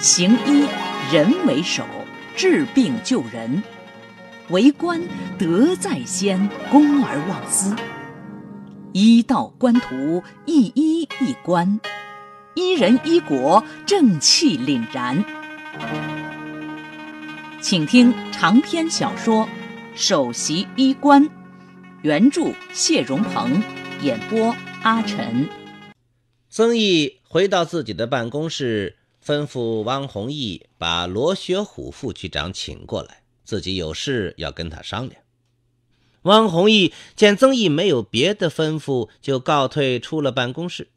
行医人为首，治病救人；为官德在先，公而忘私。医道官途，一医一官，一人一国，正气凛然。请听长篇小说《首席医官》，原著谢荣鹏，演播阿晨。曾毅回到自己的办公室。吩咐汪弘毅把罗学虎副局长请过来，自己有事要跟他商量。汪弘毅见曾毅没有别的吩咐，就告退出了办公室。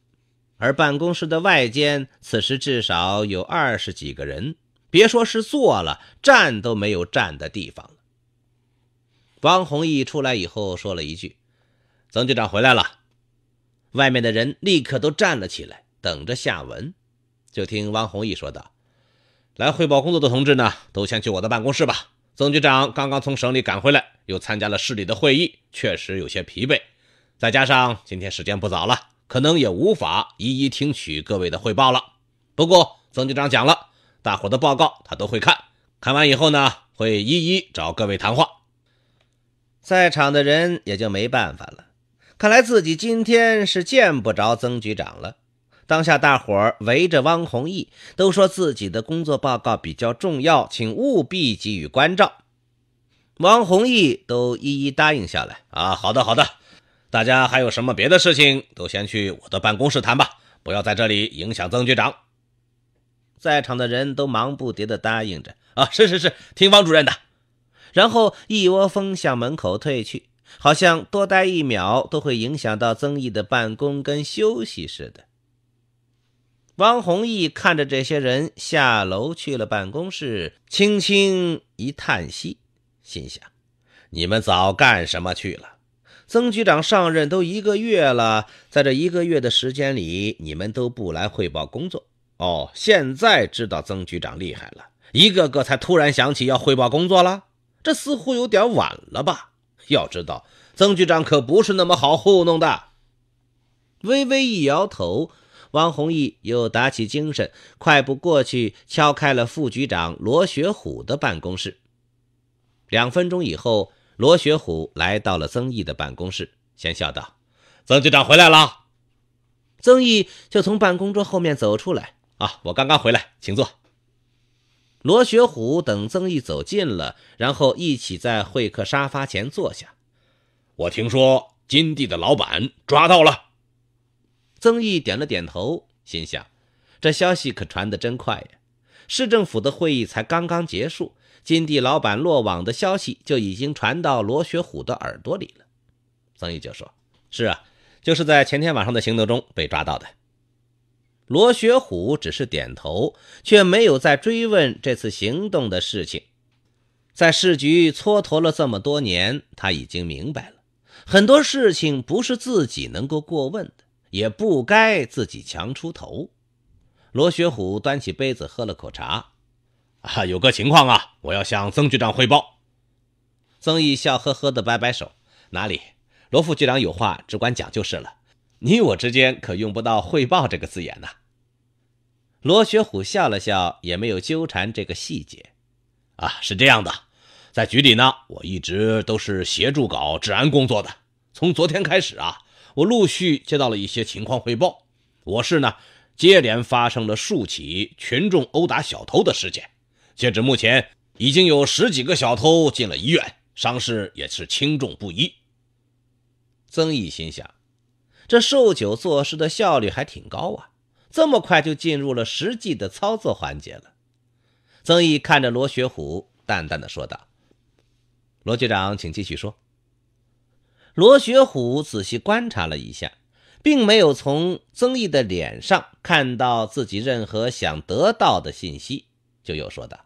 而办公室的外间此时至少有二十几个人，别说是坐了，站都没有站的地方了。汪弘毅出来以后说了一句：“曾局长回来了。”外面的人立刻都站了起来，等着下文。就听汪弘毅说道：“来汇报工作的同志呢，都先去我的办公室吧。曾局长刚刚从省里赶回来，又参加了市里的会议，确实有些疲惫。再加上今天时间不早了，可能也无法一一听取各位的汇报了。不过曾局长讲了，大伙的报告他都会看，看完以后呢，会一一找各位谈话。在场的人也就没办法了，看来自己今天是见不着曾局长了。”当下，大伙儿围着汪弘毅，都说自己的工作报告比较重要，请务必给予关照。汪弘毅都一一答应下来。啊，好的，好的，大家还有什么别的事情，都先去我的办公室谈吧，不要在这里影响曾局长。在场的人都忙不迭地答应着。啊，是是是，听汪主任的。然后一窝蜂向门口退去，好像多待一秒都会影响到曾毅的办公跟休息似的。汪弘毅看着这些人下楼去了办公室，轻轻一叹息，心想：“你们早干什么去了？曾局长上任都一个月了，在这一个月的时间里，你们都不来汇报工作哦。现在知道曾局长厉害了，一个个才突然想起要汇报工作了。这似乎有点晚了吧？要知道，曾局长可不是那么好糊弄的。”微微一摇头。汪宏毅又打起精神，快步过去敲开了副局长罗学虎的办公室。两分钟以后，罗学虎来到了曾毅的办公室，先笑道：“曾局长回来了。”曾毅就从办公桌后面走出来：“啊，我刚刚回来，请坐。”罗学虎等曾毅走近了，然后一起在会客沙发前坐下。“我听说金地的老板抓到了。”曾毅点了点头，心想：“这消息可传得真快呀！市政府的会议才刚刚结束，金地老板落网的消息就已经传到罗学虎的耳朵里了。”曾毅就说：“是啊，就是在前天晚上的行动中被抓到的。”罗学虎只是点头，却没有再追问这次行动的事情。在市局蹉跎了这么多年，他已经明白了很多事情不是自己能够过问的。也不该自己强出头。罗学虎端起杯子喝了口茶，啊，有个情况啊，我要向曾局长汇报。曾毅笑呵呵的摆摆手：“哪里，罗副局长有话只管讲就是了。你我之间可用不到‘汇报’这个字眼呐。”罗学虎笑了笑，也没有纠缠这个细节。啊，是这样的，在局里呢，我一直都是协助搞治安工作的。从昨天开始啊。我陆续接到了一些情况汇报，我市呢接连发生了数起群众殴打小偷的事件，截止目前已经有十几个小偷进了医院，伤势也是轻重不一。曾毅心想，这瘦九做事的效率还挺高啊，这么快就进入了实际的操作环节了。曾毅看着罗学虎，淡淡的说道：“罗局长，请继续说。”罗学虎仔细观察了一下，并没有从曾毅的脸上看到自己任何想得到的信息，就又说道：“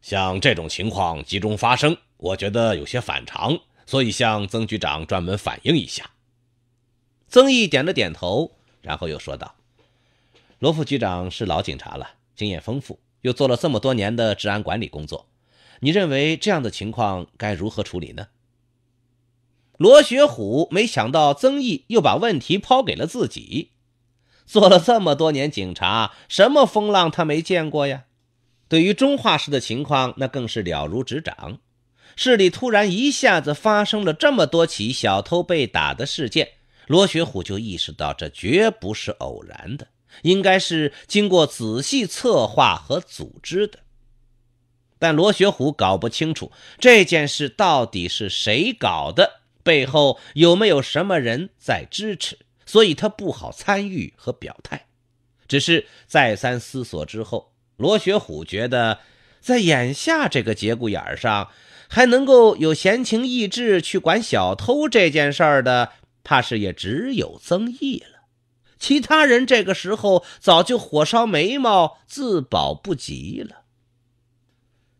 像这种情况集中发生，我觉得有些反常，所以向曾局长专门反映一下。”曾毅点了点头，然后又说道：“罗副局长是老警察了，经验丰富，又做了这么多年的治安管理工作，你认为这样的情况该如何处理呢？”罗学虎没想到曾毅又把问题抛给了自己。做了这么多年警察，什么风浪他没见过呀？对于中化市的情况，那更是了如指掌。市里突然一下子发生了这么多起小偷被打的事件，罗学虎就意识到这绝不是偶然的，应该是经过仔细策划和组织的。但罗学虎搞不清楚这件事到底是谁搞的。背后有没有什么人在支持？所以他不好参与和表态，只是再三思索之后，罗学虎觉得，在眼下这个节骨眼上，还能够有闲情逸致去管小偷这件事儿的，怕是也只有曾毅了。其他人这个时候早就火烧眉毛，自保不及了。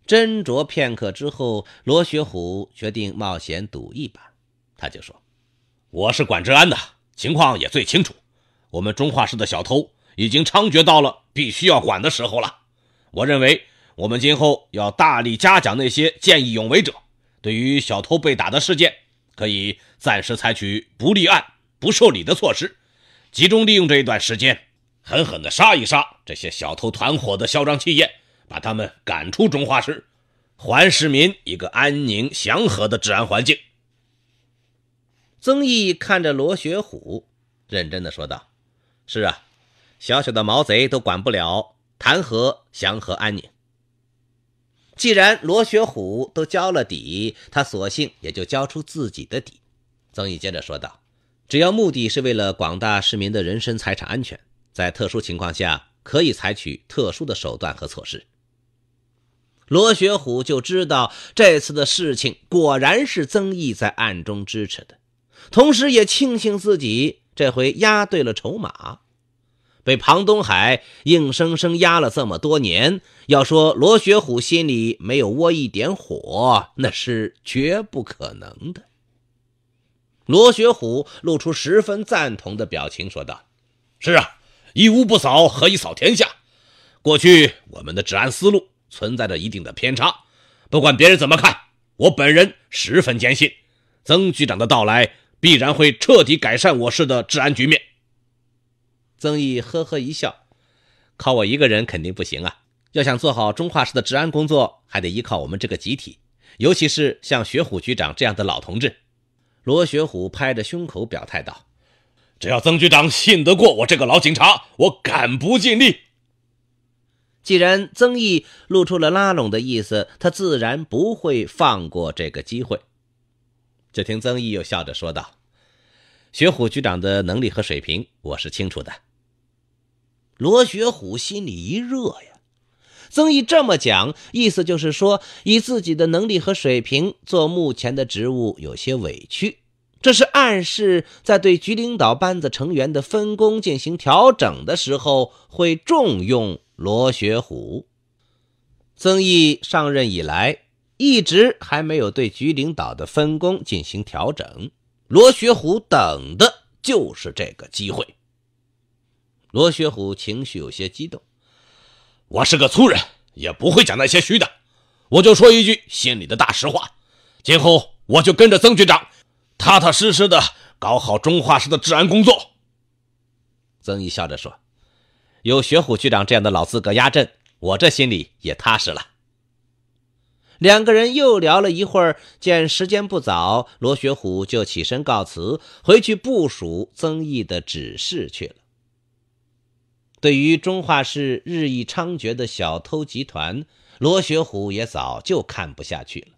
斟酌片刻之后，罗学虎决定冒险赌一把。他就说：“我是管治安的，情况也最清楚。我们中化市的小偷已经猖獗到了必须要管的时候了。我认为，我们今后要大力嘉奖那些见义勇为者。对于小偷被打的事件，可以暂时采取不立案、不受理的措施，集中利用这一段时间，狠狠地杀一杀这些小偷团伙的嚣张气焰，把他们赶出中化市，还市民一个安宁祥和的治安环境。”曾毅看着罗学虎，认真的说道：“是啊，小小的毛贼都管不了，谈何祥和安宁？既然罗学虎都交了底，他索性也就交出自己的底。”曾毅接着说道：“只要目的是为了广大市民的人身财产安全，在特殊情况下，可以采取特殊的手段和措施。”罗学虎就知道这次的事情果然是曾毅在暗中支持的。同时也庆幸自己这回押对了筹码，被庞东海硬生生压了这么多年。要说罗学虎心里没有窝一点火，那是绝不可能的。罗学虎露出十分赞同的表情，说道：“是啊，一屋不扫，何以扫天下？过去我们的治安思路存在着一定的偏差，不管别人怎么看，我本人十分坚信，曾局长的到来。”必然会彻底改善我市的治安局面。曾毅呵呵一笑，靠我一个人肯定不行啊！要想做好中化市的治安工作，还得依靠我们这个集体，尤其是像学虎局长这样的老同志。罗雪虎拍着胸口表态道：“只要曾局长信得过我这个老警察，我敢不尽力。”既然曾毅露出了拉拢的意思，他自然不会放过这个机会。就听曾毅又笑着说道：“学虎局长的能力和水平，我是清楚的。”罗学虎心里一热呀，曾毅这么讲，意思就是说，以自己的能力和水平做目前的职务有些委屈，这是暗示在对局领导班子成员的分工进行调整的时候会重用罗学虎。曾毅上任以来。一直还没有对局领导的分工进行调整，罗学虎等的就是这个机会。罗学虎情绪有些激动：“我是个粗人，也不会讲那些虚的，我就说一句心里的大实话。今后我就跟着曾局长，踏踏实实的搞好中化市的治安工作。”曾毅笑着说：“有学虎局长这样的老资格压阵，我这心里也踏实了。”两个人又聊了一会儿，见时间不早，罗学虎就起身告辞，回去部署曾毅的指示去了。对于中化市日益猖獗的小偷集团，罗学虎也早就看不下去了。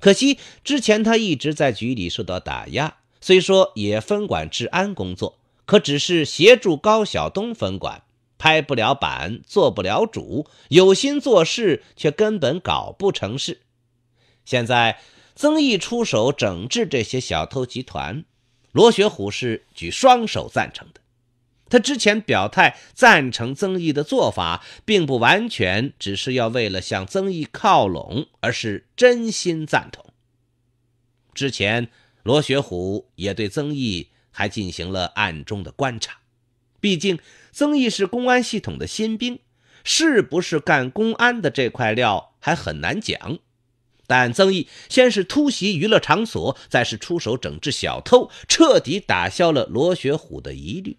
可惜之前他一直在局里受到打压，虽说也分管治安工作，可只是协助高晓东分管。拍不了板，做不了主，有心做事却根本搞不成事。现在曾毅出手整治这些小偷集团，罗学虎是举双手赞成的。他之前表态赞成曾毅的做法，并不完全只是要为了向曾毅靠拢，而是真心赞同。之前罗学虎也对曾毅还进行了暗中的观察，毕竟。曾毅是公安系统的新兵，是不是干公安的这块料还很难讲。但曾毅先是突袭娱乐场所，再是出手整治小偷，彻底打消了罗学虎的疑虑。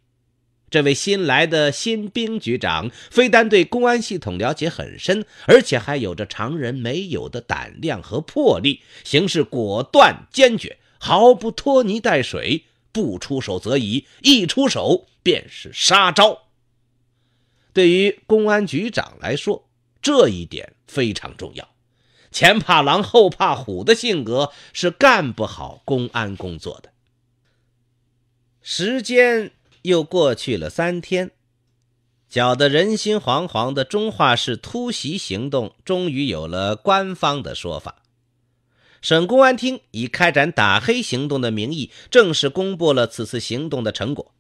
这位新来的新兵局长，非但对公安系统了解很深，而且还有着常人没有的胆量和魄力，行事果断坚决，毫不拖泥带水。不出手则已，一出手便是杀招。对于公安局长来说，这一点非常重要。前怕狼后怕虎的性格是干不好公安工作的。时间又过去了三天，搅得人心惶惶的中化市突袭行动终于有了官方的说法。省公安厅以开展打黑行动的名义，正式公布了此次行动的成果：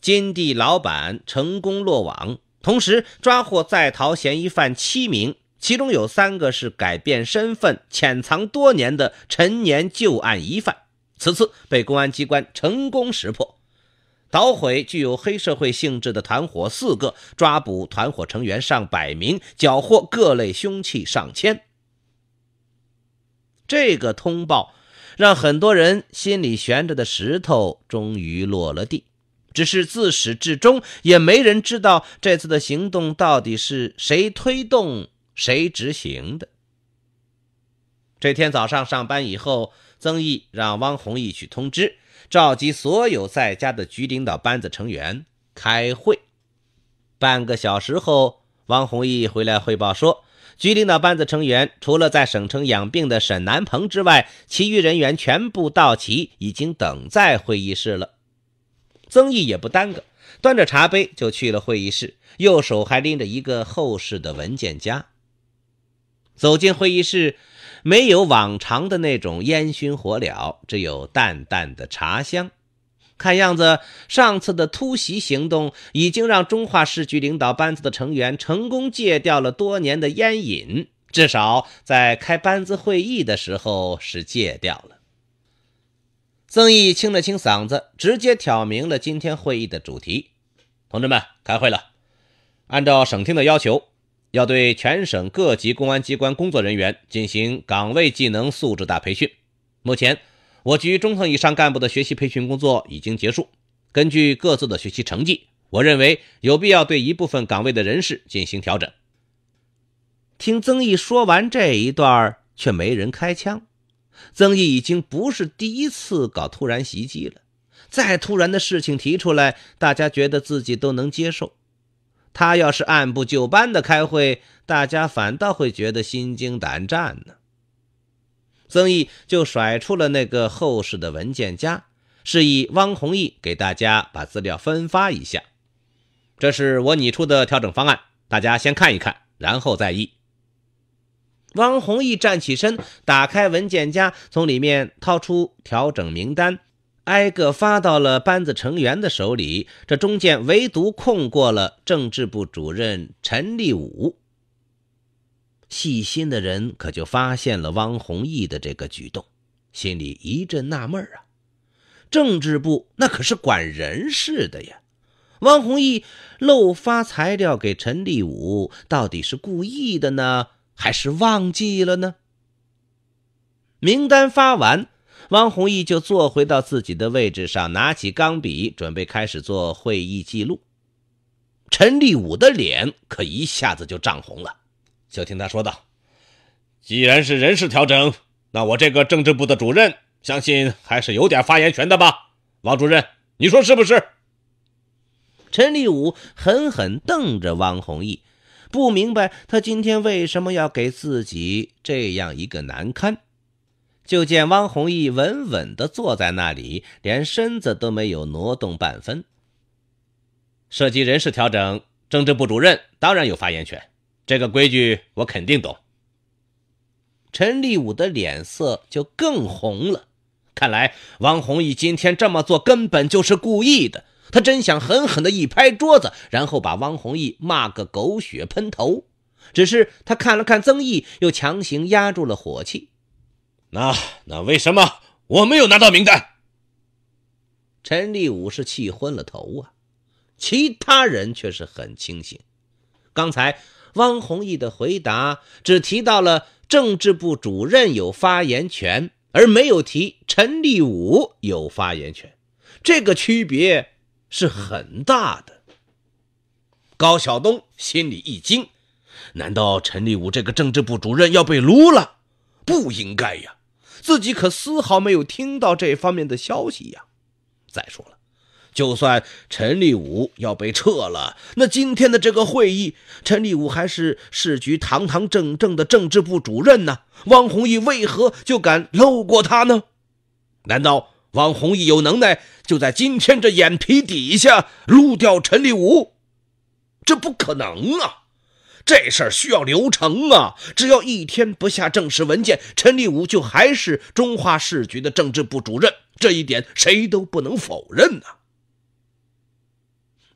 金地老板成功落网。同时抓获在逃嫌疑犯七名，其中有三个是改变身份潜藏多年的陈年旧案疑犯，此次被公安机关成功识破，捣毁具有黑社会性质的团伙四个，抓捕团伙成员上百名，缴获各类凶器上千。这个通报让很多人心里悬着的石头终于落了地。只是自始至终也没人知道这次的行动到底是谁推动、谁执行的。这天早上上班以后，曾毅让汪宏毅去通知，召集所有在家的局领导班子成员开会。半个小时后，汪宏毅回来汇报说，局领导班子成员除了在省城养病的沈南鹏之外，其余人员全部到齐，已经等在会议室了。曾毅也不耽搁，端着茶杯就去了会议室，右手还拎着一个厚实的文件夹。走进会议室，没有往常的那种烟熏火燎，只有淡淡的茶香。看样子，上次的突袭行动已经让中化市局领导班子的成员成功戒掉了多年的烟瘾，至少在开班子会议的时候是戒掉了。曾毅清了清嗓子，直接挑明了今天会议的主题：“同志们，开会了。按照省厅的要求，要对全省各级公安机关工作人员进行岗位技能素质大培训。目前，我局中层以上干部的学习培训工作已经结束。根据各自的学习成绩，我认为有必要对一部分岗位的人事进行调整。”听曾毅说完这一段，却没人开腔。曾毅已经不是第一次搞突然袭击了，再突然的事情提出来，大家觉得自己都能接受。他要是按部就班的开会，大家反倒会觉得心惊胆战呢。曾毅就甩出了那个厚实的文件夹，示意汪弘毅给大家把资料分发一下。这是我拟出的调整方案，大家先看一看，然后再议。汪弘毅站起身，打开文件夹，从里面掏出调整名单，挨个发到了班子成员的手里。这中间唯独空过了政治部主任陈立武。细心的人可就发现了汪弘毅的这个举动，心里一阵纳闷啊！政治部那可是管人事的呀，汪弘毅漏发材料给陈立武，到底是故意的呢？还是忘记了呢。名单发完，汪弘毅就坐回到自己的位置上，拿起钢笔，准备开始做会议记录。陈立武的脸可一下子就涨红了，就听他说道：“既然是人事调整，那我这个政治部的主任，相信还是有点发言权的吧？王主任，你说是不是？”陈立武狠狠瞪着汪弘毅。不明白他今天为什么要给自己这样一个难堪，就见汪弘毅稳稳地坐在那里，连身子都没有挪动半分。涉及人事调整，政治部主任当然有发言权，这个规矩我肯定懂。陈立武的脸色就更红了，看来汪弘毅今天这么做根本就是故意的。他真想狠狠的一拍桌子，然后把汪弘毅骂个狗血喷头。只是他看了看曾毅，又强行压住了火气。那那为什么我没有拿到名单？陈立武是气昏了头啊！其他人却是很清醒。刚才汪弘毅的回答只提到了政治部主任有发言权，而没有提陈立武有发言权。这个区别。是很大的。高晓东心里一惊，难道陈立武这个政治部主任要被撸了？不应该呀，自己可丝毫没有听到这方面的消息呀。再说了，就算陈立武要被撤了，那今天的这个会议，陈立武还是市局堂堂正正的政治部主任呢。汪宏毅为何就敢漏过他呢？难道？汪弘毅有能耐，就在今天这眼皮底下撸掉陈立武，这不可能啊！这事儿需要流程啊！只要一天不下正式文件，陈立武就还是中华市局的政治部主任，这一点谁都不能否认啊。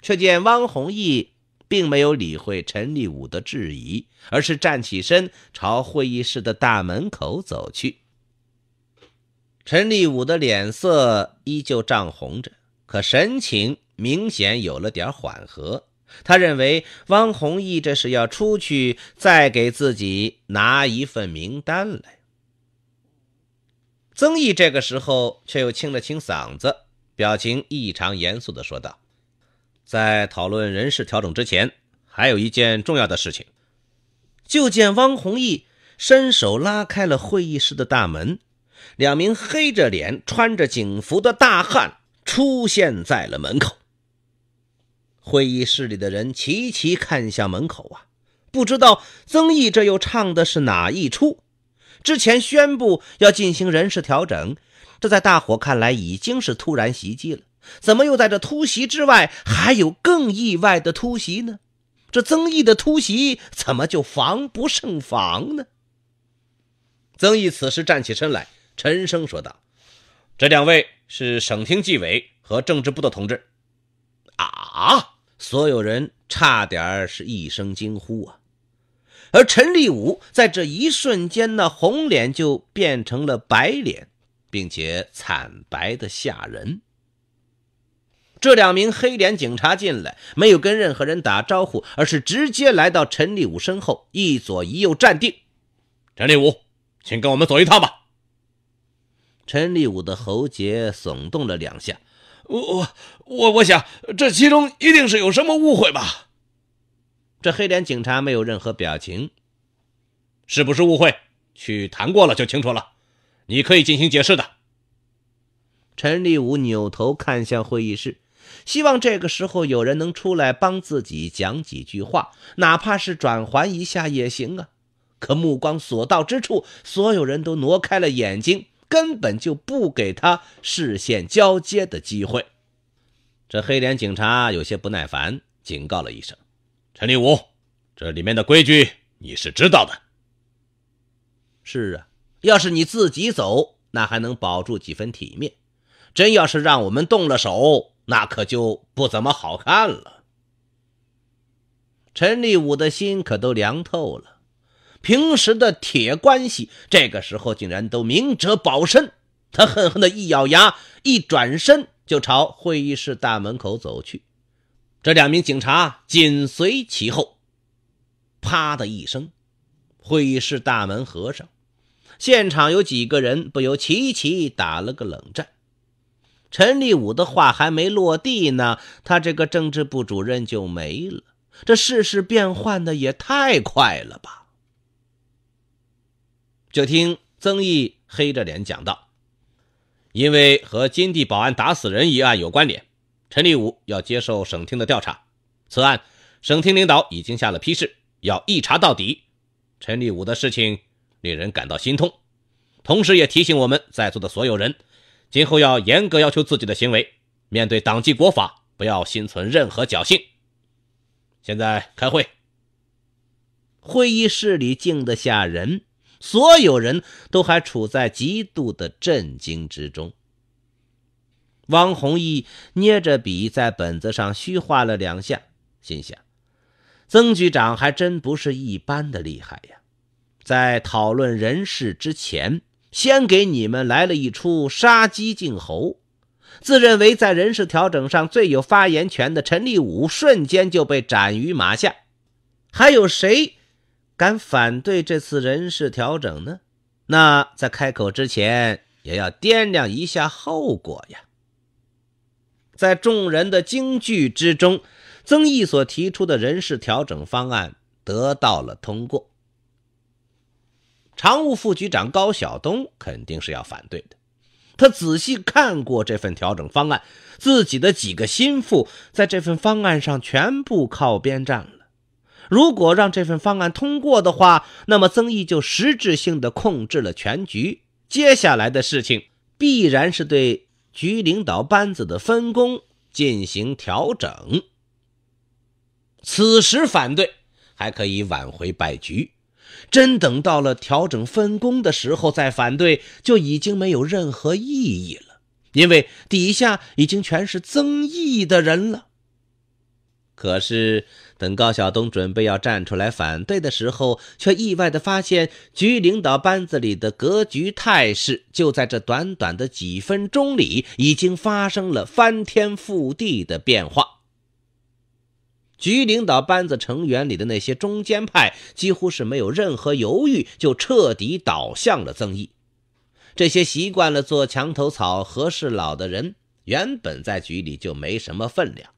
却见汪弘毅并没有理会陈立武的质疑，而是站起身，朝会议室的大门口走去。陈立武的脸色依旧涨红着，可神情明显有了点缓和。他认为汪弘毅这是要出去再给自己拿一份名单来。曾毅这个时候却又清了清嗓子，表情异常严肃地说道：“在讨论人事调整之前，还有一件重要的事情。”就见汪弘毅伸手拉开了会议室的大门。两名黑着脸、穿着警服的大汉出现在了门口。会议室里的人齐齐看向门口啊，不知道曾毅这又唱的是哪一出？之前宣布要进行人事调整，这在大伙看来已经是突然袭击了。怎么又在这突袭之外，还有更意外的突袭呢？这曾毅的突袭怎么就防不胜防呢？曾毅此时站起身来。陈升说道：“这两位是省厅纪委和政治部的同志。”啊！所有人差点是一声惊呼啊！而陈立武在这一瞬间，那红脸就变成了白脸，并且惨白的吓人。这两名黑脸警察进来，没有跟任何人打招呼，而是直接来到陈立武身后，一左一右站定。陈立武，请跟我们走一趟吧。陈立武的喉结耸动了两下，我我我我想，这其中一定是有什么误会吧？这黑脸警察没有任何表情。是不是误会？去谈过了就清楚了，你可以进行解释的。陈立武扭头看向会议室，希望这个时候有人能出来帮自己讲几句话，哪怕是转圜一下也行啊！可目光所到之处，所有人都挪开了眼睛。根本就不给他视线交接的机会，这黑脸警察有些不耐烦，警告了一声：“陈立武，这里面的规矩你是知道的。”“是啊，要是你自己走，那还能保住几分体面；真要是让我们动了手，那可就不怎么好看了。”陈立武的心可都凉透了。平时的铁关系，这个时候竟然都明哲保身。他恨恨的一咬牙，一转身就朝会议室大门口走去。这两名警察紧随其后。啪的一声，会议室大门合上。现场有几个人不由齐齐打了个冷战。陈立武的话还没落地呢，他这个政治部主任就没了。这世事变换的也太快了吧！就听曾毅黑着脸讲道：“因为和金地保安打死人一案有关联，陈立武要接受省厅的调查。此案，省厅领导已经下了批示，要一查到底。陈立武的事情令人感到心痛，同时也提醒我们在座的所有人，今后要严格要求自己的行为，面对党纪国法，不要心存任何侥幸。”现在开会。会议室里静得吓人。所有人都还处在极度的震惊之中。汪弘毅捏着笔在本子上虚画了两下，心想：“曾局长还真不是一般的厉害呀，在讨论人事之前，先给你们来了一出杀鸡儆猴。自认为在人事调整上最有发言权的陈立武，瞬间就被斩于马下。还有谁？”敢反对这次人事调整呢？那在开口之前也要掂量一下后果呀。在众人的惊惧之中，曾毅所提出的人事调整方案得到了通过。常务副局长高晓东肯定是要反对的，他仔细看过这份调整方案，自己的几个心腹在这份方案上全部靠边站了。如果让这份方案通过的话，那么曾毅就实质性的控制了全局。接下来的事情必然是对局领导班子的分工进行调整。此时反对，还可以挽回败局；真等到了调整分工的时候再反对，就已经没有任何意义了，因为底下已经全是曾毅的人了。可是。等高晓东准备要站出来反对的时候，却意外的发现局领导班子里的格局态势，就在这短短的几分钟里，已经发生了翻天覆地的变化。局领导班子成员里的那些中间派，几乎是没有任何犹豫，就彻底倒向了曾毅。这些习惯了做墙头草、和事佬的人，原本在局里就没什么分量。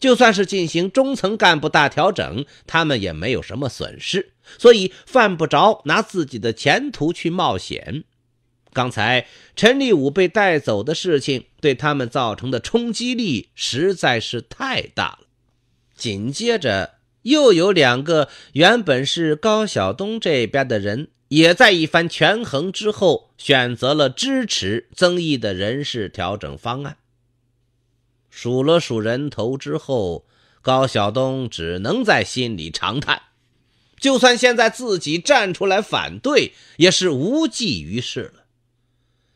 就算是进行中层干部大调整，他们也没有什么损失，所以犯不着拿自己的前途去冒险。刚才陈立武被带走的事情，对他们造成的冲击力实在是太大了。紧接着，又有两个原本是高晓东这边的人，也在一番权衡之后，选择了支持曾毅的人事调整方案。数了数人头之后，高晓东只能在心里长叹：就算现在自己站出来反对，也是无济于事了。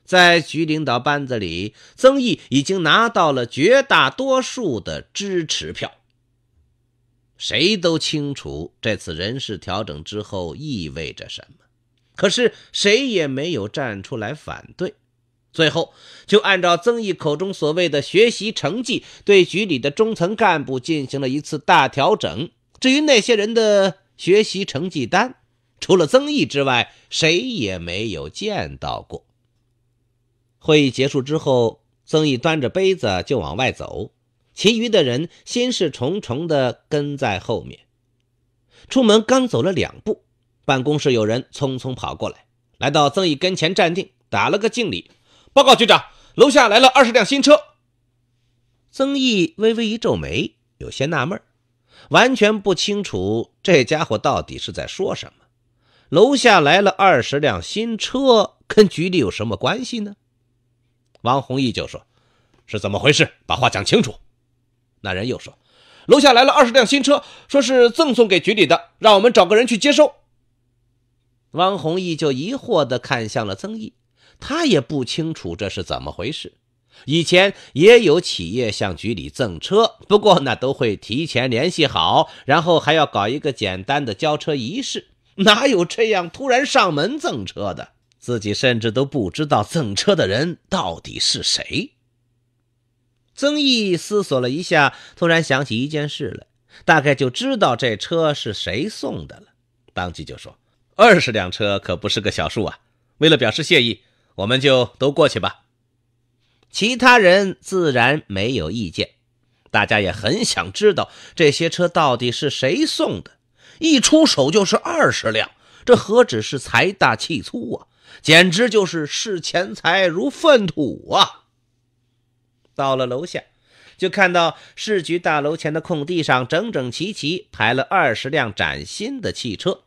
在局领导班子里，曾毅已经拿到了绝大多数的支持票。谁都清楚这次人事调整之后意味着什么，可是谁也没有站出来反对。最后，就按照曾毅口中所谓的学习成绩，对局里的中层干部进行了一次大调整。至于那些人的学习成绩单，除了曾毅之外，谁也没有见到过。会议结束之后，曾毅端着杯子就往外走，其余的人心事重重地跟在后面。出门刚走了两步，办公室有人匆匆跑过来，来到曾毅跟前站定，打了个敬礼。报告局长，楼下来了二十辆新车。曾毅微微一皱眉，有些纳闷，完全不清楚这家伙到底是在说什么。楼下来了二十辆新车，跟局里有什么关系呢？王弘毅就说：“是怎么回事？把话讲清楚。”那人又说：“楼下来了二十辆新车，说是赠送给局里的，让我们找个人去接收。”王弘毅就疑惑地看向了曾毅。他也不清楚这是怎么回事。以前也有企业向局里赠车，不过那都会提前联系好，然后还要搞一个简单的交车仪式。哪有这样突然上门赠车的？自己甚至都不知道赠车的人到底是谁。曾毅思索了一下，突然想起一件事来，大概就知道这车是谁送的了。当即就说：“二十辆车可不是个小数啊！为了表示谢意。”我们就都过去吧，其他人自然没有意见。大家也很想知道这些车到底是谁送的，一出手就是二十辆，这何止是财大气粗啊，简直就是视钱财如粪土啊！到了楼下，就看到市局大楼前的空地上，整整齐齐排了二十辆崭新的汽车。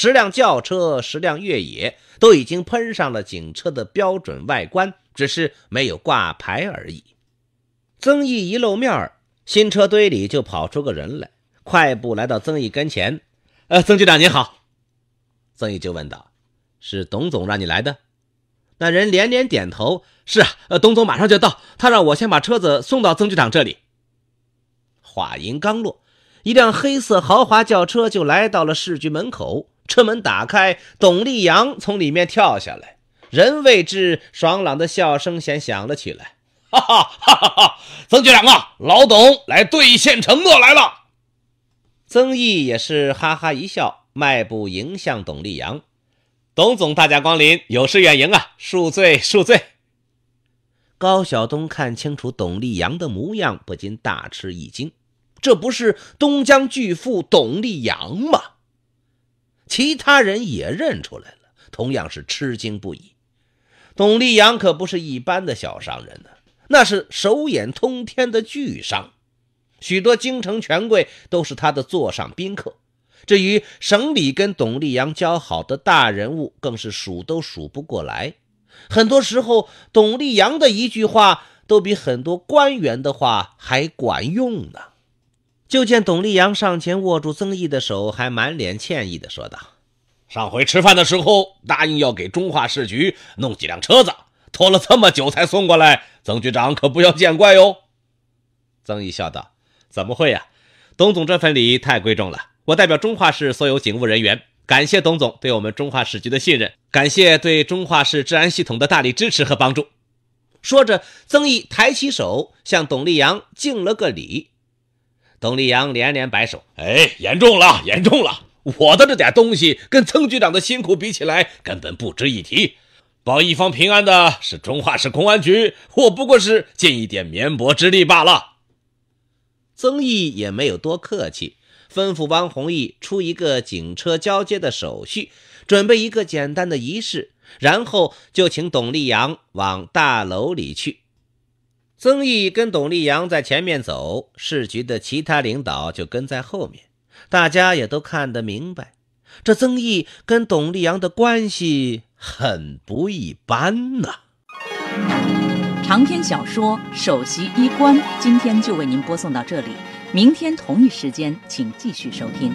十辆轿车，十辆越野都已经喷上了警车的标准外观，只是没有挂牌而已。曾毅一露面新车堆里就跑出个人来，快步来到曾毅跟前：“呃，曾局长您好。”曾毅就问道：“是董总让你来的？”那人连连点头：“是啊，呃，董总马上就到，他让我先把车子送到曾局长这里。”话音刚落，一辆黑色豪华轿车就来到了市局门口。车门打开，董立阳从里面跳下来，人未至，爽朗的笑声先响了起来。哈 哈哈哈哈！曾局长啊，老董来兑现承诺来了。曾毅也是哈哈一笑，迈步迎向董立阳。董总大驾光临，有失远迎啊，恕罪恕罪。高晓东看清楚董立阳的模样，不禁大吃一惊，这不是东江巨富董立阳吗？其他人也认出来了，同样是吃惊不已。董立阳可不是一般的小商人呢，那是手眼通天的巨商，许多京城权贵都是他的座上宾客。至于省里跟董立阳交好的大人物，更是数都数不过来。很多时候，董立阳的一句话都比很多官员的话还管用呢。就见董立阳上前握住曾毅的手，还满脸歉意地说道：“上回吃饭的时候答应要给中化市局弄几辆车子，拖了这么久才送过来，曾局长可不要见怪哟。”曾毅笑道：“怎么会呀，董总这份礼太贵重了。我代表中化市所有警务人员，感谢董总对我们中化市局的信任，感谢对中化市治安系统的大力支持和帮助。”说着，曾毅抬起手向董立阳敬了个礼。董立阳连连摆手：“哎，严重了，严重了！我的这点东西跟曾局长的辛苦比起来，根本不值一提。保一方平安的是中化市公安局，我不过是尽一点绵薄之力罢了。”曾毅也没有多客气，吩咐汪弘毅出一个警车交接的手续，准备一个简单的仪式，然后就请董立阳往大楼里去。曾毅跟董立阳在前面走，市局的其他领导就跟在后面。大家也都看得明白，这曾毅跟董立阳的关系很不一般呐。长篇小说《首席医官》，今天就为您播送到这里，明天同一时间，请继续收听。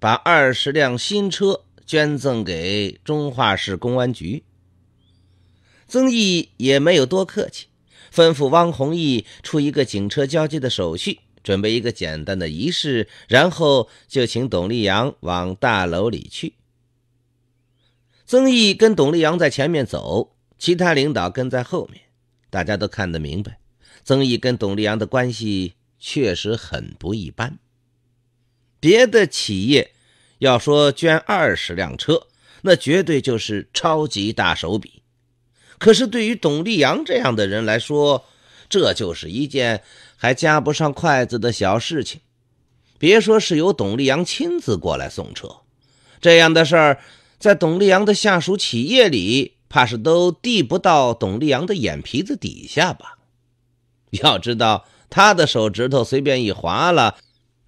把二十辆新车捐赠给中化市公安局，曾毅也没有多客气，吩咐汪弘毅出一个警车交接的手续，准备一个简单的仪式，然后就请董立阳往大楼里去。曾毅跟董立阳在前面走，其他领导跟在后面，大家都看得明白，曾毅跟董立阳的关系确实很不一般。别的企业要说捐二十辆车，那绝对就是超级大手笔。可是对于董立阳这样的人来说，这就是一件还加不上筷子的小事情。别说是由董立阳亲自过来送车，这样的事儿在董立阳的下属企业里，怕是都递不到董立阳的眼皮子底下吧？要知道，他的手指头随便一划了。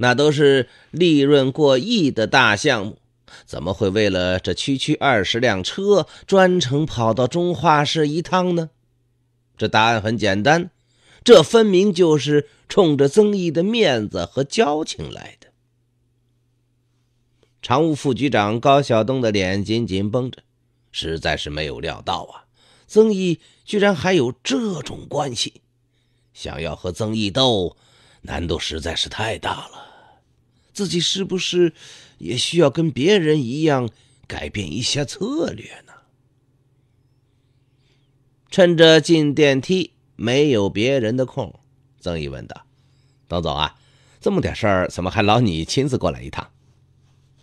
那都是利润过亿的大项目，怎么会为了这区区二十辆车专程跑到中化市一趟呢？这答案很简单，这分明就是冲着曾毅的面子和交情来的。常务副局长高晓东的脸紧紧绷着，实在是没有料到啊，曾毅居然还有这种关系，想要和曾毅斗，难度实在是太大了。自己是不是也需要跟别人一样改变一下策略呢？趁着进电梯没有别人的空，曾毅问道：“董总啊，这么点事儿，怎么还劳你亲自过来一趟？”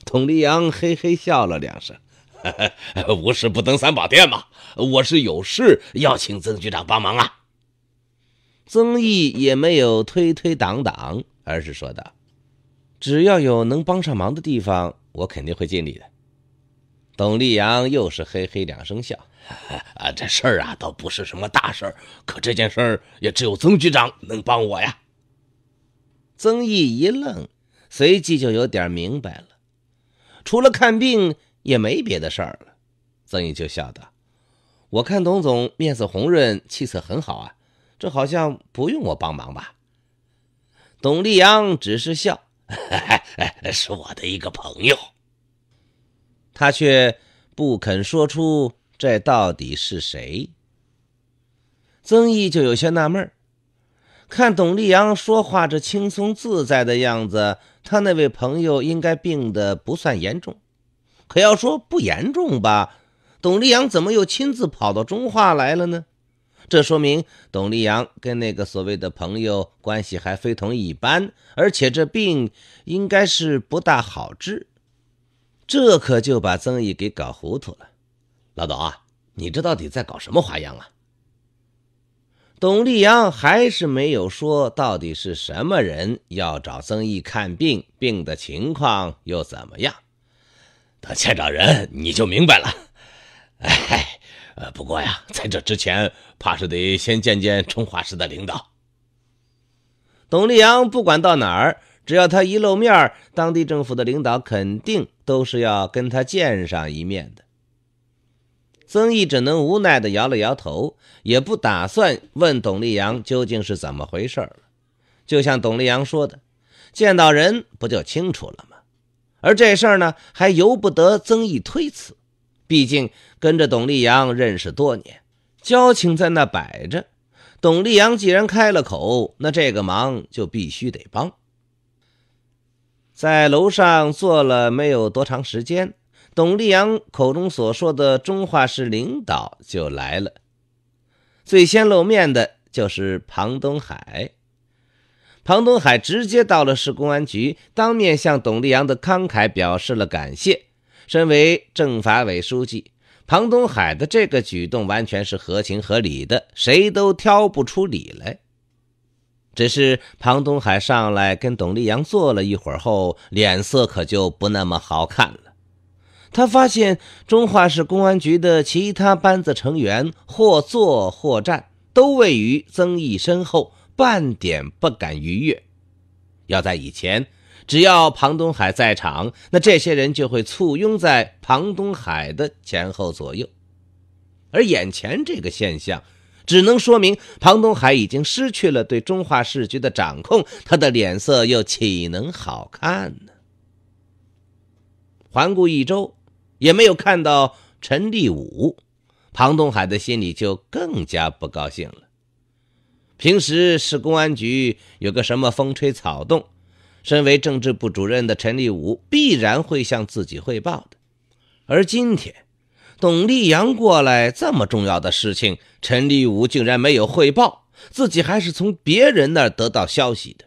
董立阳嘿嘿笑了两声：“无事不登三宝殿嘛，我是有事要请曾局长帮忙啊。”曾毅也没有推推挡挡，而是说道。只要有能帮上忙的地方，我肯定会尽力的。董立阳又是嘿嘿两声笑：“啊，这事儿啊，倒不是什么大事儿，可这件事儿也只有曾局长能帮我呀。”曾毅一愣，随即就有点明白了。除了看病，也没别的事儿了。曾毅就笑道：“我看董总面色红润，气色很好啊，这好像不用我帮忙吧？”董立阳只是笑。是我的一个朋友，他却不肯说出这到底是谁。曾毅就有些纳闷看董立阳说话这轻松自在的样子，他那位朋友应该病的不算严重。可要说不严重吧，董立阳怎么又亲自跑到中化来了呢？这说明董立阳跟那个所谓的朋友关系还非同一般，而且这病应该是不大好治。这可就把曾毅给搞糊涂了。老董，啊，你这到底在搞什么花样啊？董立阳还是没有说到底是什么人要找曾毅看病，病的情况又怎么样？等见着人你就明白了。哎。呃，不过呀，在这之前，怕是得先见见春华师的领导。董立阳不管到哪儿，只要他一露面，当地政府的领导肯定都是要跟他见上一面的。曾毅只能无奈地摇了摇头，也不打算问董立阳究竟是怎么回事了。就像董立阳说的，见到人不就清楚了吗？而这事儿呢，还由不得曾毅推辞。毕竟跟着董立阳认识多年，交情在那摆着。董立阳既然开了口，那这个忙就必须得帮。在楼上坐了没有多长时间，董立阳口中所说的中化市领导就来了。最先露面的就是庞东海。庞东海直接到了市公安局，当面向董立阳的慷慨表示了感谢。身为政法委书记，庞东海的这个举动完全是合情合理的，谁都挑不出理来。只是庞东海上来跟董立阳坐了一会儿后，脸色可就不那么好看了。他发现中化市公安局的其他班子成员或坐或站，都位于曾毅身后，半点不敢逾越。要在以前。只要庞东海在场，那这些人就会簇拥在庞东海的前后左右。而眼前这个现象，只能说明庞东海已经失去了对中化市局的掌控。他的脸色又岂能好看呢？环顾一周，也没有看到陈立武，庞东海的心里就更加不高兴了。平时市公安局有个什么风吹草动。身为政治部主任的陈立武必然会向自己汇报的，而今天，董立阳过来这么重要的事情，陈立武竟然没有汇报，自己还是从别人那儿得到消息的。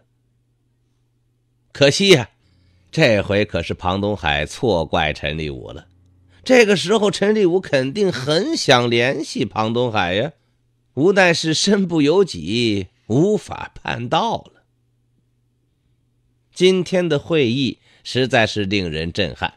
可惜呀，这回可是庞东海错怪陈立武了。这个时候，陈立武肯定很想联系庞东海呀，无奈是身不由己，无法办到了。今天的会议实在是令人震撼。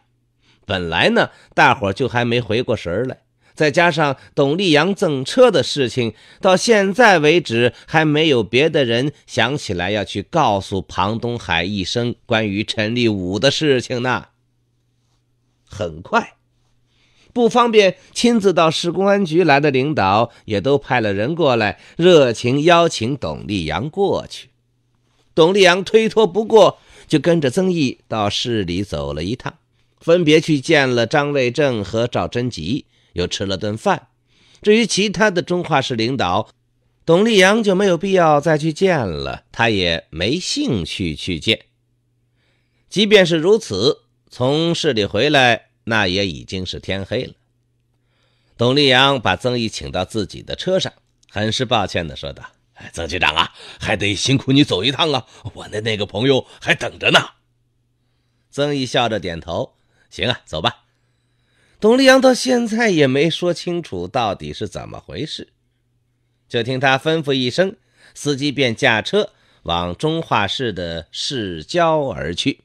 本来呢，大伙就还没回过神来，再加上董立阳赠车的事情，到现在为止还没有别的人想起来要去告诉庞东海一声关于陈立武的事情呢。很快，不方便亲自到市公安局来的领导也都派了人过来，热情邀请董立阳过去。董立阳推脱不过。就跟着曾毅到市里走了一趟，分别去见了张卫正和赵贞吉，又吃了顿饭。至于其他的中化市领导，董立阳就没有必要再去见了，他也没兴趣去见。即便是如此，从市里回来，那也已经是天黑了。董立阳把曾毅请到自己的车上，很是抱歉地说道。曾局长啊，还得辛苦你走一趟啊！我那那个朋友还等着呢。曾毅笑着点头：“行啊，走吧。”董立阳到现在也没说清楚到底是怎么回事，就听他吩咐一声，司机便驾车往中化市的市郊而去。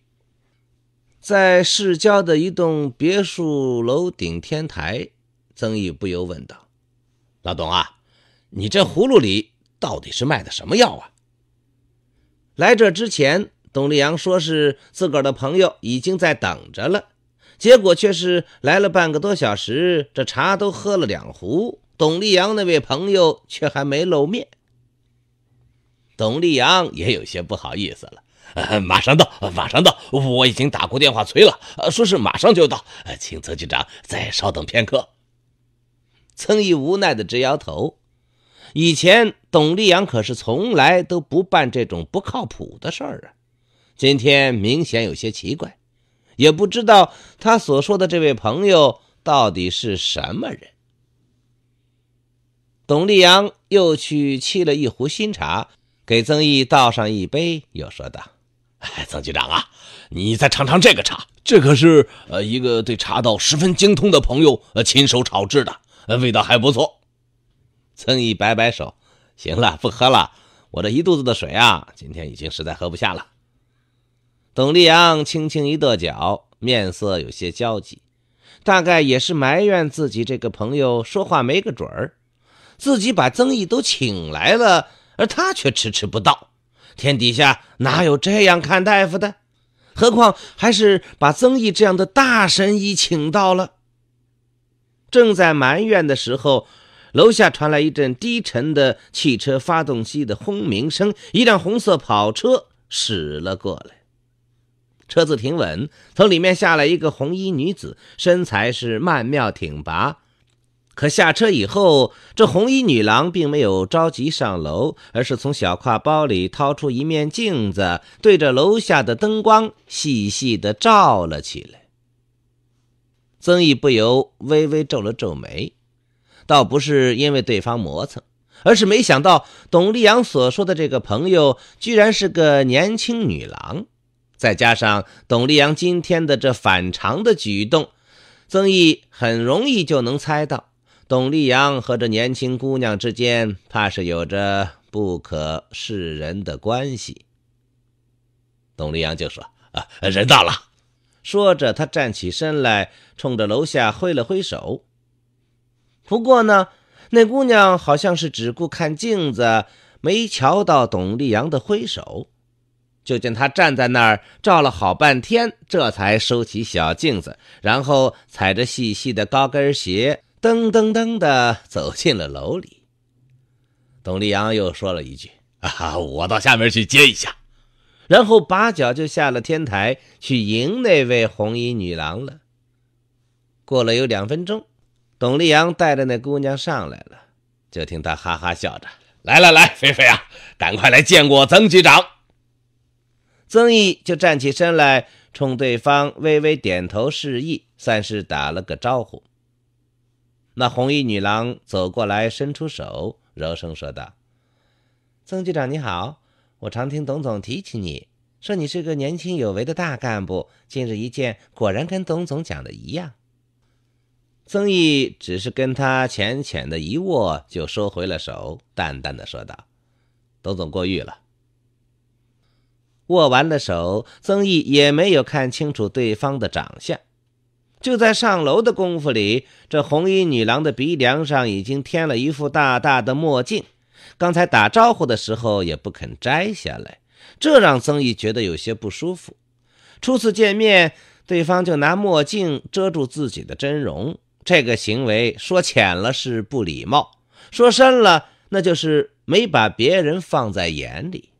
在市郊的一栋别墅楼顶天台，曾毅不由问道：“老董啊，你这葫芦里？”到底是卖的什么药啊？来这之前，董立阳说是自个儿的朋友已经在等着了，结果却是来了半个多小时，这茶都喝了两壶，董立阳那位朋友却还没露面。董立阳也有些不好意思了：“ 马上到，马上到，我已经打过电话催了，说是马上就到，请曾局长再稍等片刻。”曾毅无奈的直摇头。以前，董立阳可是从来都不办这种不靠谱的事儿啊。今天明显有些奇怪，也不知道他所说的这位朋友到底是什么人。董立阳又去沏了一壶新茶，给曾毅倒上一杯，又说道：“哎，曾局长啊，你再尝尝这个茶，这可是呃一个对茶道十分精通的朋友呃亲手炒制的，味道还不错。”曾毅摆摆手，行了，不喝了。我这一肚子的水啊，今天已经实在喝不下了。董立阳轻轻一跺脚，面色有些焦急，大概也是埋怨自己这个朋友说话没个准儿。自己把曾毅都请来了，而他却迟迟不到。天底下哪有这样看大夫的？何况还是把曾毅这样的大神医请到了。正在埋怨的时候。楼下传来一阵低沉的汽车发动机的轰鸣声，一辆红色跑车驶了过来。车子停稳，从里面下来一个红衣女子，身材是曼妙挺拔。可下车以后，这红衣女郎并没有着急上楼，而是从小挎包里掏出一面镜子，对着楼下的灯光细细的照了起来。曾毅不由微微皱了皱眉。倒不是因为对方磨蹭，而是没想到董丽阳所说的这个朋友居然是个年轻女郎，再加上董丽阳今天的这反常的举动，曾毅很容易就能猜到，董丽阳和这年轻姑娘之间怕是有着不可示人的关系。董丽阳就说：“啊，人到了。”说着，他站起身来，冲着楼下挥了挥手。不过呢，那姑娘好像是只顾看镜子，没瞧到董丽阳的挥手。就见她站在那儿照了好半天，这才收起小镜子，然后踩着细细的高跟鞋，噔噔噔的走进了楼里。董丽阳又说了一句：“啊，我到下面去接一下。”然后拔脚就下了天台去迎那位红衣女郎了。过了有两分钟。董丽阳带着那姑娘上来了，就听他哈哈笑着：“来来来，菲菲啊，赶快来见过曾局长。”曾毅就站起身来，冲对方微微点头示意，算是打了个招呼。那红衣女郎走过来，伸出手，柔声说道：“曾局长你好，我常听董总提起你，说你是个年轻有为的大干部。今日一见，果然跟董总讲的一样。”曾毅只是跟他浅浅的一握，就收回了手，淡淡的说道：“董总过誉了。”握完了手，曾毅也没有看清楚对方的长相。就在上楼的功夫里，这红衣女郎的鼻梁上已经添了一副大大的墨镜，刚才打招呼的时候也不肯摘下来，这让曾毅觉得有些不舒服。初次见面，对方就拿墨镜遮住自己的真容。这个行为说浅了是不礼貌，说深了那就是没把别人放在眼里。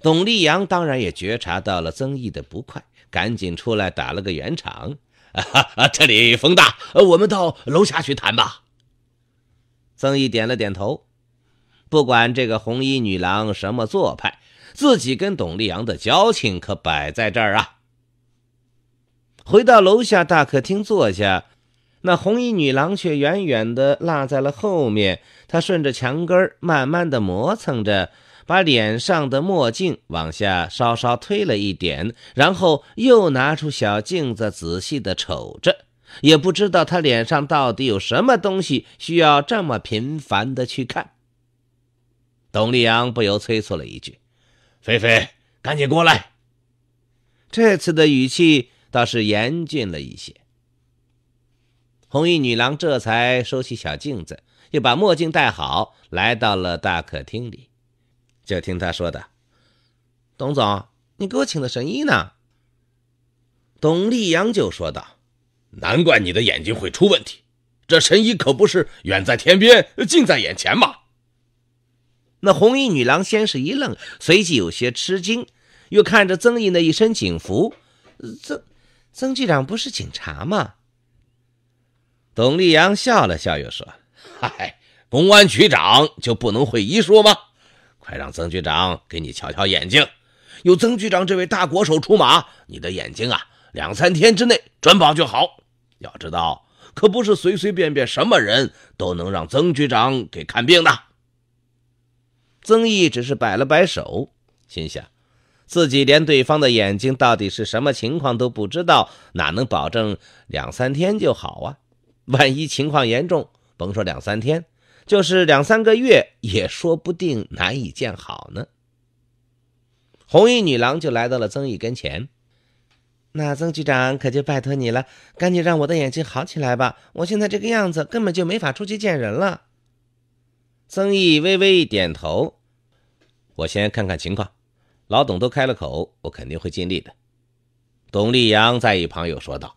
董立阳当然也觉察到了曾毅的不快，赶紧出来打了个圆场：“ 这里风大，我们到楼下去谈吧。”曾毅点了点头。不管这个红衣女郎什么做派，自己跟董立阳的交情可摆在这儿啊。回到楼下大客厅坐下，那红衣女郎却远远的落在了后面。她顺着墙根慢慢的磨蹭着，把脸上的墨镜往下稍稍推了一点，然后又拿出小镜子仔细的瞅着，也不知道她脸上到底有什么东西需要这么频繁的去看。董丽阳不由催促了一句：“菲菲，赶紧过来。”这次的语气。倒是严峻了一些。红衣女郎这才收起小镜子，又把墨镜戴好，来到了大客厅里，就听她说的：“董总，你给我请的神医呢？”董立阳就说道：“难怪你的眼睛会出问题，这神医可不是远在天边，近在眼前嘛。”那红衣女郎先是一愣，随即有些吃惊，又看着曾毅的一身警服，这。曾局长不是警察吗？董立阳笑了笑，又说：“嗨，公安局长就不能会医术吗？快让曾局长给你瞧瞧眼睛。有曾局长这位大国手出马，你的眼睛啊，两三天之内准保就好。要知道，可不是随随便便什么人都能让曾局长给看病的。”曾毅只是摆了摆手，心想。自己连对方的眼睛到底是什么情况都不知道，哪能保证两三天就好啊？万一情况严重，甭说两三天，就是两三个月也说不定难以见好呢。红衣女郎就来到了曾毅跟前，那曾局长可就拜托你了，赶紧让我的眼睛好起来吧！我现在这个样子根本就没法出去见人了。曾毅微微一点头，我先看看情况。老董都开了口，我肯定会尽力的。董丽阳在一旁又说道：“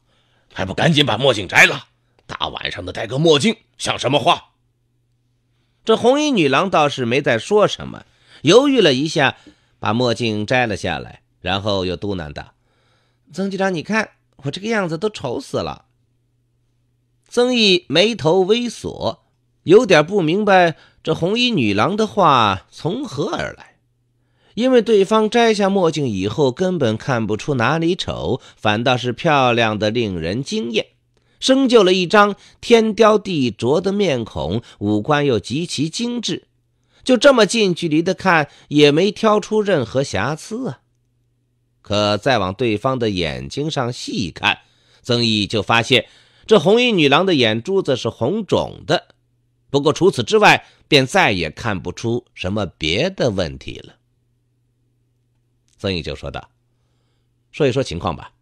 还不赶紧把墨镜摘了！大晚上的戴个墨镜，像什么话？”这红衣女郎倒是没再说什么，犹豫了一下，把墨镜摘了下来，然后又嘟囔道：“曾局长，你看我这个样子都丑死了。”曾毅眉头微锁，有点不明白这红衣女郎的话从何而来。因为对方摘下墨镜以后，根本看不出哪里丑，反倒是漂亮的令人惊艳，生就了一张天雕地琢的面孔，五官又极其精致，就这么近距离的看，也没挑出任何瑕疵啊。可再往对方的眼睛上细看，曾毅就发现这红衣女郎的眼珠子是红肿的，不过除此之外，便再也看不出什么别的问题了。曾毅就说道：“说一说情况吧。”“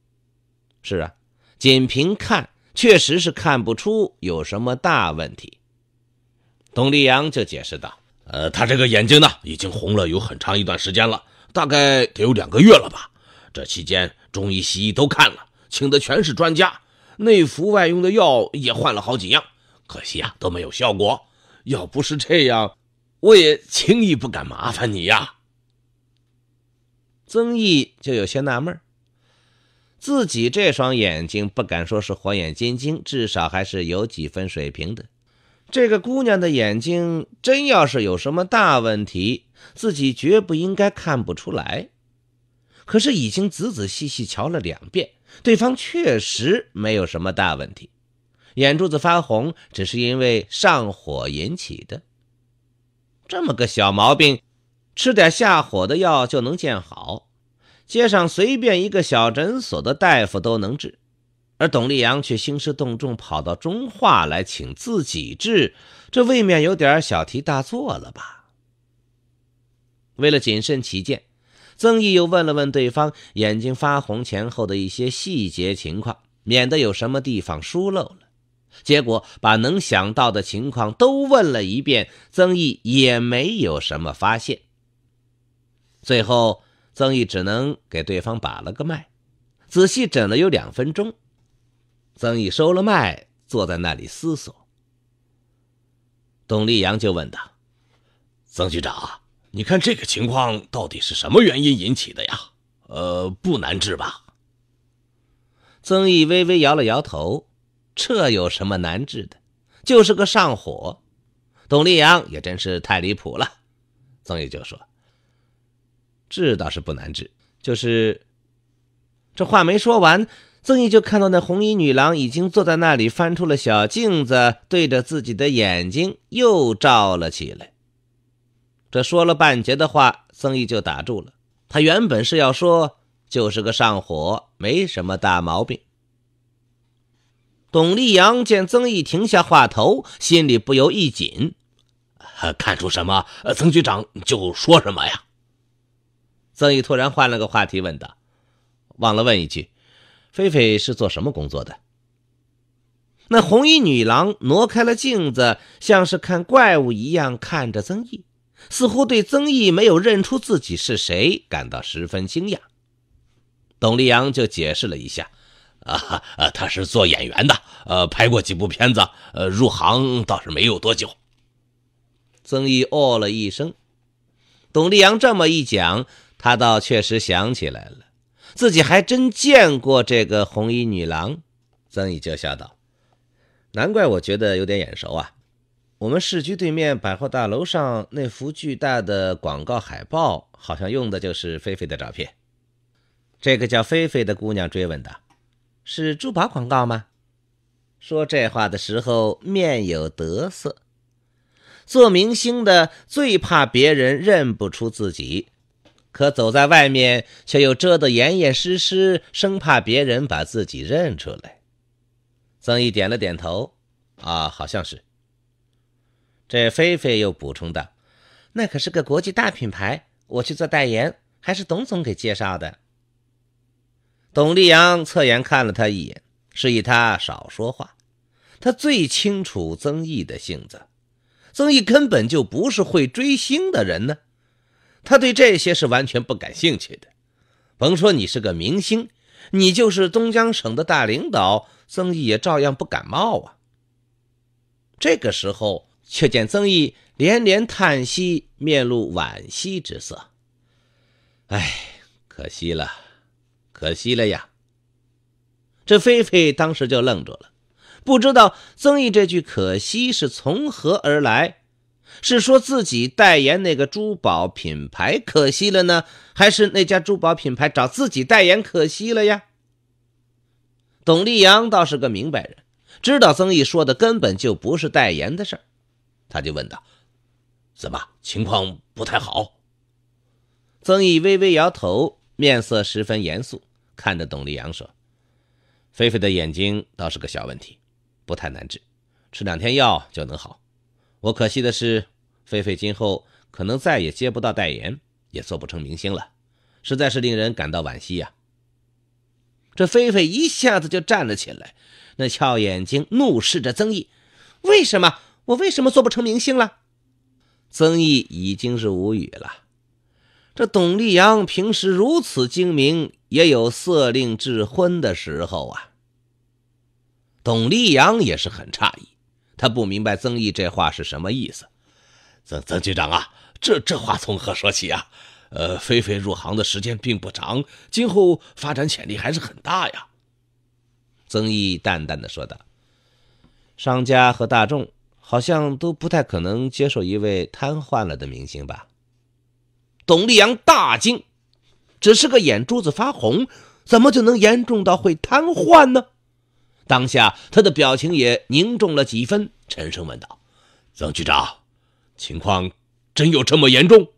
是啊，仅凭看，确实是看不出有什么大问题。”董立阳就解释道：“呃，他这个眼睛呢，已经红了有很长一段时间了，大概得有两个月了吧。这期间，中医、西医都看了，请的全是专家，内服外用的药也换了好几样，可惜啊，都没有效果。要不是这样，我也轻易不敢麻烦你呀。”曾毅就有些纳闷自己这双眼睛不敢说是火眼金睛，至少还是有几分水平的。这个姑娘的眼睛真要是有什么大问题，自己绝不应该看不出来。可是已经仔仔细细瞧了两遍，对方确实没有什么大问题，眼珠子发红只是因为上火引起的，这么个小毛病。吃点下火的药就能见好，街上随便一个小诊所的大夫都能治，而董立阳却兴师动众跑到中化来请自己治，这未免有点小题大做了吧？为了谨慎起见，曾毅又问了问对方眼睛发红前后的一些细节情况，免得有什么地方疏漏了。结果把能想到的情况都问了一遍，曾毅也没有什么发现。最后，曾毅只能给对方把了个脉，仔细诊了有两分钟。曾毅收了脉，坐在那里思索。董立阳就问道：“曾局长，你看这个情况到底是什么原因引起的呀？呃，不难治吧？”曾毅微微摇了摇头：“这有什么难治的？就是个上火。”董立阳也真是太离谱了。曾毅就说。治倒是不难治，就是这话没说完，曾毅就看到那红衣女郎已经坐在那里，翻出了小镜子，对着自己的眼睛又照了起来。这说了半截的话，曾毅就打住了。他原本是要说，就是个上火，没什么大毛病。董立阳见曾毅停下话头，心里不由一紧，看出什么，曾局长就说什么呀？曾毅突然换了个话题问道：“忘了问一句，菲菲是做什么工作的？”那红衣女郎挪开了镜子，像是看怪物一样看着曾毅，似乎对曾毅没有认出自己是谁感到十分惊讶。董丽阳就解释了一下：“啊，他是做演员的，呃，拍过几部片子，呃，入行倒是没有多久。”曾毅哦了一声，董丽阳这么一讲。他倒确实想起来了，自己还真见过这个红衣女郎。曾毅就笑道：“难怪我觉得有点眼熟啊！我们市局对面百货大楼上那幅巨大的广告海报，好像用的就是菲菲的照片。”这个叫菲菲的姑娘追问道：“是珠宝广告吗？”说这话的时候面有得色。做明星的最怕别人认不出自己。可走在外面却又遮得严严实实，生怕别人把自己认出来。曾毅点了点头，啊，好像是。这菲菲又补充道：“那可是个国际大品牌，我去做代言，还是董总给介绍的。”董丽阳侧眼看了他一眼，示意他少说话。他最清楚曾毅的性子，曾毅根本就不是会追星的人呢。他对这些是完全不感兴趣的，甭说你是个明星，你就是东江省的大领导，曾毅也照样不感冒啊。这个时候，却见曾毅连连叹息，面露惋惜之色：“哎，可惜了，可惜了呀！”这菲菲当时就愣住了，不知道曾毅这句可惜是从何而来。是说自己代言那个珠宝品牌可惜了呢，还是那家珠宝品牌找自己代言可惜了呀？董立阳倒是个明白人，知道曾毅说的根本就不是代言的事儿，他就问道：“怎么情况不太好？”曾毅微微摇头，面色十分严肃，看着董立阳说：“菲菲的眼睛倒是个小问题，不太难治，吃两天药就能好。我可惜的是。”菲菲今后可能再也接不到代言，也做不成明星了，实在是令人感到惋惜呀。这菲菲一下子就站了起来，那俏眼睛怒视着曾毅：“为什么？我为什么做不成明星了？”曾毅已经是无语了。这董丽阳平时如此精明，也有色令智昏的时候啊。董丽阳也是很诧异，他不明白曾毅这话是什么意思。曾曾局长啊，这这话从何说起啊？呃，菲菲入行的时间并不长，今后发展潜力还是很大呀。”曾毅淡淡的说道。“商家和大众好像都不太可能接受一位瘫痪了的明星吧？”董立阳大惊，只是个眼珠子发红，怎么就能严重到会瘫痪呢？当下他的表情也凝重了几分，沉声问道：“曾局长。”情况真有这么严重？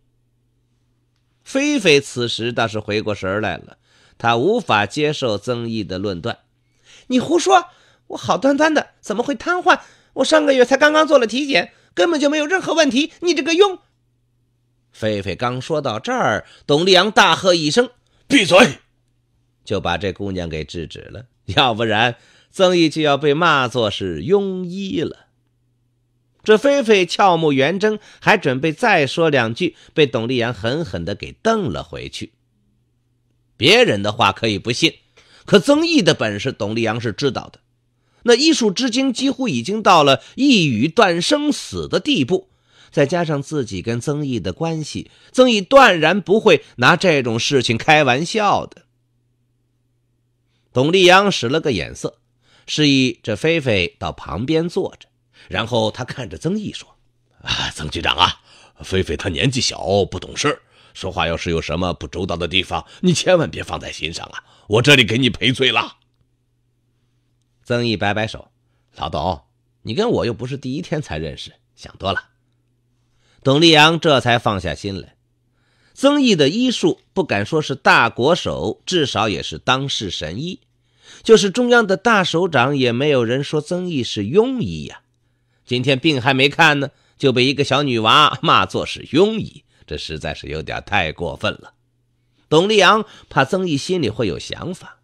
菲菲此时倒是回过神来了，她无法接受曾毅的论断。你胡说！我好端端的怎么会瘫痪？我上个月才刚刚做了体检，根本就没有任何问题。你这个庸……菲菲刚说到这儿，董丽阳大喝一声：“闭嘴！”就把这姑娘给制止了。要不然，曾毅就要被骂作是庸医了。这菲菲俏目圆睁，还准备再说两句，被董丽阳狠狠的给瞪了回去。别人的话可以不信，可曾毅的本事，董丽阳是知道的。那医术之精，几乎已经到了一语断生死的地步。再加上自己跟曾毅的关系，曾毅断然不会拿这种事情开玩笑的。董丽阳使了个眼色，示意这菲菲到旁边坐着。然后他看着曾毅说：“啊，曾局长啊，菲菲她年纪小，不懂事说话要是有什么不周到的地方，你千万别放在心上啊。我这里给你赔罪了。”曾毅摆摆手：“老董，你跟我又不是第一天才认识，想多了。”董立阳这才放下心来。曾毅的医术不敢说是大国手，至少也是当世神医。就是中央的大首长，也没有人说曾毅是庸医呀。今天病还没看呢，就被一个小女娃骂作是庸医，这实在是有点太过分了。董立阳怕曾毅心里会有想法，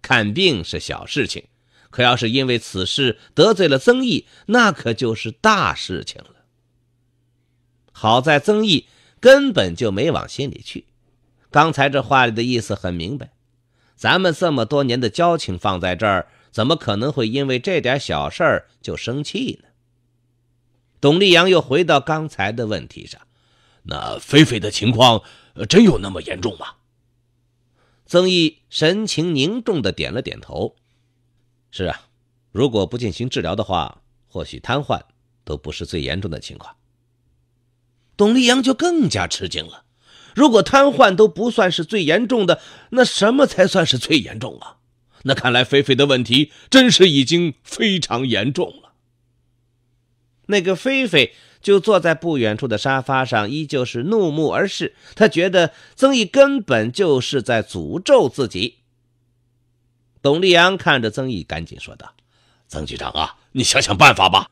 看病是小事情，可要是因为此事得罪了曾毅，那可就是大事情了。好在曾毅根本就没往心里去，刚才这话里的意思很明白，咱们这么多年的交情放在这儿，怎么可能会因为这点小事儿就生气呢？董立阳又回到刚才的问题上，那菲菲的情况，真有那么严重吗？曾毅神情凝重的点了点头，是啊，如果不进行治疗的话，或许瘫痪都不是最严重的情况。董立阳就更加吃惊了，如果瘫痪都不算是最严重的，那什么才算是最严重啊？那看来菲菲的问题真是已经非常严重了。那个菲菲就坐在不远处的沙发上，依旧是怒目而视。他觉得曾毅根本就是在诅咒自己。董立阳看着曾毅，赶紧说道：“曾局长啊，你想想办法吧。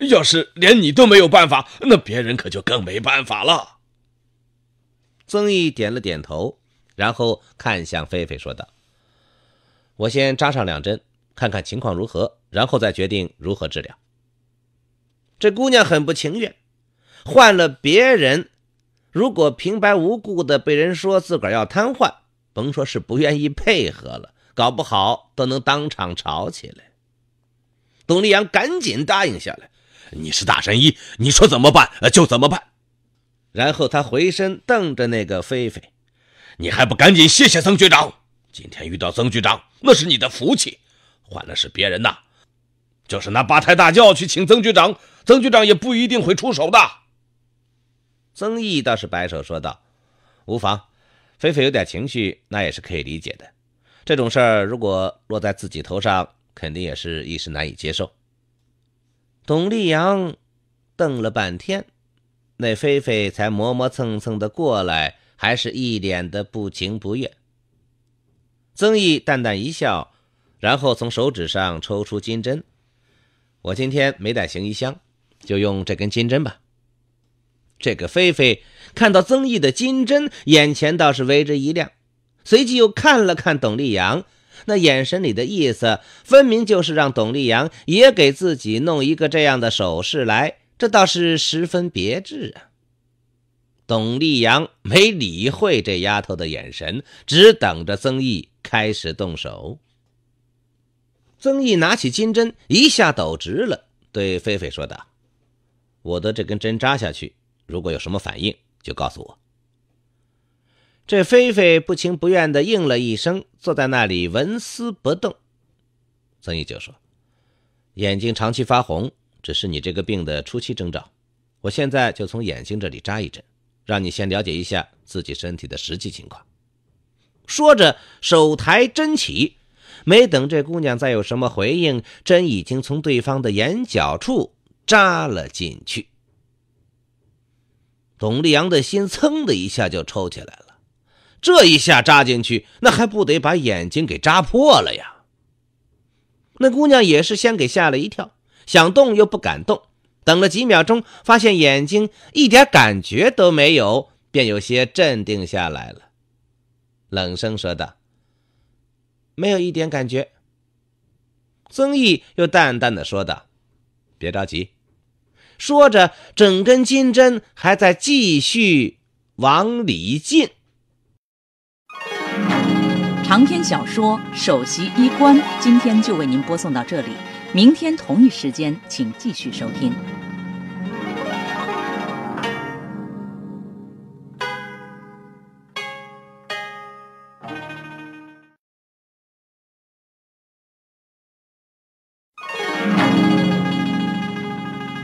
要是连你都没有办法，那别人可就更没办法了。”曾毅点了点头，然后看向菲菲，说道：“我先扎上两针，看看情况如何，然后再决定如何治疗。”这姑娘很不情愿，换了别人，如果平白无故的被人说自个儿要瘫痪，甭说是不愿意配合了，搞不好都能当场吵起来。董丽阳赶紧答应下来：“你是大神医，你说怎么办就怎么办。”然后他回身瞪着那个菲菲：“你还不赶紧谢谢曾局长？今天遇到曾局长那是你的福气，换了是别人呐，就是拿八抬大轿去请曾局长。”曾局长也不一定会出手的。曾毅倒是摆手说道：“无妨，菲菲有点情绪，那也是可以理解的。这种事儿如果落在自己头上，肯定也是一时难以接受。”董立阳瞪了半天，那菲菲才磨磨蹭蹭的过来，还是一脸的不情不愿。曾毅淡淡一笑，然后从手指上抽出金针。我今天没带行医箱。就用这根金针吧。这个菲菲看到曾毅的金针，眼前倒是为之一亮，随即又看了看董丽阳，那眼神里的意思，分明就是让董丽阳也给自己弄一个这样的首饰来。这倒是十分别致啊。董丽阳没理会这丫头的眼神，只等着曾毅开始动手。曾毅拿起金针，一下抖直了，对菲菲说道。我的这根针扎下去，如果有什么反应，就告诉我。这菲菲不情不愿的应了一声，坐在那里纹丝不动。曾义就说：“眼睛长期发红，只是你这个病的初期征兆。我现在就从眼睛这里扎一针，让你先了解一下自己身体的实际情况。”说着，手抬针起，没等这姑娘再有什么回应，针已经从对方的眼角处。扎了进去，董丽阳的心噌的一下就抽起来了。这一下扎进去，那还不得把眼睛给扎破了呀？那姑娘也是先给吓了一跳，想动又不敢动，等了几秒钟，发现眼睛一点感觉都没有，便有些镇定下来了，冷声说道：“没有一点感觉。”曾毅又淡淡的说道。别着急，说着，整根金针还在继续往里进。长篇小说《首席医官》，今天就为您播送到这里，明天同一时间，请继续收听。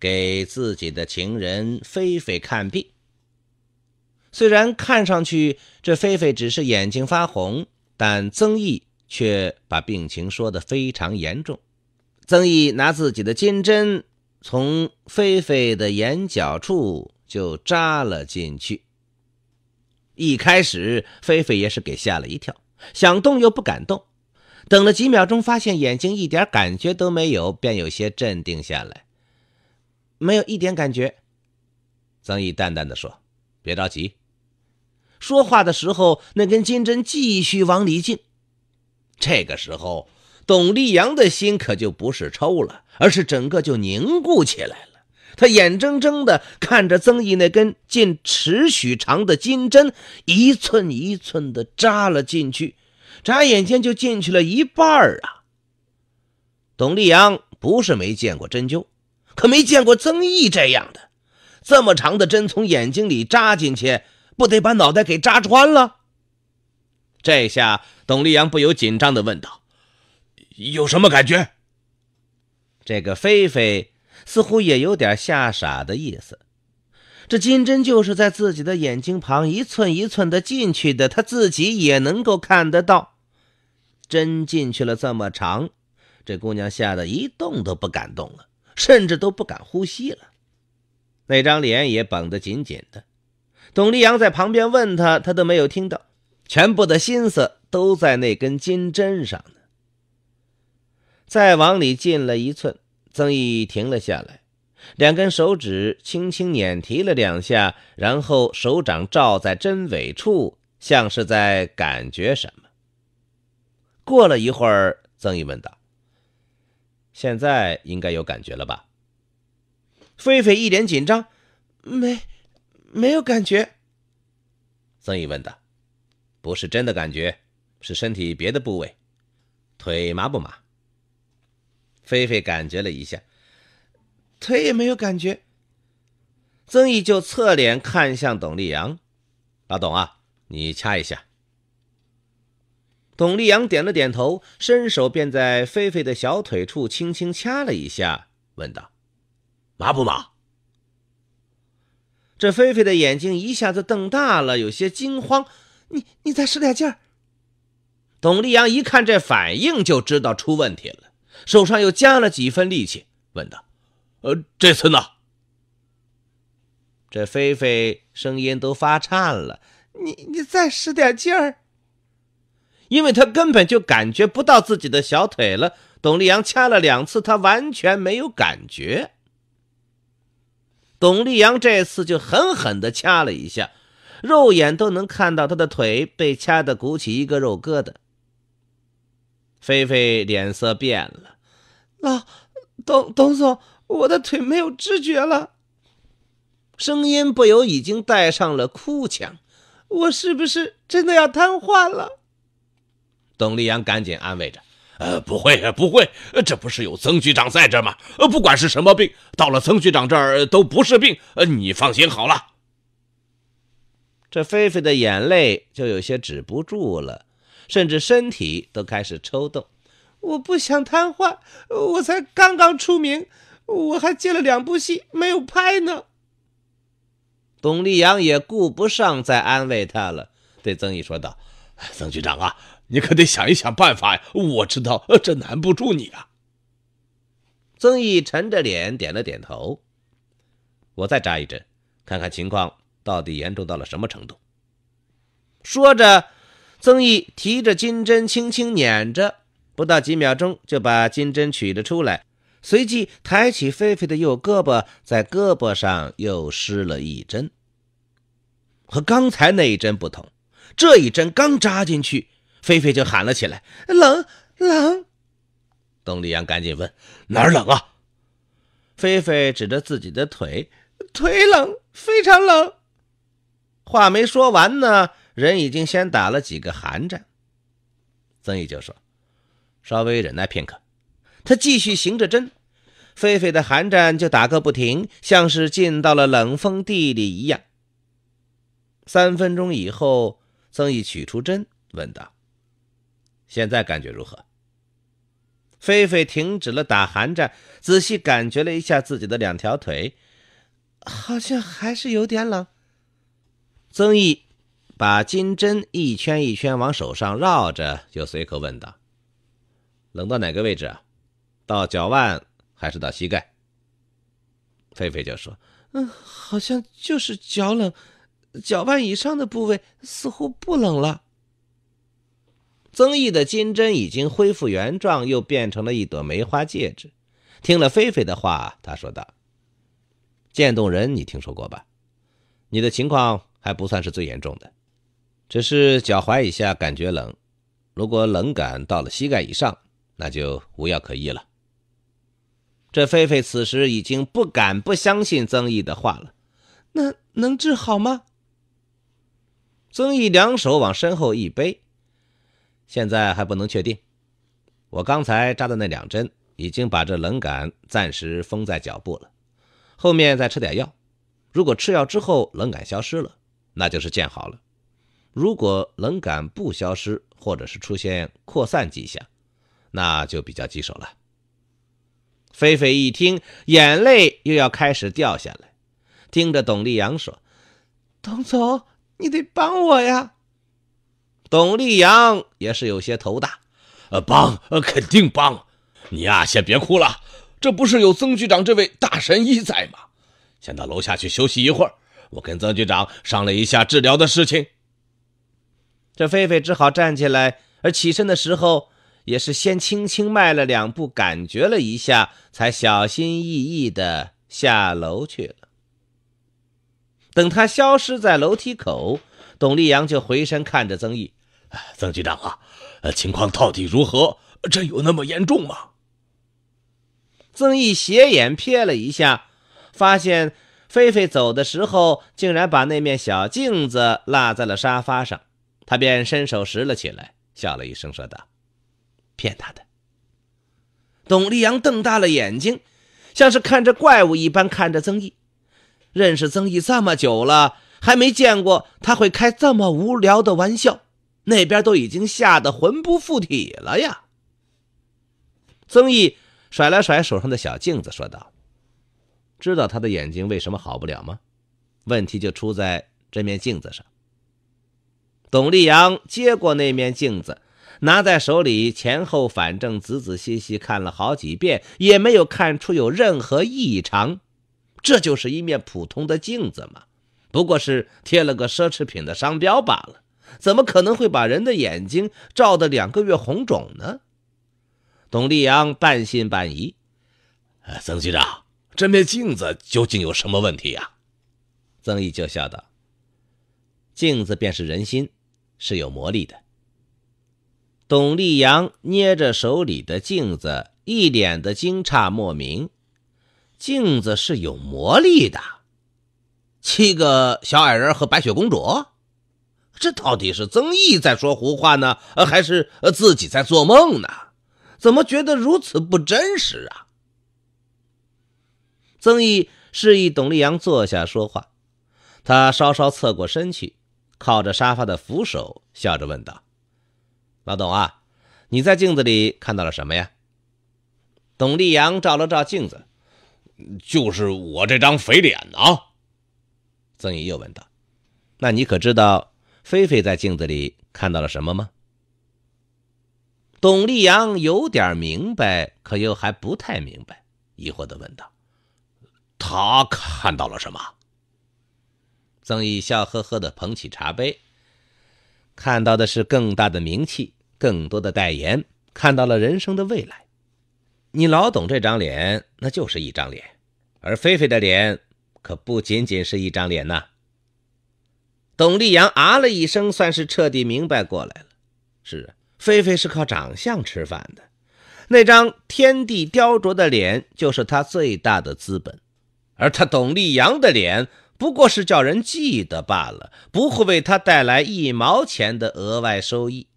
给自己的情人菲菲看病。虽然看上去这菲菲只是眼睛发红，但曾毅却把病情说得非常严重。曾毅拿自己的金针从菲菲的眼角处就扎了进去。一开始，菲菲也是给吓了一跳，想动又不敢动，等了几秒钟，发现眼睛一点感觉都没有，便有些镇定下来。没有一点感觉，曾毅淡淡的说：“别着急。”说话的时候，那根金针继续往里进。这个时候，董丽阳的心可就不是抽了，而是整个就凝固起来了。他眼睁睁的看着曾毅那根近尺许长的金针一寸一寸的扎了进去，眨眼间就进去了一半儿啊！董丽阳不是没见过针灸。可没见过曾毅这样的，这么长的针从眼睛里扎进去，不得把脑袋给扎穿了？这下，董丽阳不由紧张的问道：“有什么感觉？”这个菲菲似乎也有点吓傻的意思。这金针就是在自己的眼睛旁一寸一寸的进去的，她自己也能够看得到。针进去了这么长，这姑娘吓得一动都不敢动了。甚至都不敢呼吸了，那张脸也绷得紧紧的。董立阳在旁边问他，他都没有听到，全部的心思都在那根金针上呢。再往里进了一寸，曾毅停了下来，两根手指轻轻捻提了两下，然后手掌照在针尾处，像是在感觉什么。过了一会儿，曾毅问道。现在应该有感觉了吧？菲菲一脸紧张，没，没有感觉。曾毅问道：“不是真的感觉，是身体别的部位，腿麻不麻？”菲菲感觉了一下，腿也没有感觉。曾毅就侧脸看向董丽阳：“老董啊，你掐一下。”董丽阳点了点头，伸手便在菲菲的小腿处轻轻掐了一下，问道：“麻不麻？”这菲菲的眼睛一下子瞪大了，有些惊慌：“你你再使点劲儿！”董丽阳一看这反应，就知道出问题了，手上又加了几分力气，问道：“呃，这次呢？”这菲菲声音都发颤了：“你你再使点劲儿！”因为他根本就感觉不到自己的小腿了。董丽阳掐了两次，他完全没有感觉。董丽阳这次就狠狠的掐了一下，肉眼都能看到他的腿被掐得鼓起一个肉疙瘩。菲菲脸色变了，老董董总，我的腿没有知觉了，声音不由已经带上了哭腔。我是不是真的要瘫痪了？董丽阳赶紧安慰着：“呃，不会，不会，这不是有曾局长在这吗？呃，不管是什么病，到了曾局长这儿都不是病。呃，你放心好了。”这菲菲的眼泪就有些止不住了，甚至身体都开始抽动。我不想瘫痪，我才刚刚出名，我还接了两部戏没有拍呢。董丽阳也顾不上再安慰她了，对曾毅说道：“曾局长啊。”你可得想一想办法呀！我知道这难不住你啊。曾毅沉着脸点了点头。我再扎一针，看看情况到底严重到了什么程度。说着，曾毅提着金针轻轻捻着，不到几秒钟就把金针取了出来，随即抬起菲菲的右胳膊，在胳膊上又施了一针。和刚才那一针不同，这一针刚扎进去。菲菲就喊了起来：“冷，冷！”董丽阳赶紧问：“哪儿冷啊？”菲菲指着自己的腿：“腿冷，非常冷。”话没说完呢，人已经先打了几个寒战。曾毅就说：“稍微忍耐片刻。”他继续行着针，菲菲的寒战就打个不停，像是进到了冷风地里一样。三分钟以后，曾毅取出针，问道：现在感觉如何？菲菲停止了打寒战，仔细感觉了一下自己的两条腿，好像还是有点冷。曾毅把金针一圈一圈往手上绕着，就随口问道：“冷到哪个位置啊？到脚腕还是到膝盖？”菲菲就说：“嗯，好像就是脚冷，脚腕以上的部位似乎不冷了。”曾毅的金针已经恢复原状，又变成了一朵梅花戒指。听了菲菲的话，他说道：“渐冻人，你听说过吧？你的情况还不算是最严重的，只是脚踝以下感觉冷。如果冷感到了膝盖以上，那就无药可医了。”这菲菲此时已经不敢不相信曾毅的话了。“那能治好吗？”曾毅两手往身后一背。现在还不能确定，我刚才扎的那两针已经把这冷感暂时封在脚部了。后面再吃点药，如果吃药之后冷感消失了，那就是见好了；如果冷感不消失，或者是出现扩散迹象，那就比较棘手了。菲菲一听，眼泪又要开始掉下来，盯着董丽阳说：“董总，你得帮我呀！”董立阳也是有些头大，呃，帮，呃，肯定帮，你呀，先别哭了，这不是有曾局长这位大神医在吗？先到楼下去休息一会儿，我跟曾局长商量一下治疗的事情。这狒狒只好站起来，而起身的时候也是先轻轻迈了两步，感觉了一下，才小心翼翼的下楼去了。等他消失在楼梯口，董立阳就回身看着曾毅。曾局长啊，情况到底如何？真有那么严重吗？曾毅斜眼瞥了一下，发现菲菲走的时候竟然把那面小镜子落在了沙发上，他便伸手拾了起来，笑了一声，说道：“骗他的。”董丽阳瞪大了眼睛，像是看着怪物一般看着曾毅。认识曾毅这么久了，还没见过他会开这么无聊的玩笑。那边都已经吓得魂不附体了呀！曾毅甩了甩手上的小镜子，说道：“知道他的眼睛为什么好不了吗？问题就出在这面镜子上。”董立阳接过那面镜子，拿在手里前后反正仔仔细细看了好几遍，也没有看出有任何异常。这就是一面普通的镜子嘛，不过是贴了个奢侈品的商标罢了。怎么可能会把人的眼睛照得两个月红肿呢？董立阳半信半疑。曾局长，这面镜子究竟有什么问题呀？曾毅就笑道：“镜子便是人心，是有魔力的。”董立阳捏着手里的镜子，一脸的惊诧莫名。镜子是有魔力的。七个小矮人和白雪公主。这到底是曾毅在说胡话呢，还是自己在做梦呢？怎么觉得如此不真实啊？曾毅示意董立阳坐下说话，他稍稍侧过身去，靠着沙发的扶手，笑着问道：“老董啊，你在镜子里看到了什么呀？”董立阳照了照镜子，就是我这张肥脸呢。曾毅又问道：“那你可知道？”菲菲在镜子里看到了什么吗？董立阳有点明白，可又还不太明白，疑惑的问道：“他看到了什么？”曾毅笑呵呵的捧起茶杯，看到的是更大的名气，更多的代言，看到了人生的未来。你老董这张脸，那就是一张脸，而菲菲的脸，可不仅仅是一张脸呐。董丽阳啊了一声，算是彻底明白过来了。是啊，菲菲是靠长相吃饭的，那张天地雕琢的脸就是她最大的资本，而他董丽阳的脸不过是叫人记得罢了，不会为他带来一毛钱的额外收益。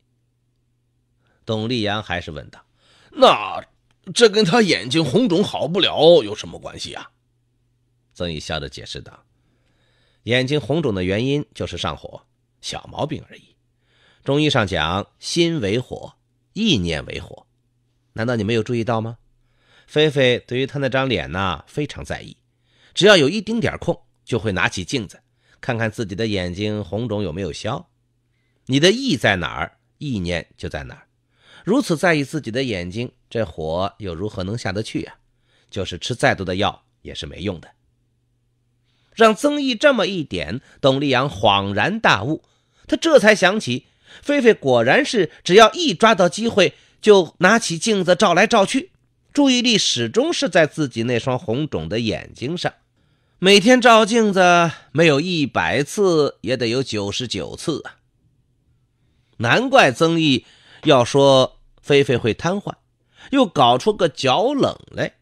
董丽阳还是问道：“那这跟他眼睛红肿好不了有什么关系啊？”曾毅笑着解释道。眼睛红肿的原因就是上火，小毛病而已。中医上讲，心为火，意念为火。难道你没有注意到吗？菲菲对于她那张脸呢非常在意，只要有一丁点空，就会拿起镜子看看自己的眼睛红肿有没有消。你的意在哪儿，意念就在哪儿。如此在意自己的眼睛，这火又如何能下得去呀？就是吃再多的药也是没用的。让曾毅这么一点，董丽阳恍然大悟，他这才想起，菲菲果然是只要一抓到机会，就拿起镜子照来照去，注意力始终是在自己那双红肿的眼睛上，每天照镜子没有一百次也得有九十九次啊。难怪曾毅要说菲菲会瘫痪，又搞出个脚冷来。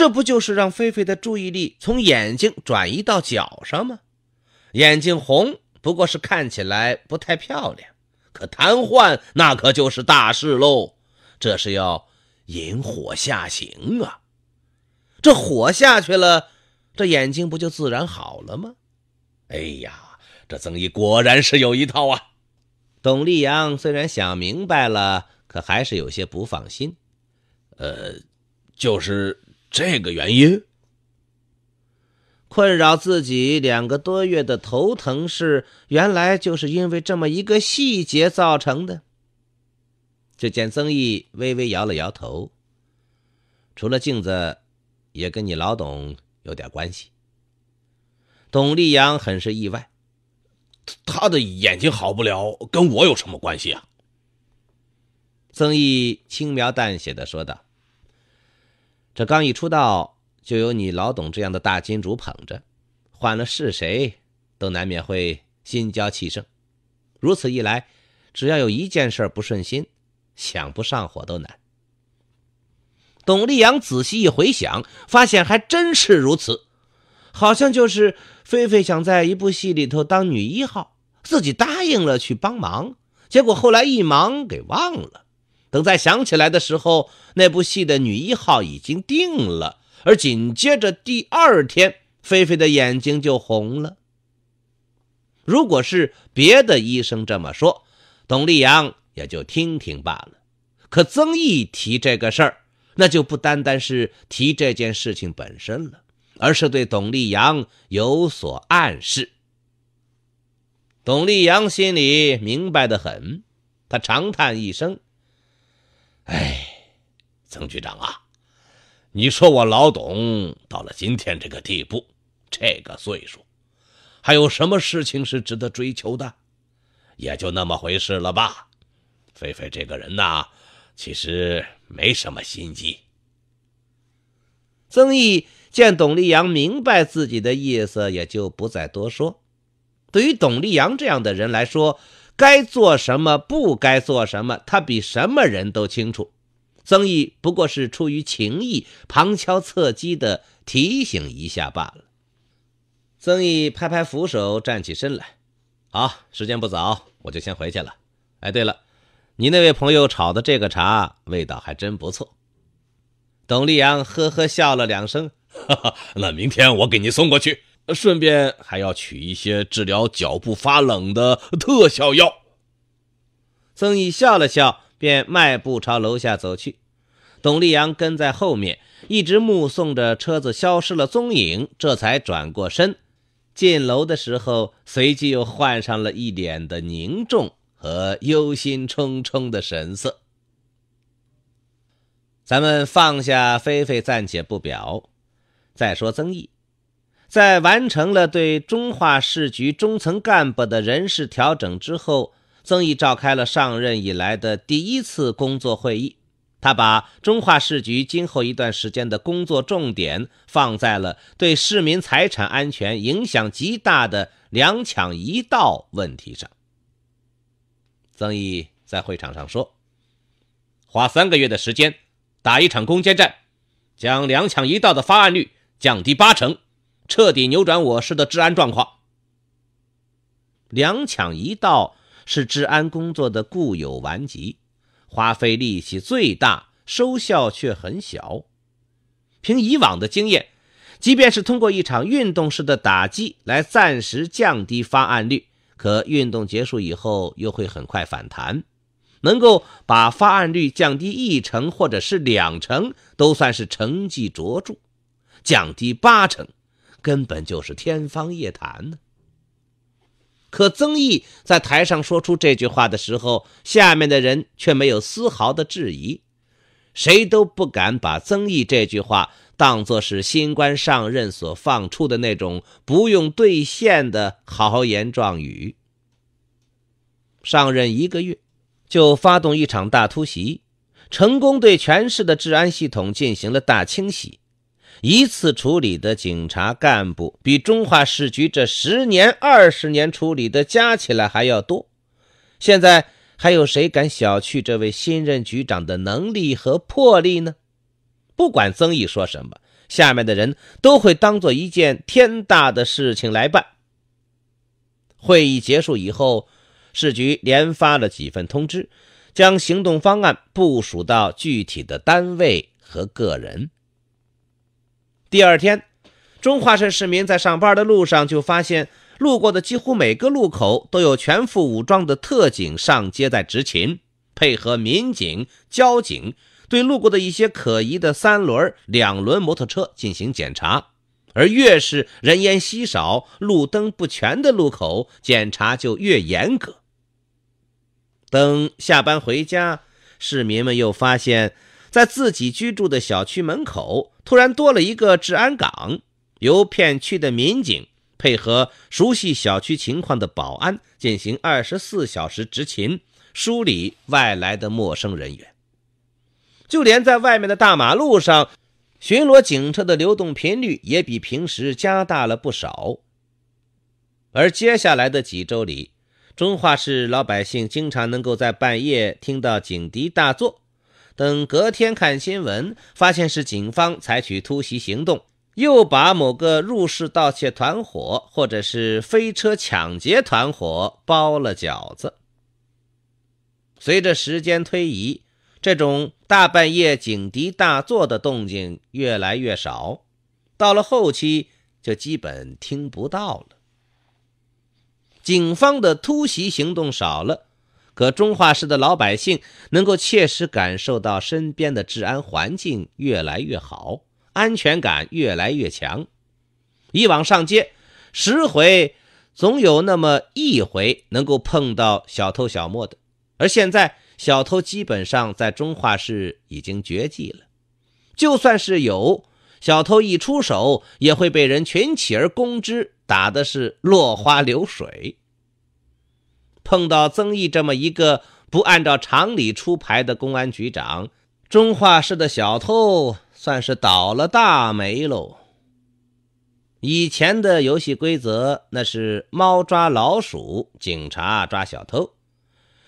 这不就是让菲菲的注意力从眼睛转移到脚上吗？眼睛红不过是看起来不太漂亮，可瘫痪那可就是大事喽。这是要引火下行啊！这火下去了，这眼睛不就自然好了吗？哎呀，这曾毅果然是有一套啊！董丽阳虽然想明白了，可还是有些不放心。呃，就是。这个原因，困扰自己两个多月的头疼事，原来就是因为这么一个细节造成的。只见曾毅微微摇了摇头。除了镜子，也跟你老董有点关系。董立阳很是意外，他的眼睛好不了，跟我有什么关系啊？曾毅轻描淡写的说道。这刚一出道，就有你老董这样的大金主捧着，换了是谁都难免会心焦气盛。如此一来，只要有一件事不顺心，想不上火都难。董丽阳仔细一回想，发现还真是如此，好像就是菲菲想在一部戏里头当女一号，自己答应了去帮忙，结果后来一忙给忘了。等再想起来的时候，那部戏的女一号已经定了。而紧接着第二天，菲菲的眼睛就红了。如果是别的医生这么说，董立阳也就听听罢了。可曾毅提这个事儿，那就不单单是提这件事情本身了，而是对董立阳有所暗示。董立阳心里明白的很，他长叹一声。哎，曾局长啊，你说我老董到了今天这个地步，这个岁数，还有什么事情是值得追求的？也就那么回事了吧。菲菲这个人呐，其实没什么心机。曾毅见董立阳明白自己的意思，也就不再多说。对于董立阳这样的人来说。该做什么，不该做什么，他比什么人都清楚。曾毅不过是出于情谊，旁敲侧击的提醒一下罢了。曾毅拍拍扶手，站起身来：“好，时间不早，我就先回去了。”哎，对了，你那位朋友炒的这个茶味道还真不错。董立阳呵呵笑了两声：“哈哈，那明天我给你送过去。”顺便还要取一些治疗脚部发冷的特效药。曾毅笑了笑，便迈步朝楼下走去。董丽阳跟在后面，一直目送着车子消失了踪影，这才转过身。进楼的时候，随即又换上了一脸的凝重和忧心忡忡的神色。咱们放下菲菲暂且不表，再说曾毅。在完成了对中化市局中层干部的人事调整之后，曾毅召开了上任以来的第一次工作会议。他把中化市局今后一段时间的工作重点放在了对市民财产安全影响极大的“两抢一盗”问题上。曾毅在会场上说：“花三个月的时间，打一场攻坚战，将‘两抢一盗’的发案率降低八成。”彻底扭转我市的治安状况，两抢一盗是治安工作的固有顽疾，花费力气最大，收效却很小。凭以往的经验，即便是通过一场运动式的打击来暂时降低发案率，可运动结束以后又会很快反弹。能够把发案率降低一成或者是两成，都算是成绩卓著；降低八成。根本就是天方夜谭呢。可曾毅在台上说出这句话的时候，下面的人却没有丝毫的质疑，谁都不敢把曾毅这句话当作是新官上任所放出的那种不用兑现的豪言壮语。上任一个月，就发动一场大突袭，成功对全市的治安系统进行了大清洗。一次处理的警察干部比中华市局这十年、二十年处理的加起来还要多。现在还有谁敢小觑这位新任局长的能力和魄力呢？不管曾毅说什么，下面的人都会当做一件天大的事情来办。会议结束以后，市局连发了几份通知，将行动方案部署到具体的单位和个人。第二天，中化市市民在上班的路上就发现，路过的几乎每个路口都有全副武装的特警上街在执勤，配合民警、交警对路过的一些可疑的三轮、两轮摩托车进行检查，而越是人烟稀少、路灯不全的路口，检查就越严格。等下班回家，市民们又发现。在自己居住的小区门口，突然多了一个治安岗，由片区的民警配合熟悉小区情况的保安进行二十四小时执勤，梳理外来的陌生人员。就连在外面的大马路上，巡逻警车的流动频率也比平时加大了不少。而接下来的几周里，中化市老百姓经常能够在半夜听到警笛大作。等隔天看新闻，发现是警方采取突袭行动，又把某个入室盗窃团伙或者是飞车抢劫团伙包了饺子。随着时间推移，这种大半夜警笛大作的动静越来越少，到了后期就基本听不到了。警方的突袭行动少了。可中化市的老百姓能够切实感受到身边的治安环境越来越好，安全感越来越强。以往上街十回，总有那么一回能够碰到小偷小摸的，而现在小偷基本上在中化市已经绝迹了。就算是有小偷一出手，也会被人群起而攻之，打的是落花流水。碰到曾毅这么一个不按照常理出牌的公安局长，中化市的小偷算是倒了大霉喽。以前的游戏规则那是猫抓老鼠，警察抓小偷，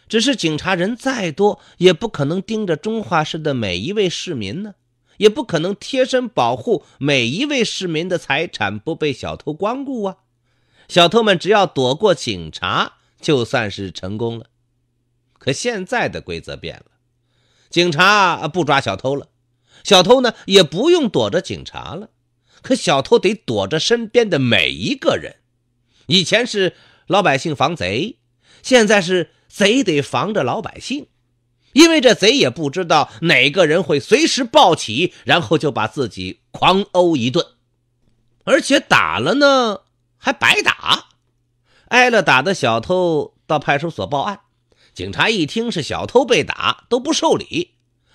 只是警察人再多，也不可能盯着中化市的每一位市民呢，也不可能贴身保护每一位市民的财产不被小偷光顾啊。小偷们只要躲过警察。就算是成功了，可现在的规则变了，警察不抓小偷了，小偷呢也不用躲着警察了，可小偷得躲着身边的每一个人。以前是老百姓防贼，现在是贼得防着老百姓，因为这贼也不知道哪个人会随时暴起，然后就把自己狂殴一顿，而且打了呢还白打。挨了打的小偷到派出所报案，警察一听是小偷被打，都不受理。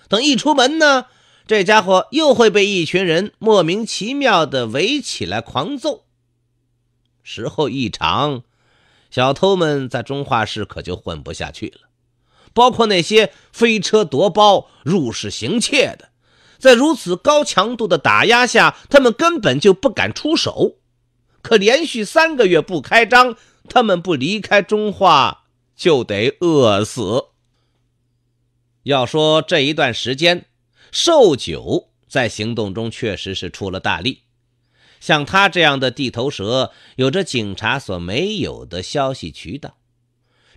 等一出门呢，这家伙又会被一群人莫名其妙的围起来狂揍。时候一长，小偷们在中化市可就混不下去了，包括那些飞车夺包、入室行窃的，在如此高强度的打压下，他们根本就不敢出手。可连续三个月不开张。他们不离开中化，就得饿死。要说这一段时间，寿九在行动中确实是出了大力。像他这样的地头蛇，有着警察所没有的消息渠道。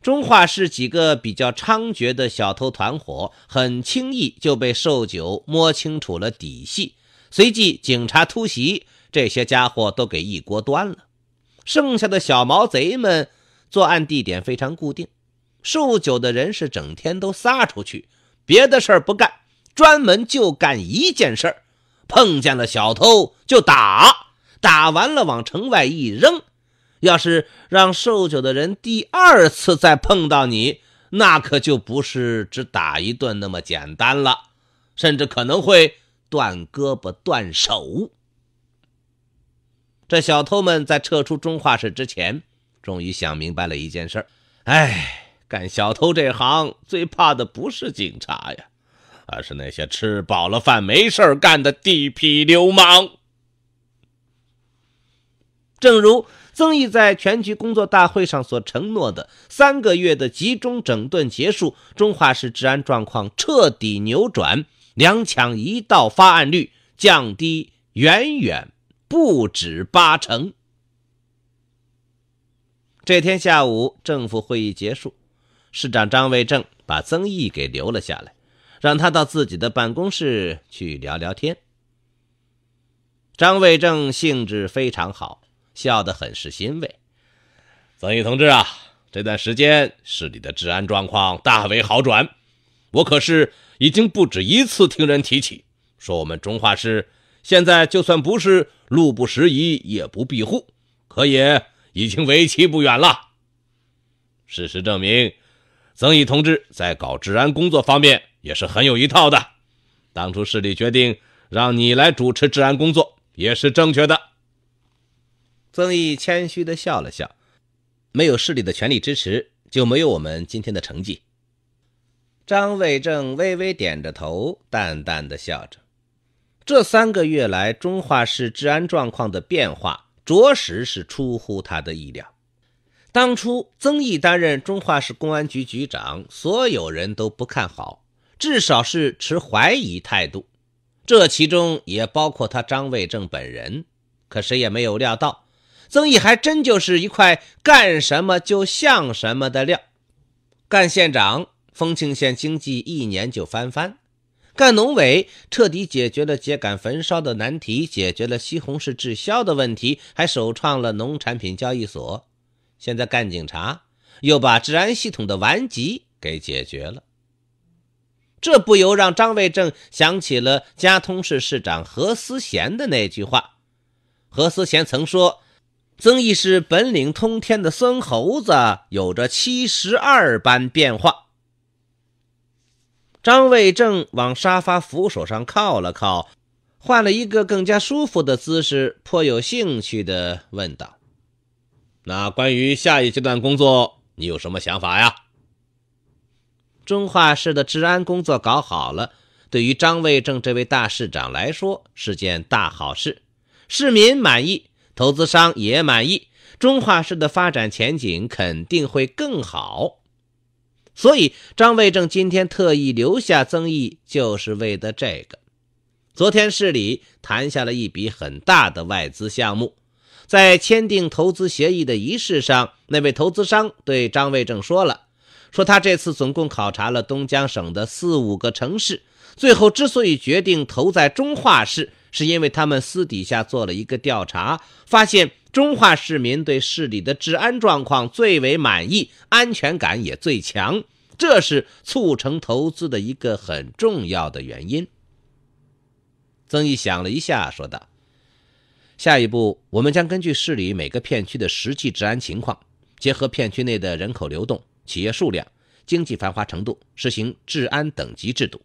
中化市几个比较猖獗的小偷团伙，很轻易就被寿九摸清楚了底细，随即警察突袭，这些家伙都给一锅端了。剩下的小毛贼们作案地点非常固定，受酒的人是整天都撒出去，别的事儿不干，专门就干一件事儿：碰见了小偷就打，打完了往城外一扔。要是让受酒的人第二次再碰到你，那可就不是只打一顿那么简单了，甚至可能会断胳膊断手。这小偷们在撤出中化市之前，终于想明白了一件事：哎，干小偷这行最怕的不是警察呀，而是那些吃饱了饭没事干的地痞流氓。正如曾毅在全局工作大会上所承诺的，三个月的集中整顿结束，中化市治安状况彻底扭转，两抢一盗发案率降低，远远。不止八成。这天下午，政府会议结束，市长张卫正把曾毅给留了下来，让他到自己的办公室去聊聊天。张卫正兴致非常好，笑得很是欣慰。曾毅同志啊，这段时间市里的治安状况大为好转，我可是已经不止一次听人提起，说我们中化市现在就算不是……路不拾遗，夜不闭户，可也已经为期不远了。事实证明，曾毅同志在搞治安工作方面也是很有一套的。当初市里决定让你来主持治安工作，也是正确的。曾毅谦虚的笑了笑，没有市里的全力支持，就没有我们今天的成绩。张卫正微微点着头，淡淡的笑着。这三个月来，中化市治安状况的变化，着实是出乎他的意料。当初曾毅担任中化市公安局局长，所有人都不看好，至少是持怀疑态度。这其中也包括他张卫正本人。可谁也没有料到，曾毅还真就是一块干什么就像什么的料。干县长，丰庆县经济一年就翻番。干农委彻底解决了秸秆焚烧的难题，解决了西红柿滞销的问题，还首创了农产品交易所。现在干警察又把治安系统的顽疾给解决了，这不由让张卫正想起了佳通市市长何思贤的那句话：何思贤曾说，曾毅是本领通天的孙猴子，有着七十二般变化。张卫正往沙发扶手上靠了靠，换了一个更加舒服的姿势，颇有兴趣的问道：“那关于下一阶段工作，你有什么想法呀？”中化市的治安工作搞好了，对于张卫正这位大市长来说是件大好事，市民满意，投资商也满意，中化市的发展前景肯定会更好。所以，张卫正今天特意留下曾毅，就是为的这个。昨天市里谈下了一笔很大的外资项目，在签订投资协议的仪式上，那位投资商对张卫正说了：“说他这次总共考察了东江省的四五个城市，最后之所以决定投在中化市，是因为他们私底下做了一个调查，发现。”中化市民对市里的治安状况最为满意，安全感也最强，这是促成投资的一个很重要的原因。曾毅想了一下，说道：“下一步，我们将根据市里每个片区的实际治安情况，结合片区内的人口流动、企业数量、经济繁华程度，实行治安等级制度，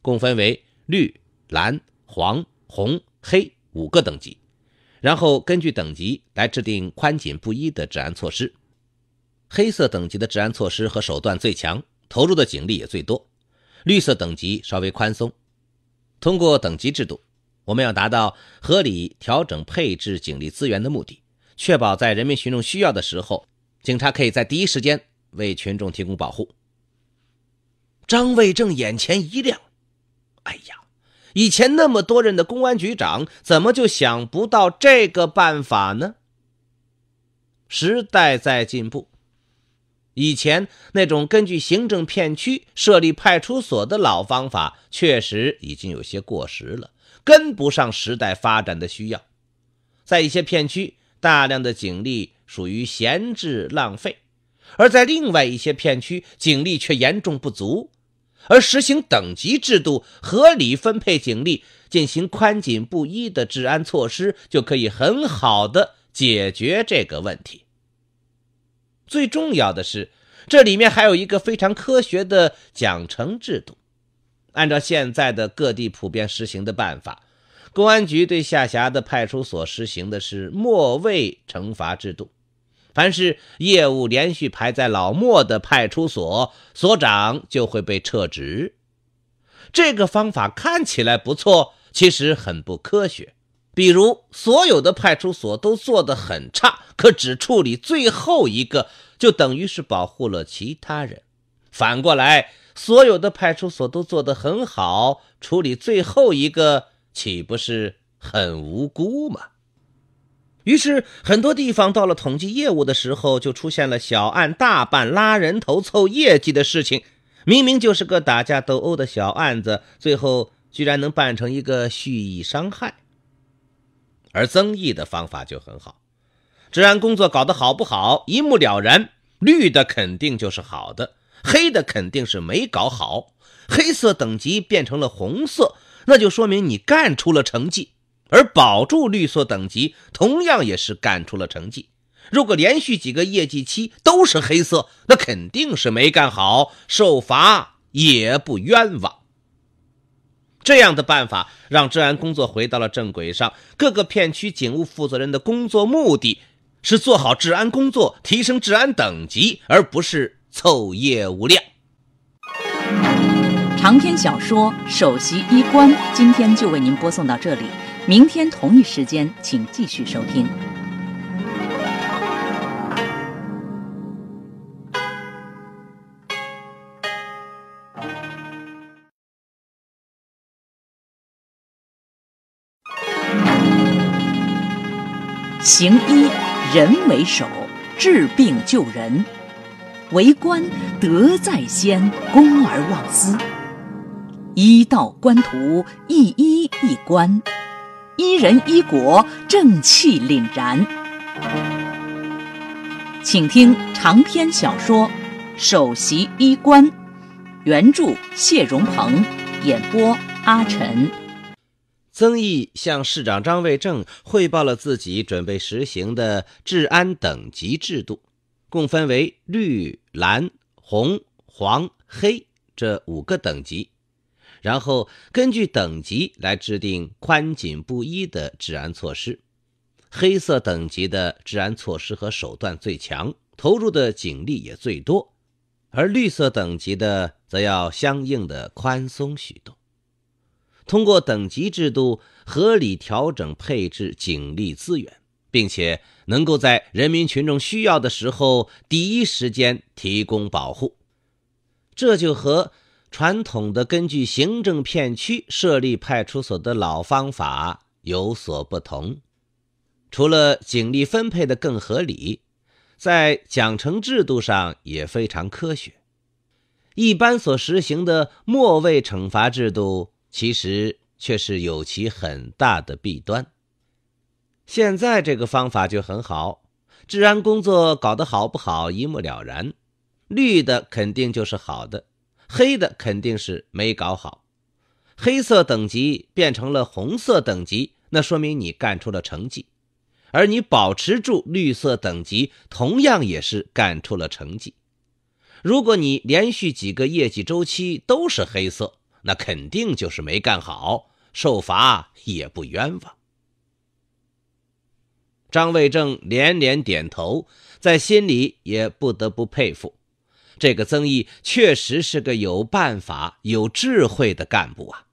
共分为绿、蓝、黄、红、黑五个等级。”然后根据等级来制定宽紧不一的治安措施，黑色等级的治安措施和手段最强，投入的警力也最多；绿色等级稍微宽松。通过等级制度，我们要达到合理调整配置警力资源的目的，确保在人民群众需要的时候，警察可以在第一时间为群众提供保护。张卫正眼前一亮，哎呀！以前那么多人的公安局长，怎么就想不到这个办法呢？时代在进步，以前那种根据行政片区设立派出所的老方法，确实已经有些过时了，跟不上时代发展的需要。在一些片区，大量的警力属于闲置浪费；而在另外一些片区，警力却严重不足。而实行等级制度，合理分配警力，进行宽紧不一的治安措施，就可以很好的解决这个问题。最重要的是，这里面还有一个非常科学的奖惩制度。按照现在的各地普遍实行的办法，公安局对下辖的派出所实行的是末位惩罚制度。凡是业务连续排在老莫的派出所所长就会被撤职。这个方法看起来不错，其实很不科学。比如，所有的派出所都做得很差，可只处理最后一个，就等于是保护了其他人。反过来，所有的派出所都做得很好，处理最后一个，岂不是很无辜吗？于是，很多地方到了统计业务的时候，就出现了小案大办、拉人头凑业绩的事情。明明就是个打架斗殴的小案子，最后居然能办成一个蓄意伤害。而增益的方法就很好，治安工作搞得好不好一目了然，绿的肯定就是好的，黑的肯定是没搞好。黑色等级变成了红色，那就说明你干出了成绩。而保住绿色等级，同样也是干出了成绩。如果连续几个业绩期都是黑色，那肯定是没干好，受罚也不冤枉。这样的办法让治安工作回到了正轨上。各个片区警务负责人的工作目的，是做好治安工作，提升治安等级，而不是凑业务量。长篇小说《首席医官》，今天就为您播送到这里。明天同一时间，请继续收听。行医人为首，治病救人；为官德在先，公而忘私。医道官途，一医一官。一人一国，正气凛然。请听长篇小说《首席医官》，原著谢荣鹏，演播阿晨。曾毅向市长张卫正汇报了自己准备实行的治安等级制度，共分为绿、蓝、红、黄、黑这五个等级。然后根据等级来制定宽紧不一的治安措施，黑色等级的治安措施和手段最强，投入的警力也最多；而绿色等级的则要相应的宽松许多。通过等级制度合理调整配置警力资源，并且能够在人民群众需要的时候第一时间提供保护，这就和。传统的根据行政片区设立派出所的老方法有所不同，除了警力分配的更合理，在奖惩制度上也非常科学。一般所实行的末位惩罚制度，其实却是有其很大的弊端。现在这个方法就很好，治安工作搞得好不好一目了然，绿的肯定就是好的。黑的肯定是没搞好，黑色等级变成了红色等级，那说明你干出了成绩；而你保持住绿色等级，同样也是干出了成绩。如果你连续几个业绩周期都是黑色，那肯定就是没干好，受罚也不冤枉。张卫正连连点头，在心里也不得不佩服。这个曾毅确实是个有办法、有智慧的干部啊。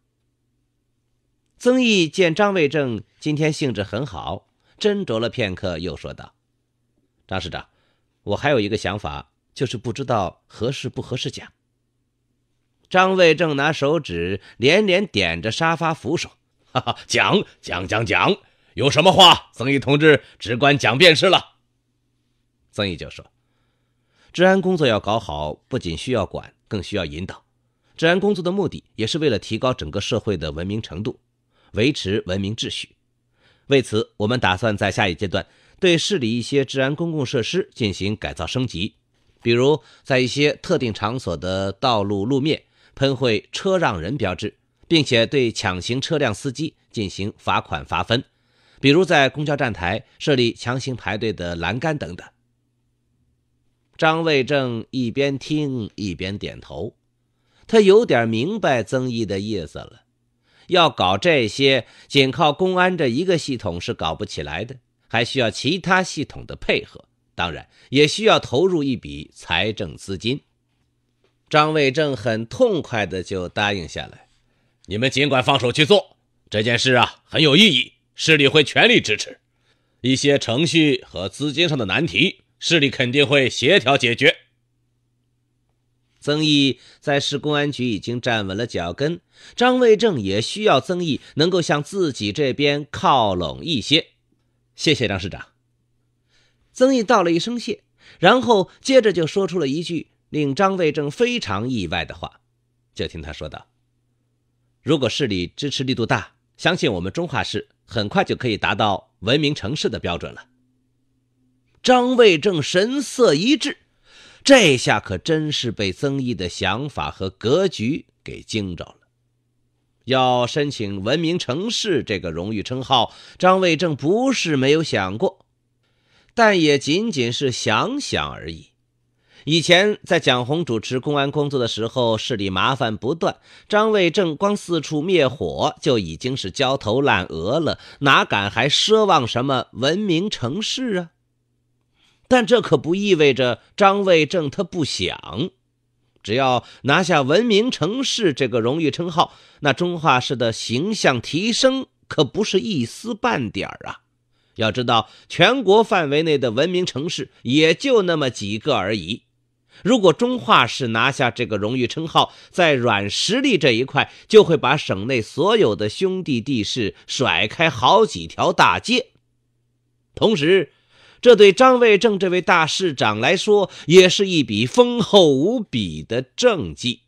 曾毅见张卫正今天兴致很好，斟酌了片刻，又说道：“张市长，我还有一个想法，就是不知道合适不合适讲。”张卫正拿手指连连点着沙发扶手：“哈哈，讲讲讲讲，有什么话，曾毅同志只管讲便是了。”曾毅就说。治安工作要搞好，不仅需要管，更需要引导。治安工作的目的也是为了提高整个社会的文明程度，维持文明秩序。为此，我们打算在下一阶段对市里一些治安公共设施进行改造升级，比如在一些特定场所的道路路面喷绘“车让人”标志，并且对抢行车辆司机进行罚款罚分；比如在公交站台设立强行排队的栏杆等等。张卫正一边听一边点头，他有点明白曾毅的意思了。要搞这些，仅靠公安这一个系统是搞不起来的，还需要其他系统的配合，当然也需要投入一笔财政资金。张卫正很痛快的就答应下来，你们尽管放手去做，这件事啊很有意义，市里会全力支持，一些程序和资金上的难题。市里肯定会协调解决。曾毅在市公安局已经站稳了脚跟，张卫正也需要曾毅能够向自己这边靠拢一些。谢谢张市长。曾毅道了一声谢，然后接着就说出了一句令张卫正非常意外的话，就听他说道：“如果市里支持力度大，相信我们中化市很快就可以达到文明城市的标准了。”张卫正神色一滞，这下可真是被曾毅的想法和格局给惊着了。要申请文明城市这个荣誉称号，张卫正不是没有想过，但也仅仅是想想而已。以前在蒋红主持公安工作的时候，市里麻烦不断，张卫正光四处灭火就已经是焦头烂额了，哪敢还奢望什么文明城市啊？但这可不意味着张卫正他不想，只要拿下文明城市这个荣誉称号，那中化市的形象提升可不是一丝半点啊！要知道，全国范围内的文明城市也就那么几个而已。如果中化市拿下这个荣誉称号，在软实力这一块，就会把省内所有的兄弟地市甩开好几条大街，同时。这对张卫正这位大市长来说，也是一笔丰厚无比的政绩。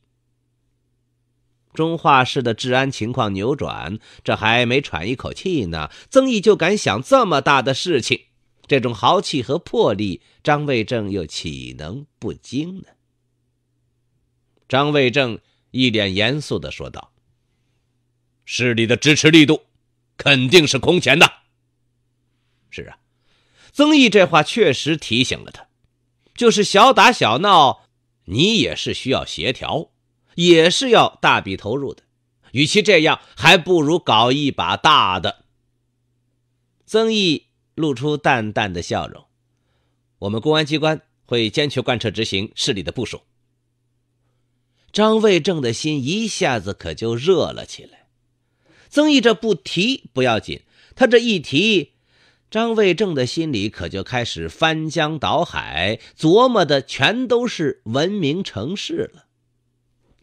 中化市的治安情况扭转，这还没喘一口气呢，曾毅就敢想这么大的事情，这种豪气和魄力，张卫正又岂能不惊呢？张卫正一脸严肃的说道：“市里的支持力度，肯定是空前的。”是啊。曾毅这话确实提醒了他，就是小打小闹，你也是需要协调，也是要大笔投入的。与其这样，还不如搞一把大的。曾毅露出淡淡的笑容：“我们公安机关会坚决贯彻执行市里的部署。”张卫正的心一下子可就热了起来。曾毅这不提不要紧，他这一提。张卫正的心里可就开始翻江倒海，琢磨的全都是文明城市了。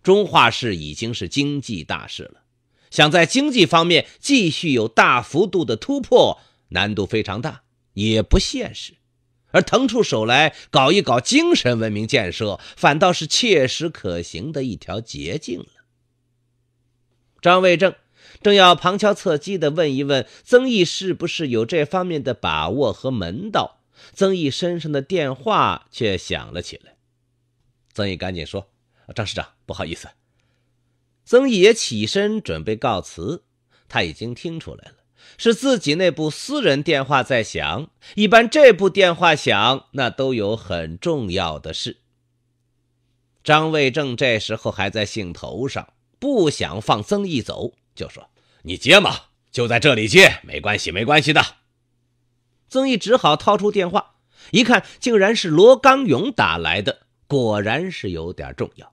中化市已经是经济大市了，想在经济方面继续有大幅度的突破，难度非常大，也不现实。而腾出手来搞一搞精神文明建设，反倒是切实可行的一条捷径了。张卫正。正要旁敲侧击地问一问曾毅是不是有这方面的把握和门道，曾毅身上的电话却响了起来。曾毅赶紧说：“张市长，不好意思。”曾毅也起身准备告辞。他已经听出来了，是自己那部私人电话在响。一般这部电话响，那都有很重要的事。张卫正这时候还在兴头上，不想放曾毅走。就说：“你接嘛，就在这里接，没关系，没关系的。”曾毅只好掏出电话，一看，竟然是罗刚勇打来的，果然是有点重要。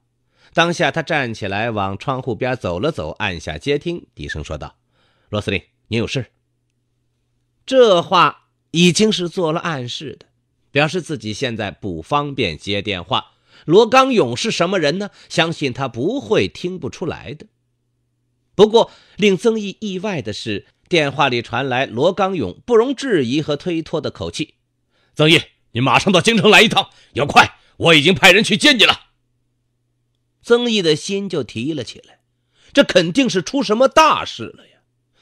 当下他站起来，往窗户边走了走，按下接听，低声说道：“罗司令，您有事。”这话已经是做了暗示的，表示自己现在不方便接电话。罗刚勇是什么人呢？相信他不会听不出来的。不过，令曾毅意外的是，电话里传来罗刚勇不容置疑和推脱的口气：“曾毅，你马上到京城来一趟，要快！我已经派人去接你了。”曾毅的心就提了起来，这肯定是出什么大事了呀！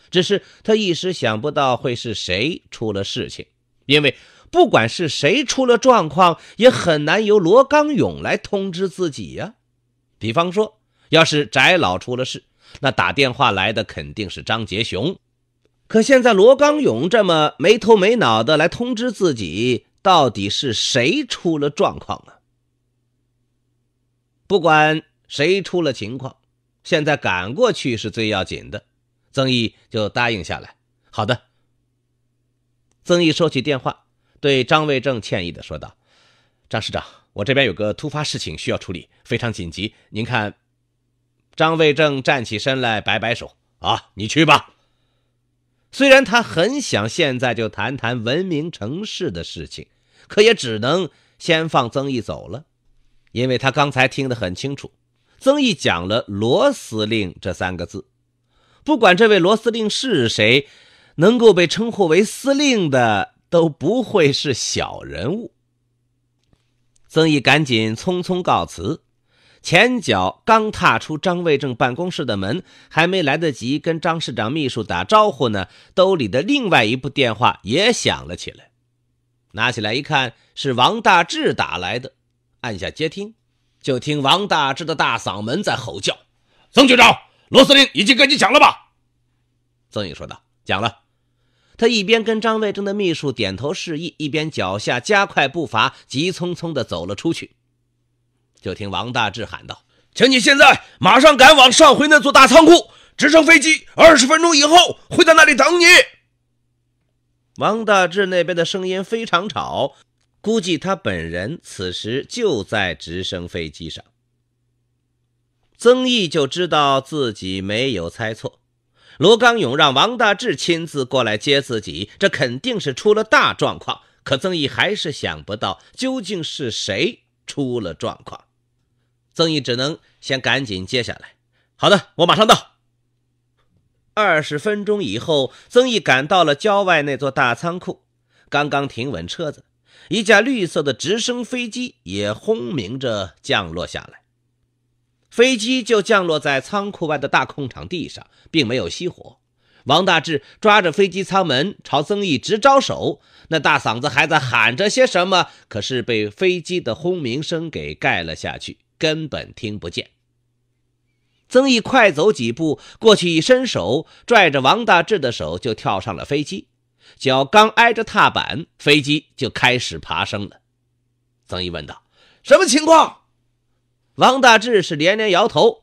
只是他一时想不到会是谁出了事情，因为不管是谁出了状况，也很难由罗刚勇来通知自己呀。比方说，要是翟老出了事。那打电话来的肯定是张杰雄，可现在罗刚勇这么没头没脑的来通知自己，到底是谁出了状况啊？不管谁出了情况，现在赶过去是最要紧的。曾毅就答应下来。好的。曾毅收起电话，对张卫正歉意的说道：“张市长，我这边有个突发事情需要处理，非常紧急，您看。”张卫正站起身来，摆摆手：“啊，你去吧。”虽然他很想现在就谈谈文明城市的事情，可也只能先放曾毅走了，因为他刚才听得很清楚，曾毅讲了“罗司令”这三个字。不管这位罗司令是谁，能够被称呼为司令的，都不会是小人物。曾毅赶紧匆匆告辞。前脚刚踏出张卫正办公室的门，还没来得及跟张市长秘书打招呼呢，兜里的另外一部电话也响了起来。拿起来一看，是王大治打来的，按下接听，就听王大治的大嗓门在吼叫：“曾局长，罗司令已经跟你讲了吧？”曾毅说道：“讲了。”他一边跟张卫正的秘书点头示意，一边脚下加快步伐，急匆匆地走了出去。就听王大志喊道：“请你现在马上赶往上回那座大仓库，直升飞机二十分钟以后会在那里等你。”王大志那边的声音非常吵，估计他本人此时就在直升飞机上。曾毅就知道自己没有猜错，罗刚勇让王大志亲自过来接自己，这肯定是出了大状况。可曾毅还是想不到究竟是谁出了状况。曾毅只能先赶紧接下来。好的，我马上到。二十分钟以后，曾毅赶到了郊外那座大仓库，刚刚停稳车子，一架绿色的直升飞机也轰鸣着降落下来。飞机就降落在仓库外的大空场地上，并没有熄火。王大治抓着飞机舱门朝曾毅直招手，那大嗓子还在喊着些什么，可是被飞机的轰鸣声给盖了下去。根本听不见。曾毅快走几步过去，一伸手拽着王大志的手就跳上了飞机，脚刚挨着踏板，飞机就开始爬升了。曾毅问道：“什么情况？”王大志是连连摇头：“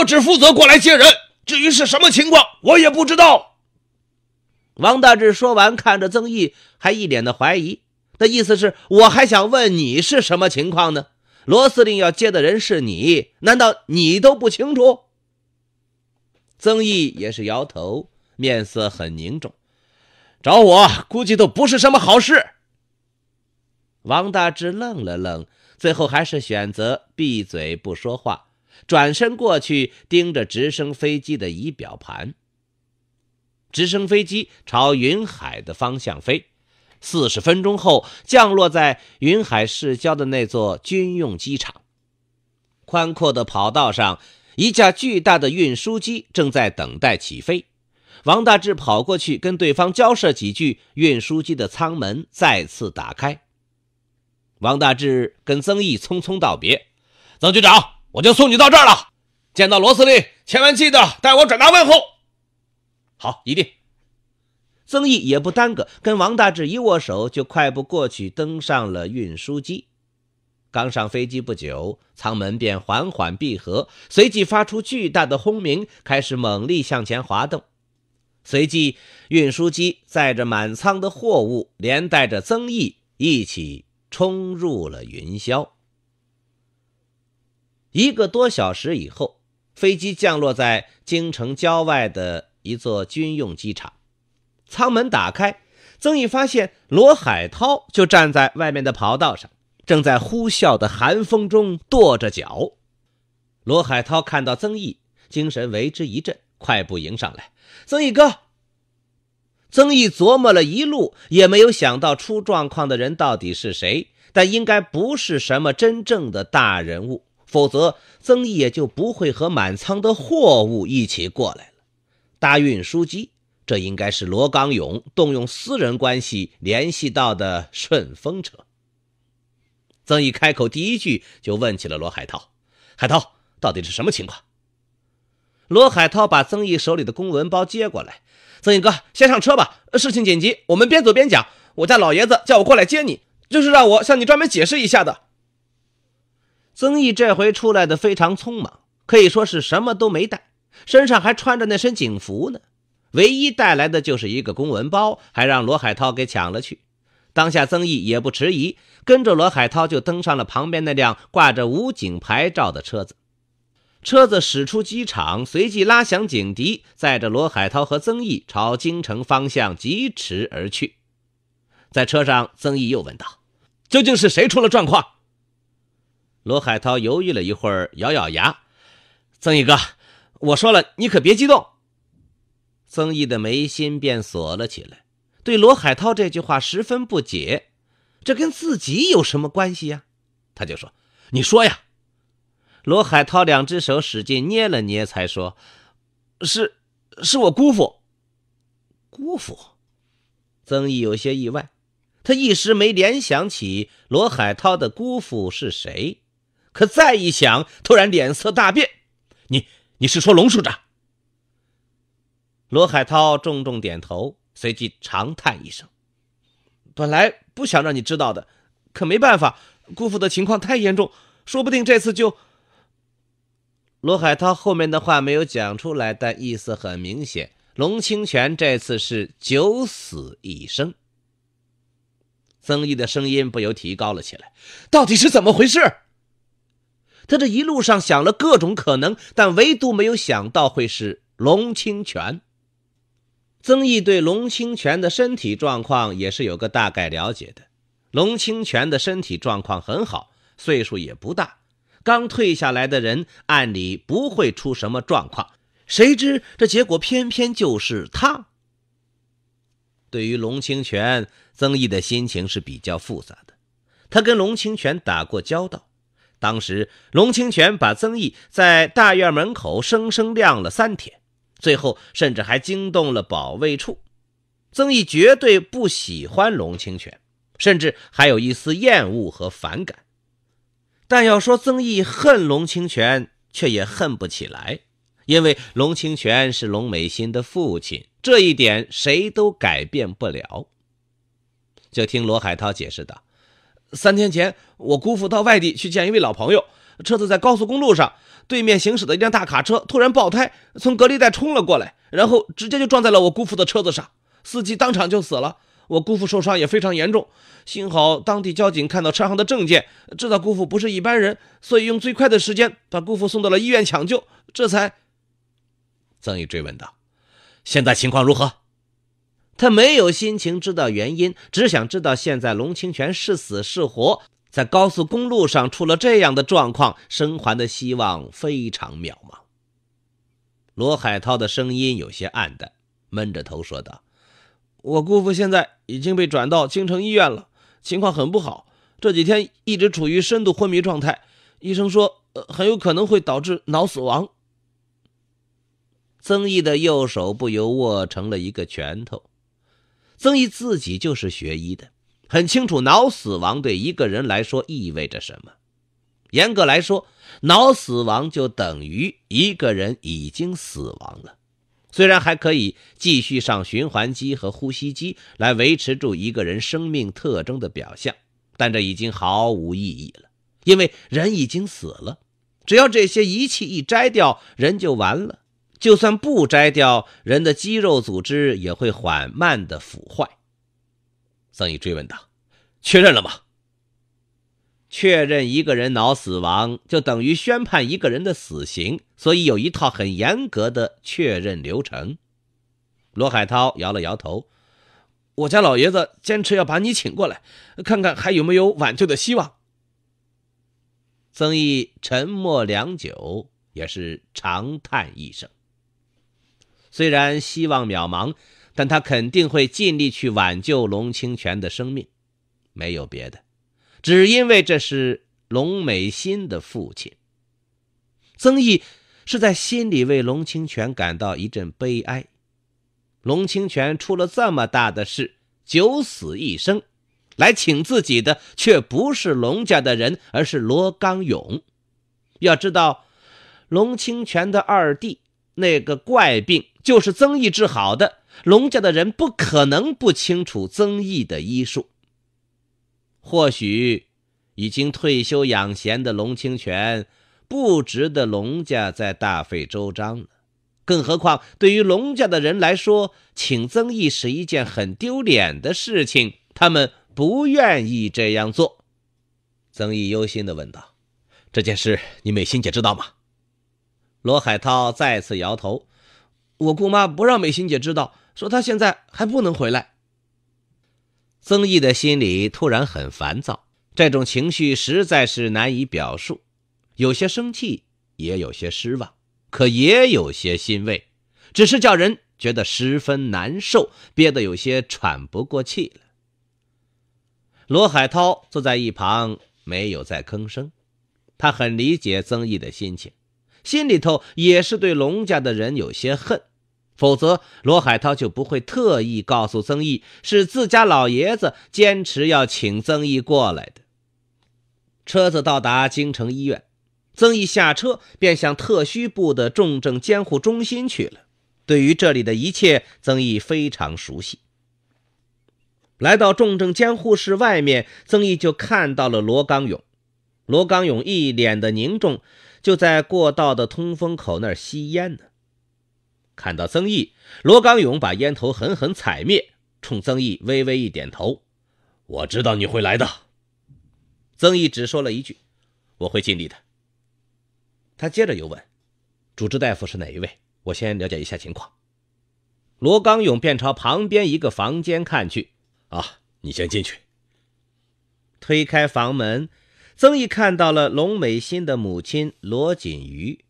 我只负责过来接人，至于是什么情况，我也不知道。”王大志说完，看着曾毅，还一脸的怀疑，那意思是：“我还想问你是什么情况呢？”罗司令要接的人是你，难道你都不清楚？曾毅也是摇头，面色很凝重。找我，估计都不是什么好事。王大志愣了愣，最后还是选择闭嘴不说话，转身过去盯着直升飞机的仪表盘。直升飞机朝云海的方向飞。四十分钟后，降落在云海市郊的那座军用机场。宽阔的跑道上，一架巨大的运输机正在等待起飞。王大志跑过去跟对方交涉几句，运输机的舱门再次打开。王大志跟曾毅匆匆道别：“曾局长，我就送你到这儿了。见到罗司令，千万记得代我转达问候。”“好，一定。”曾毅也不耽搁，跟王大志一握手，就快步过去登上了运输机。刚上飞机不久，舱门便缓缓闭合，随即发出巨大的轰鸣，开始猛力向前滑动。随即，运输机载着满舱的货物，连带着曾毅一起冲入了云霄。一个多小时以后，飞机降落在京城郊外的一座军用机场。舱门打开，曾毅发现罗海涛就站在外面的跑道上，正在呼啸的寒风中跺着脚。罗海涛看到曾毅，精神为之一振，快步迎上来：“曾毅哥！”曾毅琢磨了一路，也没有想到出状况的人到底是谁，但应该不是什么真正的大人物，否则曾毅也就不会和满仓的货物一起过来了。搭运输机。这应该是罗刚勇动用私人关系联系到的顺风车。曾毅开口第一句就问起了罗海涛：“海涛，到底是什么情况？”罗海涛把曾毅手里的公文包接过来：“曾毅哥，先上车吧，事情紧急，我们边走边讲。我家老爷子叫我过来接你，就是让我向你专门解释一下的。”曾毅这回出来的非常匆忙，可以说是什么都没带，身上还穿着那身警服呢。唯一带来的就是一个公文包，还让罗海涛给抢了去。当下，曾毅也不迟疑，跟着罗海涛就登上了旁边那辆挂着武警牌照的车子。车子驶出机场，随即拉响警笛，载着罗海涛和曾毅朝京城方向疾驰而去。在车上，曾毅又问道：“究竟是谁出了状况？”罗海涛犹豫了一会儿，咬咬牙：“曾毅哥，我说了，你可别激动。”曾毅的眉心便锁了起来，对罗海涛这句话十分不解，这跟自己有什么关系呀？他就说：“你说呀。”罗海涛两只手使劲捏了捏，才说：“是，是我姑父。”姑父，曾毅有些意外，他一时没联想起罗海涛的姑父是谁，可再一想，突然脸色大变：“你，你是说龙署长？”罗海涛重重点头，随即长叹一声：“本来不想让你知道的，可没办法，姑父的情况太严重，说不定这次就……”罗海涛后面的话没有讲出来，但意思很明显：龙清泉这次是九死一生。曾毅的声音不由提高了起来：“到底是怎么回事？”他这一路上想了各种可能，但唯独没有想到会是龙清泉。曾毅对龙清泉的身体状况也是有个大概了解的。龙清泉的身体状况很好，岁数也不大，刚退下来的人，按理不会出什么状况。谁知这结果偏偏就是他。对于龙清泉，曾毅的心情是比较复杂的。他跟龙清泉打过交道，当时龙清泉把曾毅在大院门口生生晾了三天。最后，甚至还惊动了保卫处。曾毅绝对不喜欢龙清泉，甚至还有一丝厌恶和反感。但要说曾毅恨龙清泉，却也恨不起来，因为龙清泉是龙美心的父亲，这一点谁都改变不了。就听罗海涛解释道：“三天前，我姑父到外地去见一位老朋友，车子在高速公路上。”对面行驶的一辆大卡车突然爆胎，从隔离带冲了过来，然后直接就撞在了我姑父的车子上，司机当场就死了，我姑父受伤也非常严重。幸好当地交警看到车上的证件，知道姑父不是一般人，所以用最快的时间把姑父送到了医院抢救，这才。曾毅追问道：“现在情况如何？”他没有心情知道原因，只想知道现在龙清泉是死是活。在高速公路上出了这样的状况，生还的希望非常渺茫。罗海涛的声音有些暗淡，闷着头说道：“我姑父现在已经被转到京城医院了，情况很不好，这几天一直处于深度昏迷状态，医生说，呃，很有可能会导致脑死亡。”曾毅的右手不由握成了一个拳头。曾毅自己就是学医的。很清楚，脑死亡对一个人来说意味着什么。严格来说，脑死亡就等于一个人已经死亡了。虽然还可以继续上循环机和呼吸机来维持住一个人生命特征的表象，但这已经毫无意义了，因为人已经死了。只要这些仪器一摘掉，人就完了。就算不摘掉，人的肌肉组织也会缓慢的腐坏。曾毅追问道：“确认了吗？”确认一个人脑死亡，就等于宣判一个人的死刑，所以有一套很严格的确认流程。罗海涛摇了摇头：“我家老爷子坚持要把你请过来，看看还有没有挽救的希望。”曾毅沉默良久，也是长叹一声。虽然希望渺茫。但他肯定会尽力去挽救龙清泉的生命，没有别的，只因为这是龙美心的父亲。曾毅是在心里为龙清泉感到一阵悲哀。龙清泉出了这么大的事，九死一生，来请自己的却不是龙家的人，而是罗刚勇。要知道，龙清泉的二弟那个怪病就是曾毅治好的。龙家的人不可能不清楚曾毅的医术。或许，已经退休养闲的龙清泉，不值得龙家再大费周章了。更何况，对于龙家的人来说，请曾毅是一件很丢脸的事情，他们不愿意这样做。曾毅忧心的问道：“这件事，你美心姐知道吗？”罗海涛再次摇头：“我姑妈不让美心姐知道。”说他现在还不能回来。曾毅的心里突然很烦躁，这种情绪实在是难以表述，有些生气，也有些失望，可也有些欣慰，只是叫人觉得十分难受，憋得有些喘不过气了。罗海涛坐在一旁，没有再吭声，他很理解曾毅的心情，心里头也是对龙家的人有些恨。否则，罗海涛就不会特意告诉曾毅，是自家老爷子坚持要请曾毅过来的。车子到达京城医院，曾毅下车便向特需部的重症监护中心去了。对于这里的一切，曾毅非常熟悉。来到重症监护室外面，曾毅就看到了罗刚勇。罗刚勇一脸的凝重，就在过道的通风口那儿吸烟呢。看到曾毅，罗刚勇把烟头狠狠踩灭，冲曾毅微微一点头：“我知道你会来的。”曾毅只说了一句：“我会尽力的。”他接着又问：“主治大夫是哪一位？我先了解一下情况。”罗刚勇便朝旁边一个房间看去：“啊，你先进去。”推开房门，曾毅看到了龙美心的母亲罗锦瑜。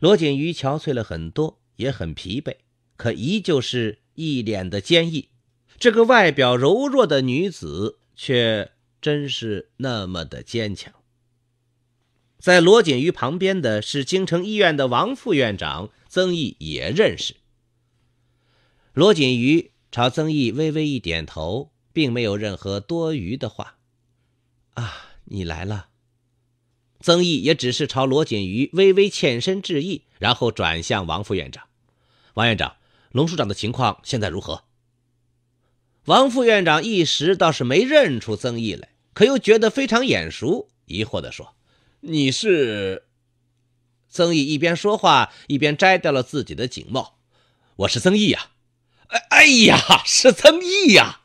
罗锦瑜憔悴了很多。也很疲惫，可依旧是一脸的坚毅。这个外表柔弱的女子，却真是那么的坚强。在罗锦瑜旁边的是京城医院的王副院长，曾毅也认识。罗锦瑜朝曾毅微微一点头，并没有任何多余的话。啊，你来了。曾毅也只是朝罗锦瑜微微欠身致意，然后转向王副院长。王院长，龙署长的情况现在如何？王副院长一时倒是没认出曾毅来，可又觉得非常眼熟，疑惑地说：“你是？”曾毅一边说话一边摘掉了自己的警帽：“我是曾毅呀！”“哎哎呀，是曾毅呀！”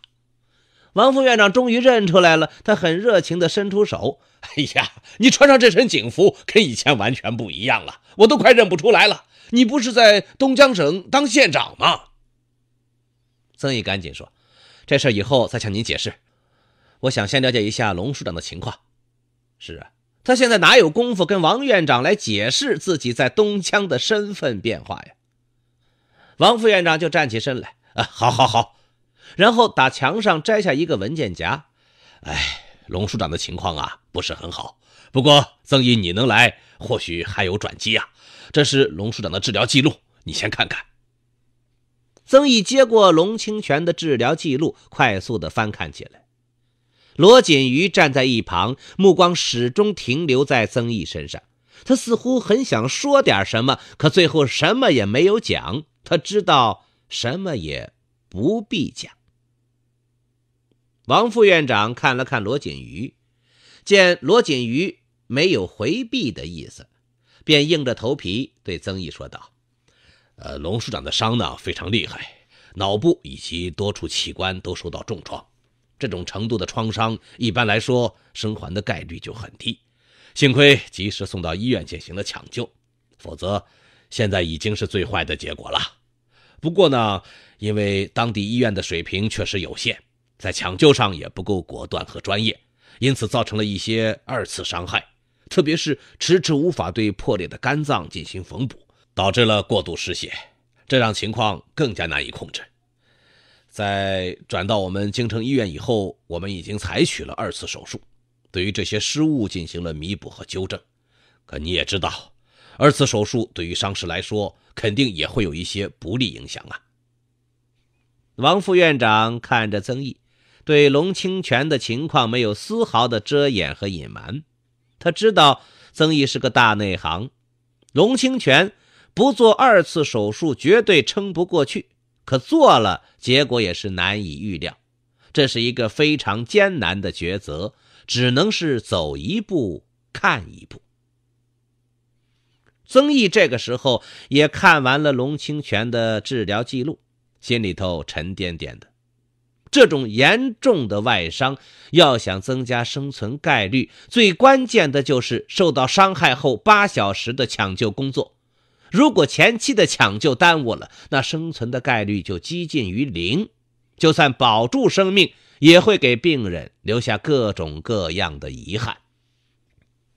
王副院长终于认出来了，他很热情地伸出手：“哎呀，你穿上这身警服，跟以前完全不一样了，我都快认不出来了。”你不是在东江省当县长吗？曾毅赶紧说：“这事以后再向您解释。我想先了解一下龙署长的情况。”是啊，他现在哪有功夫跟王院长来解释自己在东江的身份变化呀？王副院长就站起身来：“啊，好，好，好。”然后打墙上摘下一个文件夹。“哎，龙署长的情况啊，不是很好。不过，曾毅，你能来，或许还有转机啊。”这是龙署长的治疗记录，你先看看。曾毅接过龙清泉的治疗记录，快速的翻看起来。罗锦瑜站在一旁，目光始终停留在曾毅身上。他似乎很想说点什么，可最后什么也没有讲。他知道什么也不必讲。王副院长看了看罗锦瑜，见罗锦瑜没有回避的意思。便硬着头皮对曾毅说道：“呃，龙署长的伤呢非常厉害，脑部以及多处器官都受到重创。这种程度的创伤，一般来说生还的概率就很低。幸亏及时送到医院进行了抢救，否则现在已经是最坏的结果了。不过呢，因为当地医院的水平确实有限，在抢救上也不够果断和专业，因此造成了一些二次伤害。”特别是迟迟无法对破裂的肝脏进行缝补，导致了过度失血，这让情况更加难以控制。在转到我们京城医院以后，我们已经采取了二次手术，对于这些失误进行了弥补和纠正。可你也知道，二次手术对于伤势来说肯定也会有一些不利影响啊。王副院长看着曾毅，对龙清泉的情况没有丝毫的遮掩和隐瞒。他知道曾毅是个大内行，龙清泉不做二次手术绝对撑不过去，可做了结果也是难以预料，这是一个非常艰难的抉择，只能是走一步看一步。曾毅这个时候也看完了龙清泉的治疗记录，心里头沉甸甸的。这种严重的外伤，要想增加生存概率，最关键的就是受到伤害后八小时的抢救工作。如果前期的抢救耽误了，那生存的概率就接近于零。就算保住生命，也会给病人留下各种各样的遗憾。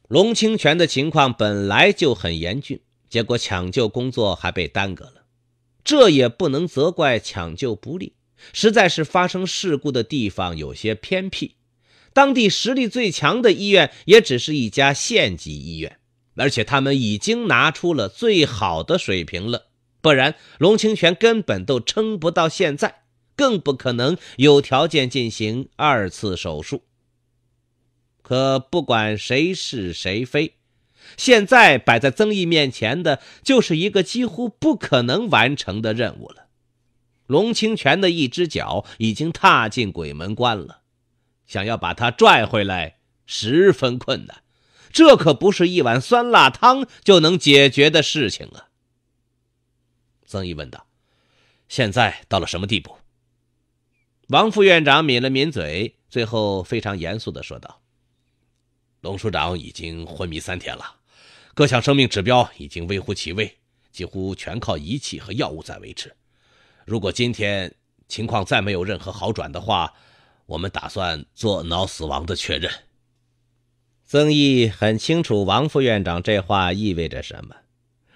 龙清泉的情况本来就很严峻，结果抢救工作还被耽搁了，这也不能责怪抢救不力。实在是发生事故的地方有些偏僻，当地实力最强的医院也只是一家县级医院，而且他们已经拿出了最好的水平了，不然龙清泉根本都撑不到现在，更不可能有条件进行二次手术。可不管谁是谁非，现在摆在曾毅面前的就是一个几乎不可能完成的任务了。龙清泉的一只脚已经踏进鬼门关了，想要把他拽回来十分困难。这可不是一碗酸辣汤就能解决的事情啊！曾毅问道：“现在到了什么地步？”王副院长抿了抿嘴，最后非常严肃的说道：“龙处长已经昏迷三天了，各项生命指标已经微乎其微，几乎全靠仪器和药物在维持。”如果今天情况再没有任何好转的话，我们打算做脑死亡的确认。曾毅很清楚王副院长这话意味着什么，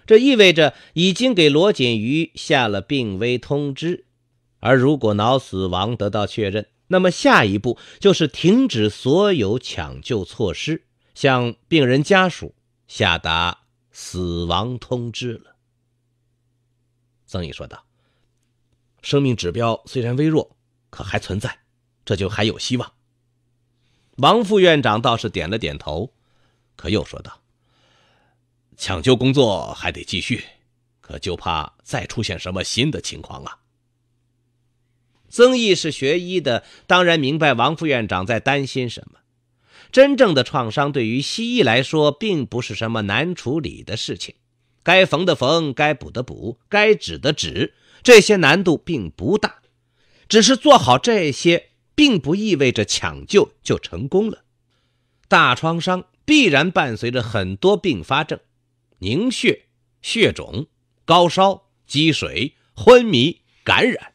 这意味着已经给罗锦瑜下了病危通知，而如果脑死亡得到确认，那么下一步就是停止所有抢救措施，向病人家属下达死亡通知了。曾毅说道。生命指标虽然微弱，可还存在，这就还有希望。王副院长倒是点了点头，可又说道：“抢救工作还得继续，可就怕再出现什么新的情况啊。”曾毅是学医的，当然明白王副院长在担心什么。真正的创伤对于西医来说，并不是什么难处理的事情，该缝的缝，该补的补，该止的止。这些难度并不大，只是做好这些，并不意味着抢救就成功了。大创伤必然伴随着很多并发症：凝血、血肿、高烧、积水、昏迷、感染。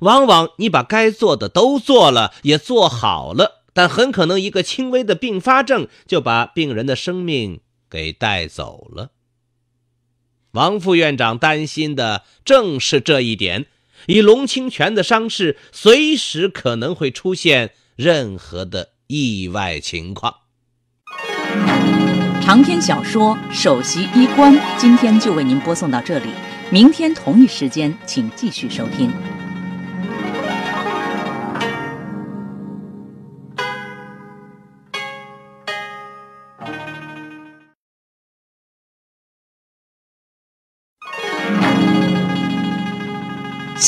往往你把该做的都做了，也做好了，但很可能一个轻微的并发症就把病人的生命给带走了。王副院长担心的正是这一点，以龙清泉的伤势，随时可能会出现任何的意外情况。长篇小说《首席医官》，今天就为您播送到这里，明天同一时间，请继续收听。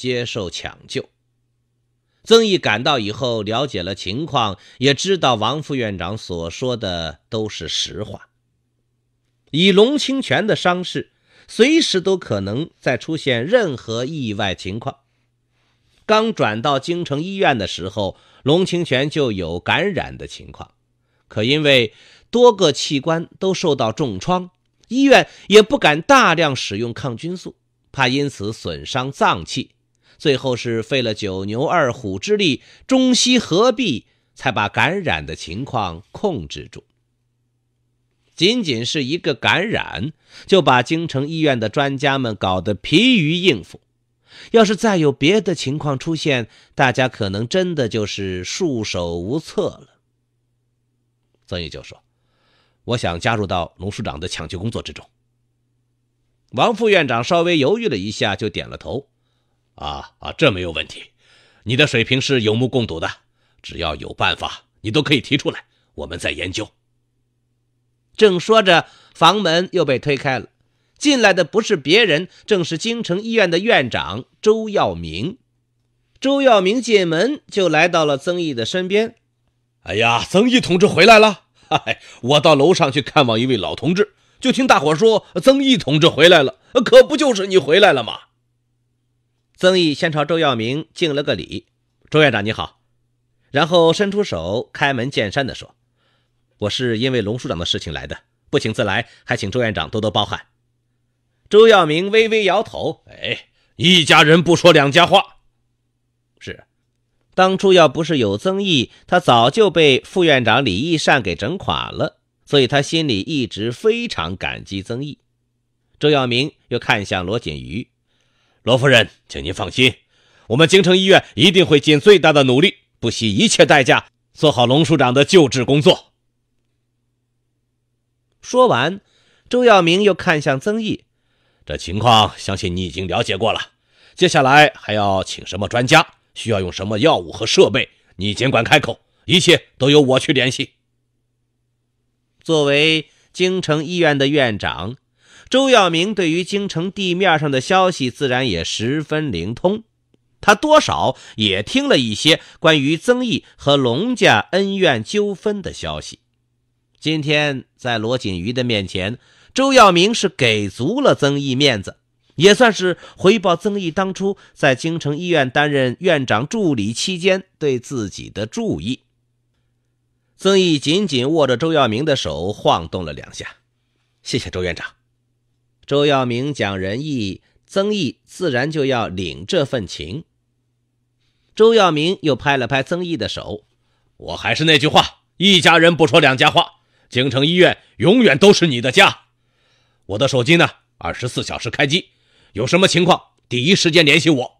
接受抢救。曾毅赶到以后，了解了情况，也知道王副院长所说的都是实话。以龙清泉的伤势，随时都可能再出现任何意外情况。刚转到京城医院的时候，龙清泉就有感染的情况，可因为多个器官都受到重创，医院也不敢大量使用抗菌素，怕因此损伤脏器。最后是费了九牛二虎之力，中西合璧才把感染的情况控制住。仅仅是一个感染，就把京城医院的专家们搞得疲于应付。要是再有别的情况出现，大家可能真的就是束手无策了。曾毅就说：“我想加入到龙署长的抢救工作之中。”王副院长稍微犹豫了一下，就点了头。啊啊，这没有问题，你的水平是有目共睹的，只要有办法，你都可以提出来，我们再研究。正说着，房门又被推开了，进来的不是别人，正是京城医院的院长周耀明。周耀明进门就来到了曾毅的身边。哎呀，曾毅同志回来了！我到楼上去看望一位老同志，就听大伙说曾毅同志回来了，可不就是你回来了吗？曾毅先朝周耀明敬了个礼：“周院长你好。”然后伸出手，开门见山地说：“我是因为龙署长的事情来的，不请自来，还请周院长多多包涵。”周耀明微微摇头：“哎，一家人不说两家话。是，当初要不是有曾毅，他早就被副院长李义善给整垮了。所以他心里一直非常感激曾毅。”周耀明又看向罗锦瑜。罗夫人，请您放心，我们京城医院一定会尽最大的努力，不惜一切代价做好龙署长的救治工作。说完，周耀明又看向曾毅：“这情况相信你已经了解过了，接下来还要请什么专家，需要用什么药物和设备，你尽管开口，一切都由我去联系。”作为京城医院的院长。周耀明对于京城地面上的消息自然也十分灵通，他多少也听了一些关于曾毅和龙家恩怨纠纷的消息。今天在罗锦瑜的面前，周耀明是给足了曾毅面子，也算是回报曾毅当初在京城医院担任院长助理期间对自己的注意。曾毅紧紧握着周耀明的手，晃动了两下，谢谢周院长。周耀明讲仁义，曾毅自然就要领这份情。周耀明又拍了拍曾毅的手：“我还是那句话，一家人不说两家话。京城医院永远都是你的家。我的手机呢，二十四小时开机，有什么情况第一时间联系我。”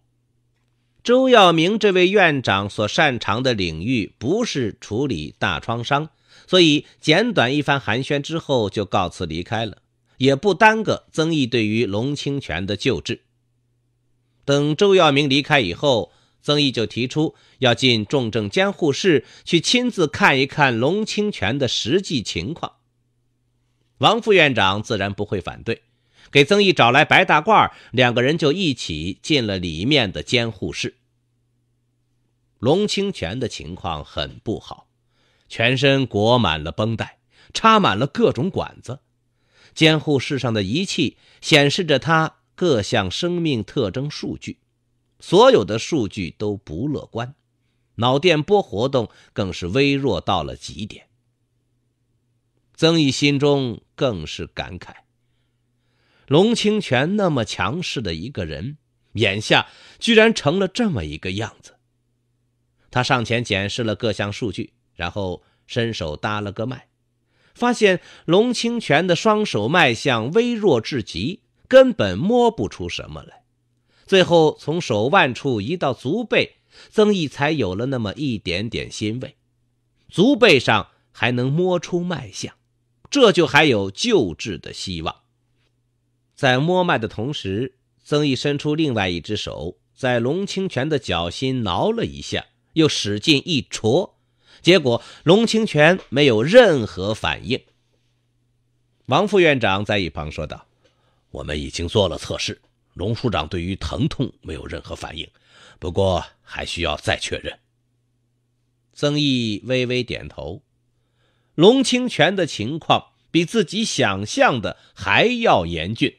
周耀明这位院长所擅长的领域不是处理大创伤，所以简短一番寒暄之后，就告辞离开了。也不耽搁曾毅对于龙清泉的救治。等周耀明离开以后，曾毅就提出要进重症监护室去亲自看一看龙清泉的实际情况。王副院长自然不会反对，给曾毅找来白大褂，两个人就一起进了里面的监护室。龙清泉的情况很不好，全身裹满了绷带，插满了各种管子。监护室上的仪器显示着他各项生命特征数据，所有的数据都不乐观，脑电波活动更是微弱到了极点。曾毅心中更是感慨：龙清泉那么强势的一个人，眼下居然成了这么一个样子。他上前检视了各项数据，然后伸手搭了个脉。发现龙清泉的双手脉象微弱至极，根本摸不出什么来。最后从手腕处移到足背，曾毅才有了那么一点点欣慰。足背上还能摸出脉象，这就还有救治的希望。在摸脉的同时，曾毅伸出另外一只手，在龙清泉的脚心挠了一下，又使劲一戳。结果，龙清泉没有任何反应。王副院长在一旁说道：“我们已经做了测试，龙处长对于疼痛没有任何反应，不过还需要再确认。”曾毅微微点头。龙清泉的情况比自己想象的还要严峻，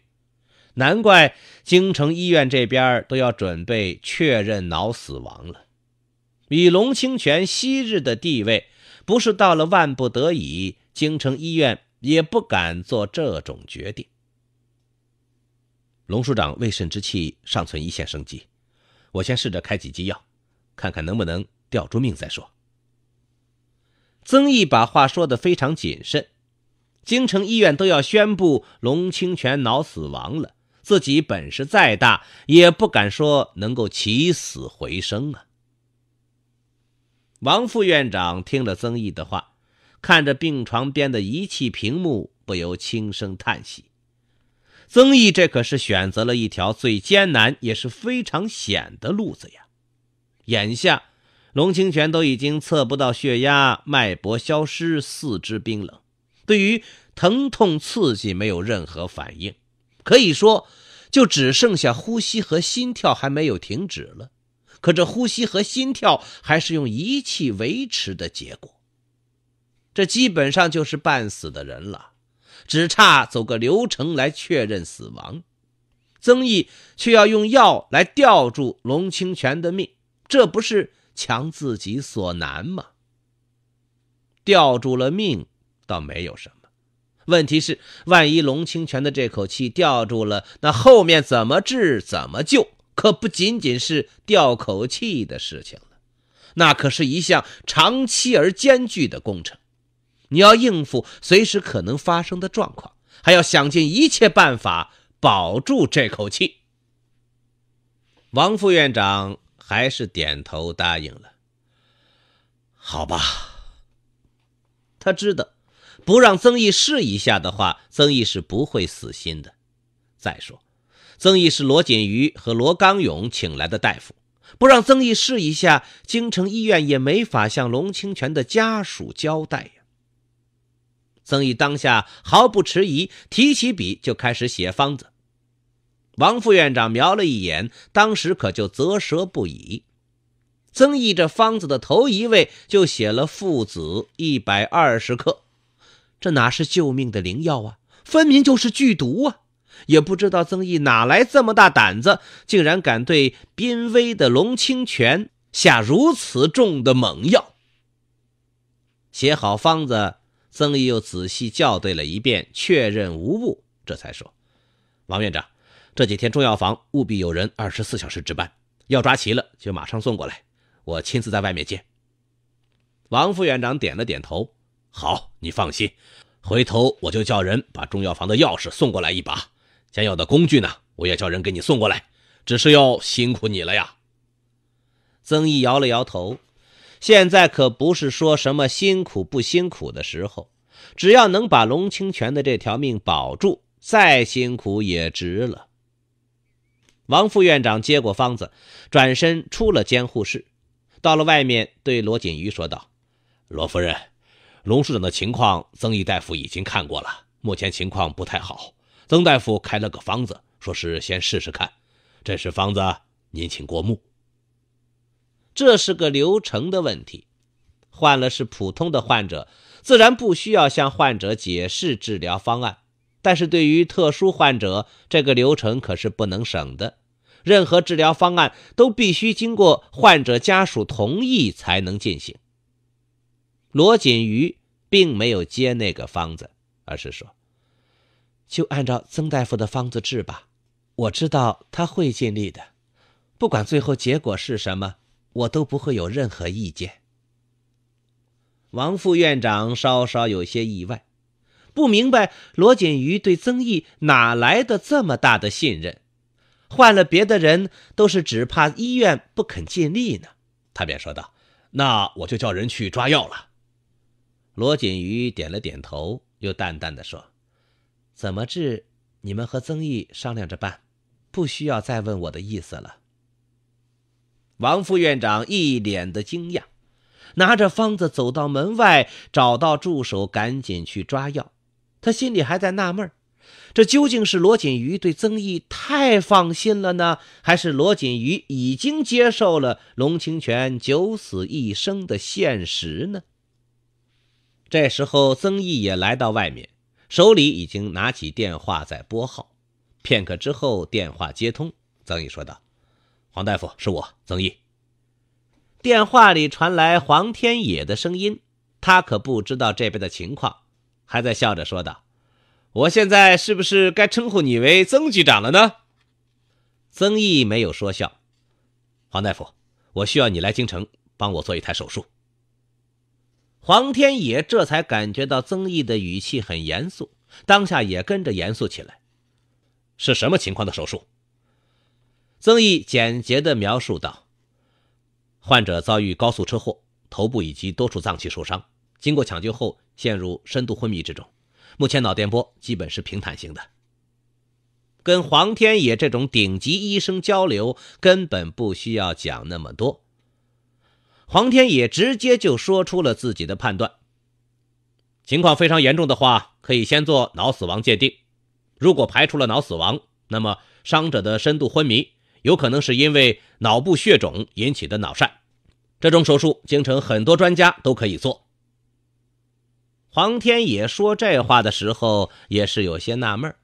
难怪京城医院这边都要准备确认脑死亡了。以龙清泉昔日的地位，不是到了万不得已，京城医院也不敢做这种决定。龙署长为肾之气尚存一线生机，我先试着开几剂药，看看能不能吊住命再说。曾毅把话说得非常谨慎，京城医院都要宣布龙清泉脑死亡了，自己本事再大也不敢说能够起死回生啊。王副院长听了曾毅的话，看着病床边的仪器屏幕，不由轻声叹息：“曾毅，这可是选择了一条最艰难也是非常险的路子呀！”眼下，龙清泉都已经测不到血压、脉搏消失、四肢冰冷，对于疼痛刺激没有任何反应，可以说，就只剩下呼吸和心跳还没有停止了。可这呼吸和心跳还是用仪器维持的结果，这基本上就是半死的人了，只差走个流程来确认死亡。曾毅却要用药来吊住龙清泉的命，这不是强自己所难吗？吊住了命倒没有什么，问题是万一龙清泉的这口气吊住了，那后面怎么治怎么救？可不仅仅是吊口气的事情了，那可是一项长期而艰巨的工程。你要应付随时可能发生的状况，还要想尽一切办法保住这口气。王副院长还是点头答应了。好吧，他知道，不让曾毅试一下的话，曾毅是不会死心的。再说。曾毅是罗锦瑜和罗刚勇请来的大夫，不让曾毅试一下，京城医院也没法向龙清泉的家属交代呀。曾毅当下毫不迟疑，提起笔就开始写方子。王副院长瞄了一眼，当时可就啧舌不已。曾毅这方子的头一位就写了附子一百二十克，这哪是救命的灵药啊，分明就是剧毒啊！也不知道曾毅哪来这么大胆子，竟然敢对濒危的龙清泉下如此重的猛药。写好方子，曾毅又仔细校对了一遍，确认无误，这才说：“王院长，这几天中药房务必有人二十四小时值班，药抓齐了就马上送过来，我亲自在外面接。”王副院长点了点头：“好，你放心，回头我就叫人把中药房的钥匙送过来一把。”想要的工具呢？我也叫人给你送过来，只是要辛苦你了呀。曾毅摇了摇头，现在可不是说什么辛苦不辛苦的时候，只要能把龙清泉的这条命保住，再辛苦也值了。王副院长接过方子，转身出了监护室，到了外面，对罗锦瑜说道：“罗夫人，龙署长的情况，曾毅大夫已经看过了，目前情况不太好。”曾大夫开了个方子，说是先试试看。这是方子，您请过目。这是个流程的问题。换了是普通的患者，自然不需要向患者解释治疗方案。但是对于特殊患者，这个流程可是不能省的。任何治疗方案都必须经过患者家属同意才能进行。罗锦瑜并没有接那个方子，而是说。就按照曾大夫的方子治吧，我知道他会尽力的，不管最后结果是什么，我都不会有任何意见。王副院长稍稍有些意外，不明白罗锦瑜对曾毅哪来的这么大的信任，换了别的人，都是只怕医院不肯尽力呢。他便说道：“那我就叫人去抓药了。”罗锦瑜点了点头，又淡淡的说。怎么治？你们和曾毅商量着办，不需要再问我的意思了。王副院长一脸的惊讶，拿着方子走到门外，找到助手，赶紧去抓药。他心里还在纳闷这究竟是罗锦瑜对曾毅太放心了呢，还是罗锦瑜已经接受了龙清泉九死一生的现实呢？这时候，曾毅也来到外面。手里已经拿起电话在拨号，片刻之后电话接通，曾毅说道：“黄大夫是我，曾毅。”电话里传来黄天野的声音，他可不知道这边的情况，还在笑着说道：“我现在是不是该称呼你为曾局长了呢？”曾毅没有说笑，黄大夫，我需要你来京城帮我做一台手术。黄天野这才感觉到曾毅的语气很严肃，当下也跟着严肃起来。是什么情况的手术？曾毅简洁的描述道：“患者遭遇高速车祸，头部以及多处脏器受伤，经过抢救后陷入深度昏迷之中，目前脑电波基本是平坦型的。”跟黄天野这种顶级医生交流，根本不需要讲那么多。黄天野直接就说出了自己的判断：情况非常严重的话，可以先做脑死亡鉴定；如果排除了脑死亡，那么伤者的深度昏迷有可能是因为脑部血肿引起的脑疝。这种手术，京城很多专家都可以做。黄天野说这话的时候，也是有些纳闷：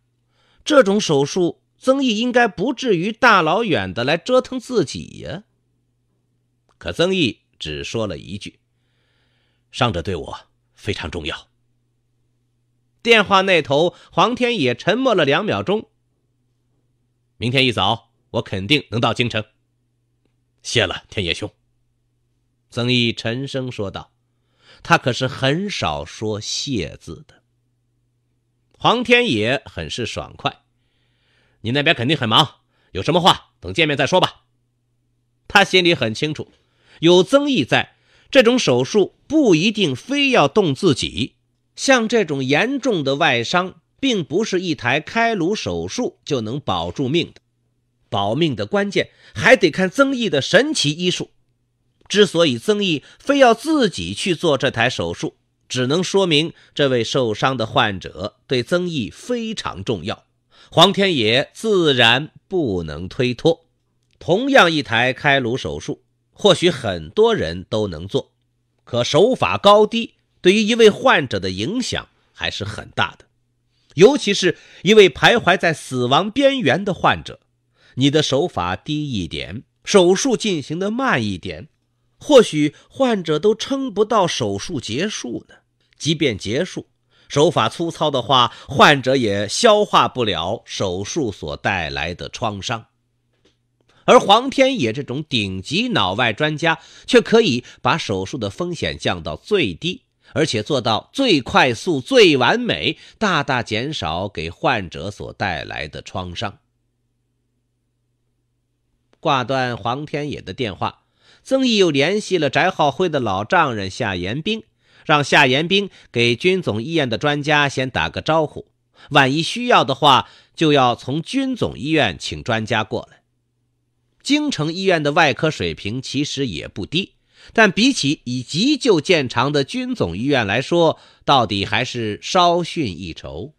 这种手术，曾毅应该不至于大老远的来折腾自己呀。可曾毅。只说了一句：“伤者对我非常重要。”电话那头，黄天野沉默了两秒钟。明天一早，我肯定能到京城。谢了，天野兄。”曾毅沉声说道。他可是很少说谢字的。黄天野很是爽快：“你那边肯定很忙，有什么话等见面再说吧。”他心里很清楚。有曾毅在，这种手术不一定非要动自己。像这种严重的外伤，并不是一台开颅手术就能保住命的。保命的关键还得看曾毅的神奇医术。之所以曾毅非要自己去做这台手术，只能说明这位受伤的患者对曾毅非常重要。黄天野自然不能推脱。同样一台开颅手术。或许很多人都能做，可手法高低对于一位患者的影响还是很大的，尤其是一位徘徊在死亡边缘的患者，你的手法低一点，手术进行的慢一点，或许患者都撑不到手术结束呢。即便结束，手法粗糙的话，患者也消化不了手术所带来的创伤。而黄天野这种顶级脑外专家，却可以把手术的风险降到最低，而且做到最快速、最完美，大大减少给患者所带来的创伤。挂断黄天野的电话，曾毅又联系了翟浩辉的老丈人夏延兵，让夏延兵给军总医院的专家先打个招呼，万一需要的话，就要从军总医院请专家过来。京城医院的外科水平其实也不低，但比起以急救见长的军总医院来说，到底还是稍逊一筹。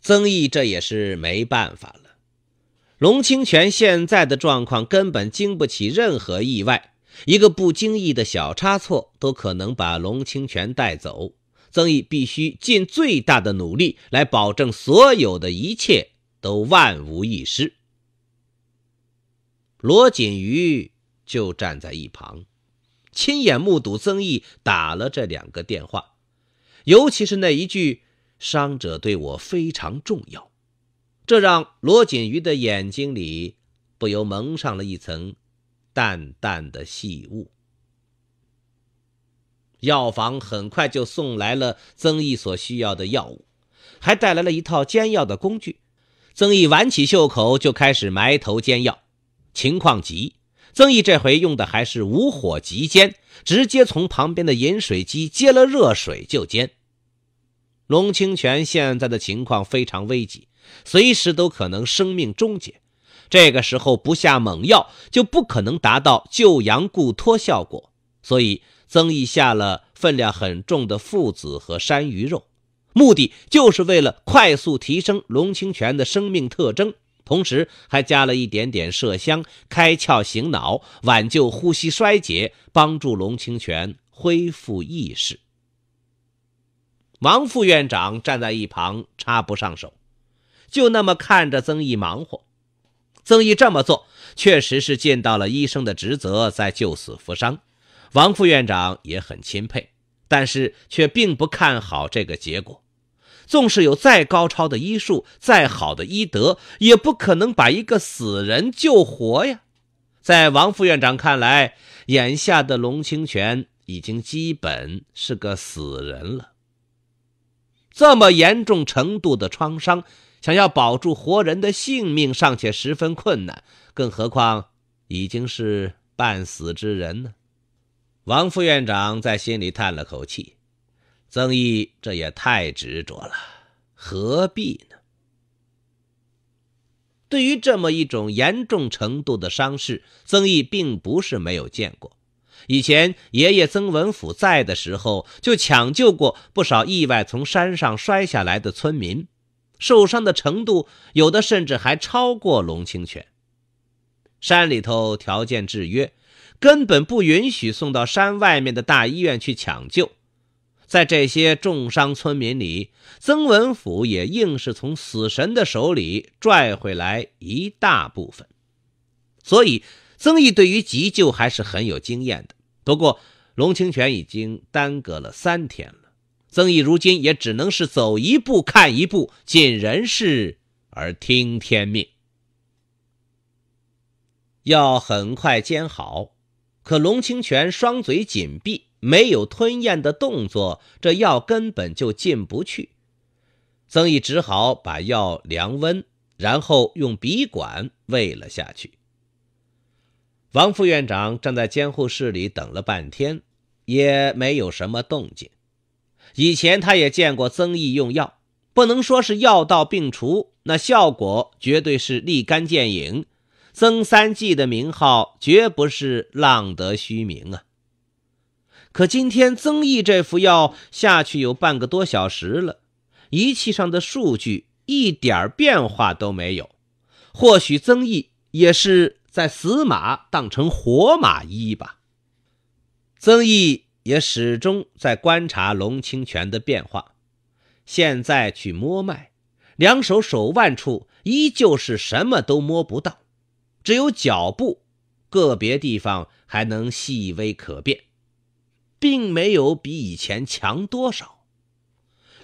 曾毅这也是没办法了。龙清泉现在的状况根本经不起任何意外，一个不经意的小差错都可能把龙清泉带走。曾毅必须尽最大的努力来保证所有的一切都万无一失。罗锦瑜就站在一旁，亲眼目睹曾毅打了这两个电话，尤其是那一句“伤者对我非常重要”，这让罗锦瑜的眼睛里不由蒙上了一层淡淡的细雾。药房很快就送来了曾毅所需要的药物，还带来了一套煎药的工具。曾毅挽起袖口，就开始埋头煎药。情况急，曾毅这回用的还是无火急煎，直接从旁边的饮水机接了热水就煎。龙清泉现在的情况非常危急，随时都可能生命终结。这个时候不下猛药，就不可能达到救阳固脱效果。所以曾毅下了分量很重的附子和山萸肉，目的就是为了快速提升龙清泉的生命特征。同时还加了一点点麝香，开窍醒脑，挽救呼吸衰竭，帮助龙清泉恢复意识。王副院长站在一旁插不上手，就那么看着曾毅忙活。曾毅这么做确实是尽到了医生的职责，在救死扶伤。王副院长也很钦佩，但是却并不看好这个结果。纵使有再高超的医术，再好的医德，也不可能把一个死人救活呀。在王副院长看来，眼下的龙清泉已经基本是个死人了。这么严重程度的创伤，想要保住活人的性命，尚且十分困难，更何况已经是半死之人呢？王副院长在心里叹了口气。曾毅，这也太执着了，何必呢？对于这么一种严重程度的伤势，曾毅并不是没有见过。以前爷爷曾文甫在的时候，就抢救过不少意外从山上摔下来的村民，受伤的程度有的甚至还超过龙清泉。山里头条件制约，根本不允许送到山外面的大医院去抢救。在这些重伤村民里，曾文甫也硬是从死神的手里拽回来一大部分，所以曾毅对于急救还是很有经验的。不过龙清泉已经耽搁了三天了，曾毅如今也只能是走一步看一步，尽人事而听天命。要很快煎好，可龙清泉双嘴紧闭。没有吞咽的动作，这药根本就进不去。曾毅只好把药凉温，然后用鼻管喂了下去。王副院长站在监护室里等了半天，也没有什么动静。以前他也见过曾毅用药，不能说是药到病除，那效果绝对是立竿见影。曾三季的名号绝不是浪得虚名啊！可今天曾毅这副药下去有半个多小时了，仪器上的数据一点变化都没有。或许曾毅也是在死马当成活马医吧。曾毅也始终在观察龙清泉的变化。现在去摸脉，两手手腕处依旧是什么都摸不到，只有脚步，个别地方还能细微可辨。并没有比以前强多少，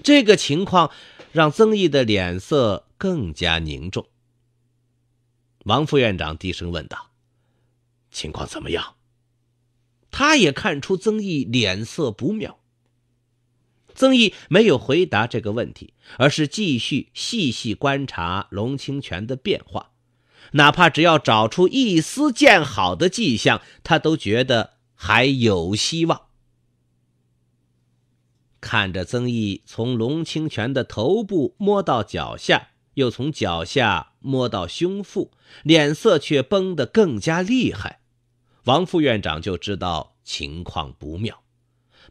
这个情况让曾毅的脸色更加凝重。王副院长低声问道：“情况怎么样？”他也看出曾毅脸色不妙。曾毅没有回答这个问题，而是继续细细观察龙清泉的变化，哪怕只要找出一丝见好的迹象，他都觉得还有希望。看着曾毅从龙清泉的头部摸到脚下，又从脚下摸到胸腹，脸色却绷得更加厉害，王副院长就知道情况不妙，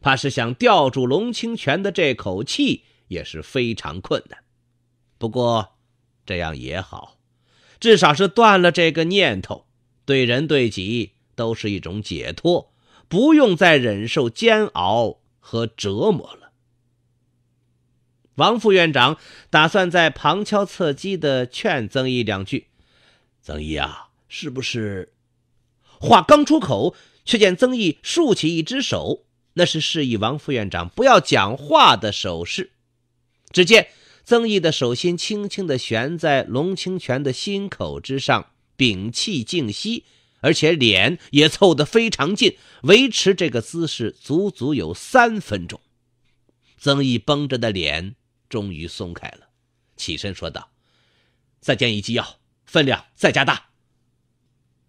怕是想吊住龙清泉的这口气也是非常困难。不过这样也好，至少是断了这个念头，对人对己都是一种解脱，不用再忍受煎熬和折磨了。王副院长打算在旁敲侧击的劝曾毅两句：“曾毅啊，是不是？”话刚出口，却见曾毅竖起一只手，那是示意王副院长不要讲话的手势。只见曾毅的手心轻轻的悬在龙清泉的心口之上，屏气静息，而且脸也凑得非常近，维持这个姿势足足有三分钟。曾毅绷着的脸。终于松开了，起身说道：“再煎一剂药，分量再加大。”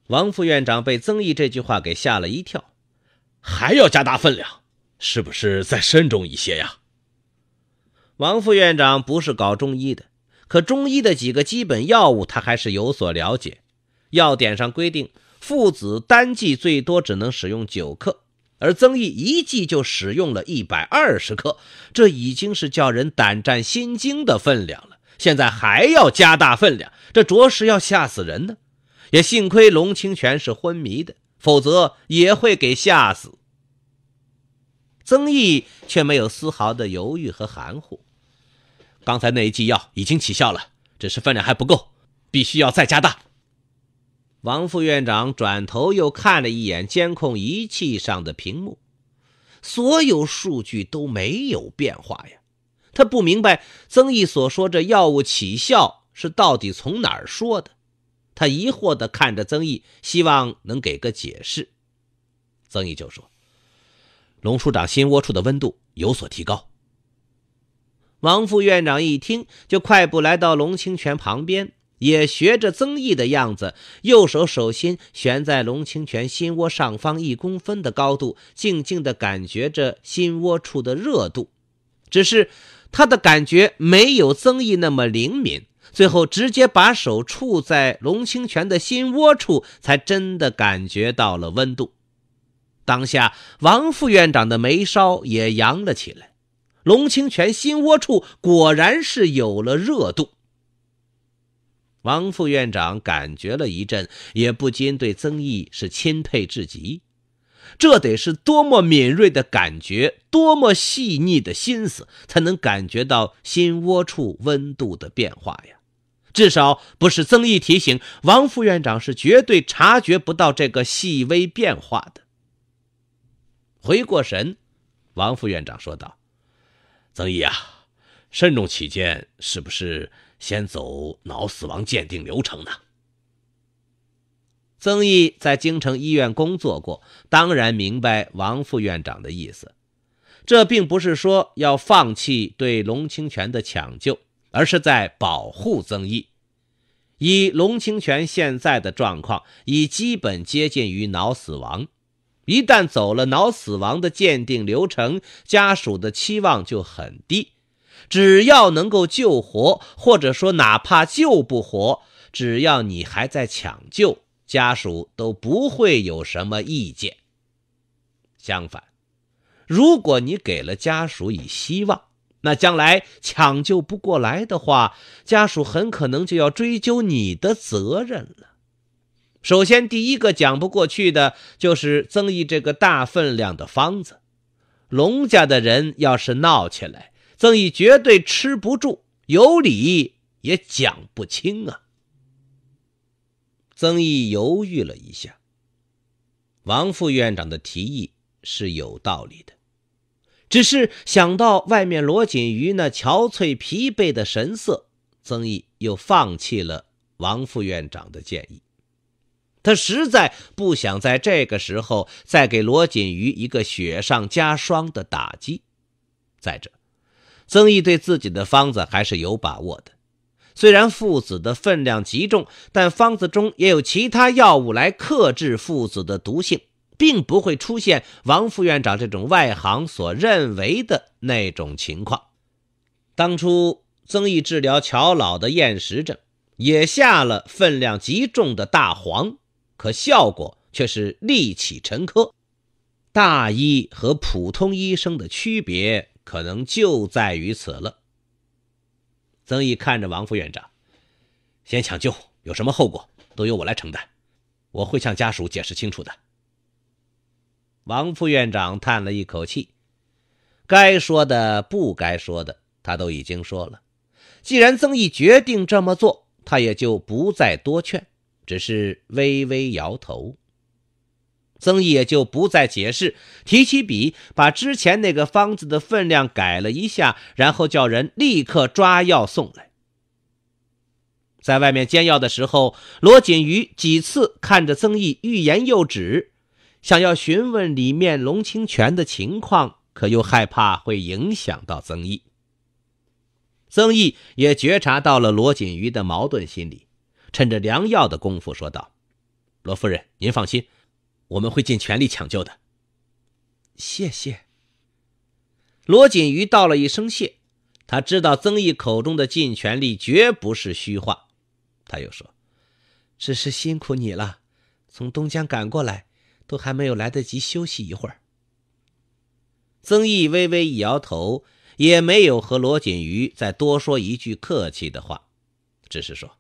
王副院长被曾毅这句话给吓了一跳，还要加大分量，是不是再慎重一些呀？王副院长不是搞中医的，可中医的几个基本药物他还是有所了解。药典上规定，父子单剂最多只能使用九克。而曾毅一剂就使用了一百二十克，这已经是叫人胆战心惊的分量了。现在还要加大分量，这着实要吓死人呢。也幸亏龙清泉是昏迷的，否则也会给吓死。曾毅却没有丝毫的犹豫和含糊。刚才那一剂药已经起效了，只是分量还不够，必须要再加大。王副院长转头又看了一眼监控仪器上的屏幕，所有数据都没有变化呀。他不明白曾毅所说这药物起效是到底从哪儿说的。他疑惑地看着曾毅，希望能给个解释。曾毅就说：“龙处长心窝处的温度有所提高。”王副院长一听，就快步来到龙清泉旁边。也学着曾毅的样子，右手手心悬在龙清泉心窝上方一公分的高度，静静的感觉着心窝处的热度。只是他的感觉没有曾毅那么灵敏，最后直接把手触在龙清泉的心窝处，才真的感觉到了温度。当下，王副院长的眉梢也扬了起来。龙清泉心窝处果然是有了热度。王副院长感觉了一阵，也不禁对曾毅是钦佩至极。这得是多么敏锐的感觉，多么细腻的心思，才能感觉到心窝处温度的变化呀！至少不是曾毅提醒，王副院长是绝对察觉不到这个细微变化的。回过神，王副院长说道：“曾毅啊，慎重起见，是不是？”先走脑死亡鉴定流程呢？曾毅在京城医院工作过，当然明白王副院长的意思。这并不是说要放弃对龙清泉的抢救，而是在保护曾毅。以龙清泉现在的状况，已基本接近于脑死亡。一旦走了脑死亡的鉴定流程，家属的期望就很低。只要能够救活，或者说哪怕救不活，只要你还在抢救，家属都不会有什么意见。相反，如果你给了家属以希望，那将来抢救不过来的话，家属很可能就要追究你的责任了。首先，第一个讲不过去的就是曾毅这个大分量的方子，龙家的人要是闹起来。曾毅绝对吃不住，有理也讲不清啊。曾毅犹豫了一下，王副院长的提议是有道理的，只是想到外面罗锦瑜那憔悴疲惫的神色，曾毅又放弃了王副院长的建议。他实在不想在这个时候再给罗锦瑜一个雪上加霜的打击。再者，曾毅对自己的方子还是有把握的，虽然附子的分量极重，但方子中也有其他药物来克制附子的毒性，并不会出现王副院长这种外行所认为的那种情况。当初曾毅治疗乔老的厌食症，也下了分量极重的大黄，可效果却是立起沉疴。大医和普通医生的区别。可能就在于此了。曾毅看着王副院长，先抢救，有什么后果都由我来承担，我会向家属解释清楚的。王副院长叹了一口气，该说的不该说的，他都已经说了。既然曾毅决定这么做，他也就不再多劝，只是微微摇头。曾毅也就不再解释，提起笔把之前那个方子的分量改了一下，然后叫人立刻抓药送来。在外面煎药的时候，罗锦瑜几次看着曾毅欲言又止，想要询问里面龙清泉的情况，可又害怕会影响到曾毅。曾毅也觉察到了罗锦瑜的矛盾心理，趁着良药的功夫说道：“罗夫人，您放心。”我们会尽全力抢救的。谢谢。罗锦瑜道了一声谢，他知道曾毅口中的尽全力绝不是虚话。他又说：“只是辛苦你了，从东江赶过来，都还没有来得及休息一会儿。”曾毅微微一摇头，也没有和罗锦瑜再多说一句客气的话，只是说：“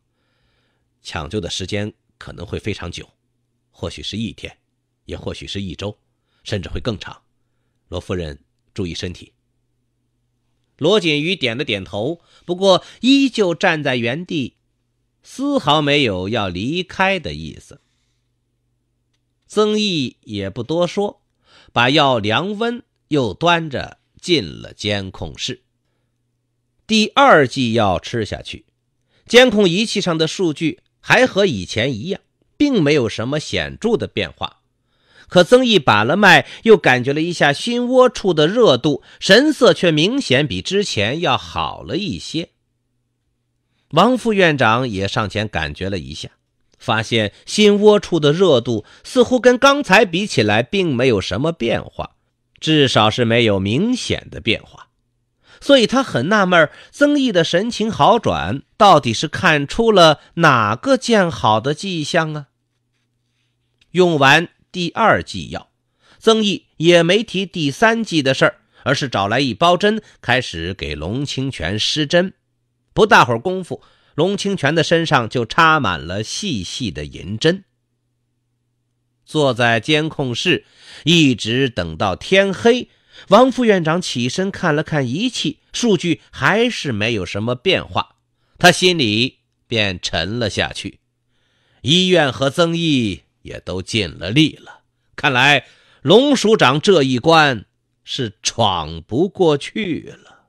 抢救的时间可能会非常久，或许是一天。”也或许是一周，甚至会更长。罗夫人，注意身体。罗锦瑜点了点头，不过依旧站在原地，丝毫没有要离开的意思。曾毅也不多说，把药量温，又端着进了监控室。第二剂药吃下去，监控仪器上的数据还和以前一样，并没有什么显著的变化。可曾毅把了脉，又感觉了一下心窝处的热度，神色却明显比之前要好了一些。王副院长也上前感觉了一下，发现心窝处的热度似乎跟刚才比起来并没有什么变化，至少是没有明显的变化。所以他很纳闷，曾毅的神情好转到底是看出了哪个见好的迹象啊？用完。第二剂药，曾毅也没提第三剂的事儿，而是找来一包针，开始给龙清泉施针。不大会儿功夫，龙清泉的身上就插满了细细的银针。坐在监控室，一直等到天黑，王副院长起身看了看仪器，数据还是没有什么变化，他心里便沉了下去。医院和曾毅。也都尽了力了，看来龙署长这一关是闯不过去了。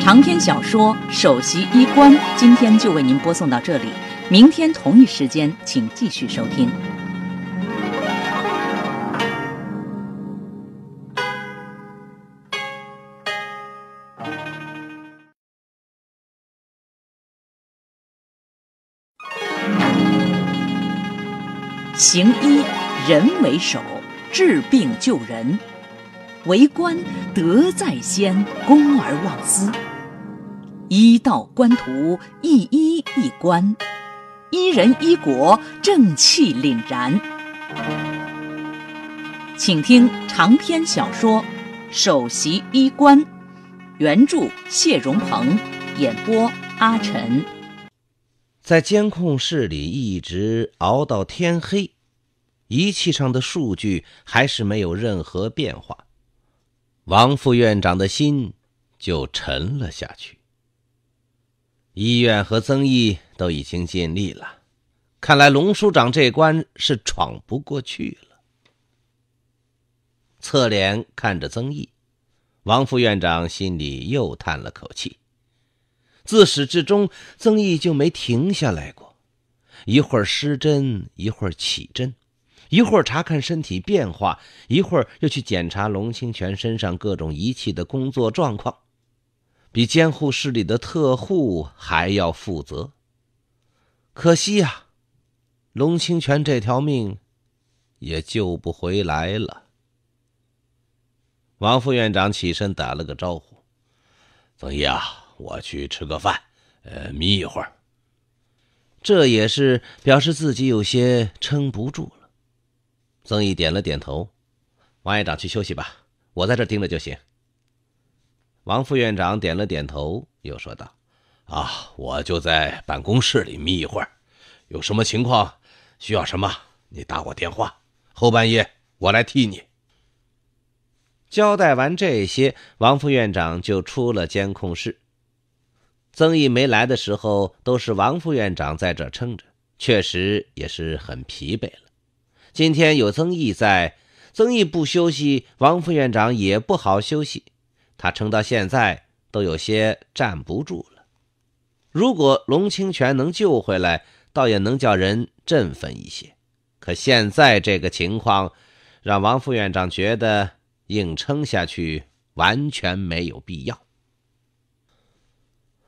长篇小说《首席医官》，今天就为您播送到这里，明天同一时间，请继续收听。行医人为首，治病救人；为官德在先，公而忘私。医道官途，一医一官，一人一国，正气凛然。请听长篇小说《首席医官》，原著谢荣鹏，演播阿晨。在监控室里一直熬到天黑。仪器上的数据还是没有任何变化，王副院长的心就沉了下去。医院和曾毅都已经尽力了，看来龙署长这关是闯不过去了。侧脸看着曾毅，王副院长心里又叹了口气。自始至终，曾毅就没停下来过，一会儿失针，一会儿起针。一会儿查看身体变化，一会儿又去检查龙清泉身上各种仪器的工作状况，比监护室里的特护还要负责。可惜呀，龙清泉这条命也救不回来了。王副院长起身打了个招呼：“曾毅啊，我去吃个饭，呃，眯一会儿。”这也是表示自己有些撑不住了。曾毅点了点头，王院长去休息吧，我在这盯着就行。王副院长点了点头，又说道：“啊，我就在办公室里眯一会儿，有什么情况，需要什么，你打我电话，后半夜我来替你。”交代完这些，王副院长就出了监控室。曾毅没来的时候，都是王副院长在这撑着，确实也是很疲惫了。今天有曾毅在，曾毅不休息，王副院长也不好休息。他撑到现在都有些站不住了。如果龙清泉能救回来，倒也能叫人振奋一些。可现在这个情况，让王副院长觉得硬撑下去完全没有必要。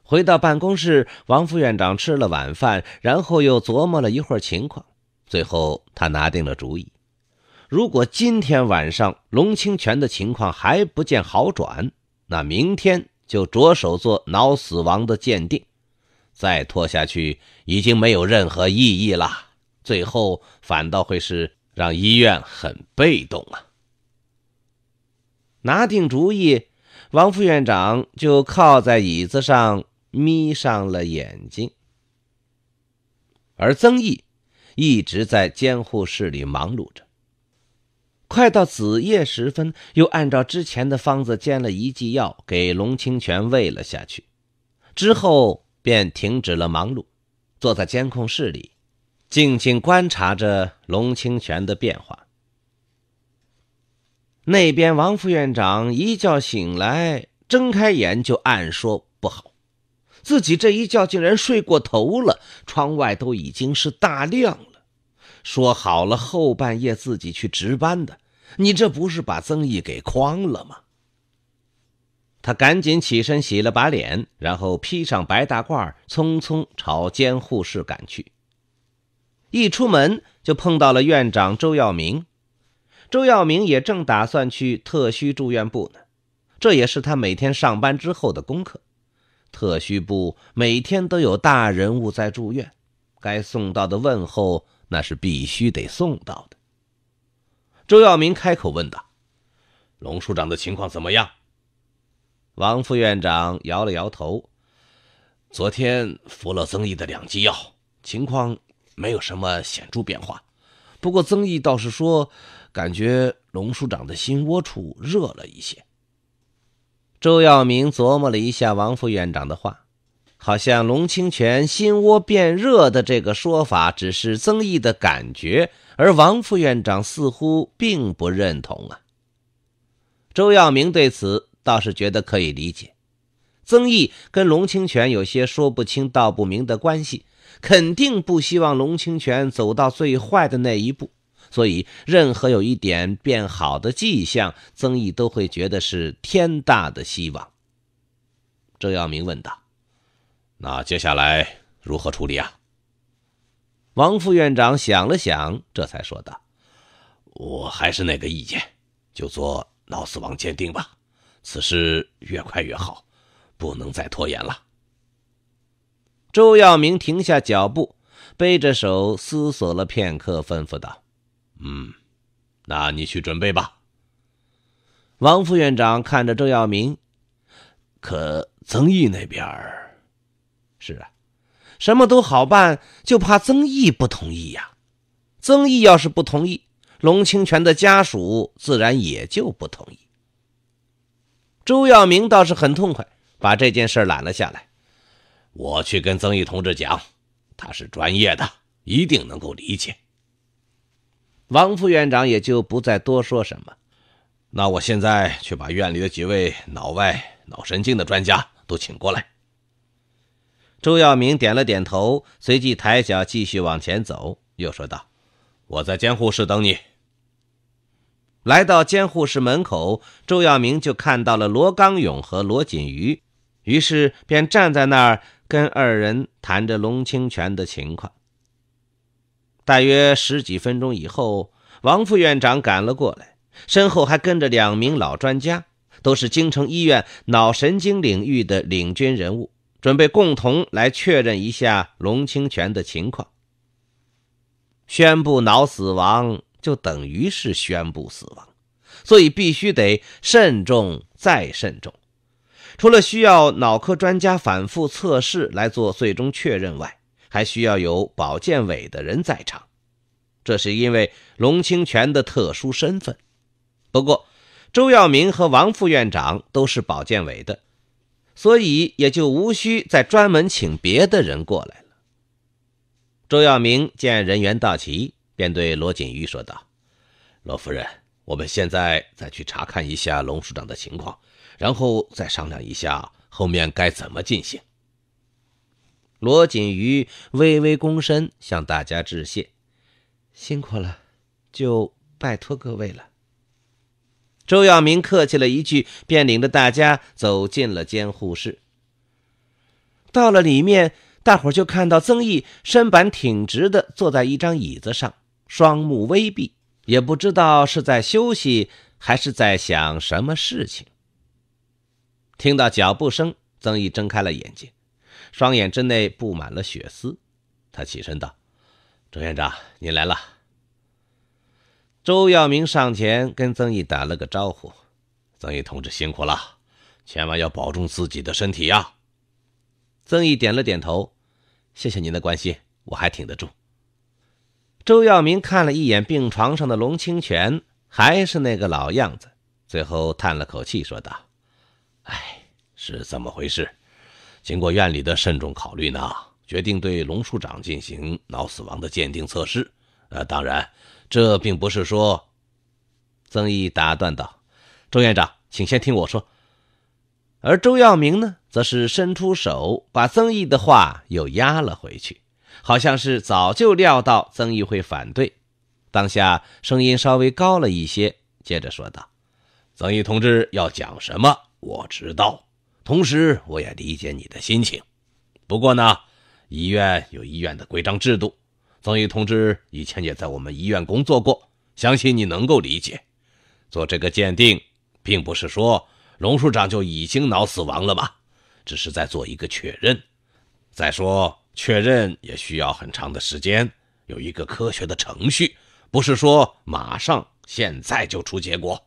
回到办公室，王副院长吃了晚饭，然后又琢磨了一会儿情况。最后，他拿定了主意：，如果今天晚上龙清泉的情况还不见好转，那明天就着手做脑死亡的鉴定。再拖下去已经没有任何意义了，最后反倒会是让医院很被动啊。拿定主意，王副院长就靠在椅子上眯上了眼睛，而曾毅。一直在监护室里忙碌着，快到子夜时分，又按照之前的方子煎了一剂药，给龙清泉喂了下去，之后便停止了忙碌，坐在监控室里，静静观察着龙清泉的变化。那边王副院长一觉醒来，睁开眼就暗说不好。自己这一觉竟然睡过头了，窗外都已经是大亮了。说好了后半夜自己去值班的，你这不是把曾毅给诓了吗？他赶紧起身洗了把脸，然后披上白大褂，匆匆朝监护室赶去。一出门就碰到了院长周耀明，周耀明也正打算去特需住院部呢，这也是他每天上班之后的功课。特需部每天都有大人物在住院，该送到的问候那是必须得送到的。周耀明开口问道：“龙署长的情况怎么样？”王副院长摇了摇头：“昨天服了曾毅的两剂药，情况没有什么显著变化。不过曾毅倒是说，感觉龙署长的心窝处热了一些。”周耀明琢磨了一下王副院长的话，好像龙清泉心窝变热的这个说法只是曾毅的感觉，而王副院长似乎并不认同啊。周耀明对此倒是觉得可以理解，曾毅跟龙清泉有些说不清道不明的关系，肯定不希望龙清泉走到最坏的那一步。所以，任何有一点变好的迹象，曾毅都会觉得是天大的希望。周耀明问道：“那接下来如何处理啊？”王副院长想了想，这才说道：“我还是那个意见，就做脑死亡鉴定吧。此事越快越好，不能再拖延了。”周耀明停下脚步，背着手思索了片刻，吩咐道。嗯，那你去准备吧。王副院长看着周耀明，可曾毅那边儿是啊，什么都好办，就怕曾毅不同意呀。曾毅要是不同意，龙清泉的家属自然也就不同意。周耀明倒是很痛快，把这件事揽了下来。我去跟曾毅同志讲，他是专业的，一定能够理解。王副院长也就不再多说什么。那我现在去把院里的几位脑外、脑神经的专家都请过来。周耀明点了点头，随即抬脚继续往前走，又说道：“我在监护室等你。”来到监护室门口，周耀明就看到了罗刚勇和罗锦瑜，于是便站在那儿跟二人谈着龙清泉的情况。大约十几分钟以后，王副院长赶了过来，身后还跟着两名老专家，都是京城医院脑神经领域的领军人物，准备共同来确认一下龙清泉的情况。宣布脑死亡，就等于是宣布死亡，所以必须得慎重再慎重。除了需要脑科专家反复测试来做最终确认外，还需要有保健委的人在场，这是因为龙清泉的特殊身份。不过，周耀明和王副院长都是保健委的，所以也就无需再专门请别的人过来了。周耀明见人员到齐，便对罗锦玉说道：“罗夫人，我们现在再去查看一下龙署长的情况，然后再商量一下后面该怎么进行。”罗锦瑜微微躬身，向大家致谢：“辛苦了，就拜托各位了。”周耀明客气了一句，便领着大家走进了监护室。到了里面，大伙就看到曾毅身板挺直的坐在一张椅子上，双目微闭，也不知道是在休息还是在想什么事情。听到脚步声，曾毅睁开了眼睛。双眼之内布满了血丝，他起身道：“周院长，您来了。”周耀明上前跟曾毅打了个招呼：“曾毅同志辛苦了，千万要保重自己的身体呀。”曾毅点了点头：“谢谢您的关心，我还挺得住。”周耀明看了一眼病床上的龙清泉，还是那个老样子，最后叹了口气说道：“哎，是怎么回事。”经过院里的慎重考虑呢，决定对龙处长进行脑死亡的鉴定测试。呃，当然，这并不是说……曾毅打断道：“周院长，请先听我说。”而周耀明呢，则是伸出手把曾毅的话又压了回去，好像是早就料到曾毅会反对，当下声音稍微高了一些，接着说道：“曾毅同志要讲什么，我知道。”同时，我也理解你的心情。不过呢，医院有医院的规章制度。曾毅同志以前也在我们医院工作过，相信你能够理解。做这个鉴定，并不是说龙处长就已经脑死亡了吧，只是在做一个确认。再说，确认也需要很长的时间，有一个科学的程序，不是说马上现在就出结果。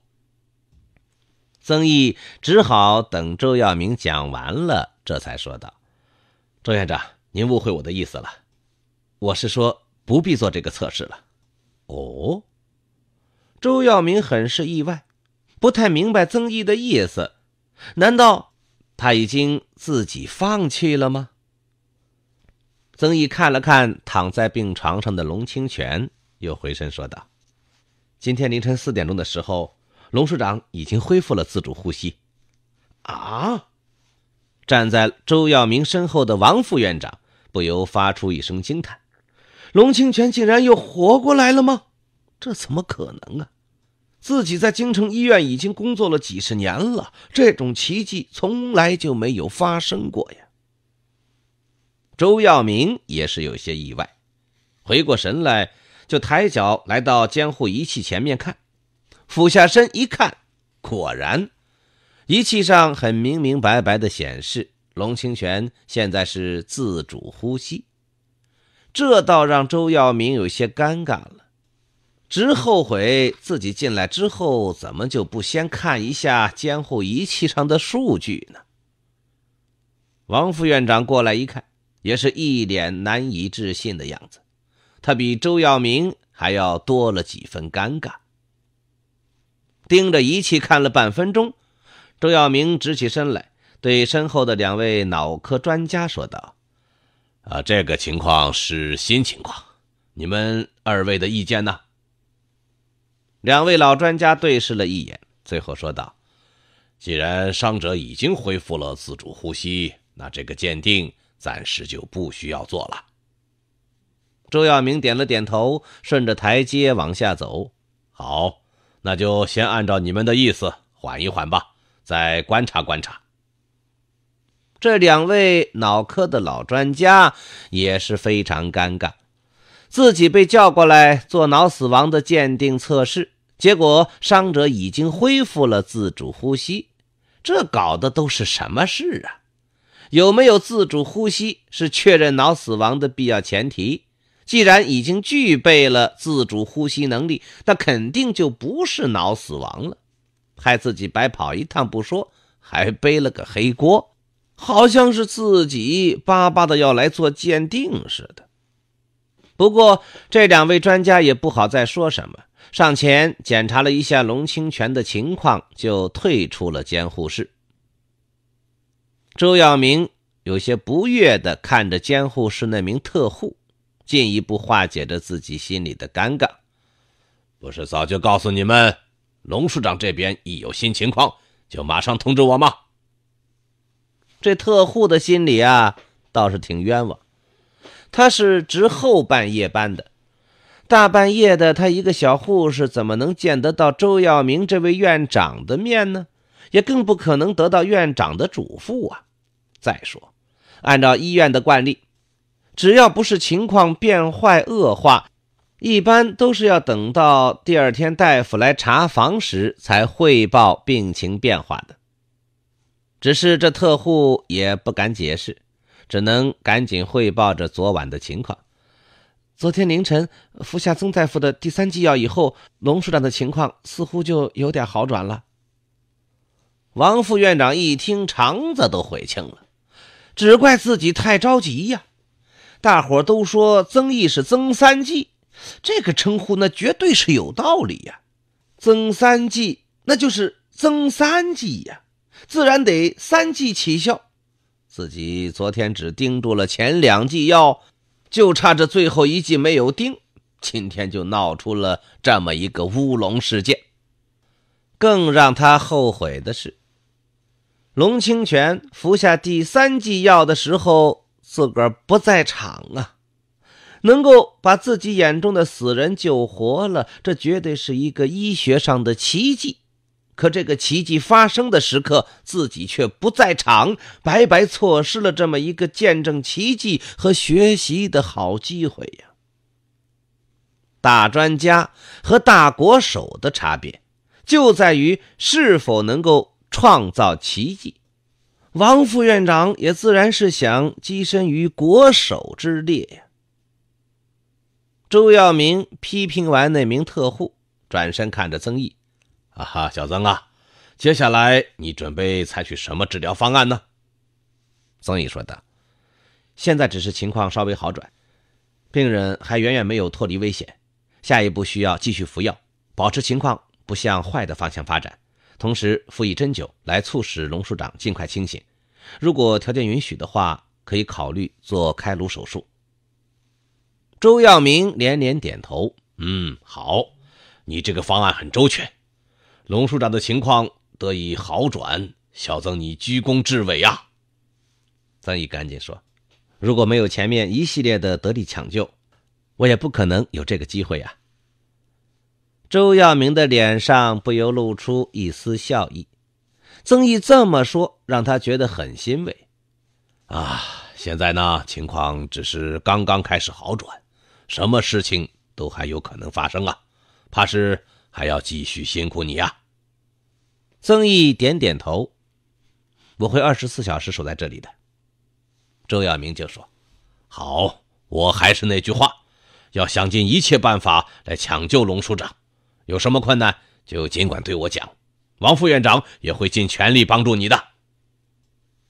曾毅只好等周耀明讲完了，这才说道：“周院长，您误会我的意思了。我是说不必做这个测试了。”哦，周耀明很是意外，不太明白曾毅的意思。难道他已经自己放弃了吗？曾毅看了看躺在病床上的龙清泉，又回身说道：“今天凌晨四点钟的时候。”龙市长已经恢复了自主呼吸，啊！站在周耀明身后的王副院长不由发出一声惊叹：“龙清泉竟然又活过来了吗？这怎么可能啊！自己在京城医院已经工作了几十年了，这种奇迹从来就没有发生过呀。”周耀明也是有些意外，回过神来就抬脚来到监护仪器前面看。俯下身一看，果然，仪器上很明明白白的显示，龙清泉现在是自主呼吸。这倒让周耀明有些尴尬了，直后悔自己进来之后怎么就不先看一下监护仪器上的数据呢？王副院长过来一看，也是一脸难以置信的样子，他比周耀明还要多了几分尴尬。盯着仪器看了半分钟，周耀明直起身来，对身后的两位脑科专家说道：“啊，这个情况是新情况，你们二位的意见呢？”两位老专家对视了一眼，最后说道：“既然伤者已经恢复了自主呼吸，那这个鉴定暂时就不需要做了。”周耀明点了点头，顺着台阶往下走。好。那就先按照你们的意思缓一缓吧，再观察观察。这两位脑科的老专家也是非常尴尬，自己被叫过来做脑死亡的鉴定测试，结果伤者已经恢复了自主呼吸，这搞的都是什么事啊？有没有自主呼吸是确认脑死亡的必要前提。既然已经具备了自主呼吸能力，那肯定就不是脑死亡了。害自己白跑一趟不说，还背了个黑锅，好像是自己巴巴的要来做鉴定似的。不过这两位专家也不好再说什么，上前检查了一下龙清泉的情况，就退出了监护室。周耀明有些不悦地看着监护室那名特护。进一步化解着自己心里的尴尬，不是早就告诉你们，龙署长这边一有新情况就马上通知我吗？这特护的心里啊，倒是挺冤枉。他是值后半夜班的，大半夜的，他一个小护士怎么能见得到周耀明这位院长的面呢？也更不可能得到院长的嘱咐啊。再说，按照医院的惯例。只要不是情况变坏恶化，一般都是要等到第二天大夫来查房时才汇报病情变化的。只是这特护也不敢解释，只能赶紧汇报着昨晚的情况。昨天凌晨服下曾大夫的第三剂药以后，龙署长的情况似乎就有点好转了。王副院长一听，肠子都悔青了，只怪自己太着急呀。大伙都说曾毅是曾三季，这个称呼那绝对是有道理呀。曾三季，那就是曾三季呀，自然得三季起效。自己昨天只盯住了前两剂药，就差这最后一剂没有盯，今天就闹出了这么一个乌龙事件。更让他后悔的是，龙清泉服下第三剂药的时候。自个儿不在场啊，能够把自己眼中的死人救活了，这绝对是一个医学上的奇迹。可这个奇迹发生的时刻，自己却不在场，白白错失了这么一个见证奇迹和学习的好机会呀。大专家和大国手的差别，就在于是否能够创造奇迹。王副院长也自然是想跻身于国手之列呀。周耀明批评完那名特护，转身看着曾毅：“啊哈，小曾啊，接下来你准备采取什么治疗方案呢？”曾毅说道：“现在只是情况稍微好转，病人还远远没有脱离危险，下一步需要继续服药，保持情况不向坏的方向发展。”同时，辅以针灸来促使龙署长尽快清醒。如果条件允许的话，可以考虑做开颅手术。周耀明连连点头：“嗯，好，你这个方案很周全。龙署长的情况得以好转，小曾，你居功至伟啊！”曾毅赶紧说：“如果没有前面一系列的得力抢救，我也不可能有这个机会呀。”周耀明的脸上不由露出一丝笑意，曾毅这么说让他觉得很欣慰。啊，现在呢，情况只是刚刚开始好转，什么事情都还有可能发生啊，怕是还要继续辛苦你呀。曾毅点点头，我会二十四小时守在这里的。周耀明就说：“好，我还是那句话，要想尽一切办法来抢救龙署长。”有什么困难，就尽管对我讲，王副院长也会尽全力帮助你的。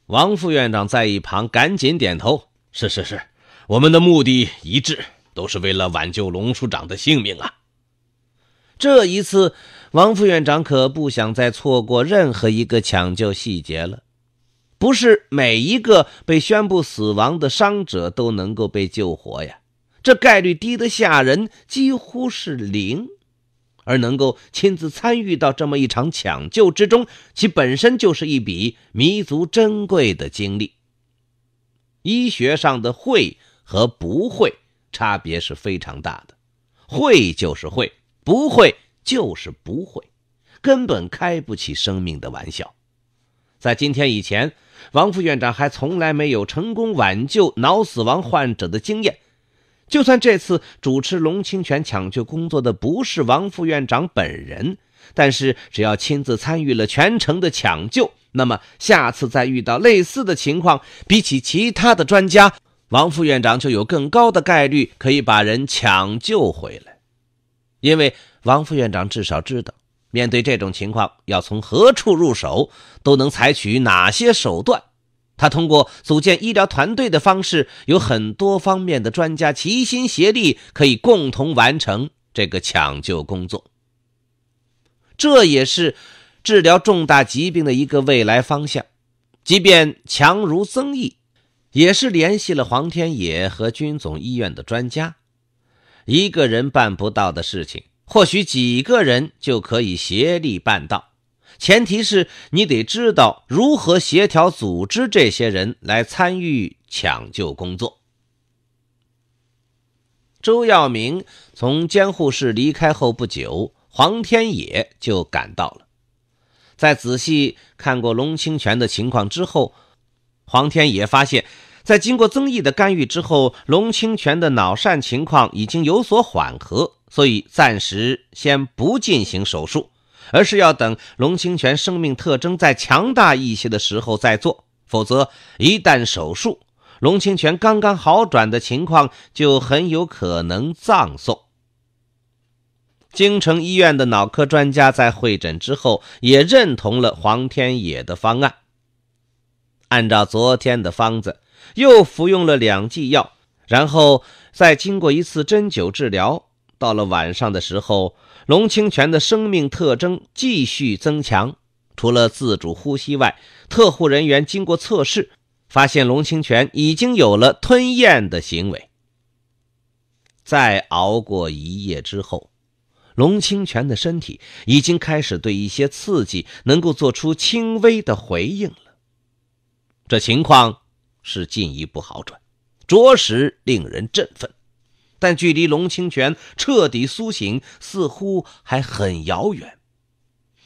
王副院长在一旁赶紧点头：“是是是，我们的目的一致，都是为了挽救龙署长的性命啊！”这一次，王副院长可不想再错过任何一个抢救细节了。不是每一个被宣布死亡的伤者都能够被救活呀，这概率低的吓人，几乎是零。而能够亲自参与到这么一场抢救之中，其本身就是一笔弥足珍贵的经历。医学上的会和不会差别是非常大的，会就是会，不会就是不会，根本开不起生命的玩笑。在今天以前，王副院长还从来没有成功挽救脑死亡患者的经验。就算这次主持龙清泉抢救工作的不是王副院长本人，但是只要亲自参与了全程的抢救，那么下次再遇到类似的情况，比起其他的专家，王副院长就有更高的概率可以把人抢救回来，因为王副院长至少知道面对这种情况要从何处入手，都能采取哪些手段。他通过组建医疗团队的方式，有很多方面的专家齐心协力，可以共同完成这个抢救工作。这也是治疗重大疾病的一个未来方向。即便强如曾毅，也是联系了黄天野和军总医院的专家，一个人办不到的事情，或许几个人就可以协力办到。前提是你得知道如何协调组织这些人来参与抢救工作。周耀明从监护室离开后不久，黄天野就赶到了。在仔细看过龙清泉的情况之后，黄天野发现，在经过曾毅的干预之后，龙清泉的脑疝情况已经有所缓和，所以暂时先不进行手术。而是要等龙清泉生命特征再强大一些的时候再做，否则一旦手术，龙清泉刚刚好转的情况就很有可能葬送。京城医院的脑科专家在会诊之后也认同了黄天野的方案。按照昨天的方子，又服用了两剂药，然后再经过一次针灸治疗。到了晚上的时候。龙清泉的生命特征继续增强，除了自主呼吸外，特护人员经过测试，发现龙清泉已经有了吞咽的行为。再熬过一夜之后，龙清泉的身体已经开始对一些刺激能够做出轻微的回应了，这情况是进一步好转，着实令人振奋。但距离龙清泉彻底苏醒似乎还很遥远。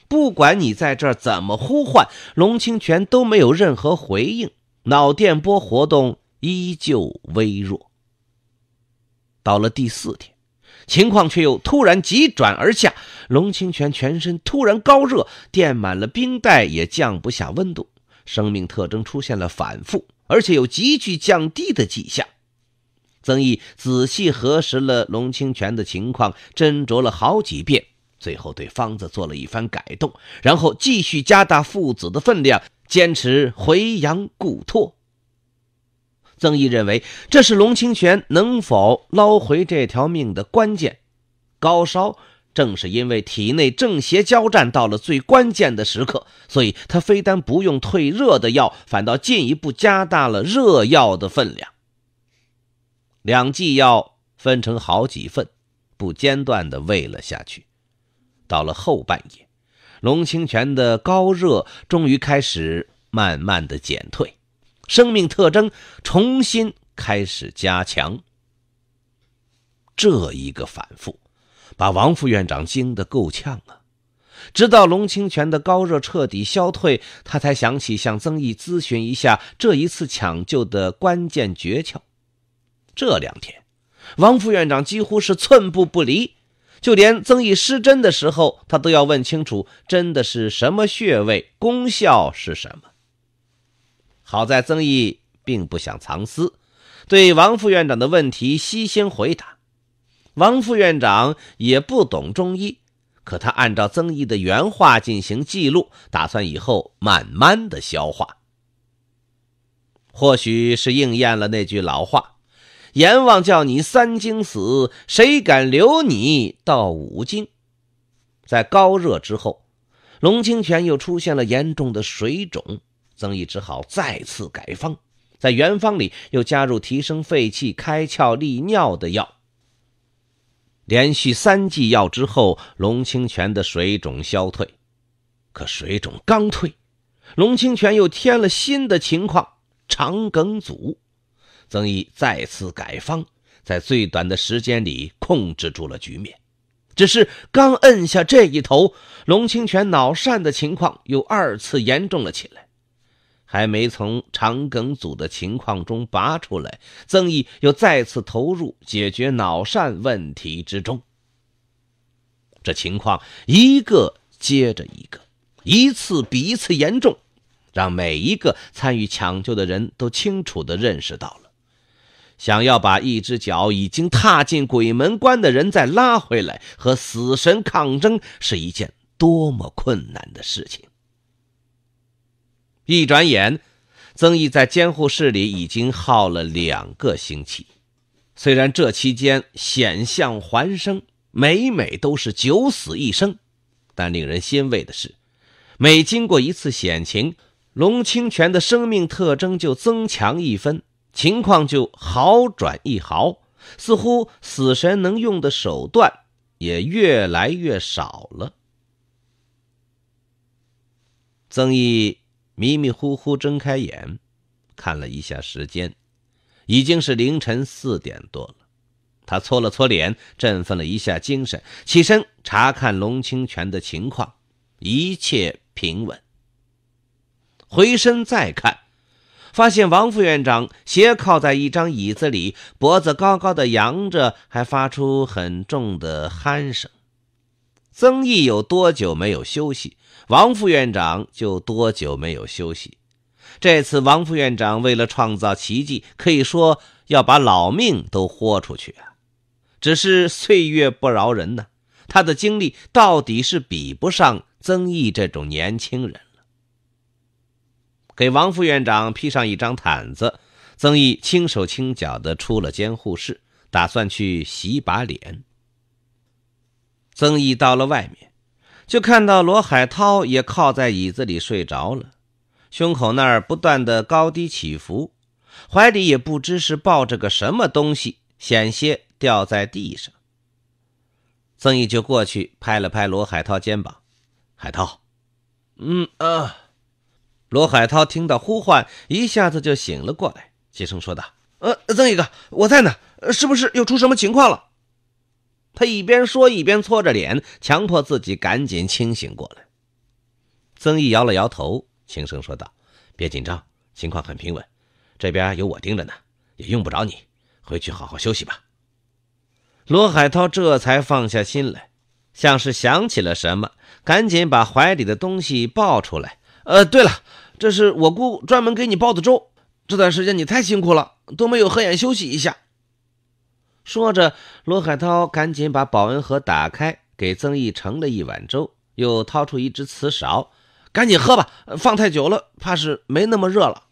不管你在这儿怎么呼唤，龙清泉都没有任何回应，脑电波活动依旧微弱。到了第四天，情况却又突然急转而下，龙清泉全身突然高热，垫满了冰袋也降不下温度，生命特征出现了反复，而且有急剧降低的迹象。曾毅仔细核实了龙清泉的情况，斟酌了好几遍，最后对方子做了一番改动，然后继续加大附子的分量，坚持回阳固脱。曾毅认为，这是龙清泉能否捞回这条命的关键。高烧正是因为体内正邪交战到了最关键的时刻，所以他非但不用退热的药，反倒进一步加大了热药的分量。两剂药分成好几份，不间断地喂了下去。到了后半夜，龙清泉的高热终于开始慢慢的减退，生命特征重新开始加强。这一个反复，把王副院长惊得够呛啊！直到龙清泉的高热彻底消退，他才想起向曾毅咨询一下这一次抢救的关键诀窍。这两天，王副院长几乎是寸步不离，就连曾毅失针的时候，他都要问清楚，真的是什么穴位，功效是什么。好在曾毅并不想藏私，对王副院长的问题悉心回答。王副院长也不懂中医，可他按照曾毅的原话进行记录，打算以后慢慢的消化。或许是应验了那句老话。阎王叫你三经死，谁敢留你到五经？在高热之后，龙清泉又出现了严重的水肿，曾毅只好再次改方，在原方里又加入提升肺气、开窍利尿的药。连续三剂药之后，龙清泉的水肿消退，可水肿刚退，龙清泉又添了新的情况：肠梗阻。曾毅再次改方，在最短的时间里控制住了局面。只是刚摁下这一头，龙清泉脑疝的情况又二次严重了起来。还没从肠梗阻的情况中拔出来，曾毅又再次投入解决脑疝问题之中。这情况一个接着一个，一次比一次严重，让每一个参与抢救的人都清楚地认识到了。想要把一只脚已经踏进鬼门关的人再拉回来，和死神抗争是一件多么困难的事情！一转眼，曾毅在监护室里已经耗了两个星期。虽然这期间险象环生，每每都是九死一生，但令人欣慰的是，每经过一次险情，龙清泉的生命特征就增强一分。情况就好转一毫，似乎死神能用的手段也越来越少了。曾毅迷迷糊糊睁开眼，看了一下时间，已经是凌晨四点多了。他搓了搓脸，振奋了一下精神，起身查看龙清泉的情况，一切平稳。回身再看。发现王副院长斜靠在一张椅子里，脖子高高的扬着，还发出很重的鼾声。曾毅有多久没有休息，王副院长就多久没有休息。这次王副院长为了创造奇迹，可以说要把老命都豁出去啊！只是岁月不饶人呢，他的精力到底是比不上曾毅这种年轻人。给王副院长披上一张毯子，曾毅轻手轻脚的出了监护室，打算去洗把脸。曾毅到了外面，就看到罗海涛也靠在椅子里睡着了，胸口那儿不断的高低起伏，怀里也不知是抱着个什么东西，险些掉在地上。曾毅就过去拍了拍罗海涛肩膀，海涛，嗯啊。罗海涛听到呼唤，一下子就醒了过来，急声说道：“呃，曾毅哥，我在呢，是不是又出什么情况了？”他一边说，一边搓着脸，强迫自己赶紧清醒过来。曾毅摇了摇头，轻声说道：“别紧张，情况很平稳，这边有我盯着呢，也用不着你，回去好好休息吧。”罗海涛这才放下心来，像是想起了什么，赶紧把怀里的东西抱出来。呃，对了。这是我姑专门给你煲的粥，这段时间你太辛苦了，都没有合眼休息一下。说着，罗海涛赶紧把保温盒打开，给曾毅盛了一碗粥，又掏出一只瓷勺，赶紧喝吧，放太久了，怕是没那么热了。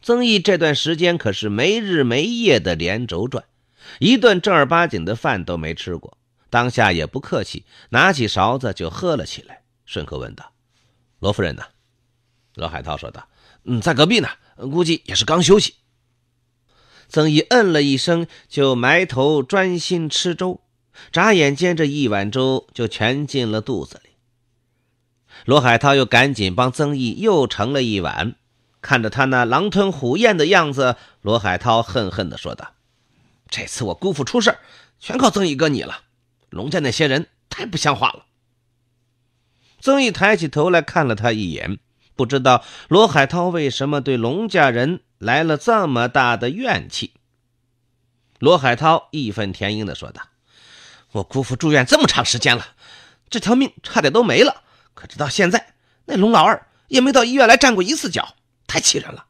曾毅这段时间可是没日没夜的连轴转，一顿正儿八经的饭都没吃过，当下也不客气，拿起勺子就喝了起来，顺口问道：“罗夫人呢？”罗海涛说道：“嗯，在隔壁呢，估计也是刚休息。”曾毅嗯了一声，就埋头专心吃粥。眨眼间，这一碗粥就全进了肚子里。罗海涛又赶紧帮曾毅又盛了一碗，看着他那狼吞虎咽的样子，罗海涛恨恨地说道：“这次我姑父出事全靠曾毅哥你了。龙家那些人太不像话了。”曾毅抬起头来看了他一眼。不知道罗海涛为什么对龙家人来了这么大的怨气。罗海涛义愤填膺的说道：“我姑父住院这么长时间了，这条命差点都没了，可直到现在，那龙老二也没到医院来站过一次脚，太气人了。”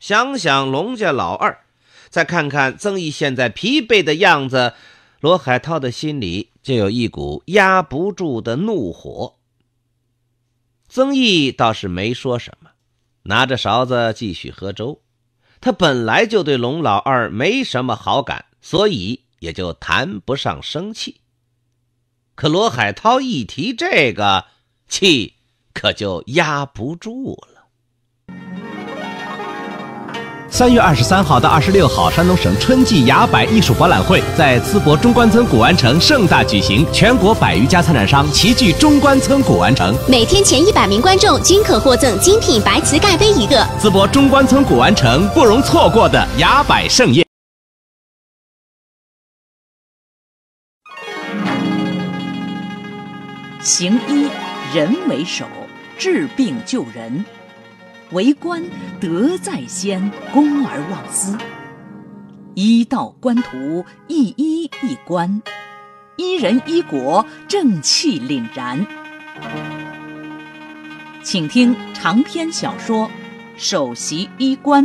想想龙家老二，再看看曾毅现在疲惫的样子，罗海涛的心里就有一股压不住的怒火。曾毅倒是没说什么，拿着勺子继续喝粥。他本来就对龙老二没什么好感，所以也就谈不上生气。可罗海涛一提这个，气可就压不住了。三月二十三号到二十六号，山东省春季崖柏艺术博览会在淄博中关村古玩城盛大举行，全国百余家参展商齐聚中关村古玩城。每天前一百名观众均可获赠精品白瓷盖杯一个。淄博中关村古玩城不容错过的崖柏盛宴。行医，人为首，治病救人。为官德在先，公而忘私。一道官途，一一一官；一人一国，正气凛然。请听长篇小说《首席医官》，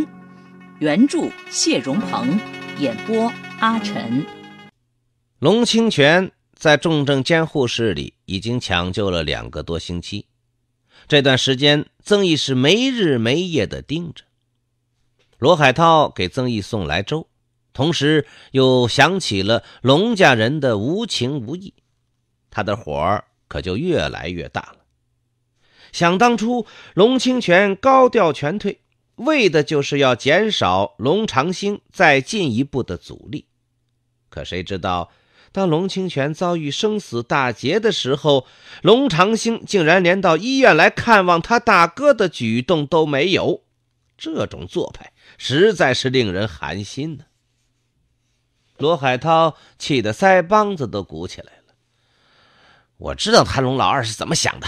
原著谢荣鹏，演播阿晨。龙清泉在重症监护室里已经抢救了两个多星期。这段时间，曾毅是没日没夜的盯着。罗海涛给曾毅送来粥，同时又想起了龙家人的无情无义，他的火可就越来越大了。想当初，龙清泉高调全退，为的就是要减少龙长兴再进一步的阻力，可谁知道？当龙清泉遭遇生死大劫的时候，龙长兴竟然连到医院来看望他大哥的举动都没有，这种做派实在是令人寒心呢。罗海涛气得腮帮子都鼓起来了。我知道他龙老二是怎么想的，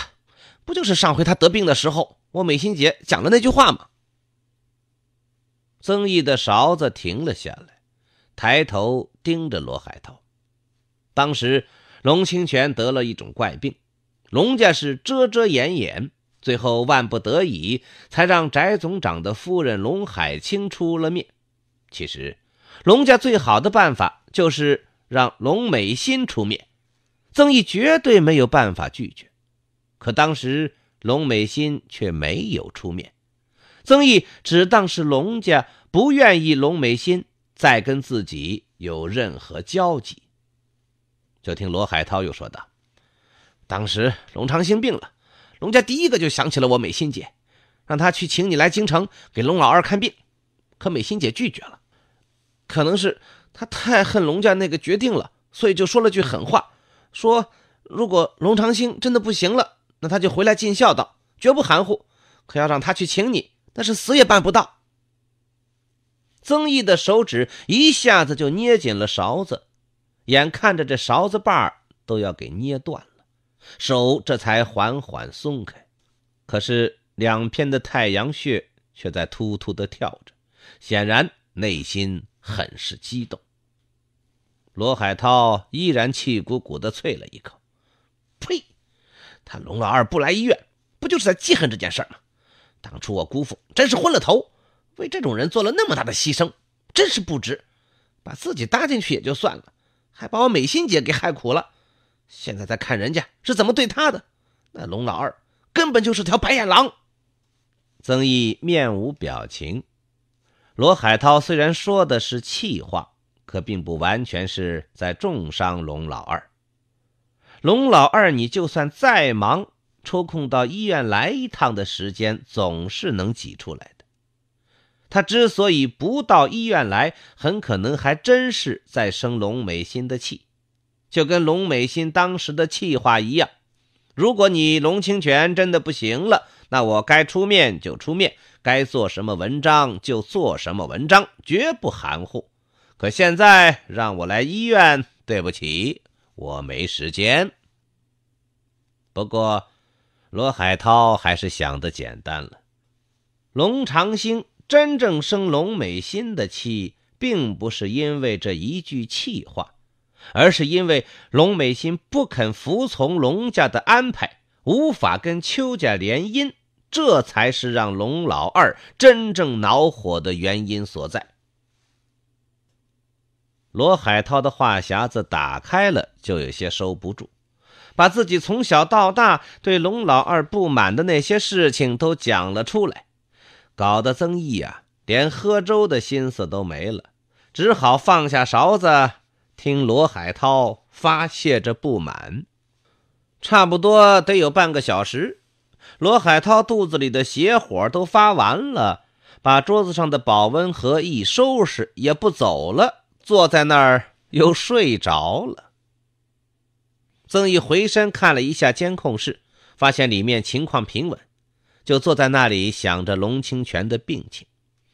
不就是上回他得病的时候，我美心姐讲的那句话吗？曾毅的勺子停了下来，抬头盯着罗海涛。当时，龙清泉得了一种怪病，龙家是遮遮掩掩，最后万不得已才让翟总长的夫人龙海清出了面。其实，龙家最好的办法就是让龙美心出面，曾毅绝对没有办法拒绝。可当时龙美心却没有出面，曾毅只当是龙家不愿意龙美心再跟自己有任何交集。就听罗海涛又说道：“当时龙长兴病了，龙家第一个就想起了我美心姐，让他去请你来京城给龙老二看病。可美心姐拒绝了，可能是她太恨龙家那个决定了，所以就说了句狠话：说如果龙长兴真的不行了，那她就回来尽孝道，绝不含糊。可要让他去请你，那是死也办不到。”曾毅的手指一下子就捏紧了勺子。眼看着这勺子把儿都要给捏断了，手这才缓缓松开，可是两片的太阳穴却在突突的跳着，显然内心很是激动。罗海涛依然气鼓鼓的啐了一口：“呸！他龙老二不来医院，不就是在记恨这件事吗？当初我姑父真是昏了头，为这种人做了那么大的牺牲，真是不值。把自己搭进去也就算了。”还把我美心姐给害苦了，现在再看人家是怎么对她的，那龙老二根本就是条白眼狼。曾毅面无表情，罗海涛虽然说的是气话，可并不完全是在重伤龙老二。龙老二，你就算再忙，抽空到医院来一趟的时间总是能挤出来的。他之所以不到医院来，很可能还真是在生龙美心的气，就跟龙美心当时的气话一样。如果你龙清泉真的不行了，那我该出面就出面，该做什么文章就做什么文章，绝不含糊。可现在让我来医院，对不起，我没时间。不过，罗海涛还是想的简单了，龙长兴。真正生龙美心的气，并不是因为这一句气话，而是因为龙美心不肯服从龙家的安排，无法跟邱家联姻，这才是让龙老二真正恼火的原因所在。罗海涛的话匣子打开了，就有些收不住，把自己从小到大对龙老二不满的那些事情都讲了出来。搞得曾毅啊，连喝粥的心思都没了，只好放下勺子，听罗海涛发泄着不满。差不多得有半个小时，罗海涛肚子里的邪火都发完了，把桌子上的保温盒一收拾，也不走了，坐在那儿又睡着了。曾毅回身看了一下监控室，发现里面情况平稳。就坐在那里想着龙清泉的病情，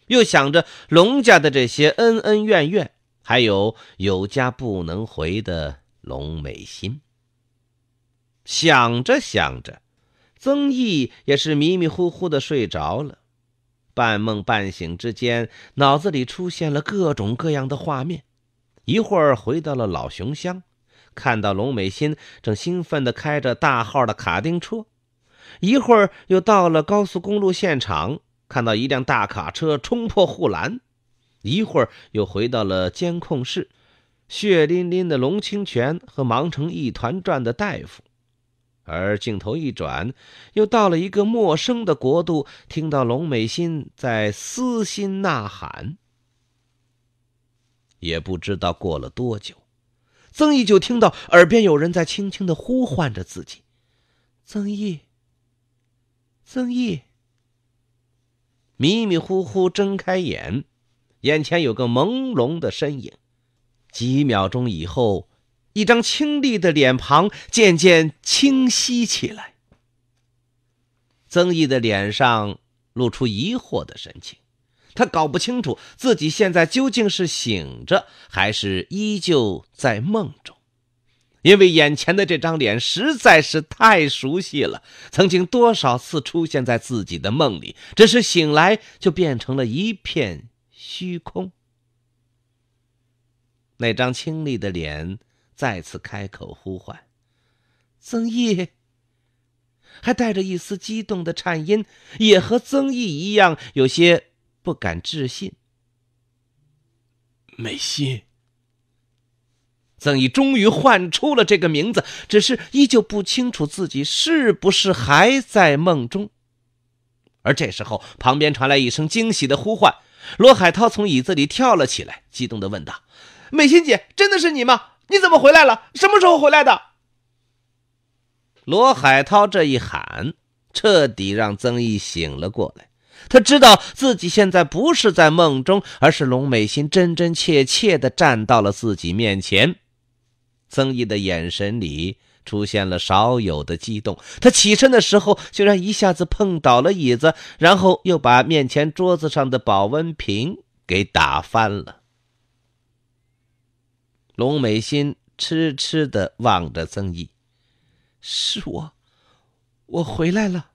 又想着龙家的这些恩恩怨怨，还有有家不能回的龙美心。想着想着，曾毅也是迷迷糊糊的睡着了，半梦半醒之间，脑子里出现了各种各样的画面，一会儿回到了老熊乡，看到龙美心正兴奋地开着大号的卡丁车。一会儿又到了高速公路现场，看到一辆大卡车冲破护栏；一会儿又回到了监控室，血淋淋的龙清泉和忙成一团转的大夫。而镜头一转，又到了一个陌生的国度，听到龙美心在撕心呐喊。也不知道过了多久，曾毅就听到耳边有人在轻轻的呼唤着自己：“曾毅。”曾毅迷迷糊糊睁开眼，眼前有个朦胧的身影。几秒钟以后，一张清丽的脸庞渐渐清晰起来。曾毅的脸上露出疑惑的神情，他搞不清楚自己现在究竟是醒着还是依旧在梦中。因为眼前的这张脸实在是太熟悉了，曾经多少次出现在自己的梦里，只是醒来就变成了一片虚空。那张清丽的脸再次开口呼唤：“曾毅。”还带着一丝激动的颤音，也和曾毅一样有些不敢置信。美心。曾毅终于唤出了这个名字，只是依旧不清楚自己是不是还在梦中。而这时候，旁边传来一声惊喜的呼唤，罗海涛从椅子里跳了起来，激动地问道：“美心姐，真的是你吗？你怎么回来了？什么时候回来的？”罗海涛这一喊，彻底让曾毅醒了过来。他知道自己现在不是在梦中，而是龙美心真真切切地站到了自己面前。曾毅的眼神里出现了少有的激动。他起身的时候，竟然一下子碰倒了椅子，然后又把面前桌子上的保温瓶给打翻了。龙美心痴痴地望着曾毅：“是我，我回来了。”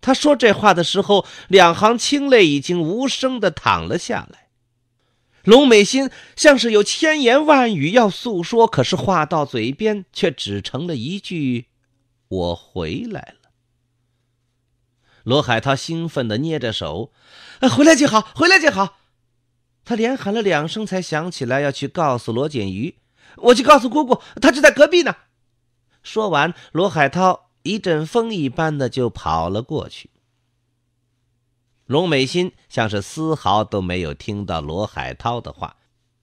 他说这话的时候，两行清泪已经无声地淌了下来。龙美心像是有千言万语要诉说，可是话到嘴边却只成了一句：“我回来了。”罗海涛兴奋的捏着手：“回来就好，回来就好。”他连喊了两声，才想起来要去告诉罗锦余：“我去告诉姑姑，她就在隔壁呢。”说完，罗海涛一阵风一般的就跑了过去。龙美心像是丝毫都没有听到罗海涛的话，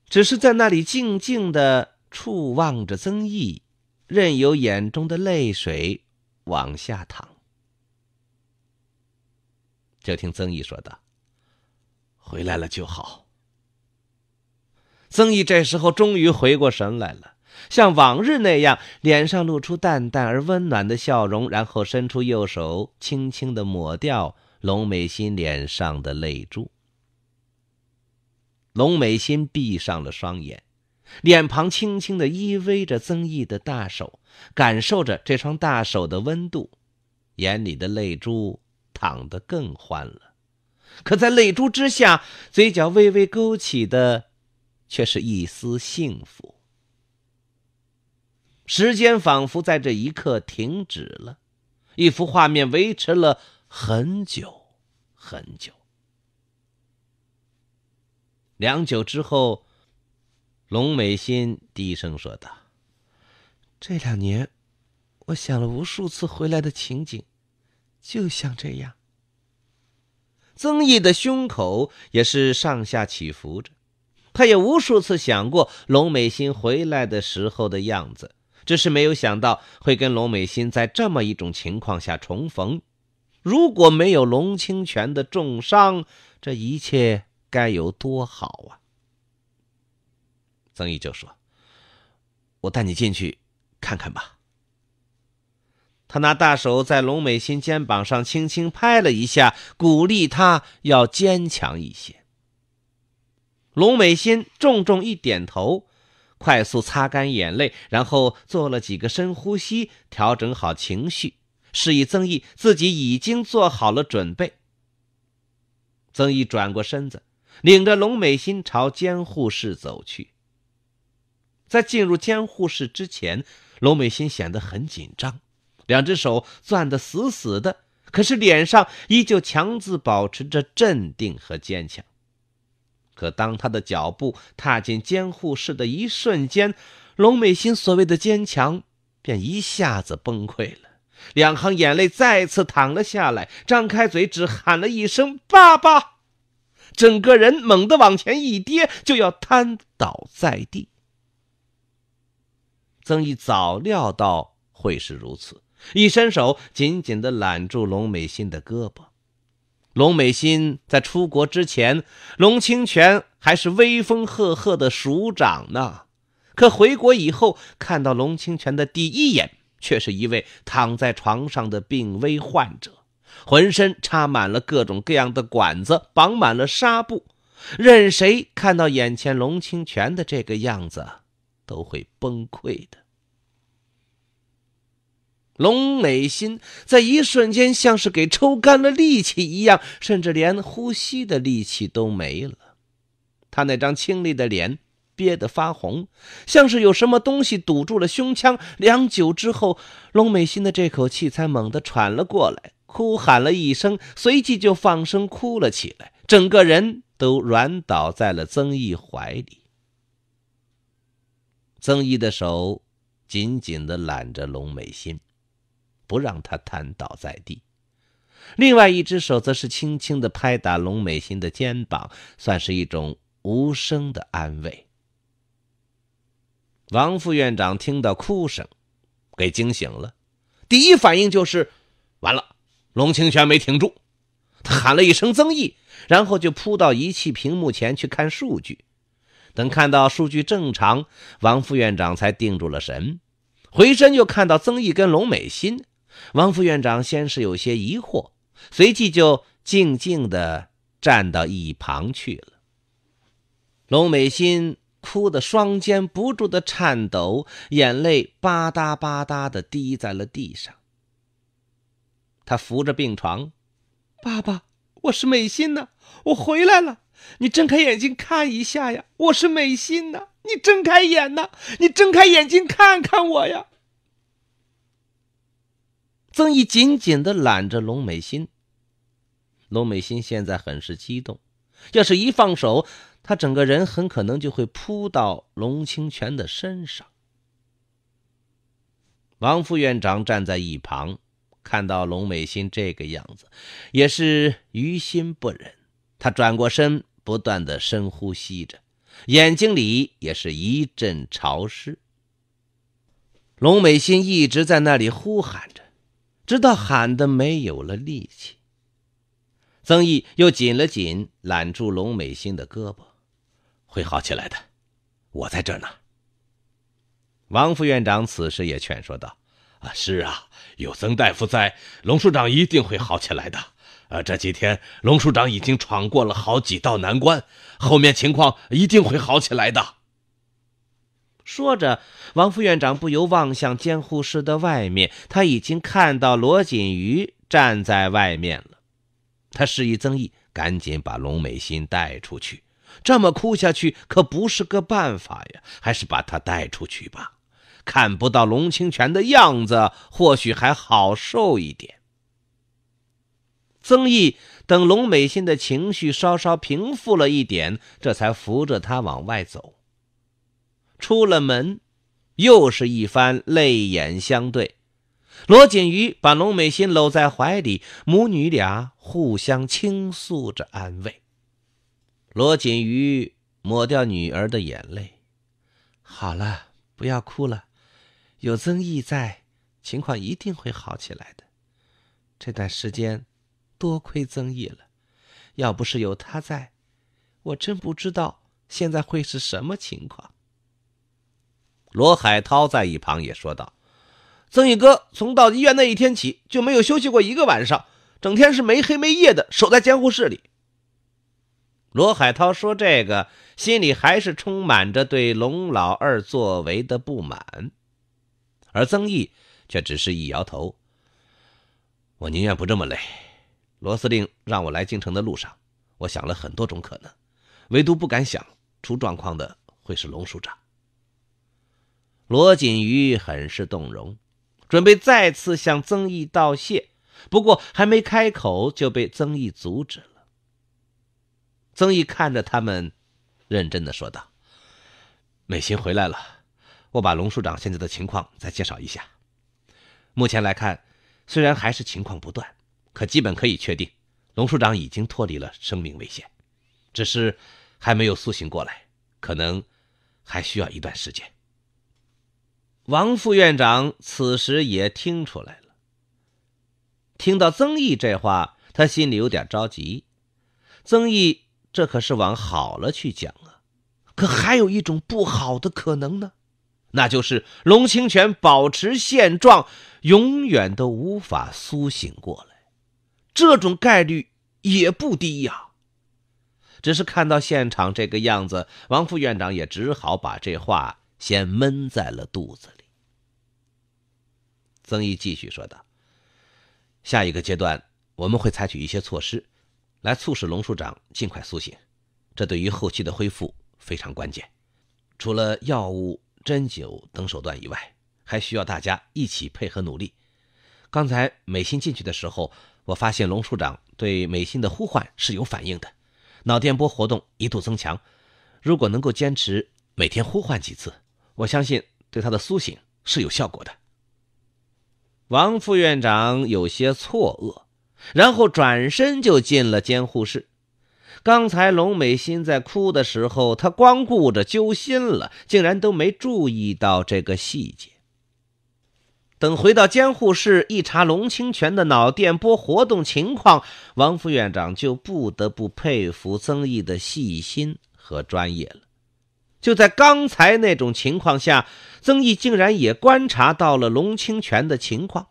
只是在那里静静的处望着曾毅，任由眼中的泪水往下淌。就听曾毅说道：“回来了就好。”曾毅这时候终于回过神来了，像往日那样，脸上露出淡淡而温暖的笑容，然后伸出右手，轻轻的抹掉。龙美心脸上的泪珠。龙美心闭上了双眼，脸庞轻轻的依偎着曾毅的大手，感受着这双大手的温度，眼里的泪珠淌得更欢了。可在泪珠之下，嘴角微微勾起的，却是一丝幸福。时间仿佛在这一刻停止了，一幅画面维持了。很久，很久。良久之后，龙美心低声说道：“这两年，我想了无数次回来的情景，就像这样。”曾毅的胸口也是上下起伏着，他也无数次想过龙美心回来的时候的样子，只是没有想到会跟龙美心在这么一种情况下重逢。如果没有龙清泉的重伤，这一切该有多好啊！曾毅就说：“我带你进去看看吧。”他拿大手在龙美心肩膀上轻轻拍了一下，鼓励她要坚强一些。龙美心重重一点头，快速擦干眼泪，然后做了几个深呼吸，调整好情绪。示意曾毅自己已经做好了准备。曾毅转过身子，领着龙美心朝监护室走去。在进入监护室之前，龙美心显得很紧张，两只手攥得死死的，可是脸上依旧强自保持着镇定和坚强。可当他的脚步踏进监护室的一瞬间，龙美心所谓的坚强便一下子崩溃了。两行眼泪再次淌了下来，张开嘴只喊了一声“爸爸”，整个人猛地往前一跌，就要瘫倒在地。曾毅早料到会是如此，一伸手紧紧的揽住龙美心的胳膊。龙美心在出国之前，龙清泉还是威风赫赫的署长呢，可回国以后看到龙清泉的第一眼。却是一位躺在床上的病危患者，浑身插满了各种各样的管子，绑满了纱布。任谁看到眼前龙清泉的这个样子，都会崩溃的。龙美心在一瞬间像是给抽干了力气一样，甚至连呼吸的力气都没了。她那张清丽的脸。憋得发红，像是有什么东西堵住了胸腔。良久之后，龙美新的这口气才猛地喘了过来，哭喊了一声，随即就放声哭了起来，整个人都软倒在了曾毅怀里。曾毅的手紧紧地揽着龙美新，不让他瘫倒在地；另外一只手则是轻轻地拍打龙美新的肩膀，算是一种无声的安慰。王副院长听到哭声，给惊醒了，第一反应就是完了，龙清泉没挺住。他喊了一声曾毅，然后就扑到仪器屏幕前去看数据。等看到数据正常，王副院长才定住了神，回身就看到曾毅跟龙美心。王副院长先是有些疑惑，随即就静静的站到一旁去了。龙美心。哭得双肩不住的颤抖，眼泪吧嗒吧嗒的滴在了地上。他扶着病床，爸爸，我是美心呐，我回来了，你睁开眼睛看一下呀，我是美心呐，你睁开眼呐，你睁开眼睛看看我呀。曾毅紧紧的揽着龙美心，龙美心现在很是激动，要是一放手。他整个人很可能就会扑到龙清泉的身上。王副院长站在一旁，看到龙美心这个样子，也是于心不忍。他转过身，不断的深呼吸着，眼睛里也是一阵潮湿。龙美心一直在那里呼喊着，直到喊的没有了力气。曾毅又紧了紧揽住龙美心的胳膊。会好起来的，我在这呢。王副院长此时也劝说道：“啊，是啊，有曾大夫在，龙署长一定会好起来的。啊，这几天龙署长已经闯过了好几道难关，后面情况一定会好起来的。”说着，王副院长不由望向监护室的外面，他已经看到罗锦瑜站在外面了。他示意曾毅赶紧把龙美心带出去。这么哭下去可不是个办法呀，还是把他带出去吧。看不到龙清泉的样子，或许还好受一点。曾毅等龙美心的情绪稍稍平复了一点，这才扶着她往外走。出了门，又是一番泪眼相对。罗锦瑜把龙美心搂在怀里，母女俩互相倾诉着安慰。罗锦瑜抹掉女儿的眼泪：“好了，不要哭了。有曾毅在，情况一定会好起来的。这段时间，多亏曾毅了。要不是有他在，我真不知道现在会是什么情况。”罗海涛在一旁也说道：“曾毅哥从到医院那一天起就没有休息过一个晚上，整天是没黑没夜的守在监护室里。”罗海涛说：“这个心里还是充满着对龙老二作为的不满。”而曾毅却只是一摇头：“我宁愿不这么累。”罗司令让我来京城的路上，我想了很多种可能，唯独不敢想出状况的会是龙署长。罗锦瑜很是动容，准备再次向曾毅道谢，不过还没开口就被曾毅阻止了。曾毅看着他们，认真的说道：“美心回来了，我把龙署长现在的情况再介绍一下。目前来看，虽然还是情况不断，可基本可以确定，龙署长已经脱离了生命危险，只是还没有苏醒过来，可能还需要一段时间。”王副院长此时也听出来了，听到曾毅这话，他心里有点着急。曾毅。这可是往好了去讲啊，可还有一种不好的可能呢，那就是龙清泉保持现状，永远都无法苏醒过来，这种概率也不低呀。只是看到现场这个样子，王副院长也只好把这话先闷在了肚子里。曾毅继续说道：“下一个阶段，我们会采取一些措施。”来促使龙处长尽快苏醒，这对于后期的恢复非常关键。除了药物、针灸等手段以外，还需要大家一起配合努力。刚才美心进去的时候，我发现龙处长对美心的呼唤是有反应的，脑电波活动一度增强。如果能够坚持每天呼唤几次，我相信对他的苏醒是有效果的。王副院长有些错愕。然后转身就进了监护室。刚才龙美心在哭的时候，他光顾着揪心了，竟然都没注意到这个细节。等回到监护室一查龙清泉的脑电波活动情况，王副院长就不得不佩服曾毅的细心和专业了。就在刚才那种情况下，曾毅竟然也观察到了龙清泉的情况。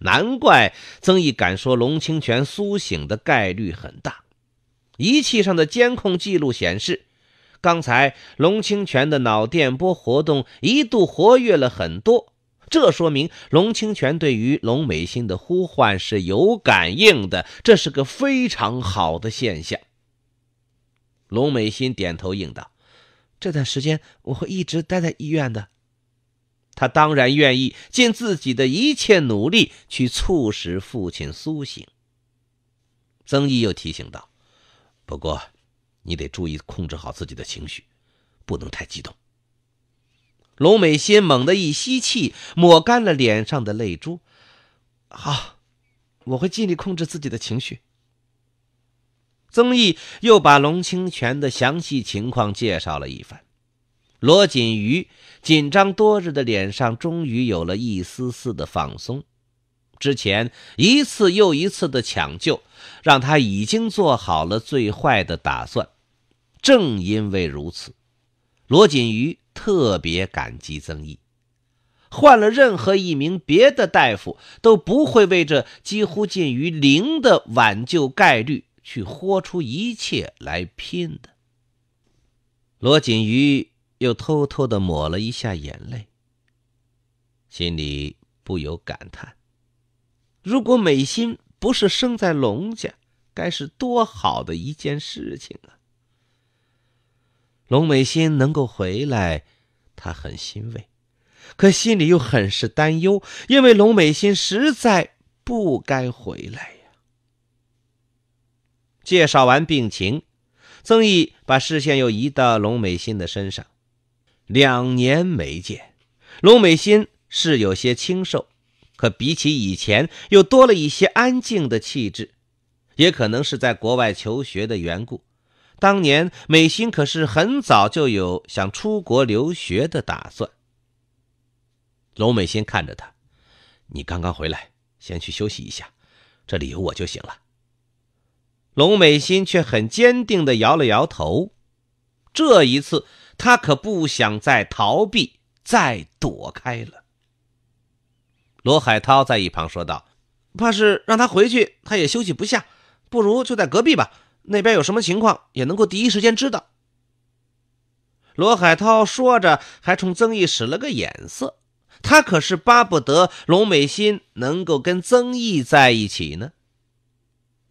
难怪曾毅敢说龙清泉苏醒的概率很大。仪器上的监控记录显示，刚才龙清泉的脑电波活动一度活跃了很多。这说明龙清泉对于龙美心的呼唤是有感应的，这是个非常好的现象。龙美心点头应道：“这段时间我会一直待在医院的。”他当然愿意尽自己的一切努力去促使父亲苏醒。曾毅又提醒道：“不过，你得注意控制好自己的情绪，不能太激动。”龙美心猛地一吸气，抹干了脸上的泪珠：“好，我会尽力控制自己的情绪。”曾毅又把龙清泉的详细情况介绍了一番，罗锦瑜。紧张多日的脸上终于有了一丝丝的放松。之前一次又一次的抢救，让他已经做好了最坏的打算。正因为如此，罗锦瑜特别感激曾毅。换了任何一名别的大夫，都不会为这几乎近于零的挽救概率去豁出一切来拼的。罗锦瑜。又偷偷的抹了一下眼泪，心里不由感叹：如果美心不是生在龙家，该是多好的一件事情啊！龙美心能够回来，他很欣慰，可心里又很是担忧，因为龙美心实在不该回来呀。介绍完病情，曾毅把视线又移到龙美心的身上。两年没见，龙美心是有些清瘦，可比起以前又多了一些安静的气质，也可能是在国外求学的缘故。当年美心可是很早就有想出国留学的打算。龙美心看着他：“你刚刚回来，先去休息一下，这里有我就行了。”龙美心却很坚定地摇了摇头。这一次。他可不想再逃避、再躲开了。罗海涛在一旁说道：“怕是让他回去，他也休息不下，不如就在隔壁吧。那边有什么情况，也能够第一时间知道。”罗海涛说着，还冲曾毅使了个眼色。他可是巴不得龙美心能够跟曾毅在一起呢。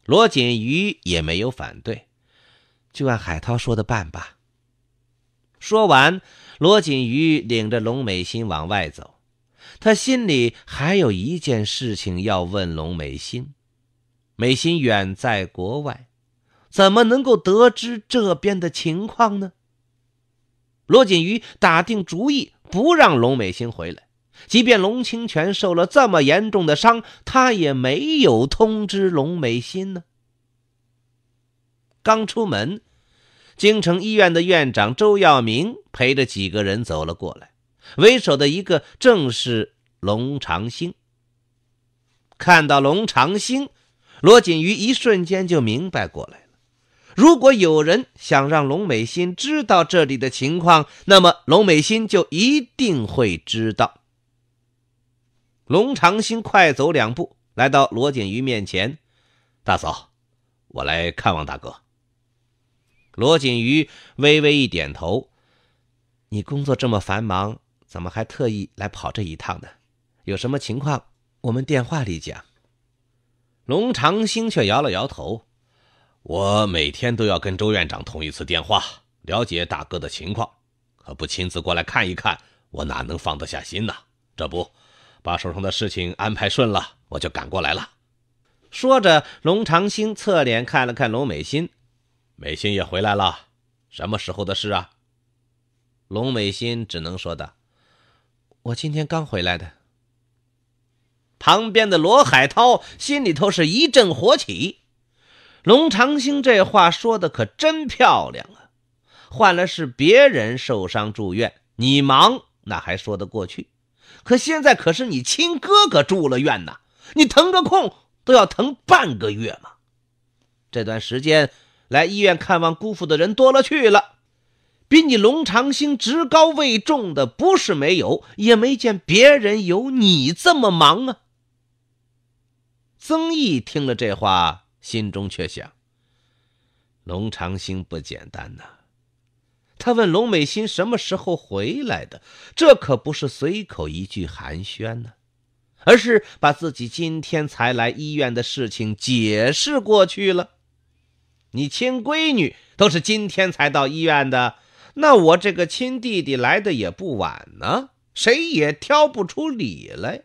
罗锦瑜也没有反对，就按海涛说的办吧。说完，罗锦瑜领着龙美心往外走。他心里还有一件事情要问龙美心。美心远在国外，怎么能够得知这边的情况呢？罗锦瑜打定主意不让龙美心回来。即便龙清泉受了这么严重的伤，他也没有通知龙美心呢。刚出门。京城医院的院长周耀明陪着几个人走了过来，为首的一个正是龙长兴。看到龙长兴，罗锦瑜一瞬间就明白过来了。如果有人想让龙美心知道这里的情况，那么龙美心就一定会知道。龙长兴快走两步，来到罗锦瑜面前：“大嫂，我来看望大哥。”罗锦瑜微微一点头：“你工作这么繁忙，怎么还特意来跑这一趟呢？有什么情况，我们电话里讲。”龙长兴却摇了摇头：“我每天都要跟周院长通一次电话，了解大哥的情况，可不亲自过来看一看，我哪能放得下心呢？这不，把手上的事情安排顺了，我就赶过来了。”说着，龙长兴侧脸看了看龙美心。美心也回来了，什么时候的事啊？龙美心只能说道：“我今天刚回来的。”旁边的罗海涛心里头是一阵火起。龙长兴这话说的可真漂亮啊！换了是别人受伤住院，你忙那还说得过去，可现在可是你亲哥哥住了院呐，你腾个空都要腾半个月嘛，这段时间。来医院看望姑父的人多了去了，比你龙长兴职高位重的不是没有，也没见别人有你这么忙啊。曾毅听了这话，心中却想：龙长兴不简单呐。他问龙美心什么时候回来的，这可不是随口一句寒暄呢，而是把自己今天才来医院的事情解释过去了。你亲闺女都是今天才到医院的，那我这个亲弟弟来的也不晚呢，谁也挑不出理来。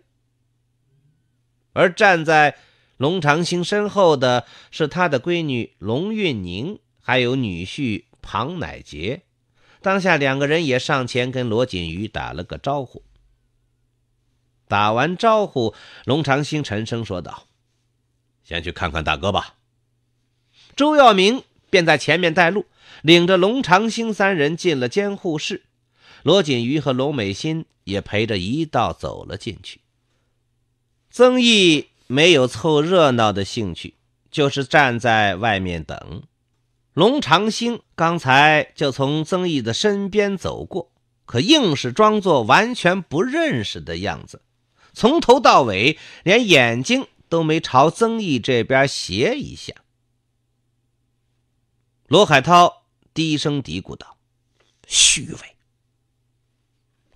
而站在龙长兴身后的是他的闺女龙韵宁，还有女婿庞乃杰。当下两个人也上前跟罗锦瑜打了个招呼。打完招呼，龙长兴沉声说道：“先去看看大哥吧。”周耀明便在前面带路，领着龙长兴三人进了监护室，罗锦瑜和龙美心也陪着一道走了进去。曾毅没有凑热闹的兴趣，就是站在外面等。龙长兴刚才就从曾毅的身边走过，可硬是装作完全不认识的样子，从头到尾连眼睛都没朝曾毅这边斜一下。罗海涛低声嘀咕道：“虚伪。”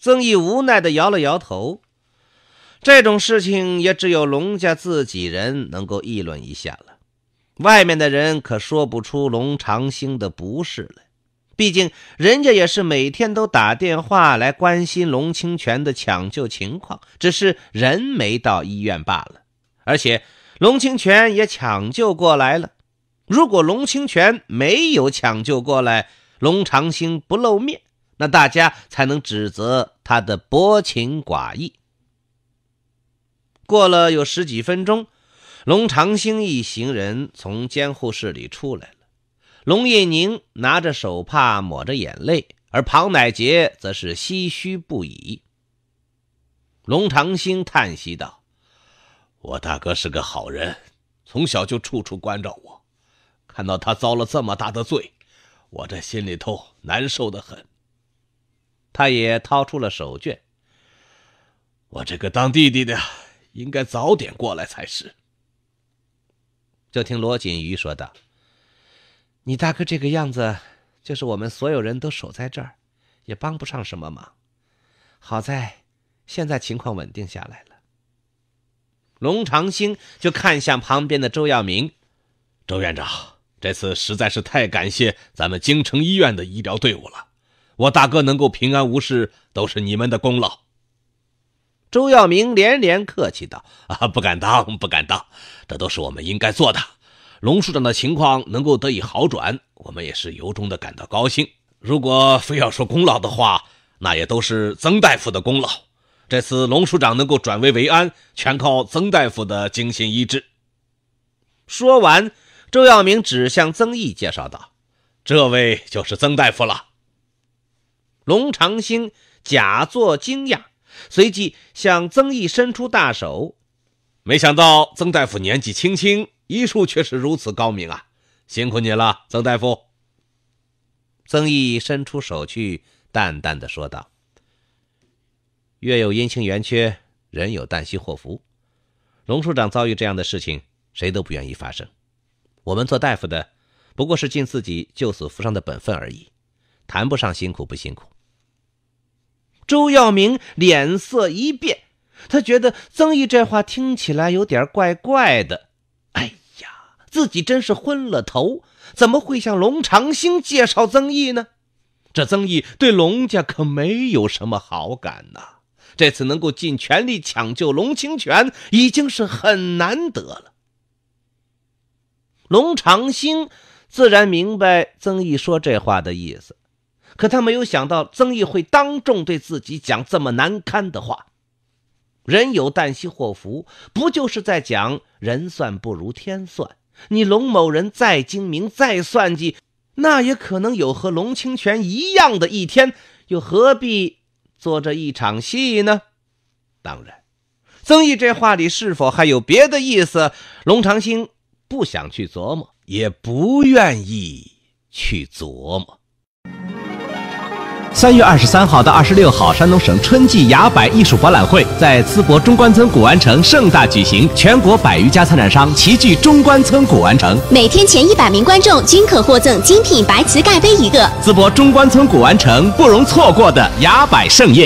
曾毅无奈的摇了摇头，这种事情也只有龙家自己人能够议论一下了，外面的人可说不出龙长兴的不是了。毕竟人家也是每天都打电话来关心龙清泉的抢救情况，只是人没到医院罢了。而且龙清泉也抢救过来了。如果龙清泉没有抢救过来，龙长兴不露面，那大家才能指责他的薄情寡义。过了有十几分钟，龙长兴一行人从监护室里出来了。龙应宁拿着手帕抹着眼泪，而庞乃杰则是唏嘘不已。龙长兴叹息道：“我大哥是个好人，从小就处处关照我。”看到他遭了这么大的罪，我这心里头难受的很。他也掏出了手绢。我这个当弟弟的，应该早点过来才是。就听罗锦瑜说道：“你大哥这个样子，就是我们所有人都守在这儿，也帮不上什么忙。好在现在情况稳定下来了。”龙长兴就看向旁边的周耀明：“周院长。”这次实在是太感谢咱们京城医院的医疗队伍了，我大哥能够平安无事，都是你们的功劳。周耀明连连客气道：“啊，不敢当，不敢当，这都是我们应该做的。龙署长的情况能够得以好转，我们也是由衷的感到高兴。如果非要说功劳的话，那也都是曾大夫的功劳。这次龙署长能够转危为安，全靠曾大夫的精心医治。”说完。周耀明指向曾毅，介绍道：“这位就是曾大夫了。”龙长兴假作惊讶，随即向曾毅伸出大手：“没想到曾大夫年纪轻轻，医术却是如此高明啊！辛苦你了，曾大夫。”曾毅伸出手去，淡淡的说道：“月有阴晴圆缺，人有旦夕祸福。龙处长遭遇这样的事情，谁都不愿意发生。”我们做大夫的，不过是尽自己救死扶伤的本分而已，谈不上辛苦不辛苦。周耀明脸色一变，他觉得曾毅这话听起来有点怪怪的。哎呀，自己真是昏了头，怎么会向龙长兴介绍曾毅呢？这曾毅对龙家可没有什么好感呐。这次能够尽全力抢救龙清泉，已经是很难得了。龙长兴自然明白曾毅说这话的意思，可他没有想到曾毅会当众对自己讲这么难堪的话。人有旦夕祸福，不就是在讲人算不如天算？你龙某人再精明再算计，那也可能有和龙清泉一样的一天，又何必做这一场戏呢？当然，曾毅这话里是否还有别的意思，龙长兴？不想去琢磨，也不愿意去琢磨。三月二十三号到二十六号，山东省春季崖柏艺术博览会在淄博中关村古玩城盛大举行，全国百余家参展商齐聚中关村古玩城。每天前一百名观众均可获赠精品白瓷盖杯一个。淄博中关村古玩城不容错过的崖柏盛宴。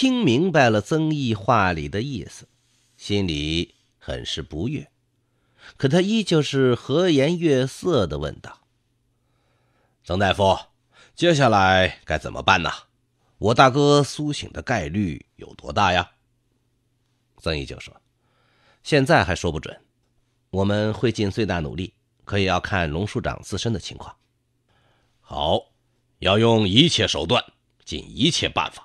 听明白了曾毅话里的意思，心里很是不悦，可他依旧是和颜悦色的问道：“曾大夫，接下来该怎么办呢？我大哥苏醒的概率有多大呀？”曾毅就说：“现在还说不准，我们会尽最大努力，可也要看龙署长自身的情况。好，要用一切手段，尽一切办法。”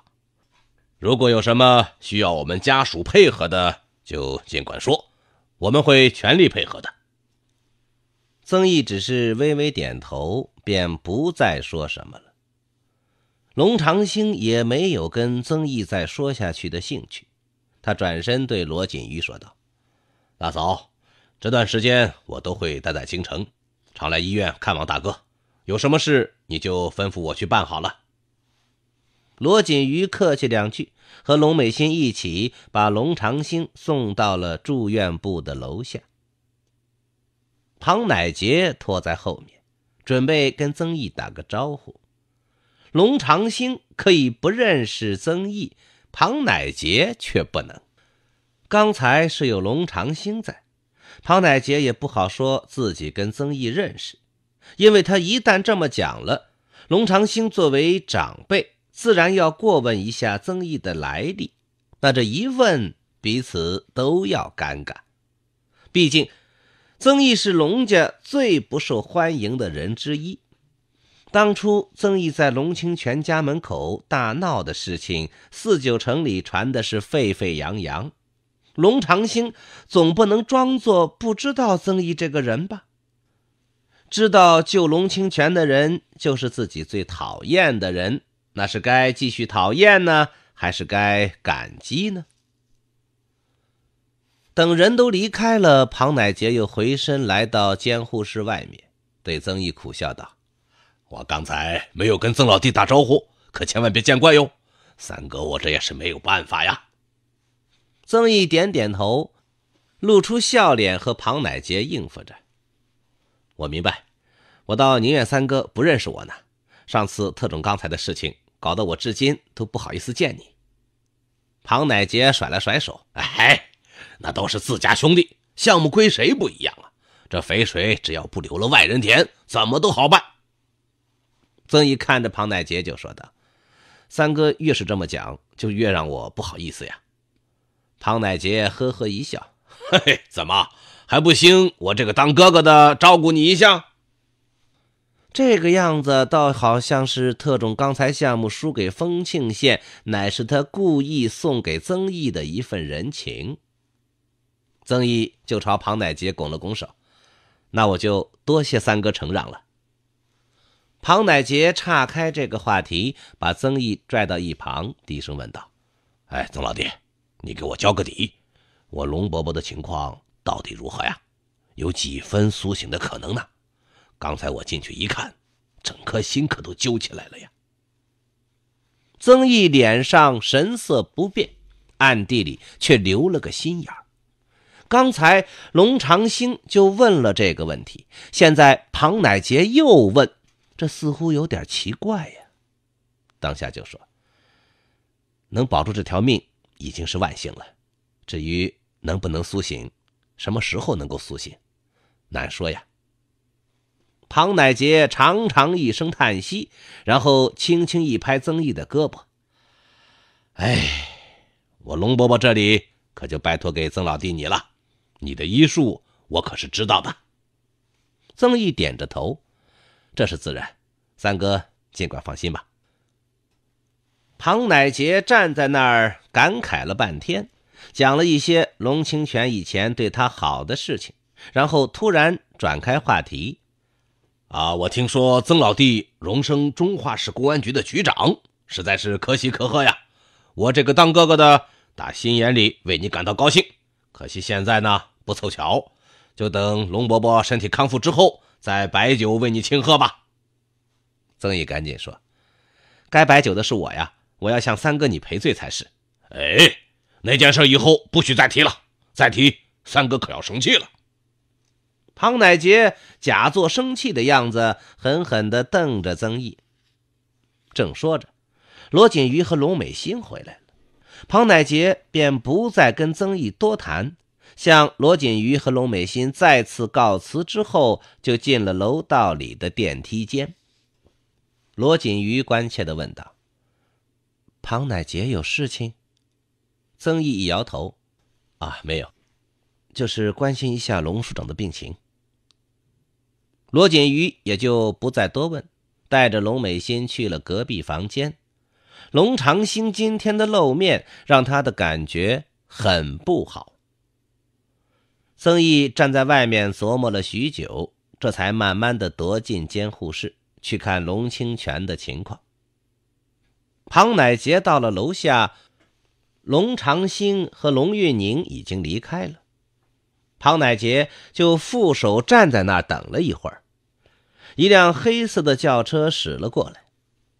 如果有什么需要我们家属配合的，就尽管说，我们会全力配合的。曾毅只是微微点头，便不再说什么了。龙长兴也没有跟曾毅再说下去的兴趣，他转身对罗锦瑜说道：“大嫂，这段时间我都会待在京城，常来医院看望大哥。有什么事，你就吩咐我去办好了。”罗锦瑜客气两句，和龙美心一起把龙长兴送到了住院部的楼下。庞乃杰拖在后面，准备跟曾毅打个招呼。龙长兴可以不认识曾毅，庞乃杰却不能。刚才是有龙长兴在，庞乃杰也不好说自己跟曾毅认识，因为他一旦这么讲了，龙长兴作为长辈。自然要过问一下曾毅的来历，那这一问彼此都要尴尬。毕竟，曾毅是龙家最不受欢迎的人之一。当初曾毅在龙清泉家门口大闹的事情，四九城里传的是沸沸扬扬。龙长兴总不能装作不知道曾毅这个人吧？知道救龙清泉的人，就是自己最讨厌的人。那是该继续讨厌呢，还是该感激呢？等人都离开了，庞乃杰又回身来到监护室外面，对曾毅苦笑道：“我刚才没有跟曾老弟打招呼，可千万别见怪哟。”三哥，我这也是没有办法呀。曾毅点点头，露出笑脸和庞乃杰应付着。我明白，我倒宁愿三哥不认识我呢。上次特种钢材的事情。搞得我至今都不好意思见你。庞乃杰甩了甩手，哎，那都是自家兄弟，项目归谁不一样啊？这肥水只要不流了外人田，怎么都好办。曾毅看着庞乃杰就说道：“三哥越是这么讲，就越让我不好意思呀。”庞乃杰呵呵一笑，嘿嘿，怎么还不兴我这个当哥哥的照顾你一下？这个样子倒好像是特种钢材项目输给丰庆县，乃是他故意送给曾毅的一份人情。曾毅就朝庞乃杰拱了拱手：“那我就多谢三哥承让了。”庞乃杰岔开这个话题，把曾毅拽到一旁，低声问道：“哎，曾老弟，你给我交个底，我龙伯伯的情况到底如何呀？有几分苏醒的可能呢？”刚才我进去一看，整颗心可都揪起来了呀。曾毅脸上神色不变，暗地里却留了个心眼儿。刚才龙长兴就问了这个问题，现在庞乃杰又问，这似乎有点奇怪呀。当下就说：“能保住这条命已经是万幸了，至于能不能苏醒，什么时候能够苏醒，难说呀。”庞乃杰长长一声叹息，然后轻轻一拍曾毅的胳膊：“哎，我龙伯伯这里可就拜托给曾老弟你了。你的医术我可是知道的。”曾毅点着头：“这是自然，三哥尽管放心吧。”庞乃杰站在那儿感慨了半天，讲了一些龙清泉以前对他好的事情，然后突然转开话题。啊！我听说曾老弟荣升中化市公安局的局长，实在是可喜可贺呀！我这个当哥哥的，打心眼里为你感到高兴。可惜现在呢，不凑巧，就等龙伯伯身体康复之后，再摆酒为你庆贺吧。曾毅赶紧说：“该摆酒的是我呀，我要向三哥你赔罪才是。”哎，那件事以后不许再提了，再提三哥可要生气了。庞乃杰假作生气的样子，狠狠地瞪着曾毅。正说着，罗锦瑜和龙美心回来了，庞乃杰便不再跟曾毅多谈，向罗锦瑜和龙美心再次告辞之后，就进了楼道里的电梯间。罗锦瑜关切地问道：“庞乃杰有事情？”曾毅一摇头：“啊，没有，就是关心一下龙署长的病情。”罗锦瑜也就不再多问，带着龙美心去了隔壁房间。龙长兴今天的露面让他的感觉很不好。曾毅站在外面琢磨了许久，这才慢慢的踱进监护室去看龙清泉的情况。庞乃杰到了楼下，龙长兴和龙韵宁已经离开了，庞乃杰就负手站在那儿等了一会儿。一辆黑色的轿车驶了过来，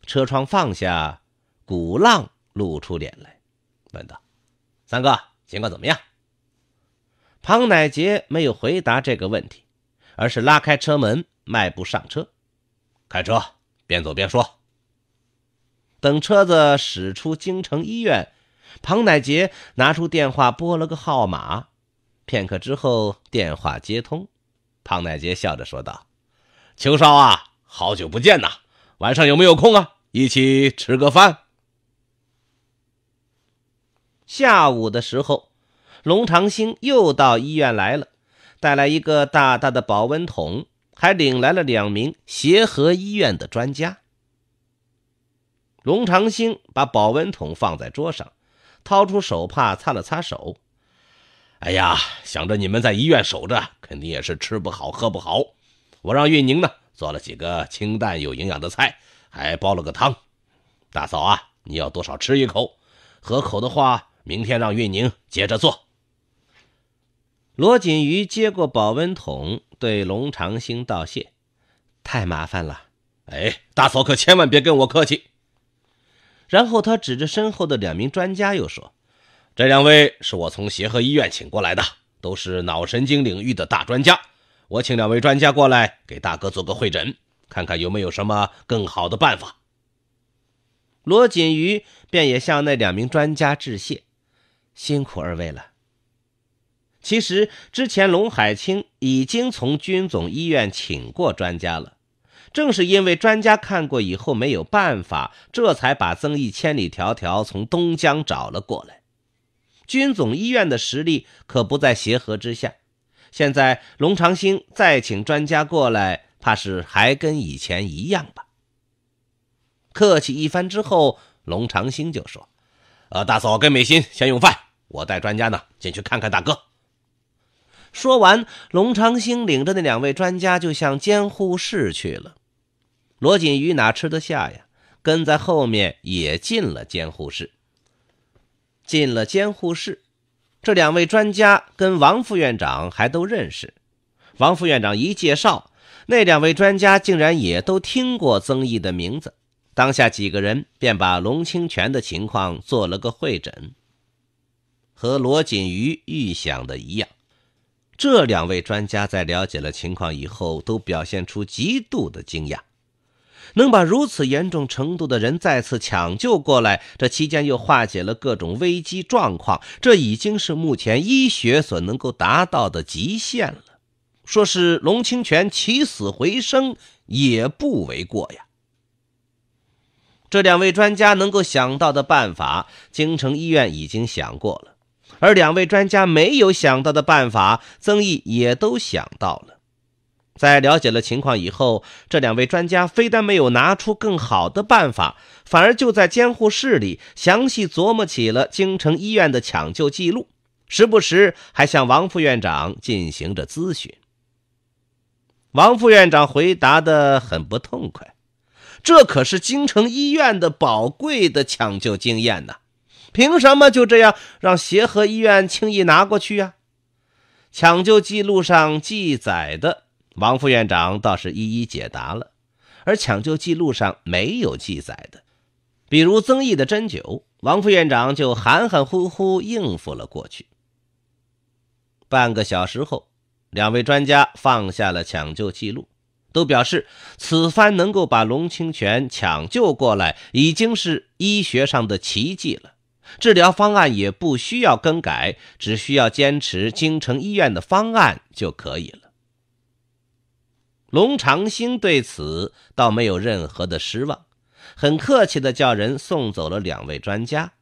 车窗放下，鼓浪露出脸来，问道：“三哥，情况怎么样？”庞乃杰没有回答这个问题，而是拉开车门，迈步上车。开车边走边说。等车子驶出京城医院，庞乃杰拿出电话拨了个号码，片刻之后电话接通，庞乃杰笑着说道。秋少啊，好久不见呐！晚上有没有空啊？一起吃个饭。下午的时候，龙长兴又到医院来了，带来一个大大的保温桶，还领来了两名协和医院的专家。龙长兴把保温桶放在桌上，掏出手帕擦了擦手。哎呀，想着你们在医院守着，肯定也是吃不好喝不好。我让运宁呢做了几个清淡有营养的菜，还煲了个汤。大嫂啊，你要多少吃一口，合口的话，明天让运宁接着做。罗锦瑜接过保温桶，对龙长兴道谢：“太麻烦了，哎，大嫂可千万别跟我客气。”然后他指着身后的两名专家，又说：“这两位是我从协和医院请过来的，都是脑神经领域的大专家。”我请两位专家过来，给大哥做个会诊，看看有没有什么更好的办法。罗锦瑜便也向那两名专家致谢，辛苦二位了。其实之前龙海清已经从军总医院请过专家了，正是因为专家看过以后没有办法，这才把曾毅千里迢迢从东江找了过来。军总医院的实力可不在协和之下。现在龙长兴再请专家过来，怕是还跟以前一样吧。客气一番之后，龙长兴就说：“呃，大嫂跟美心先用饭，我带专家呢进去看看大哥。”说完，龙长兴领着那两位专家就向监护室去了。罗锦瑜哪吃得下呀，跟在后面也进了监护室。进了监护室。这两位专家跟王副院长还都认识，王副院长一介绍，那两位专家竟然也都听过曾毅的名字，当下几个人便把龙清泉的情况做了个会诊。和罗锦瑜预想的一样，这两位专家在了解了情况以后，都表现出极度的惊讶。能把如此严重程度的人再次抢救过来，这期间又化解了各种危机状况，这已经是目前医学所能够达到的极限了。说是龙清泉起死回生也不为过呀。这两位专家能够想到的办法，京城医院已经想过了；而两位专家没有想到的办法，曾毅也都想到了。在了解了情况以后，这两位专家非但没有拿出更好的办法，反而就在监护室里详细琢磨起了京城医院的抢救记录，时不时还向王副院长进行着咨询。王副院长回答的很不痛快：“这可是京城医院的宝贵的抢救经验呐，凭什么就这样让协和医院轻易拿过去呀？”抢救记录上记载的。王副院长倒是一一解答了，而抢救记录上没有记载的，比如曾毅的针灸，王副院长就含含糊糊应付了过去。半个小时后，两位专家放下了抢救记录，都表示此番能够把龙清泉抢救过来，已经是医学上的奇迹了。治疗方案也不需要更改，只需要坚持京城医院的方案就可以了。龙长兴对此倒没有任何的失望，很客气地叫人送走了两位专家。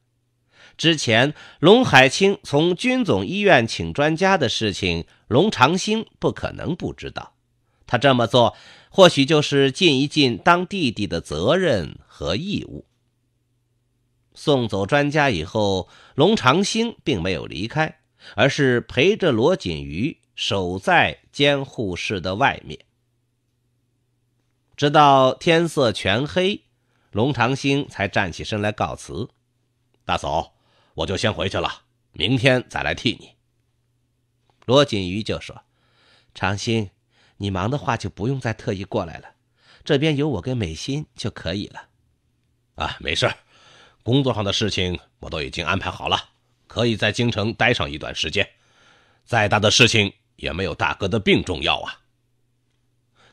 之前龙海清从军总医院请专家的事情，龙长兴不可能不知道。他这么做，或许就是尽一尽当弟弟的责任和义务。送走专家以后，龙长兴并没有离开，而是陪着罗锦瑜守在监护室的外面。直到天色全黑，龙长兴才站起身来告辞：“大嫂，我就先回去了，明天再来替你。”罗锦瑜就说：“长兴，你忙的话就不用再特意过来了，这边有我跟美心就可以了。”啊，没事，工作上的事情我都已经安排好了，可以在京城待上一段时间，再大的事情也没有大哥的病重要啊。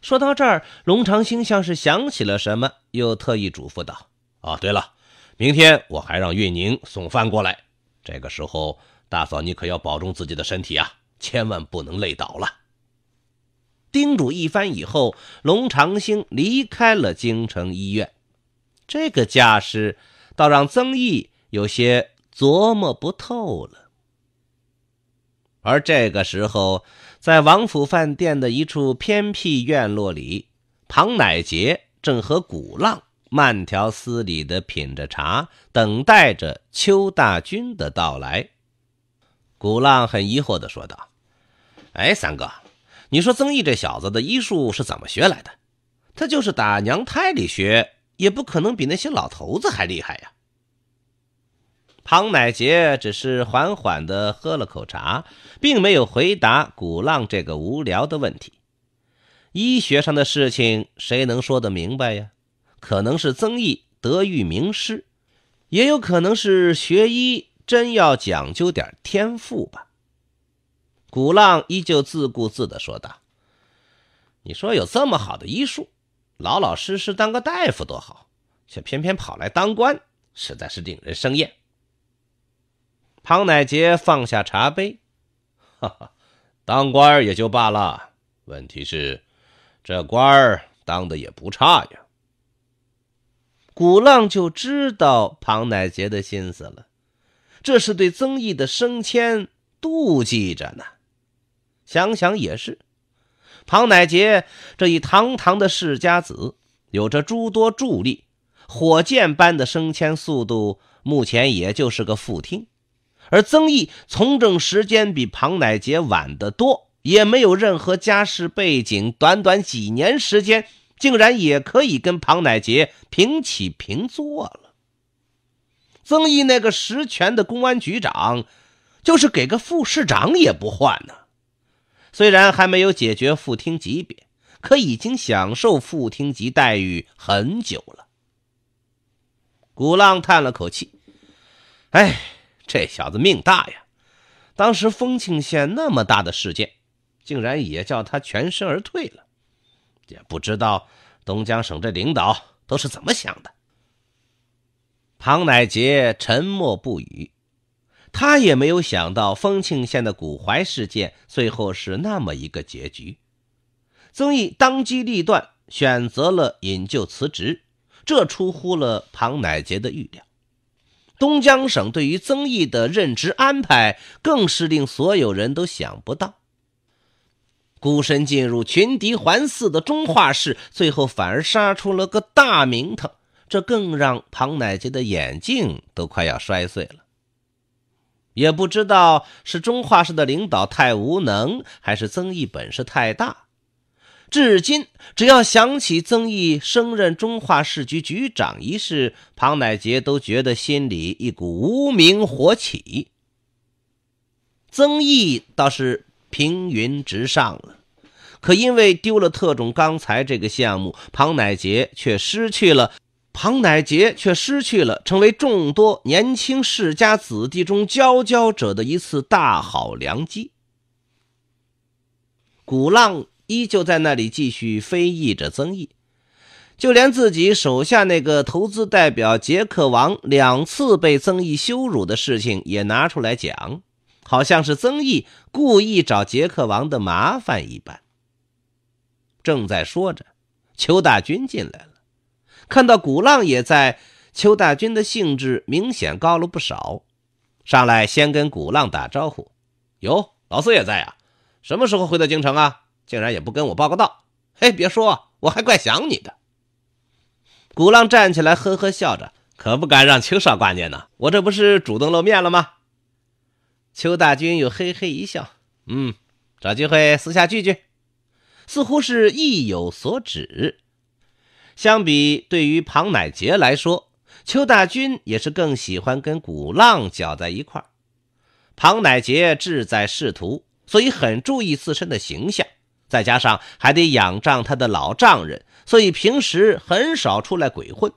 说到这儿，龙长兴像是想起了什么，又特意嘱咐道：“啊，对了，明天我还让月宁送饭过来。这个时候，大嫂你可要保重自己的身体啊，千万不能累倒了。”叮嘱一番以后，龙长兴离开了京城医院。这个架势，倒让曾毅有些琢磨不透了。而这个时候，在王府饭店的一处偏僻院落里，庞乃杰正和古浪慢条斯理地品着茶，等待着邱大军的到来。古浪很疑惑地说道：“哎，三哥，你说曾毅这小子的医术是怎么学来的？他就是打娘胎里学，也不可能比那些老头子还厉害呀。”唐乃杰只是缓缓地喝了口茶，并没有回答古浪这个无聊的问题。医学上的事情，谁能说得明白呀？可能是曾毅得遇名师，也有可能是学医真要讲究点天赋吧。古浪依旧自顾自地说道：“你说有这么好的医术，老老实实当个大夫多好，却偏偏跑来当官，实在是令人生厌。”庞乃杰放下茶杯，哈哈，当官儿也就罢了，问题是，这官儿当的也不差呀。古浪就知道庞乃杰的心思了，这是对曾毅的升迁妒忌着呢。想想也是，庞乃杰这一堂堂的世家子，有着诸多助力，火箭般的升迁速度，目前也就是个副厅。而曾毅从政时间比庞乃杰晚得多，也没有任何家世背景，短短几年时间，竟然也可以跟庞乃杰平起平坐了。曾毅那个实权的公安局长，就是给个副市长也不换呢。虽然还没有解决副厅级别，可已经享受副厅级待遇很久了。古浪叹了口气：“哎。”这小子命大呀！当时丰庆县那么大的事件，竟然也叫他全身而退了。也不知道东江省这领导都是怎么想的。庞乃杰沉默不语，他也没有想到丰庆县的古槐事件最后是那么一个结局。曾毅当机立断选择了引咎辞职，这出乎了庞乃杰的预料。东江省对于曾毅的任职安排，更是令所有人都想不到。孤身进入群敌环伺的中化市，最后反而杀出了个大名堂，这更让庞乃杰的眼镜都快要摔碎了。也不知道是中化市的领导太无能，还是曾毅本事太大。至今，只要想起曾毅升任中化市局局长一事，庞乃杰都觉得心里一股无名火起。曾毅倒是平云直上了，可因为丢了特种钢材这个项目，庞乃杰却失去了庞乃杰却失去了成为众多年轻世家子弟中佼佼者的一次大好良机。鼓浪。依旧在那里继续非议着曾毅，就连自己手下那个投资代表杰克王两次被曾毅羞辱的事情也拿出来讲，好像是曾毅故意找杰克王的麻烦一般。正在说着，邱大军进来了，看到古浪也在，邱大军的兴致明显高了不少，上来先跟古浪打招呼：“哟，老四也在啊，什么时候回到京城啊？”竟然也不跟我报个到，嘿，别说，我还怪想你的。古浪站起来，呵呵笑着，可不敢让邱少挂念呢。我这不是主动露面了吗？邱大军又嘿嘿一笑，嗯，找机会私下聚聚，似乎是意有所指。相比对于庞乃杰来说，邱大军也是更喜欢跟古浪搅在一块儿。庞乃杰志在仕途，所以很注意自身的形象。再加上还得仰仗他的老丈人，所以平时很少出来鬼混，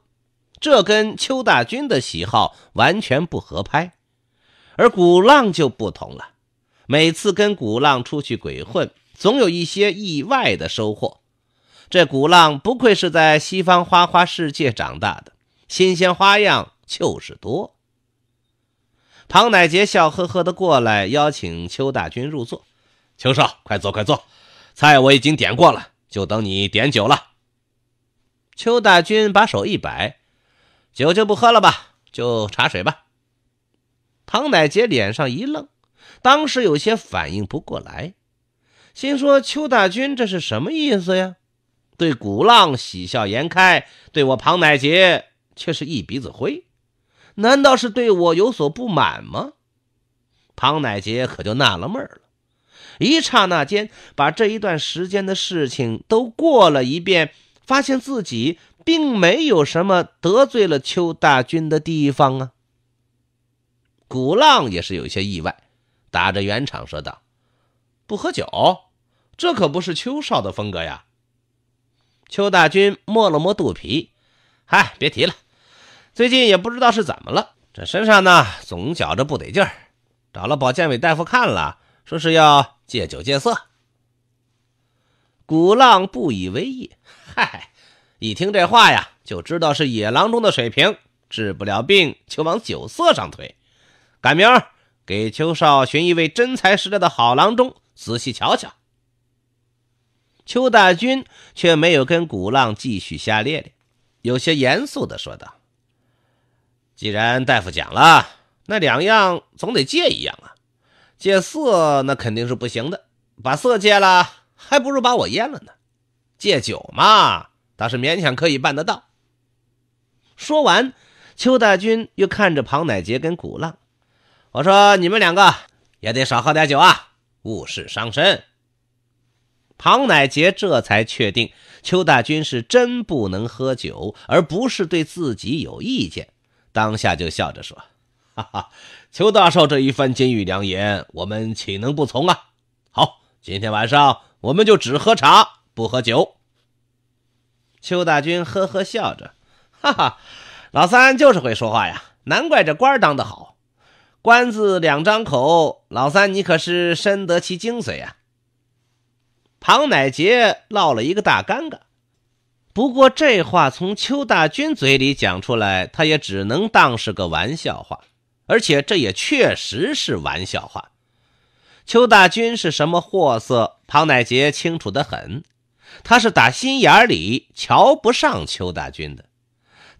这跟邱大军的喜好完全不合拍。而古浪就不同了，每次跟古浪出去鬼混，总有一些意外的收获。这古浪不愧是在西方花花世界长大的，新鲜花样就是多。庞乃杰笑呵呵的过来邀请邱大军入座：“邱少，快坐，快坐。”菜我已经点过了，就等你点酒了。邱大军把手一摆，酒就不喝了吧，就茶水吧。唐乃杰脸上一愣，当时有些反应不过来，心说邱大军这是什么意思呀？对古浪喜笑颜开，对我庞乃杰却是一鼻子灰，难道是对我有所不满吗？庞乃杰可就纳了闷了。一刹那间，把这一段时间的事情都过了一遍，发现自己并没有什么得罪了邱大军的地方啊。古浪也是有些意外，打着圆场说道：“不喝酒，这可不是邱少的风格呀。”邱大军摸了摸肚皮，嗨，别提了，最近也不知道是怎么了，这身上呢总觉着不得劲儿，找了保健委大夫看了，说是要。戒酒戒色，古浪不以为意。嗨，一听这话呀，就知道是野郎中的水平，治不了病就往酒色上推。赶明儿给邱少寻一位真才实料的好郎中，仔细瞧瞧。邱大军却没有跟古浪继续瞎咧咧，有些严肃的说道：“既然大夫讲了，那两样总得借一样啊。”戒色那肯定是不行的，把色戒了，还不如把我阉了呢。戒酒嘛，倒是勉强可以办得到。说完，邱大军又看着庞乃杰跟古浪，我说：“你们两个也得少喝点酒啊，误事伤身。”庞乃杰这才确定邱大军是真不能喝酒，而不是对自己有意见，当下就笑着说：“哈哈。”邱大少这一番金玉良言，我们岂能不从啊？好，今天晚上我们就只喝茶不喝酒。邱大军呵呵笑着，哈哈，老三就是会说话呀，难怪这官当得好，官字两张口，老三你可是深得其精髓啊。庞乃杰落了一个大尴尬，不过这话从邱大军嘴里讲出来，他也只能当是个玩笑话。而且这也确实是玩笑话。邱大军是什么货色，庞乃杰清楚得很。他是打心眼里瞧不上邱大军的，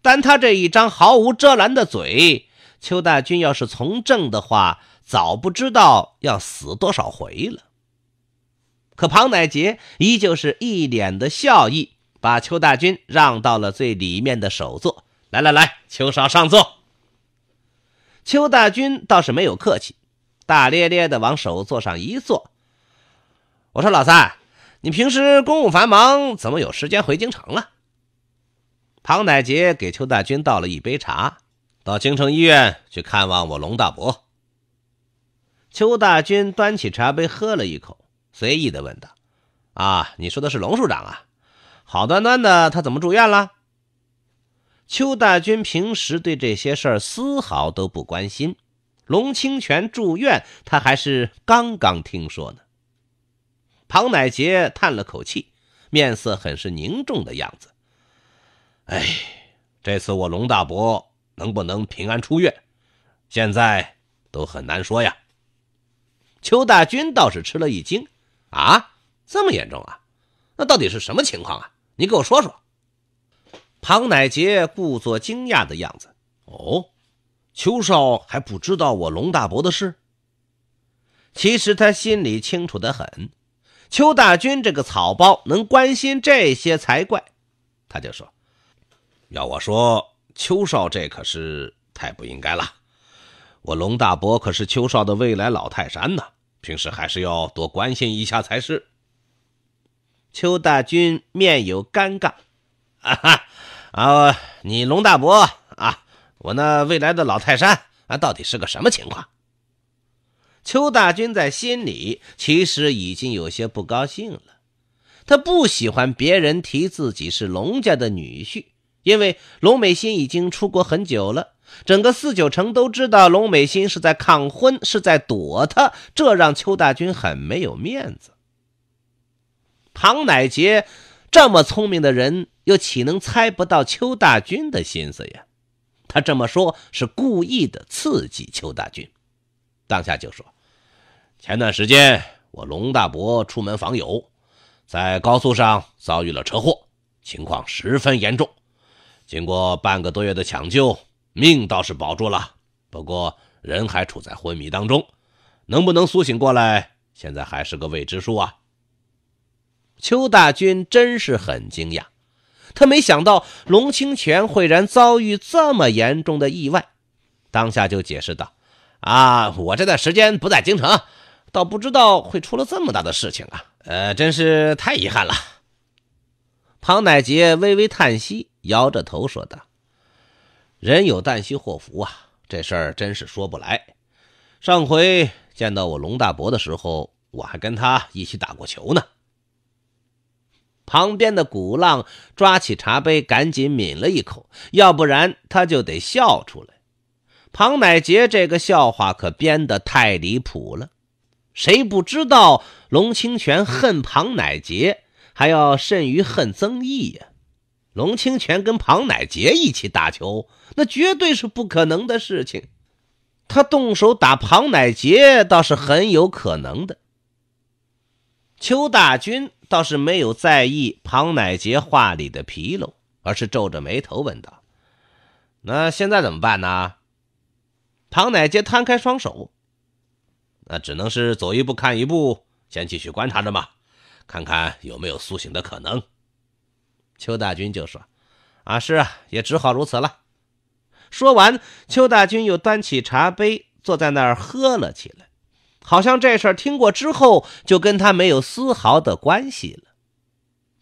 但他这一张毫无遮拦的嘴，邱大军要是从政的话，早不知道要死多少回了。可庞乃杰依旧是一脸的笑意，把邱大军让到了最里面的首座。来来来，邱少上座。邱大军倒是没有客气，大咧咧地往首座上一坐。我说老三，你平时公务繁忙，怎么有时间回京城了？庞乃杰给邱大军倒了一杯茶，到京城医院去看望我龙大伯。邱大军端起茶杯喝了一口，随意地问道：“啊，你说的是龙处长啊？好端端的，他怎么住院了？”邱大军平时对这些事儿丝毫都不关心，龙清泉住院，他还是刚刚听说呢。庞乃杰叹了口气，面色很是凝重的样子。哎，这次我龙大伯能不能平安出院，现在都很难说呀。邱大军倒是吃了一惊，啊，这么严重啊？那到底是什么情况啊？你给我说说。庞乃杰故作惊讶的样子：“哦，邱少还不知道我龙大伯的事？其实他心里清楚的很。邱大军这个草包能关心这些才怪。”他就说：“要我说，邱少这可是太不应该了。我龙大伯可是邱少的未来老泰山呢，平时还是要多关心一下才是。”邱大军面有尴尬，哈哈。啊，你龙大伯啊，我那未来的老泰山啊，到底是个什么情况？邱大军在心里其实已经有些不高兴了，他不喜欢别人提自己是龙家的女婿，因为龙美心已经出国很久了，整个四九城都知道龙美心是在抗婚，是在躲他，这让邱大军很没有面子。庞乃杰。这么聪明的人，又岂能猜不到邱大军的心思呀？他这么说，是故意的刺激邱大军。当下就说：“前段时间，我龙大伯出门访友，在高速上遭遇了车祸，情况十分严重。经过半个多月的抢救，命倒是保住了，不过人还处在昏迷当中，能不能苏醒过来，现在还是个未知数啊。”邱大军真是很惊讶，他没想到龙清泉会然遭遇这么严重的意外，当下就解释道：“啊，我这段时间不在京城，倒不知道会出了这么大的事情啊！呃，真是太遗憾了。”庞乃杰微微叹息，摇着头说道：“人有旦夕祸福啊，这事儿真是说不来。上回见到我龙大伯的时候，我还跟他一起打过球呢。”旁边的古浪抓起茶杯，赶紧抿了一口，要不然他就得笑出来。庞乃杰这个笑话可编得太离谱了，谁不知道龙清泉恨庞乃杰，还要甚于恨曾毅呀？龙清泉跟庞乃杰一起打球，那绝对是不可能的事情。他动手打庞乃杰，倒是很有可能的。邱大军。倒是没有在意庞乃杰话里的纰漏，而是皱着眉头问道：“那现在怎么办呢？”庞乃杰摊开双手：“那只能是走一步看一步，先继续观察着嘛，看看有没有苏醒的可能。”邱大军就说：“啊，是啊，也只好如此了。”说完，邱大军又端起茶杯，坐在那儿喝了起来。好像这事儿听过之后就跟他没有丝毫的关系了。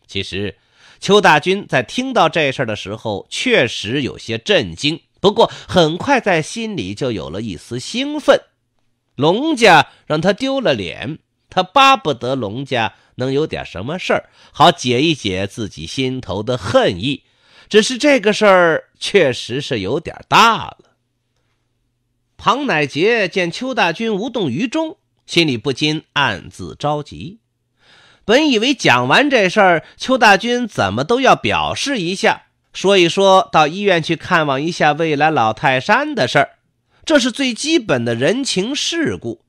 其实，邱大军在听到这事儿的时候确实有些震惊，不过很快在心里就有了一丝兴奋。龙家让他丢了脸，他巴不得龙家能有点什么事儿，好解一解自己心头的恨意。只是这个事儿确实是有点大了。庞乃杰见邱大军无动于衷，心里不禁暗自着急。本以为讲完这事儿，邱大军怎么都要表示一下，说一说到医院去看望一下未来老泰山的事儿，这是最基本的人情世故。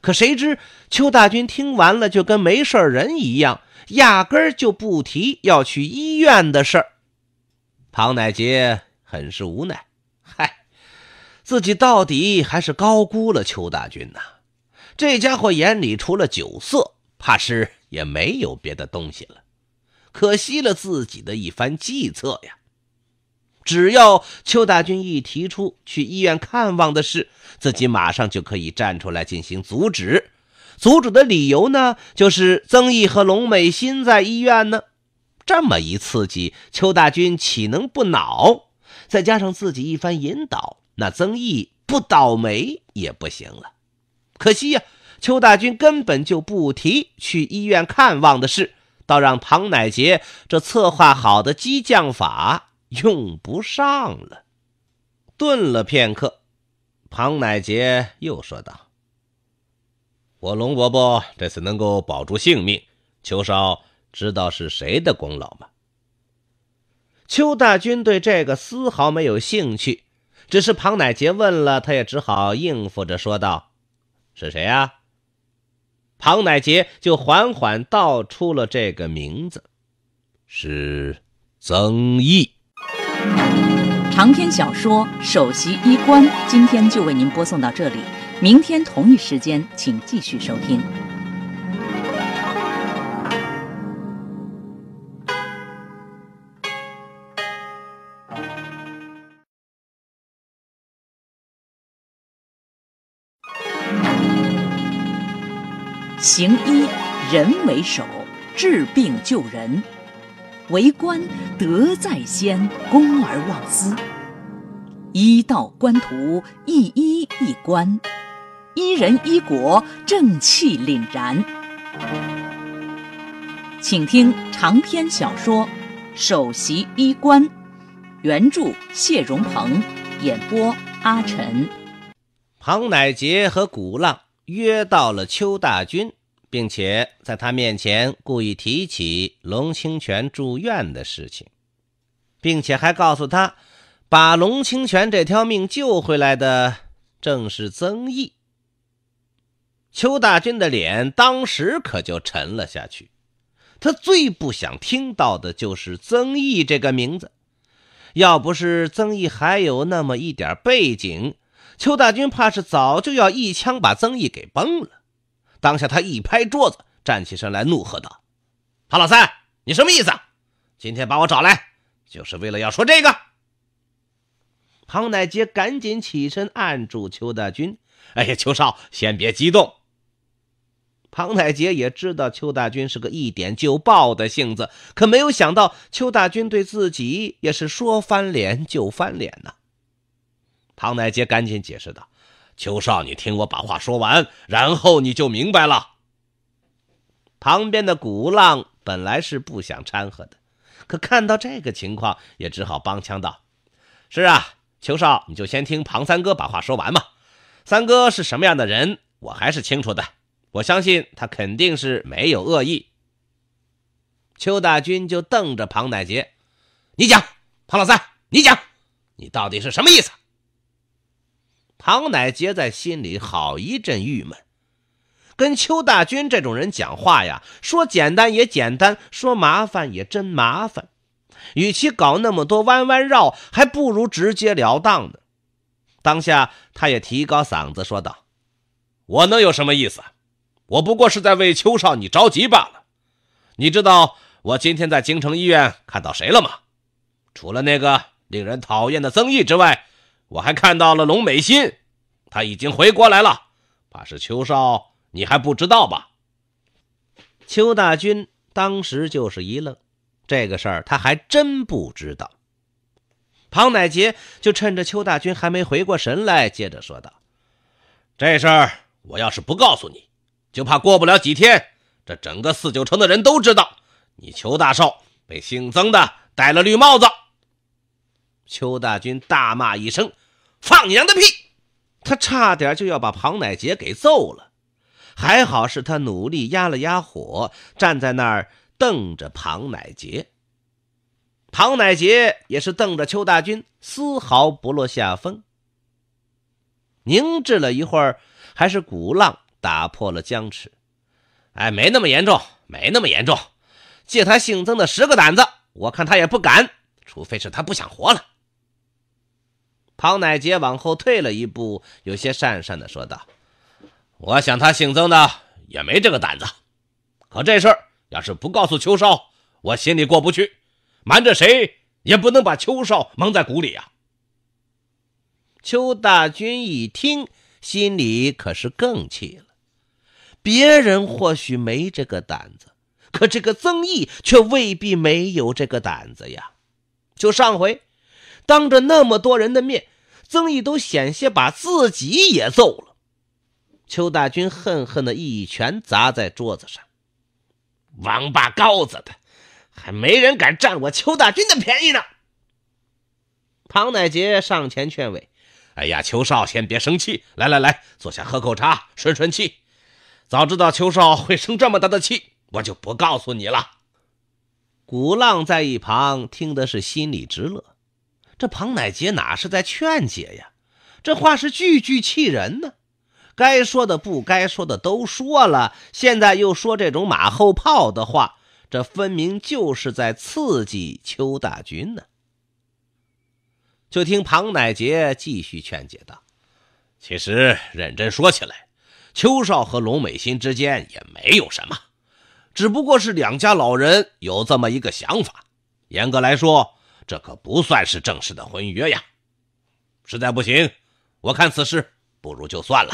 可谁知邱大军听完了，就跟没事人一样，压根儿就不提要去医院的事儿。庞乃杰很是无奈。自己到底还是高估了邱大军呐！这家伙眼里除了酒色，怕是也没有别的东西了。可惜了自己的一番计策呀！只要邱大军一提出去医院看望的事，自己马上就可以站出来进行阻止。阻止的理由呢，就是曾毅和龙美心在医院呢。这么一刺激，邱大军岂能不恼？再加上自己一番引导。那曾毅不倒霉也不行了，可惜呀，邱大军根本就不提去医院看望的事，倒让庞乃杰这策划好的激将法用不上了。顿了片刻，庞乃杰又说道：“我龙伯伯这次能够保住性命，邱少知道是谁的功劳吗？”邱大军对这个丝毫没有兴趣。只是庞乃杰问了，他也只好应付着说道：“是谁呀？”庞乃杰就缓缓道出了这个名字：“是曾毅。”长篇小说《首席医官》，今天就为您播送到这里，明天同一时间，请继续收听。行医人为首，治病救人；为官德在先，公而忘私。医道官途，一医一官，一人一国，正气凛然。请听长篇小说《首席医官》，原著谢荣鹏，演播阿晨。庞乃杰和古浪约到了邱大军。并且在他面前故意提起龙清泉住院的事情，并且还告诉他，把龙清泉这条命救回来的正是曾毅。邱大军的脸当时可就沉了下去，他最不想听到的就是曾毅这个名字。要不是曾毅还有那么一点背景，邱大军怕是早就要一枪把曾毅给崩了。当下，他一拍桌子，站起身来，怒喝道：“庞老三，你什么意思？今天把我找来，就是为了要说这个。”庞乃杰赶紧起身，按住邱大军。“哎呀，邱少，先别激动。”庞乃杰也知道邱大军是个一点就爆的性子，可没有想到邱大军对自己也是说翻脸就翻脸呐。庞乃杰赶紧解释道。邱少，你听我把话说完，然后你就明白了。旁边的古浪本来是不想掺和的，可看到这个情况，也只好帮腔道：“是啊，邱少，你就先听庞三哥把话说完嘛。三哥是什么样的人，我还是清楚的。我相信他肯定是没有恶意。”邱大军就瞪着庞乃杰：“你讲，庞老三，你讲，你到底是什么意思？”唐乃杰在心里好一阵郁闷，跟邱大军这种人讲话呀，说简单也简单，说麻烦也真麻烦。与其搞那么多弯弯绕，还不如直截了当呢。当下，他也提高嗓子说道：“我能有什么意思？我不过是在为邱少你着急罢了。你知道我今天在京城医院看到谁了吗？除了那个令人讨厌的曾毅之外。”我还看到了龙美心，他已经回国来了，怕是邱少，你还不知道吧？邱大军当时就是一愣，这个事儿他还真不知道。庞乃杰就趁着邱大军还没回过神来，接着说道：“这事儿我要是不告诉你，就怕过不了几天，这整个四九城的人都知道，你邱大少被姓曾的戴了绿帽子。”邱大军大骂一声。放你娘的屁！他差点就要把庞乃杰给揍了，还好是他努力压了压火，站在那儿瞪着庞乃杰。庞乃杰也是瞪着邱大军，丝毫不落下风。凝滞了一会儿，还是鼓浪打破了僵持。哎，没那么严重，没那么严重。借他姓曾的十个胆子，我看他也不敢，除非是他不想活了。庞乃杰往后退了一步，有些讪讪的说道：“我想他姓曾的也没这个胆子，可这事儿要是不告诉秋少，我心里过不去，瞒着谁也不能把秋少蒙在鼓里呀。”邱大军一听，心里可是更气了。别人或许没这个胆子，可这个曾毅却未必没有这个胆子呀。就上回。当着那么多人的面，曾毅都险些把自己也揍了。邱大军恨恨的一拳砸在桌子上：“王八羔子的，还没人敢占我邱大军的便宜呢！”庞乃杰上前劝慰：“哎呀，邱少，先别生气，来来来，坐下喝口茶，顺顺气。早知道邱少会生这么大的气，我就不告诉你了。”古浪在一旁听的是心里直乐。这庞乃杰哪是在劝解呀？这话是句句气人呢。该说的不该说的都说了，现在又说这种马后炮的话，这分明就是在刺激邱大军呢。就听庞乃杰继续劝解道：“其实认真说起来，邱少和龙美心之间也没有什么，只不过是两家老人有这么一个想法。严格来说。”这可不算是正式的婚约呀，实在不行，我看此事不如就算了，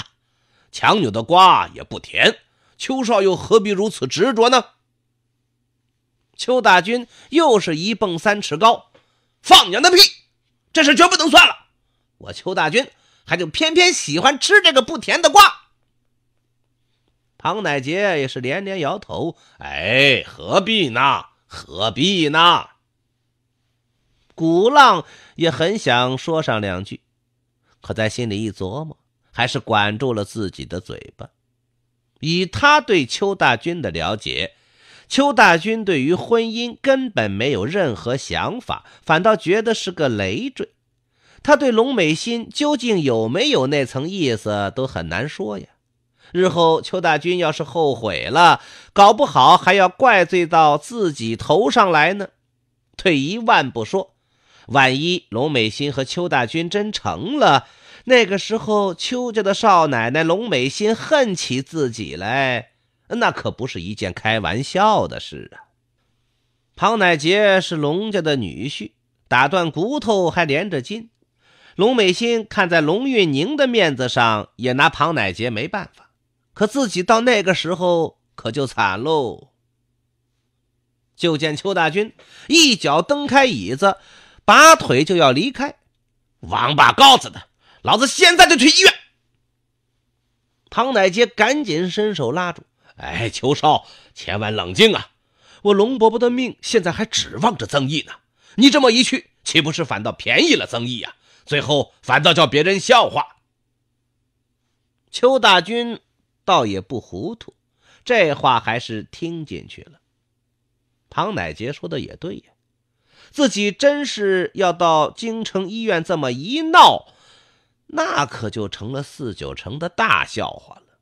强扭的瓜也不甜。邱少又何必如此执着呢？邱大军又是一蹦三尺高，放娘的屁！这事绝不能算了，我邱大军还就偏偏喜欢吃这个不甜的瓜。庞乃杰也是连连摇头，哎，何必呢？何必呢？古浪也很想说上两句，可在心里一琢磨，还是管住了自己的嘴巴。以他对邱大军的了解，邱大军对于婚姻根本没有任何想法，反倒觉得是个累赘。他对龙美心究竟有没有那层意思都很难说呀。日后邱大军要是后悔了，搞不好还要怪罪到自己头上来呢。退一万步说。万一龙美心和邱大军真成了，那个时候邱家的少奶奶龙美心恨起自己来，那可不是一件开玩笑的事啊！庞乃杰是龙家的女婿，打断骨头还连着筋。龙美心看在龙运宁的面子上，也拿庞乃杰没办法，可自己到那个时候可就惨喽。就见邱大军一脚蹬开椅子。拔腿就要离开，王八羔子的，老子现在就去医院！唐乃杰赶紧伸手拉住，哎，邱少，千万冷静啊！我龙伯伯的命现在还指望着曾毅呢，你这么一去，岂不是反倒便宜了曾毅呀？最后反倒叫别人笑话。邱大军倒也不糊涂，这话还是听进去了。唐乃杰说的也对呀。自己真是要到京城医院这么一闹，那可就成了四九城的大笑话了。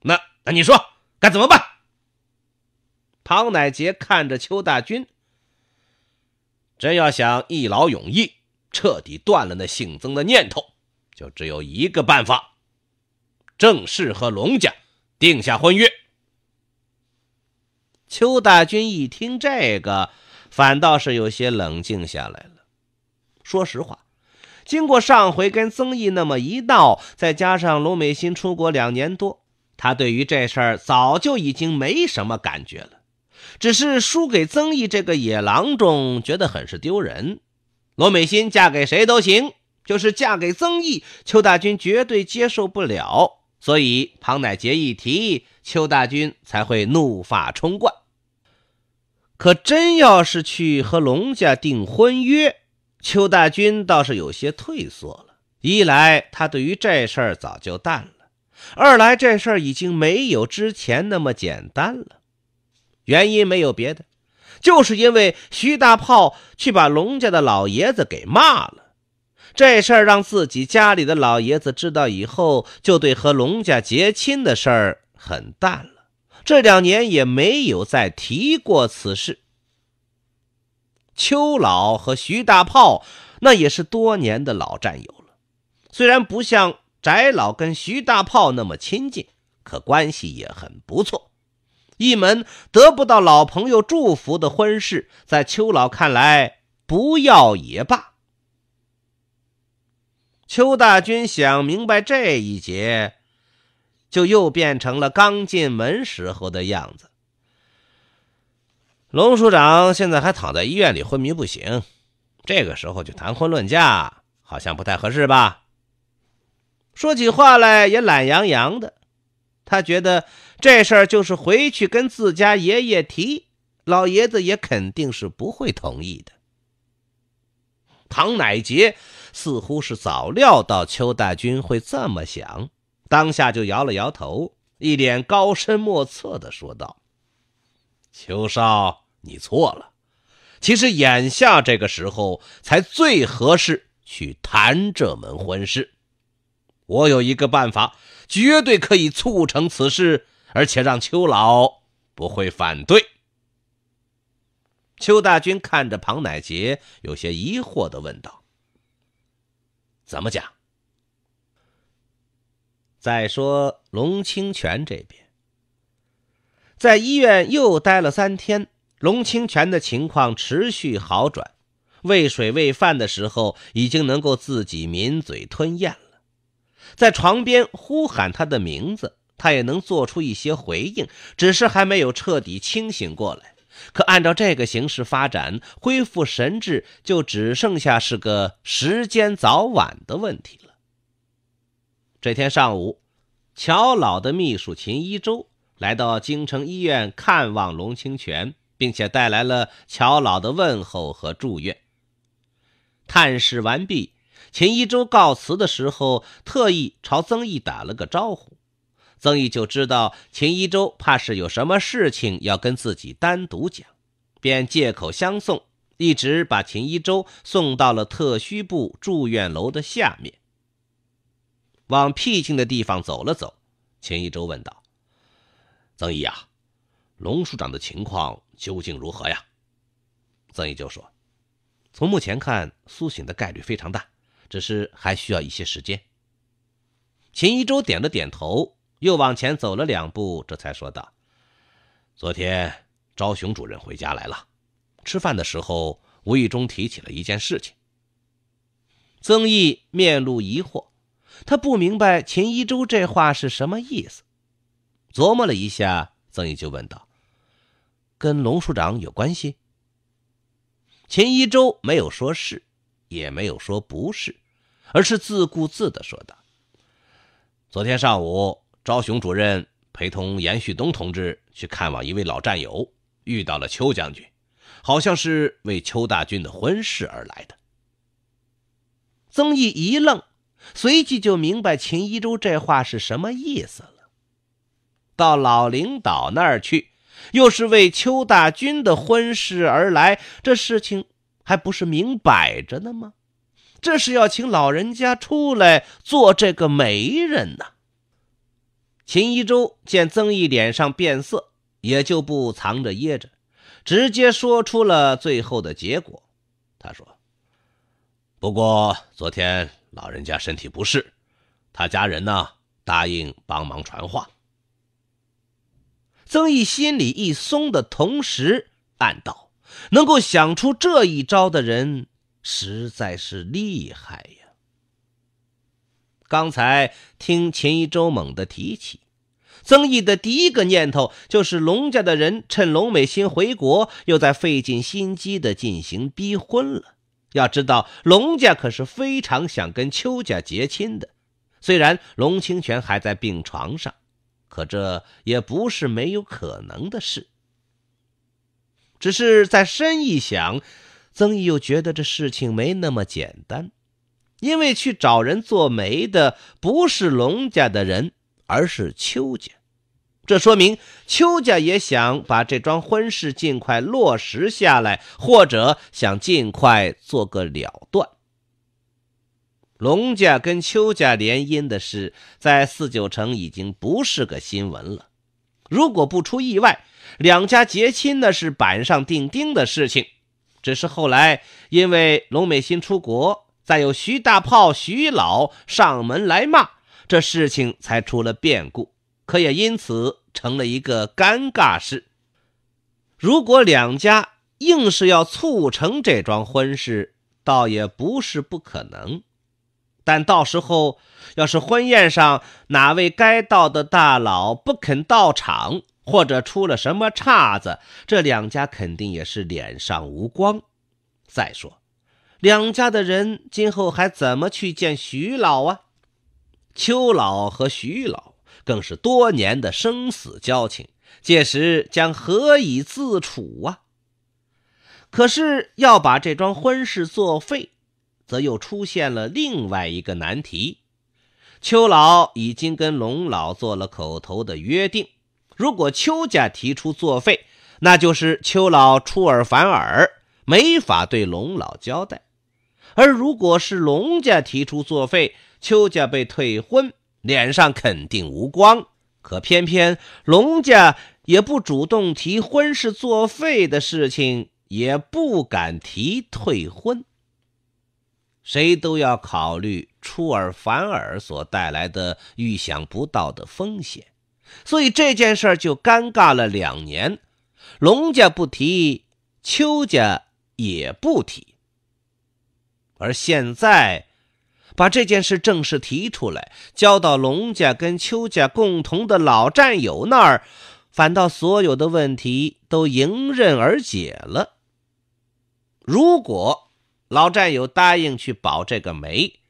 那那你说该怎么办？庞乃杰看着邱大军，真要想一劳永逸，彻底断了那姓曾的念头，就只有一个办法：正式和龙家定下婚约。邱大军一听这个。反倒是有些冷静下来了。说实话，经过上回跟曾毅那么一闹，再加上罗美欣出国两年多，他对于这事儿早就已经没什么感觉了。只是输给曾毅这个野狼中，觉得很是丢人。罗美欣嫁给谁都行，就是嫁给曾毅，邱大军绝对接受不了。所以庞乃杰一提，邱大军才会怒发冲冠。可真要是去和龙家订婚约，邱大军倒是有些退缩了。一来，他对于这事儿早就淡了；二来，这事儿已经没有之前那么简单了。原因没有别的，就是因为徐大炮去把龙家的老爷子给骂了。这事儿让自己家里的老爷子知道以后，就对和龙家结亲的事儿很淡了。这两年也没有再提过此事。邱老和徐大炮那也是多年的老战友了，虽然不像翟老跟徐大炮那么亲近，可关系也很不错。一门得不到老朋友祝福的婚事，在邱老看来，不要也罢。邱大军想明白这一节。就又变成了刚进门时候的样子。龙署长现在还躺在医院里昏迷不醒，这个时候就谈婚论嫁，好像不太合适吧？说起话来也懒洋洋的。他觉得这事儿就是回去跟自家爷爷提，老爷子也肯定是不会同意的。唐乃杰似乎是早料到邱大军会这么想。当下就摇了摇头，一脸高深莫测的说道：“邱少，你错了。其实眼下这个时候才最合适去谈这门婚事。我有一个办法，绝对可以促成此事，而且让邱老不会反对。”邱大军看着庞乃杰，有些疑惑的问道：“怎么讲？”再说龙清泉这边，在医院又待了三天，龙清泉的情况持续好转，喂水喂饭的时候已经能够自己抿嘴吞咽了，在床边呼喊他的名字，他也能做出一些回应，只是还没有彻底清醒过来。可按照这个形势发展，恢复神智就只剩下是个时间早晚的问题了。这天上午，乔老的秘书秦一舟来到京城医院看望龙清泉，并且带来了乔老的问候和祝愿。探视完毕，秦一舟告辞的时候，特意朝曾毅打了个招呼。曾毅就知道秦一舟怕是有什么事情要跟自己单独讲，便借口相送，一直把秦一舟送到了特需部住院楼的下面。往僻静的地方走了走，秦一舟问道：“曾毅啊，龙署长的情况究竟如何呀？”曾毅就说：“从目前看，苏醒的概率非常大，只是还需要一些时间。”秦一舟点了点头，又往前走了两步，这才说道：“昨天昭雄主任回家来了，吃饭的时候无意中提起了一件事情。”曾毅面露疑惑。他不明白秦一舟这话是什么意思，琢磨了一下，曾毅就问道：“跟龙署长有关系？”秦一舟没有说是，也没有说不是，而是自顾自的说道：“昨天上午，昭雄主任陪同严旭东同志去看望一位老战友，遇到了邱将军，好像是为邱大军的婚事而来的。”曾毅一愣。随即就明白秦一舟这话是什么意思了。到老领导那儿去，又是为邱大军的婚事而来，这事情还不是明摆着呢吗？这是要请老人家出来做这个媒人呢。秦一舟见曾毅脸上变色，也就不藏着掖着，直接说出了最后的结果。他说：“不过昨天。”老人家身体不适，他家人呢答应帮忙传话。曾毅心里一松的同时，暗道：能够想出这一招的人，实在是厉害呀。刚才听秦一舟猛的提起，曾毅的第一个念头就是龙家的人趁龙美心回国，又在费尽心机的进行逼婚了。要知道，龙家可是非常想跟邱家结亲的。虽然龙清泉还在病床上，可这也不是没有可能的事。只是再深一想，曾毅又觉得这事情没那么简单，因为去找人做媒的不是龙家的人，而是邱家。这说明邱家也想把这桩婚事尽快落实下来，或者想尽快做个了断。龙家跟邱家联姻的事，在四九城已经不是个新闻了。如果不出意外，两家结亲那是板上钉钉的事情。只是后来因为龙美心出国，再有徐大炮、徐老上门来骂，这事情才出了变故。可也因此成了一个尴尬事。如果两家硬是要促成这桩婚事，倒也不是不可能。但到时候，要是婚宴上哪位该到的大佬不肯到场，或者出了什么岔子，这两家肯定也是脸上无光。再说，两家的人今后还怎么去见徐老啊？邱老和徐老。更是多年的生死交情，届时将何以自处啊？可是要把这桩婚事作废，则又出现了另外一个难题：邱老已经跟龙老做了口头的约定，如果邱家提出作废，那就是邱老出尔反尔，没法对龙老交代；而如果是龙家提出作废，邱家被退婚。脸上肯定无光，可偏偏龙家也不主动提婚事作废的事情，也不敢提退婚。谁都要考虑出尔反尔所带来的预想不到的风险，所以这件事就尴尬了两年。龙家不提，邱家也不提，而现在。把这件事正式提出来，交到龙家跟邱家共同的老战友那儿，反倒所有的问题都迎刃而解了。如果老战友答应去保这个媒，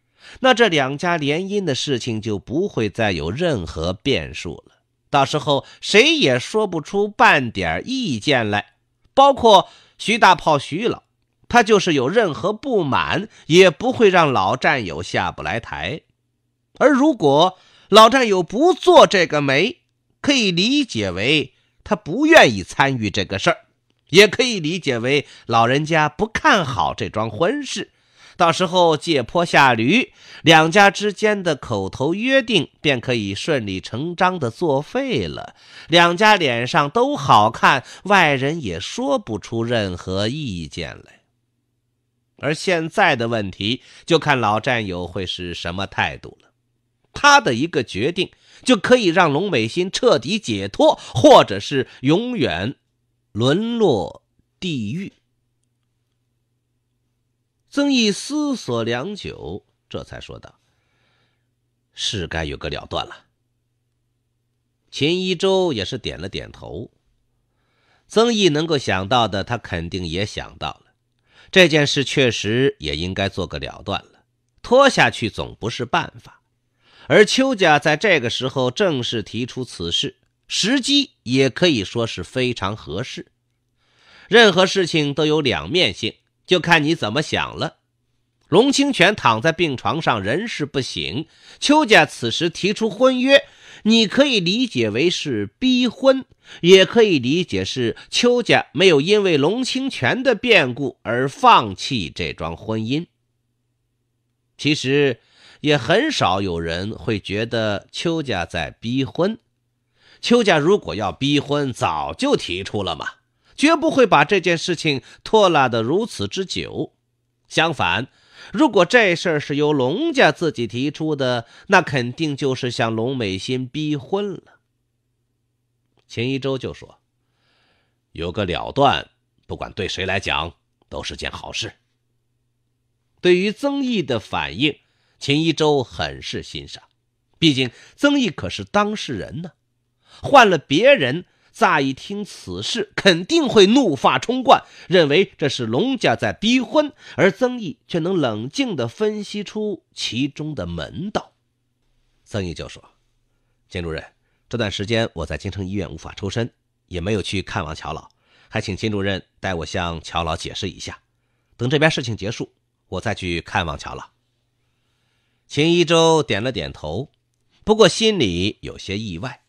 那这两家联姻的事情就不会再有任何变数了。到时候谁也说不出半点意见来，包括徐大炮、徐老。他就是有任何不满，也不会让老战友下不来台。而如果老战友不做这个媒，可以理解为他不愿意参与这个事儿，也可以理解为老人家不看好这桩婚事。到时候借坡下驴，两家之间的口头约定便可以顺理成章的作废了，两家脸上都好看，外人也说不出任何意见来。而现在的问题就看老战友会是什么态度了，他的一个决定就可以让龙美新彻底解脱，或者是永远沦落地狱。曾毅思索良久，这才说道：“是该有个了断了。”秦一舟也是点了点头。曾毅能够想到的，他肯定也想到了。这件事确实也应该做个了断了，拖下去总不是办法。而邱家在这个时候正式提出此事，时机也可以说是非常合适。任何事情都有两面性，就看你怎么想了。龙清泉躺在病床上人事不省，邱家此时提出婚约。你可以理解为是逼婚，也可以理解是邱家没有因为龙清泉的变故而放弃这桩婚姻。其实，也很少有人会觉得邱家在逼婚。邱家如果要逼婚，早就提出了嘛，绝不会把这件事情拖拉得如此之久。相反。如果这事儿是由龙家自己提出的，那肯定就是向龙美心逼婚了。秦一舟就说：“有个了断，不管对谁来讲都是件好事。”对于曾毅的反应，秦一舟很是欣赏，毕竟曾毅可是当事人呢。换了别人。乍一听此事，肯定会怒发冲冠，认为这是龙家在逼婚，而曾毅却能冷静的分析出其中的门道。曾毅就说：“金主任，这段时间我在京城医院无法抽身，也没有去看望乔老，还请金主任代我向乔老解释一下。等这边事情结束，我再去看望乔老。”秦一舟点了点头，不过心里有些意外。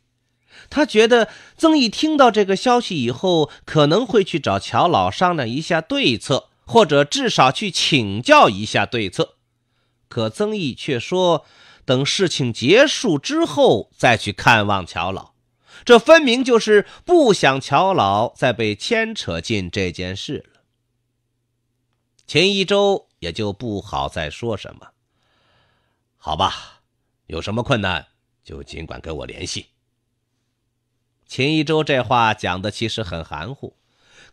他觉得曾毅听到这个消息以后，可能会去找乔老商量一下对策，或者至少去请教一下对策。可曾毅却说：“等事情结束之后再去看望乔老。”这分明就是不想乔老再被牵扯进这件事了。秦一周也就不好再说什么。好吧，有什么困难就尽管跟我联系。秦一舟这话讲的其实很含糊，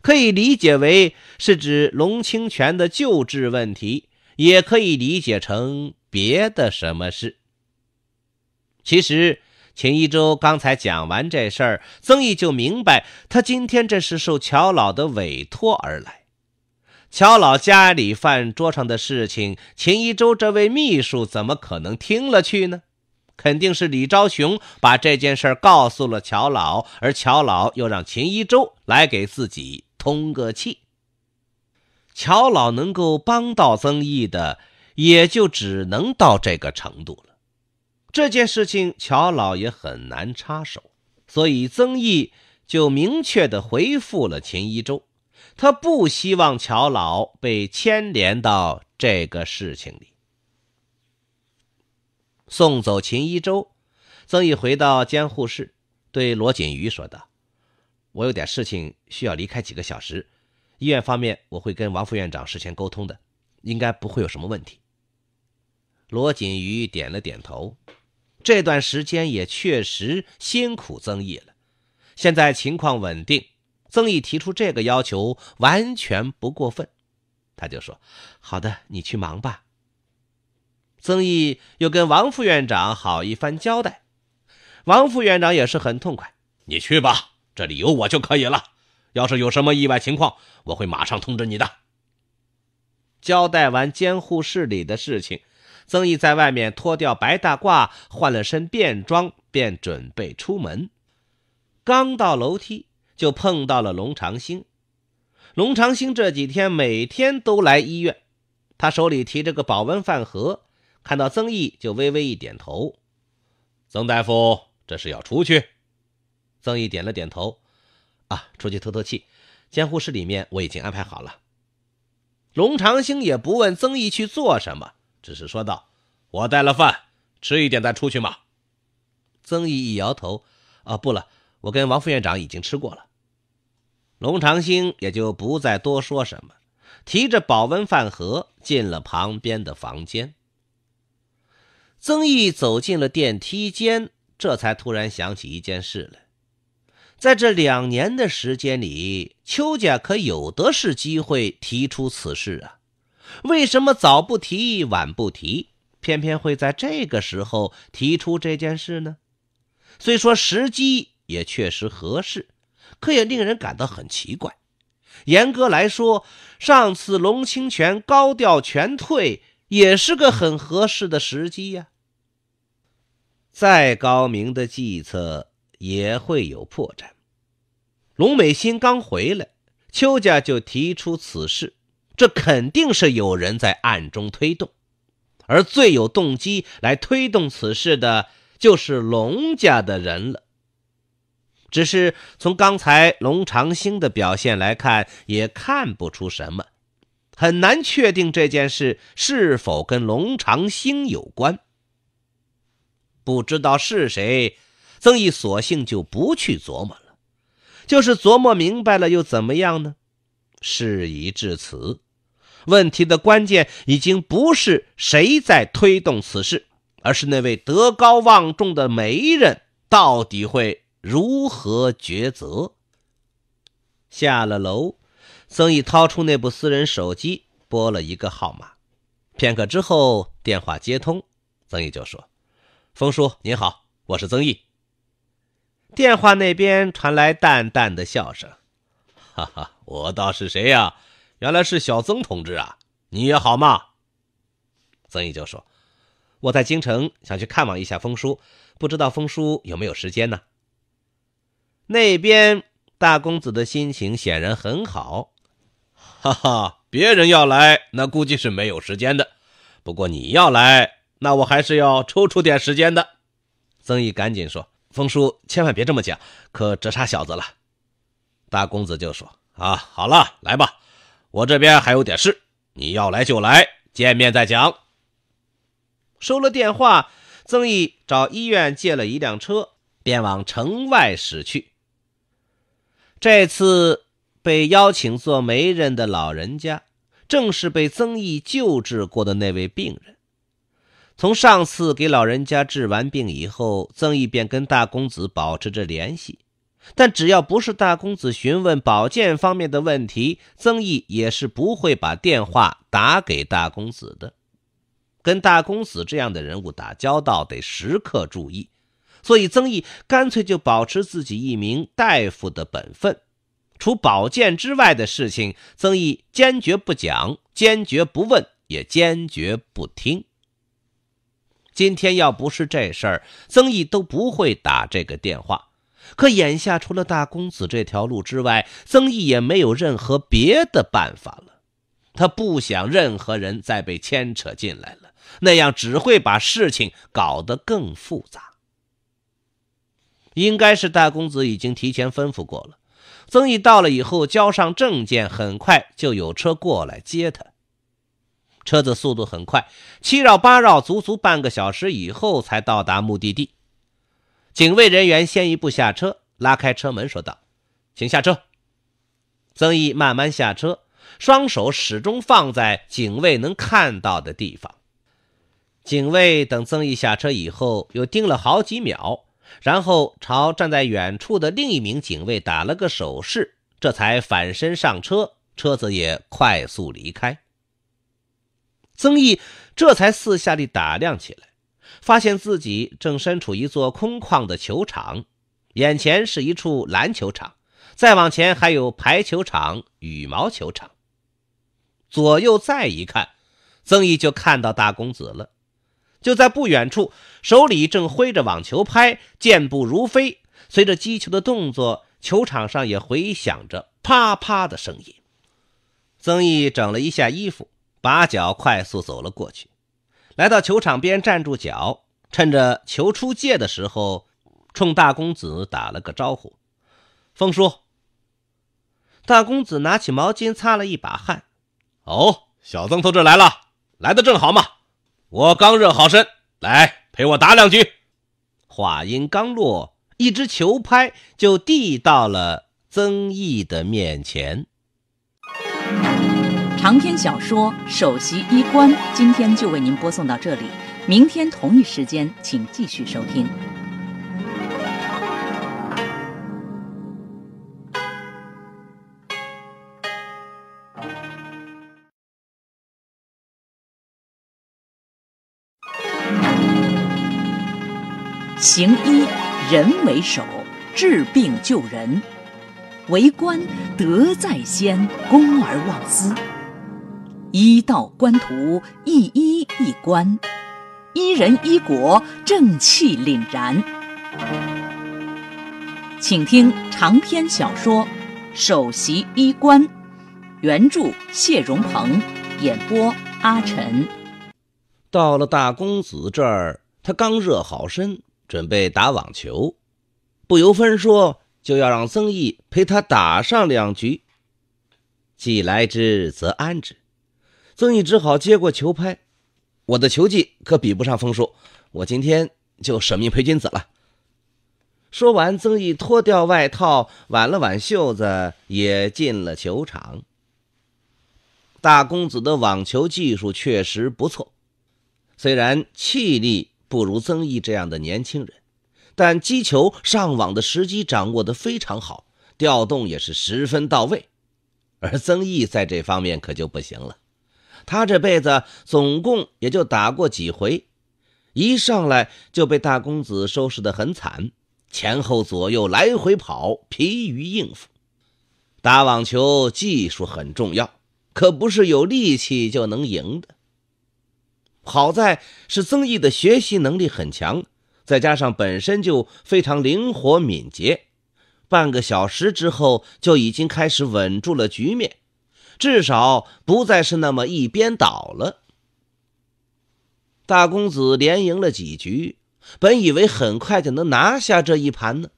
可以理解为是指龙清泉的救治问题，也可以理解成别的什么事。其实，秦一舟刚才讲完这事儿，曾毅就明白他今天这是受乔老的委托而来。乔老家里饭桌上的事情，秦一舟这位秘书怎么可能听了去呢？肯定是李昭雄把这件事告诉了乔老，而乔老又让秦一舟来给自己通个气。乔老能够帮到曾毅的，也就只能到这个程度了。这件事情，乔老也很难插手，所以曾毅就明确的回复了秦一舟，他不希望乔老被牵连到这个事情里。送走秦一舟，曾毅回到监护室，对罗锦瑜说道：“我有点事情需要离开几个小时，医院方面我会跟王副院长事先沟通的，应该不会有什么问题。”罗锦瑜点了点头。这段时间也确实辛苦曾毅了，现在情况稳定，曾毅提出这个要求完全不过分，他就说：“好的，你去忙吧。”曾毅又跟王副院长好一番交代，王副院长也是很痛快，你去吧，这里有我就可以了。要是有什么意外情况，我会马上通知你的。交代完监护室里的事情，曾毅在外面脱掉白大褂，换了身便装，便准备出门。刚到楼梯，就碰到了龙长兴。龙长兴这几天每天都来医院，他手里提着个保温饭盒。看到曾毅，就微微一点头。曾大夫，这是要出去？曾毅点了点头。啊，出去透透气。监护室里面我已经安排好了。龙长兴也不问曾毅去做什么，只是说道：“我带了饭，吃一点再出去嘛。”曾毅一摇头：“啊，不了，我跟王副院长已经吃过了。”龙长兴也就不再多说什么，提着保温饭盒进了旁边的房间。曾毅走进了电梯间，这才突然想起一件事来。在这两年的时间里，邱家可有的是机会提出此事啊，为什么早不提，晚不提，偏偏会在这个时候提出这件事呢？虽说时机也确实合适，可也令人感到很奇怪。严格来说，上次龙清泉高调全退。也是个很合适的时机呀。再高明的计策也会有破绽。龙美心刚回来，邱家就提出此事，这肯定是有人在暗中推动。而最有动机来推动此事的，就是龙家的人了。只是从刚才龙长兴的表现来看，也看不出什么。很难确定这件事是否跟龙长兴有关。不知道是谁，曾毅索性就不去琢磨了。就是琢磨明白了又怎么样呢？事已至此，问题的关键已经不是谁在推动此事，而是那位德高望重的媒人到底会如何抉择。下了楼。曾毅掏出那部私人手机，拨了一个号码。片刻之后，电话接通，曾毅就说：“冯叔您好，我是曾毅。”电话那边传来淡淡的笑声：“哈哈，我倒是谁呀？原来是小曾同志啊！你也好吗？”曾毅就说：“我在京城想去看望一下冯叔，不知道冯叔有没有时间呢？”那边大公子的心情显然很好。哈哈，别人要来，那估计是没有时间的。不过你要来，那我还是要抽出点时间的。曾毅赶紧说：“风叔，千万别这么讲，可折煞小子了。”大公子就说：“啊，好了，来吧，我这边还有点事，你要来就来，见面再讲。”收了电话，曾毅找医院借了一辆车，便往城外驶去。这次。被邀请做媒人的老人家，正是被曾毅救治过的那位病人。从上次给老人家治完病以后，曾毅便跟大公子保持着联系。但只要不是大公子询问保健方面的问题，曾毅也是不会把电话打给大公子的。跟大公子这样的人物打交道，得时刻注意。所以，曾毅干脆就保持自己一名大夫的本分。除宝剑之外的事情，曾毅坚决不讲，坚决不问，也坚决不听。今天要不是这事儿，曾毅都不会打这个电话。可眼下，除了大公子这条路之外，曾毅也没有任何别的办法了。他不想任何人再被牵扯进来了，那样只会把事情搞得更复杂。应该是大公子已经提前吩咐过了。曾毅到了以后，交上证件，很快就有车过来接他。车子速度很快，七绕八绕，足足半个小时以后才到达目的地。警卫人员先一步下车，拉开车门，说道：“请下车。”曾毅慢慢下车，双手始终放在警卫能看到的地方。警卫等曾毅下车以后，又盯了好几秒。然后朝站在远处的另一名警卫打了个手势，这才反身上车，车子也快速离开。曾毅这才四下里打量起来，发现自己正身处一座空旷的球场，眼前是一处篮球场，再往前还有排球场、羽毛球场。左右再一看，曾毅就看到大公子了。就在不远处，手里正挥着网球拍，健步如飞。随着击球的动作，球场上也回响着啪啪的声音。曾毅整了一下衣服，把脚快速走了过去，来到球场边站住脚，趁着球出界的时候，冲大公子打了个招呼：“风叔。”大公子拿起毛巾擦了一把汗：“哦，小曾同志来了，来的正好嘛。”我刚热好身，来陪我打两局。话音刚落，一支球拍就递到了曾毅的面前。长篇小说《首席医官》，今天就为您播送到这里，明天同一时间，请继续收听。行医人为首，治病救人；为官德在先，公而忘私。医道官途，一医一官，一人一国，正气凛然。请听长篇小说《首席医官》，原著谢荣鹏，演播阿晨。到了大公子这儿，他刚热好身。准备打网球，不由分说就要让曾毅陪他打上两局。既来之，则安之。曾毅只好接过球拍。我的球技可比不上风叔，我今天就舍命陪君子了。说完，曾毅脱掉外套，挽了挽袖子，也进了球场。大公子的网球技术确实不错，虽然气力。不如曾毅这样的年轻人，但击球上网的时机掌握得非常好，调动也是十分到位。而曾毅在这方面可就不行了，他这辈子总共也就打过几回，一上来就被大公子收拾得很惨，前后左右来回跑，疲于应付。打网球技术很重要，可不是有力气就能赢的。好在是曾毅的学习能力很强，再加上本身就非常灵活敏捷，半个小时之后就已经开始稳住了局面，至少不再是那么一边倒了。大公子连赢了几局，本以为很快就能拿下这一盘呢，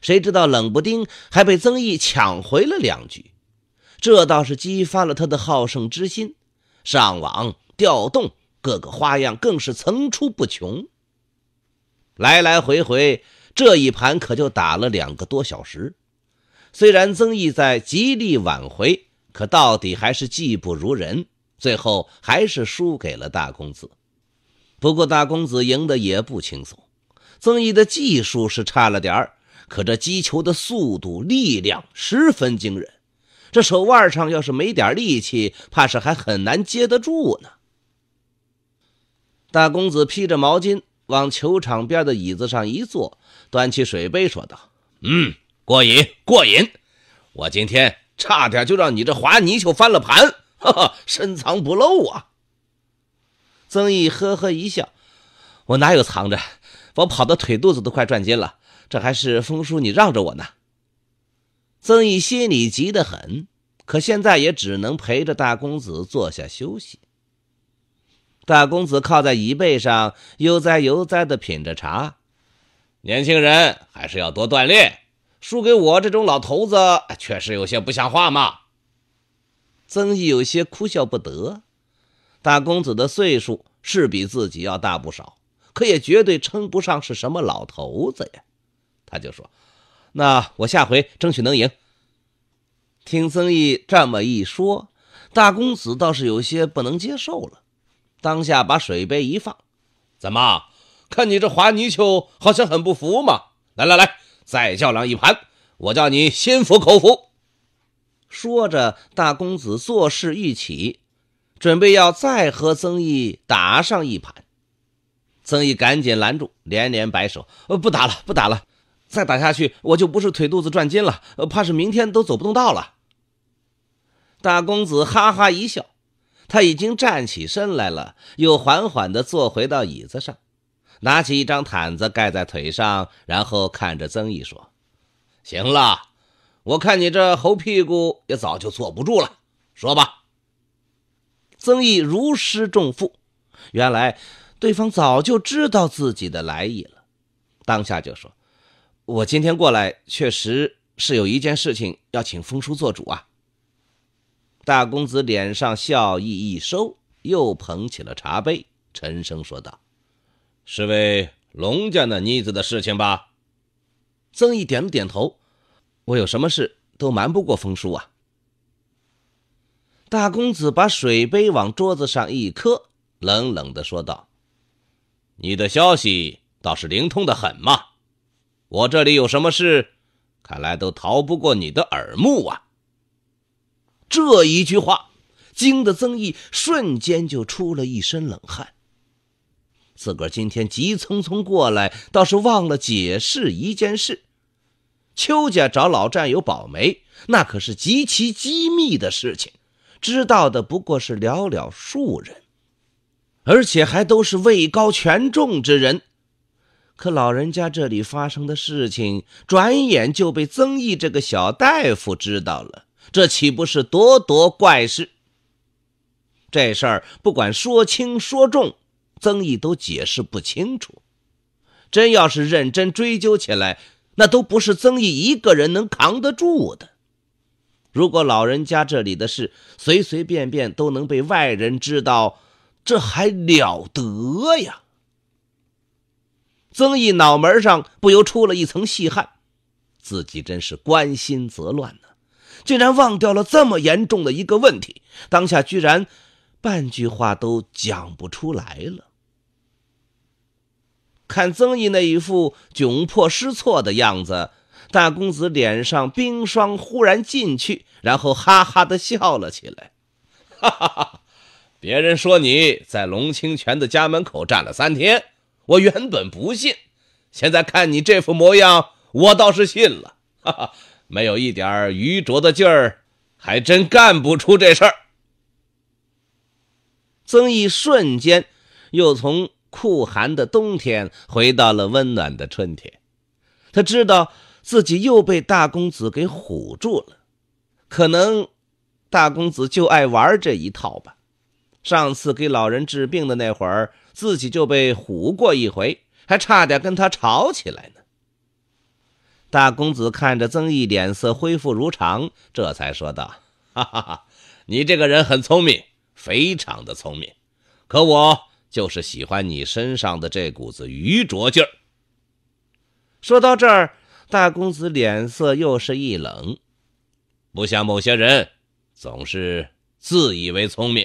谁知道冷不丁还被曾毅抢回了两局，这倒是激发了他的好胜之心，上网调动。各个花样更是层出不穷。来来回回这一盘可就打了两个多小时。虽然曾毅在极力挽回，可到底还是技不如人，最后还是输给了大公子。不过大公子赢的也不轻松。曾毅的技术是差了点儿，可这击球的速度、力量十分惊人。这手腕上要是没点力气，怕是还很难接得住呢。大公子披着毛巾往球场边的椅子上一坐，端起水杯说道：“嗯，过瘾，过瘾。我今天差点就让你这滑泥鳅翻了盘，哈哈，深藏不露啊。”曾毅呵呵一笑：“我哪有藏着？我跑的腿肚子都快转筋了，这还是风叔你让着我呢。”曾毅心里急得很，可现在也只能陪着大公子坐下休息。大公子靠在椅背上，悠哉悠哉地品着茶。年轻人还是要多锻炼，输给我这种老头子确实有些不像话嘛。曾毅有些哭笑不得。大公子的岁数是比自己要大不少，可也绝对称不上是什么老头子呀。他就说：“那我下回争取能赢。”听曾毅这么一说，大公子倒是有些不能接受了。当下把水杯一放，怎么？看你这滑泥鳅，好像很不服嘛！来来来，再较量一盘，我叫你心服口服。说着，大公子作势一起，准备要再和曾毅打上一盘。曾毅赶紧拦住，连连摆手：“不打了，不打了！再打下去，我就不是腿肚子转筋了，怕是明天都走不动道了。”大公子哈哈一笑。他已经站起身来了，又缓缓地坐回到椅子上，拿起一张毯子盖在腿上，然后看着曾毅说：“行了，我看你这猴屁股也早就坐不住了，说吧。”曾毅如释重负，原来对方早就知道自己的来意了，当下就说：“我今天过来确实是有一件事情要请风叔做主啊。”大公子脸上笑意一收，又捧起了茶杯，沉声说道：“是为龙家那妮子的事情吧？”曾毅点了点头：“我有什么事都瞒不过风叔啊。”大公子把水杯往桌子上一磕，冷冷的说道：“你的消息倒是灵通的很嘛，我这里有什么事，看来都逃不过你的耳目啊。”这一句话惊得曾毅瞬间就出了一身冷汗。自个儿今天急匆匆过来，倒是忘了解释一件事：邱家找老战友保媒，那可是极其机密的事情，知道的不过是寥寥数人，而且还都是位高权重之人。可老人家这里发生的事情，转眼就被曾毅这个小大夫知道了。这岂不是咄咄怪事？这事儿不管说轻说重，曾毅都解释不清楚。真要是认真追究起来，那都不是曾毅一个人能扛得住的。如果老人家这里的事随随便便都能被外人知道，这还了得呀？曾毅脑门上不由出了一层细汗，自己真是关心则乱呢。竟然忘掉了这么严重的一个问题，当下居然半句话都讲不出来了。看曾毅那一副窘迫失措的样子，大公子脸上冰霜忽然进去，然后哈哈的笑了起来。哈哈哈，别人说你在龙清泉的家门口站了三天，我原本不信，现在看你这副模样，我倒是信了。哈哈。没有一点愚拙的劲儿，还真干不出这事儿。曾毅瞬间又从酷寒的冬天回到了温暖的春天。他知道自己又被大公子给唬住了，可能大公子就爱玩这一套吧。上次给老人治病的那会儿，自己就被唬过一回，还差点跟他吵起来呢。大公子看着曾毅脸色恢复如常，这才说道：“哈哈，哈，你这个人很聪明，非常的聪明，可我就是喜欢你身上的这股子愚拙劲儿。”说到这儿，大公子脸色又是一冷：“不像某些人，总是自以为聪明。”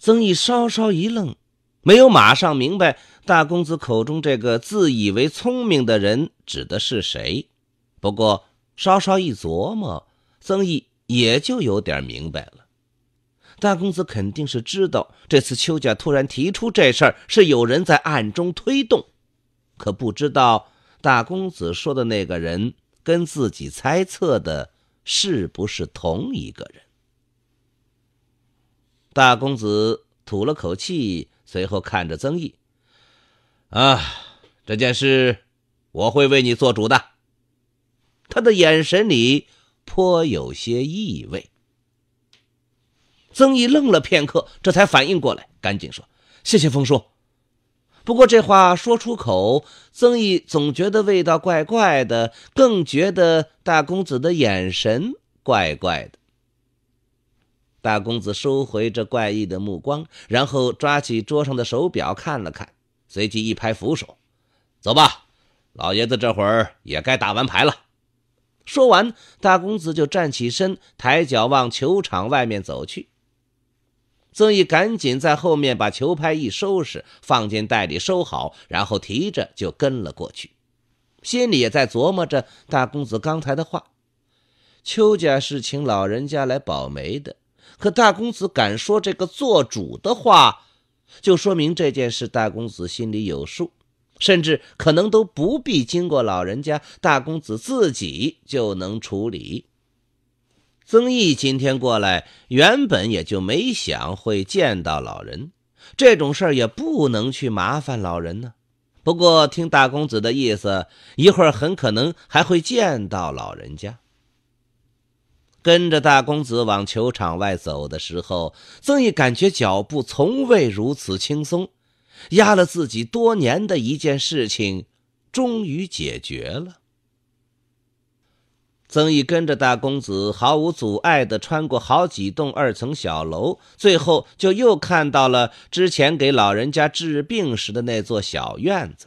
曾毅稍稍一愣，没有马上明白。大公子口中这个自以为聪明的人指的是谁？不过稍稍一琢磨，曾毅也就有点明白了。大公子肯定是知道这次邱家突然提出这事儿是有人在暗中推动，可不知道大公子说的那个人跟自己猜测的是不是同一个人。大公子吐了口气，随后看着曾毅。啊，这件事我会为你做主的。他的眼神里颇有些意味。曾毅愣了片刻，这才反应过来，赶紧说：“谢谢风叔。”不过这话说出口，曾毅总觉得味道怪怪的，更觉得大公子的眼神怪怪的。大公子收回这怪异的目光，然后抓起桌上的手表看了看。随即一拍扶手，走吧，老爷子这会儿也该打完牌了。说完，大公子就站起身，抬脚往球场外面走去。曾毅赶紧在后面把球拍一收拾，放进袋里收好，然后提着就跟了过去。心里也在琢磨着大公子刚才的话：邱家是请老人家来保媒的，可大公子敢说这个做主的话。就说明这件事，大公子心里有数，甚至可能都不必经过老人家，大公子自己就能处理。曾毅今天过来，原本也就没想会见到老人，这种事儿也不能去麻烦老人呢。不过听大公子的意思，一会儿很可能还会见到老人家。跟着大公子往球场外走的时候，曾毅感觉脚步从未如此轻松。压了自己多年的一件事情，终于解决了。曾毅跟着大公子毫无阻碍地穿过好几栋二层小楼，最后就又看到了之前给老人家治病时的那座小院子。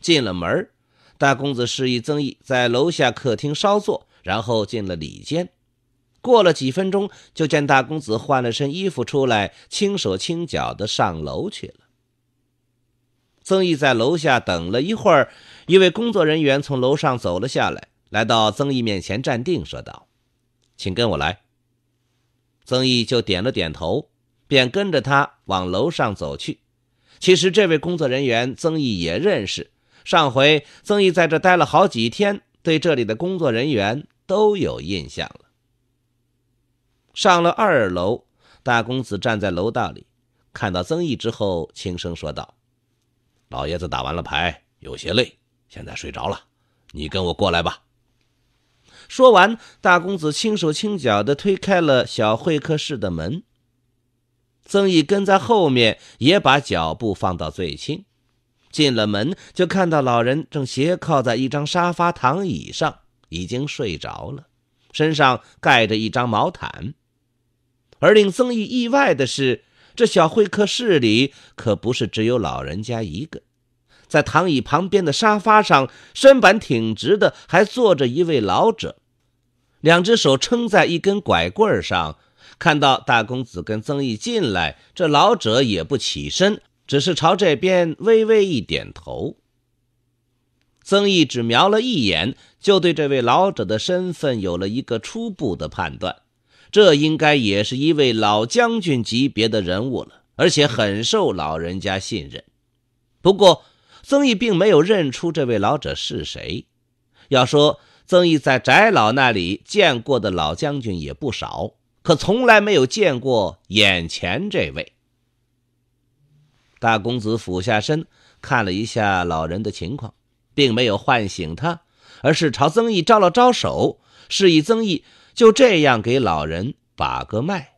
进了门大公子示意曾毅在楼下客厅稍坐。然后进了里间，过了几分钟，就见大公子换了身衣服出来，轻手轻脚的上楼去了。曾毅在楼下等了一会儿，一位工作人员从楼上走了下来，来到曾毅面前站定，说道：“请跟我来。”曾毅就点了点头，便跟着他往楼上走去。其实这位工作人员，曾毅也认识，上回曾毅在这待了好几天。对这里的工作人员都有印象了。上了二楼，大公子站在楼道里，看到曾毅之后，轻声说道：“老爷子打完了牌，有些累，现在睡着了。你跟我过来吧。”说完，大公子轻手轻脚的推开了小会客室的门。曾毅跟在后面，也把脚步放到最轻。进了门，就看到老人正斜靠在一张沙发躺椅上，已经睡着了，身上盖着一张毛毯。而令曾毅意外的是，这小会客室里可不是只有老人家一个，在躺椅旁边的沙发上，身板挺直的还坐着一位老者，两只手撑在一根拐棍上。看到大公子跟曾毅进来，这老者也不起身。只是朝这边微微一点头。曾毅只瞄了一眼，就对这位老者的身份有了一个初步的判断，这应该也是一位老将军级别的人物了，而且很受老人家信任。不过，曾毅并没有认出这位老者是谁。要说曾毅在翟老那里见过的老将军也不少，可从来没有见过眼前这位。大公子俯下身，看了一下老人的情况，并没有唤醒他，而是朝曾毅招了招手，示意曾毅就这样给老人把个脉。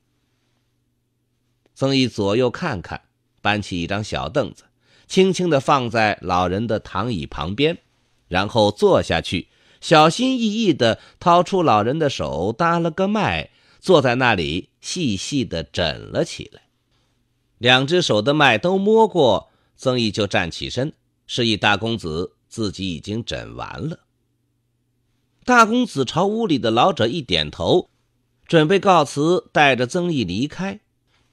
曾毅左右看看，搬起一张小凳子，轻轻地放在老人的躺椅旁边，然后坐下去，小心翼翼地掏出老人的手，搭了个脉，坐在那里细细地诊了起来。两只手的脉都摸过，曾毅就站起身，示意大公子自己已经诊完了。大公子朝屋里的老者一点头，准备告辞，带着曾毅离开。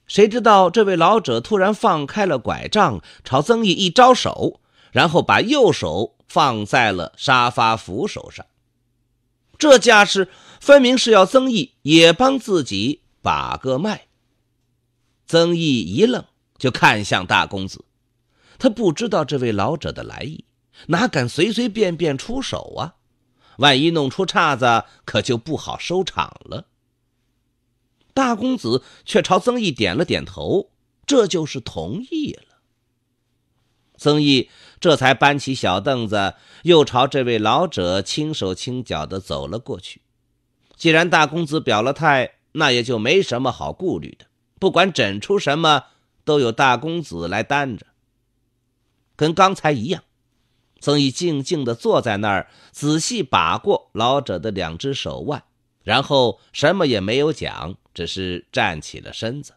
谁知道这位老者突然放开了拐杖，朝曾毅一招手，然后把右手放在了沙发扶手上。这架势分明是要曾毅也帮自己把个脉。曾毅一愣，就看向大公子。他不知道这位老者的来意，哪敢随随便便出手啊？万一弄出岔子，可就不好收场了。大公子却朝曾毅点了点头，这就是同意了。曾毅这才搬起小凳子，又朝这位老者轻手轻脚地走了过去。既然大公子表了态，那也就没什么好顾虑的。不管诊出什么，都有大公子来担着。跟刚才一样，曾毅静静的坐在那儿，仔细把过老者的两只手腕，然后什么也没有讲，只是站起了身子。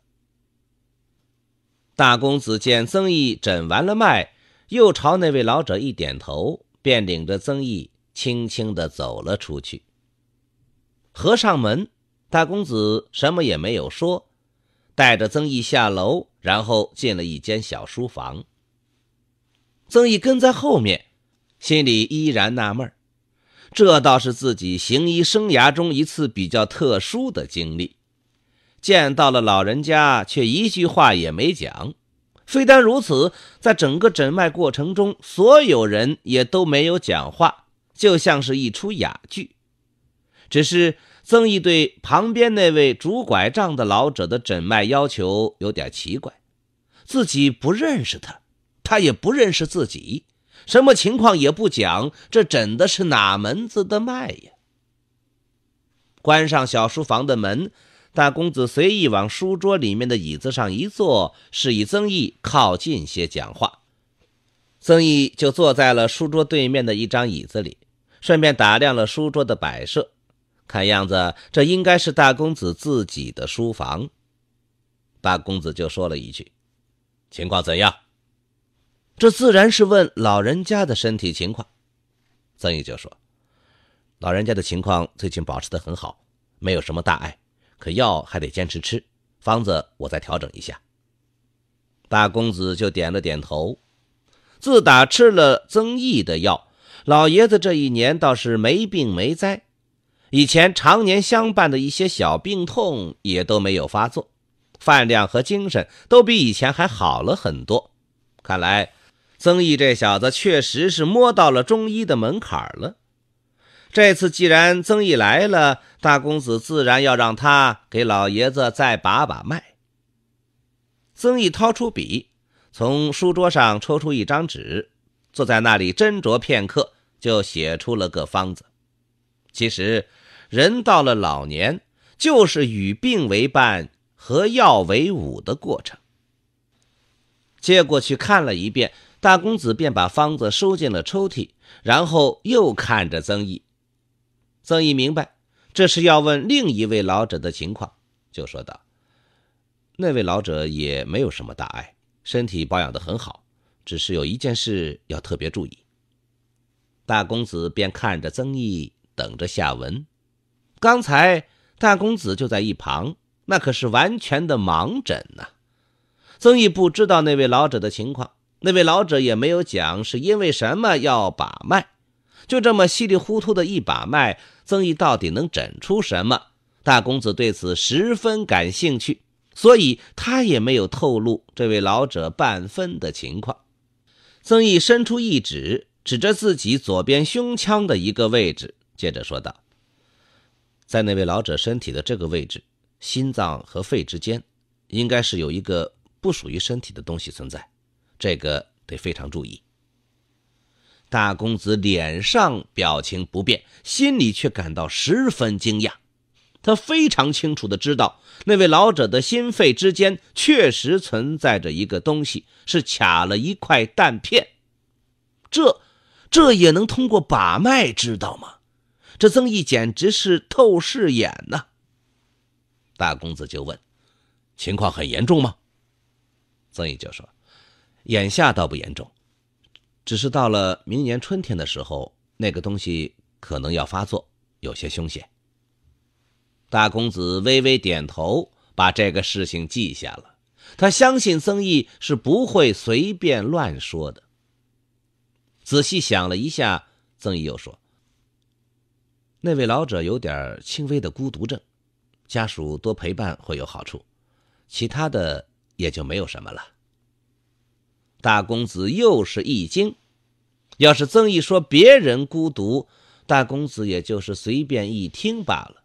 大公子见曾毅诊完了脉，又朝那位老者一点头，便领着曾毅轻轻的走了出去。合上门，大公子什么也没有说。带着曾毅下楼，然后进了一间小书房。曾毅跟在后面，心里依然纳闷这倒是自己行医生涯中一次比较特殊的经历。见到了老人家，却一句话也没讲。非但如此，在整个诊脉过程中，所有人也都没有讲话，就像是一出哑剧。只是……曾毅对旁边那位拄拐杖的老者的诊脉要求有点奇怪，自己不认识他，他也不认识自己，什么情况也不讲，这诊的是哪门子的脉呀？关上小书房的门，大公子随意往书桌里面的椅子上一坐，示意曾毅靠近些讲话。曾毅就坐在了书桌对面的一张椅子里，顺便打量了书桌的摆设。看样子，这应该是大公子自己的书房。大公子就说了一句：“情况怎样？”这自然是问老人家的身体情况。曾毅就说：“老人家的情况最近保持的很好，没有什么大碍，可药还得坚持吃，方子我再调整一下。”大公子就点了点头。自打吃了曾毅的药，老爷子这一年倒是没病没灾。以前常年相伴的一些小病痛也都没有发作，饭量和精神都比以前还好了很多。看来，曾毅这小子确实是摸到了中医的门槛了。这次既然曾毅来了，大公子自然要让他给老爷子再把把脉。曾毅掏出笔，从书桌上抽出一张纸，坐在那里斟酌片刻，就写出了个方子。其实。人到了老年，就是与病为伴、和药为伍的过程。借过去看了一遍，大公子便把方子收进了抽屉，然后又看着曾毅。曾毅明白，这是要问另一位老者的情况，就说道：“那位老者也没有什么大碍，身体保养得很好，只是有一件事要特别注意。”大公子便看着曾毅，等着下文。刚才大公子就在一旁，那可是完全的盲诊呢。曾毅不知道那位老者的情况，那位老者也没有讲是因为什么要把脉，就这么稀里糊涂的一把脉。曾毅到底能诊出什么？大公子对此十分感兴趣，所以他也没有透露这位老者半分的情况。曾毅伸出一指，指着自己左边胸腔的一个位置，接着说道。在那位老者身体的这个位置，心脏和肺之间，应该是有一个不属于身体的东西存在，这个得非常注意。大公子脸上表情不变，心里却感到十分惊讶。他非常清楚的知道，那位老者的心肺之间确实存在着一个东西，是卡了一块弹片。这，这也能通过把脉知道吗？这曾毅简直是透视眼呐！大公子就问：“情况很严重吗？”曾毅就说：“眼下倒不严重，只是到了明年春天的时候，那个东西可能要发作，有些凶险。”大公子微微点头，把这个事情记下了。他相信曾毅是不会随便乱说的。仔细想了一下，曾毅又说。那位老者有点轻微的孤独症，家属多陪伴会有好处，其他的也就没有什么了。大公子又是一惊，要是曾毅说别人孤独，大公子也就是随便一听罢了。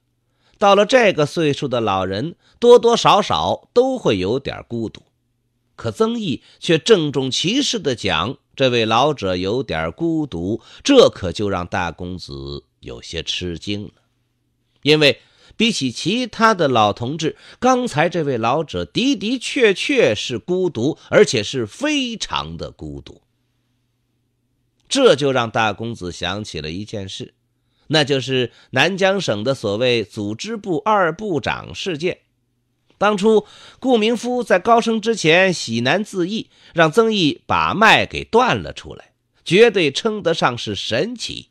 到了这个岁数的老人，多多少少都会有点孤独，可曾毅却郑重其事地讲，这位老者有点孤独，这可就让大公子。有些吃惊了，因为比起其他的老同志，刚才这位老者的的确确是孤独，而且是非常的孤独。这就让大公子想起了一件事，那就是南疆省的所谓组织部二部长事件。当初顾明夫在高升之前喜难自抑，让曾毅把脉给断了出来，绝对称得上是神奇。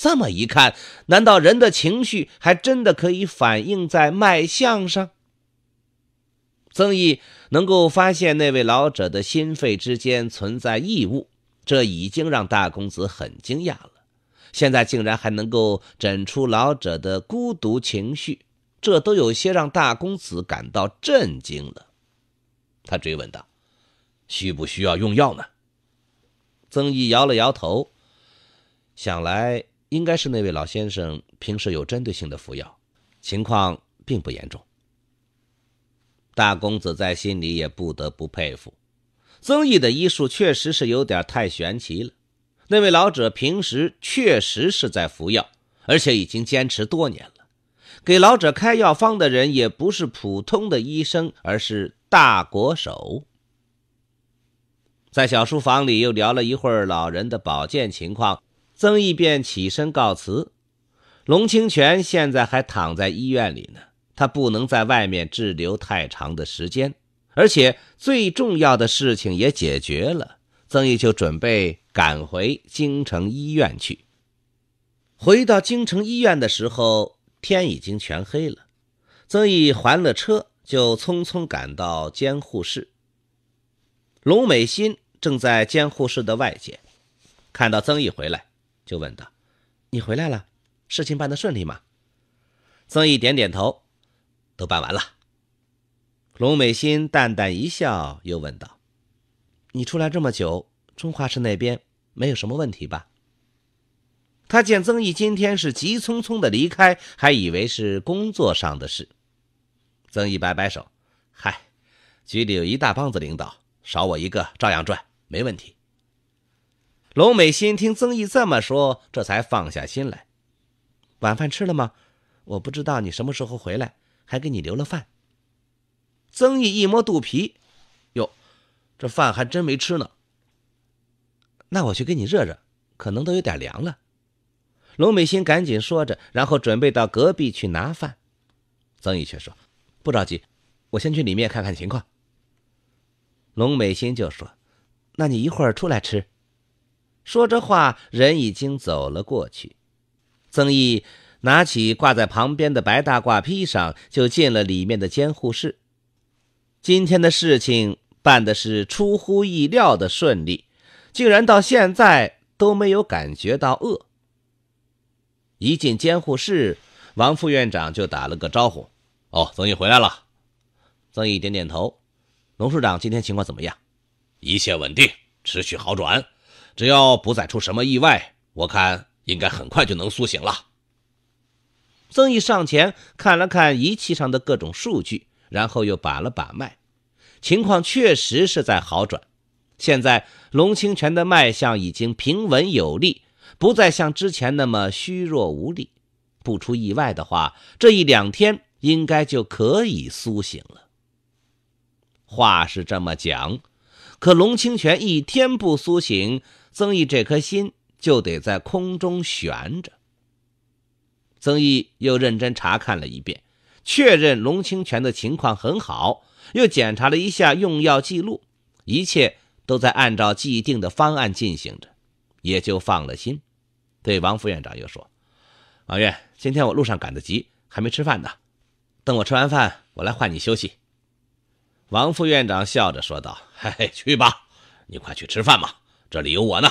这么一看，难道人的情绪还真的可以反映在脉象上？曾毅能够发现那位老者的心肺之间存在异物，这已经让大公子很惊讶了。现在竟然还能够诊出老者的孤独情绪，这都有些让大公子感到震惊了。他追问道：“需不需要用药呢？”曾毅摇了摇头，想来。应该是那位老先生平时有针对性的服药，情况并不严重。大公子在心里也不得不佩服，曾毅的医术确实是有点太玄奇了。那位老者平时确实是在服药，而且已经坚持多年了。给老者开药方的人也不是普通的医生，而是大国手。在小书房里又聊了一会儿老人的保健情况。曾毅便起身告辞。龙清泉现在还躺在医院里呢，他不能在外面滞留太长的时间，而且最重要的事情也解决了，曾毅就准备赶回京城医院去。回到京城医院的时候，天已经全黑了。曾毅还了车，就匆匆赶到监护室。龙美心正在监护室的外间，看到曾毅回来。就问道：“你回来了，事情办得顺利吗？”曾毅点点头：“都办完了。”龙美心淡淡一笑，又问道：“你出来这么久，中华市那边没有什么问题吧？”他见曾毅今天是急匆匆的离开，还以为是工作上的事。曾毅摆摆手：“嗨，局里有一大帮子领导，少我一个照样转，没问题。”龙美心听曾毅这么说，这才放下心来。晚饭吃了吗？我不知道你什么时候回来，还给你留了饭。曾毅一摸肚皮，哟，这饭还真没吃呢。那我去给你热热，可能都有点凉了。龙美心赶紧说着，然后准备到隔壁去拿饭。曾毅却说：“不着急，我先去里面看看情况。”龙美心就说：“那你一会儿出来吃。”说着话，人已经走了过去。曾毅拿起挂在旁边的白大褂披上，就进了里面的监护室。今天的事情办的是出乎意料的顺利，竟然到现在都没有感觉到饿。一进监护室，王副院长就打了个招呼：“哦，曾毅回来了。”曾毅点点头：“龙处长，今天情况怎么样？”“一切稳定，持续好转。”只要不再出什么意外，我看应该很快就能苏醒了。曾毅上前看了看仪器上的各种数据，然后又把了把脉，情况确实是在好转。现在龙清泉的脉象已经平稳有力，不再像之前那么虚弱无力。不出意外的话，这一两天应该就可以苏醒了。话是这么讲，可龙清泉一天不苏醒。曾毅这颗心就得在空中悬着。曾毅又认真查看了一遍，确认龙清泉的情况很好，又检查了一下用药记录，一切都在按照既定的方案进行着，也就放了心。对王副院长又说：“王院，今天我路上赶得急，还没吃饭呢。等我吃完饭，我来换你休息。”王副院长笑着说道：“嘿嘿，去吧，你快去吃饭吧。”这里有我呢。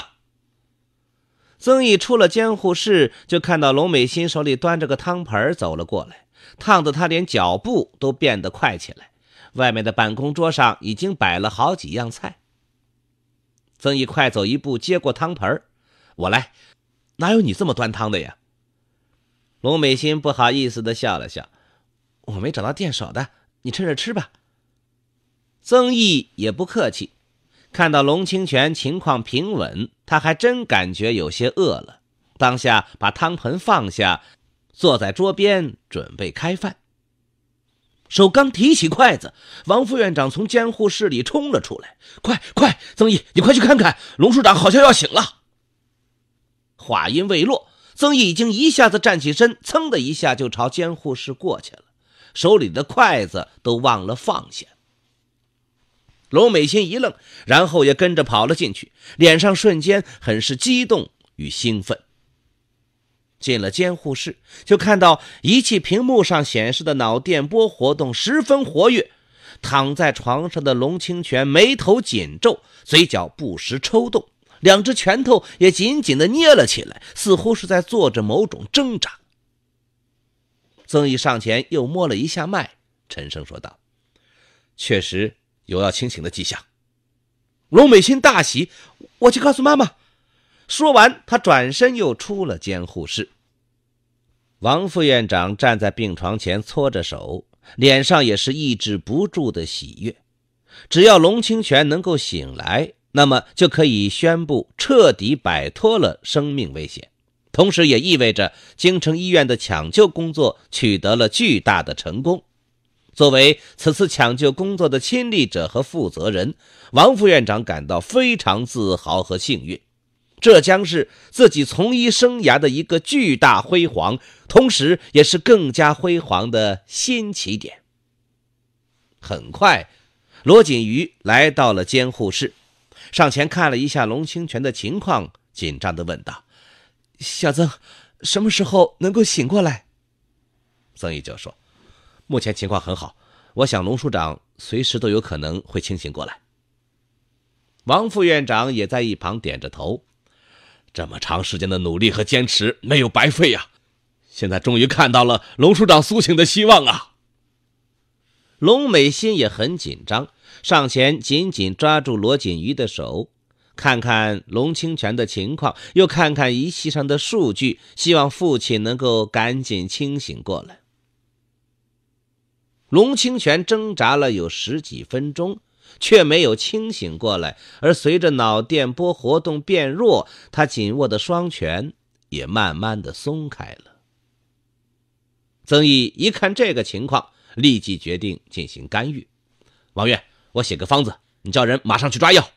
曾毅出了监护室，就看到龙美心手里端着个汤盆走了过来，烫得他连脚步都变得快起来。外面的办公桌上已经摆了好几样菜。曾毅快走一步接过汤盆，我来，哪有你这么端汤的呀？龙美心不好意思的笑了笑，我没找到垫手的，你趁热吃吧。曾毅也不客气。看到龙清泉情况平稳，他还真感觉有些饿了。当下把汤盆放下，坐在桌边准备开饭。手刚提起筷子，王副院长从监护室里冲了出来：“快快，曾毅，你快去看看龙处长，好像要醒了。”话音未落，曾毅已经一下子站起身，噌的一下就朝监护室过去了，手里的筷子都忘了放下。龙美心一愣，然后也跟着跑了进去，脸上瞬间很是激动与兴奋。进了监护室，就看到仪器屏幕上显示的脑电波活动十分活跃。躺在床上的龙清泉眉头紧皱，嘴角不时抽动，两只拳头也紧紧的捏了起来，似乎是在做着某种挣扎。曾毅上前又摸了一下脉，沉声说道：“确实。”有要清醒的迹象，龙美心大喜，我去告诉妈妈。说完，她转身又出了监护室。王副院长站在病床前搓着手，脸上也是抑制不住的喜悦。只要龙清泉能够醒来，那么就可以宣布彻底摆脱了生命危险，同时也意味着京城医院的抢救工作取得了巨大的成功。作为此次抢救工作的亲历者和负责人，王副院长感到非常自豪和幸运。这将是自己从医生涯的一个巨大辉煌，同时也是更加辉煌的新起点。很快，罗锦瑜来到了监护室，上前看了一下龙清泉的情况，紧张的问道：“小曾，什么时候能够醒过来？”曾毅就说。目前情况很好，我想龙署长随时都有可能会清醒过来。王副院长也在一旁点着头，这么长时间的努力和坚持没有白费呀，现在终于看到了龙署长苏醒的希望啊！龙美心也很紧张，上前紧紧抓住罗锦瑜的手，看看龙清泉的情况，又看看仪器上的数据，希望父亲能够赶紧清醒过来。龙清泉挣扎了有十几分钟，却没有清醒过来。而随着脑电波活动变弱，他紧握的双拳也慢慢的松开了。曾毅一看这个情况，立即决定进行干预。王月，我写个方子，你叫人马上去抓药。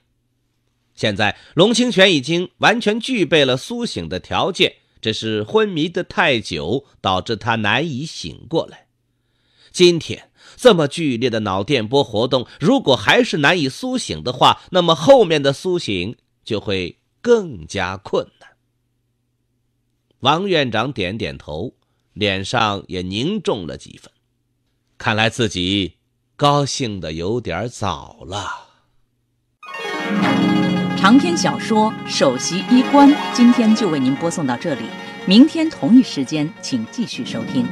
现在龙清泉已经完全具备了苏醒的条件，只是昏迷的太久，导致他难以醒过来。今天这么剧烈的脑电波活动，如果还是难以苏醒的话，那么后面的苏醒就会更加困难。王院长点点头，脸上也凝重了几分。看来自己高兴的有点早了。长篇小说《首席医官》今天就为您播送到这里，明天同一时间请继续收听。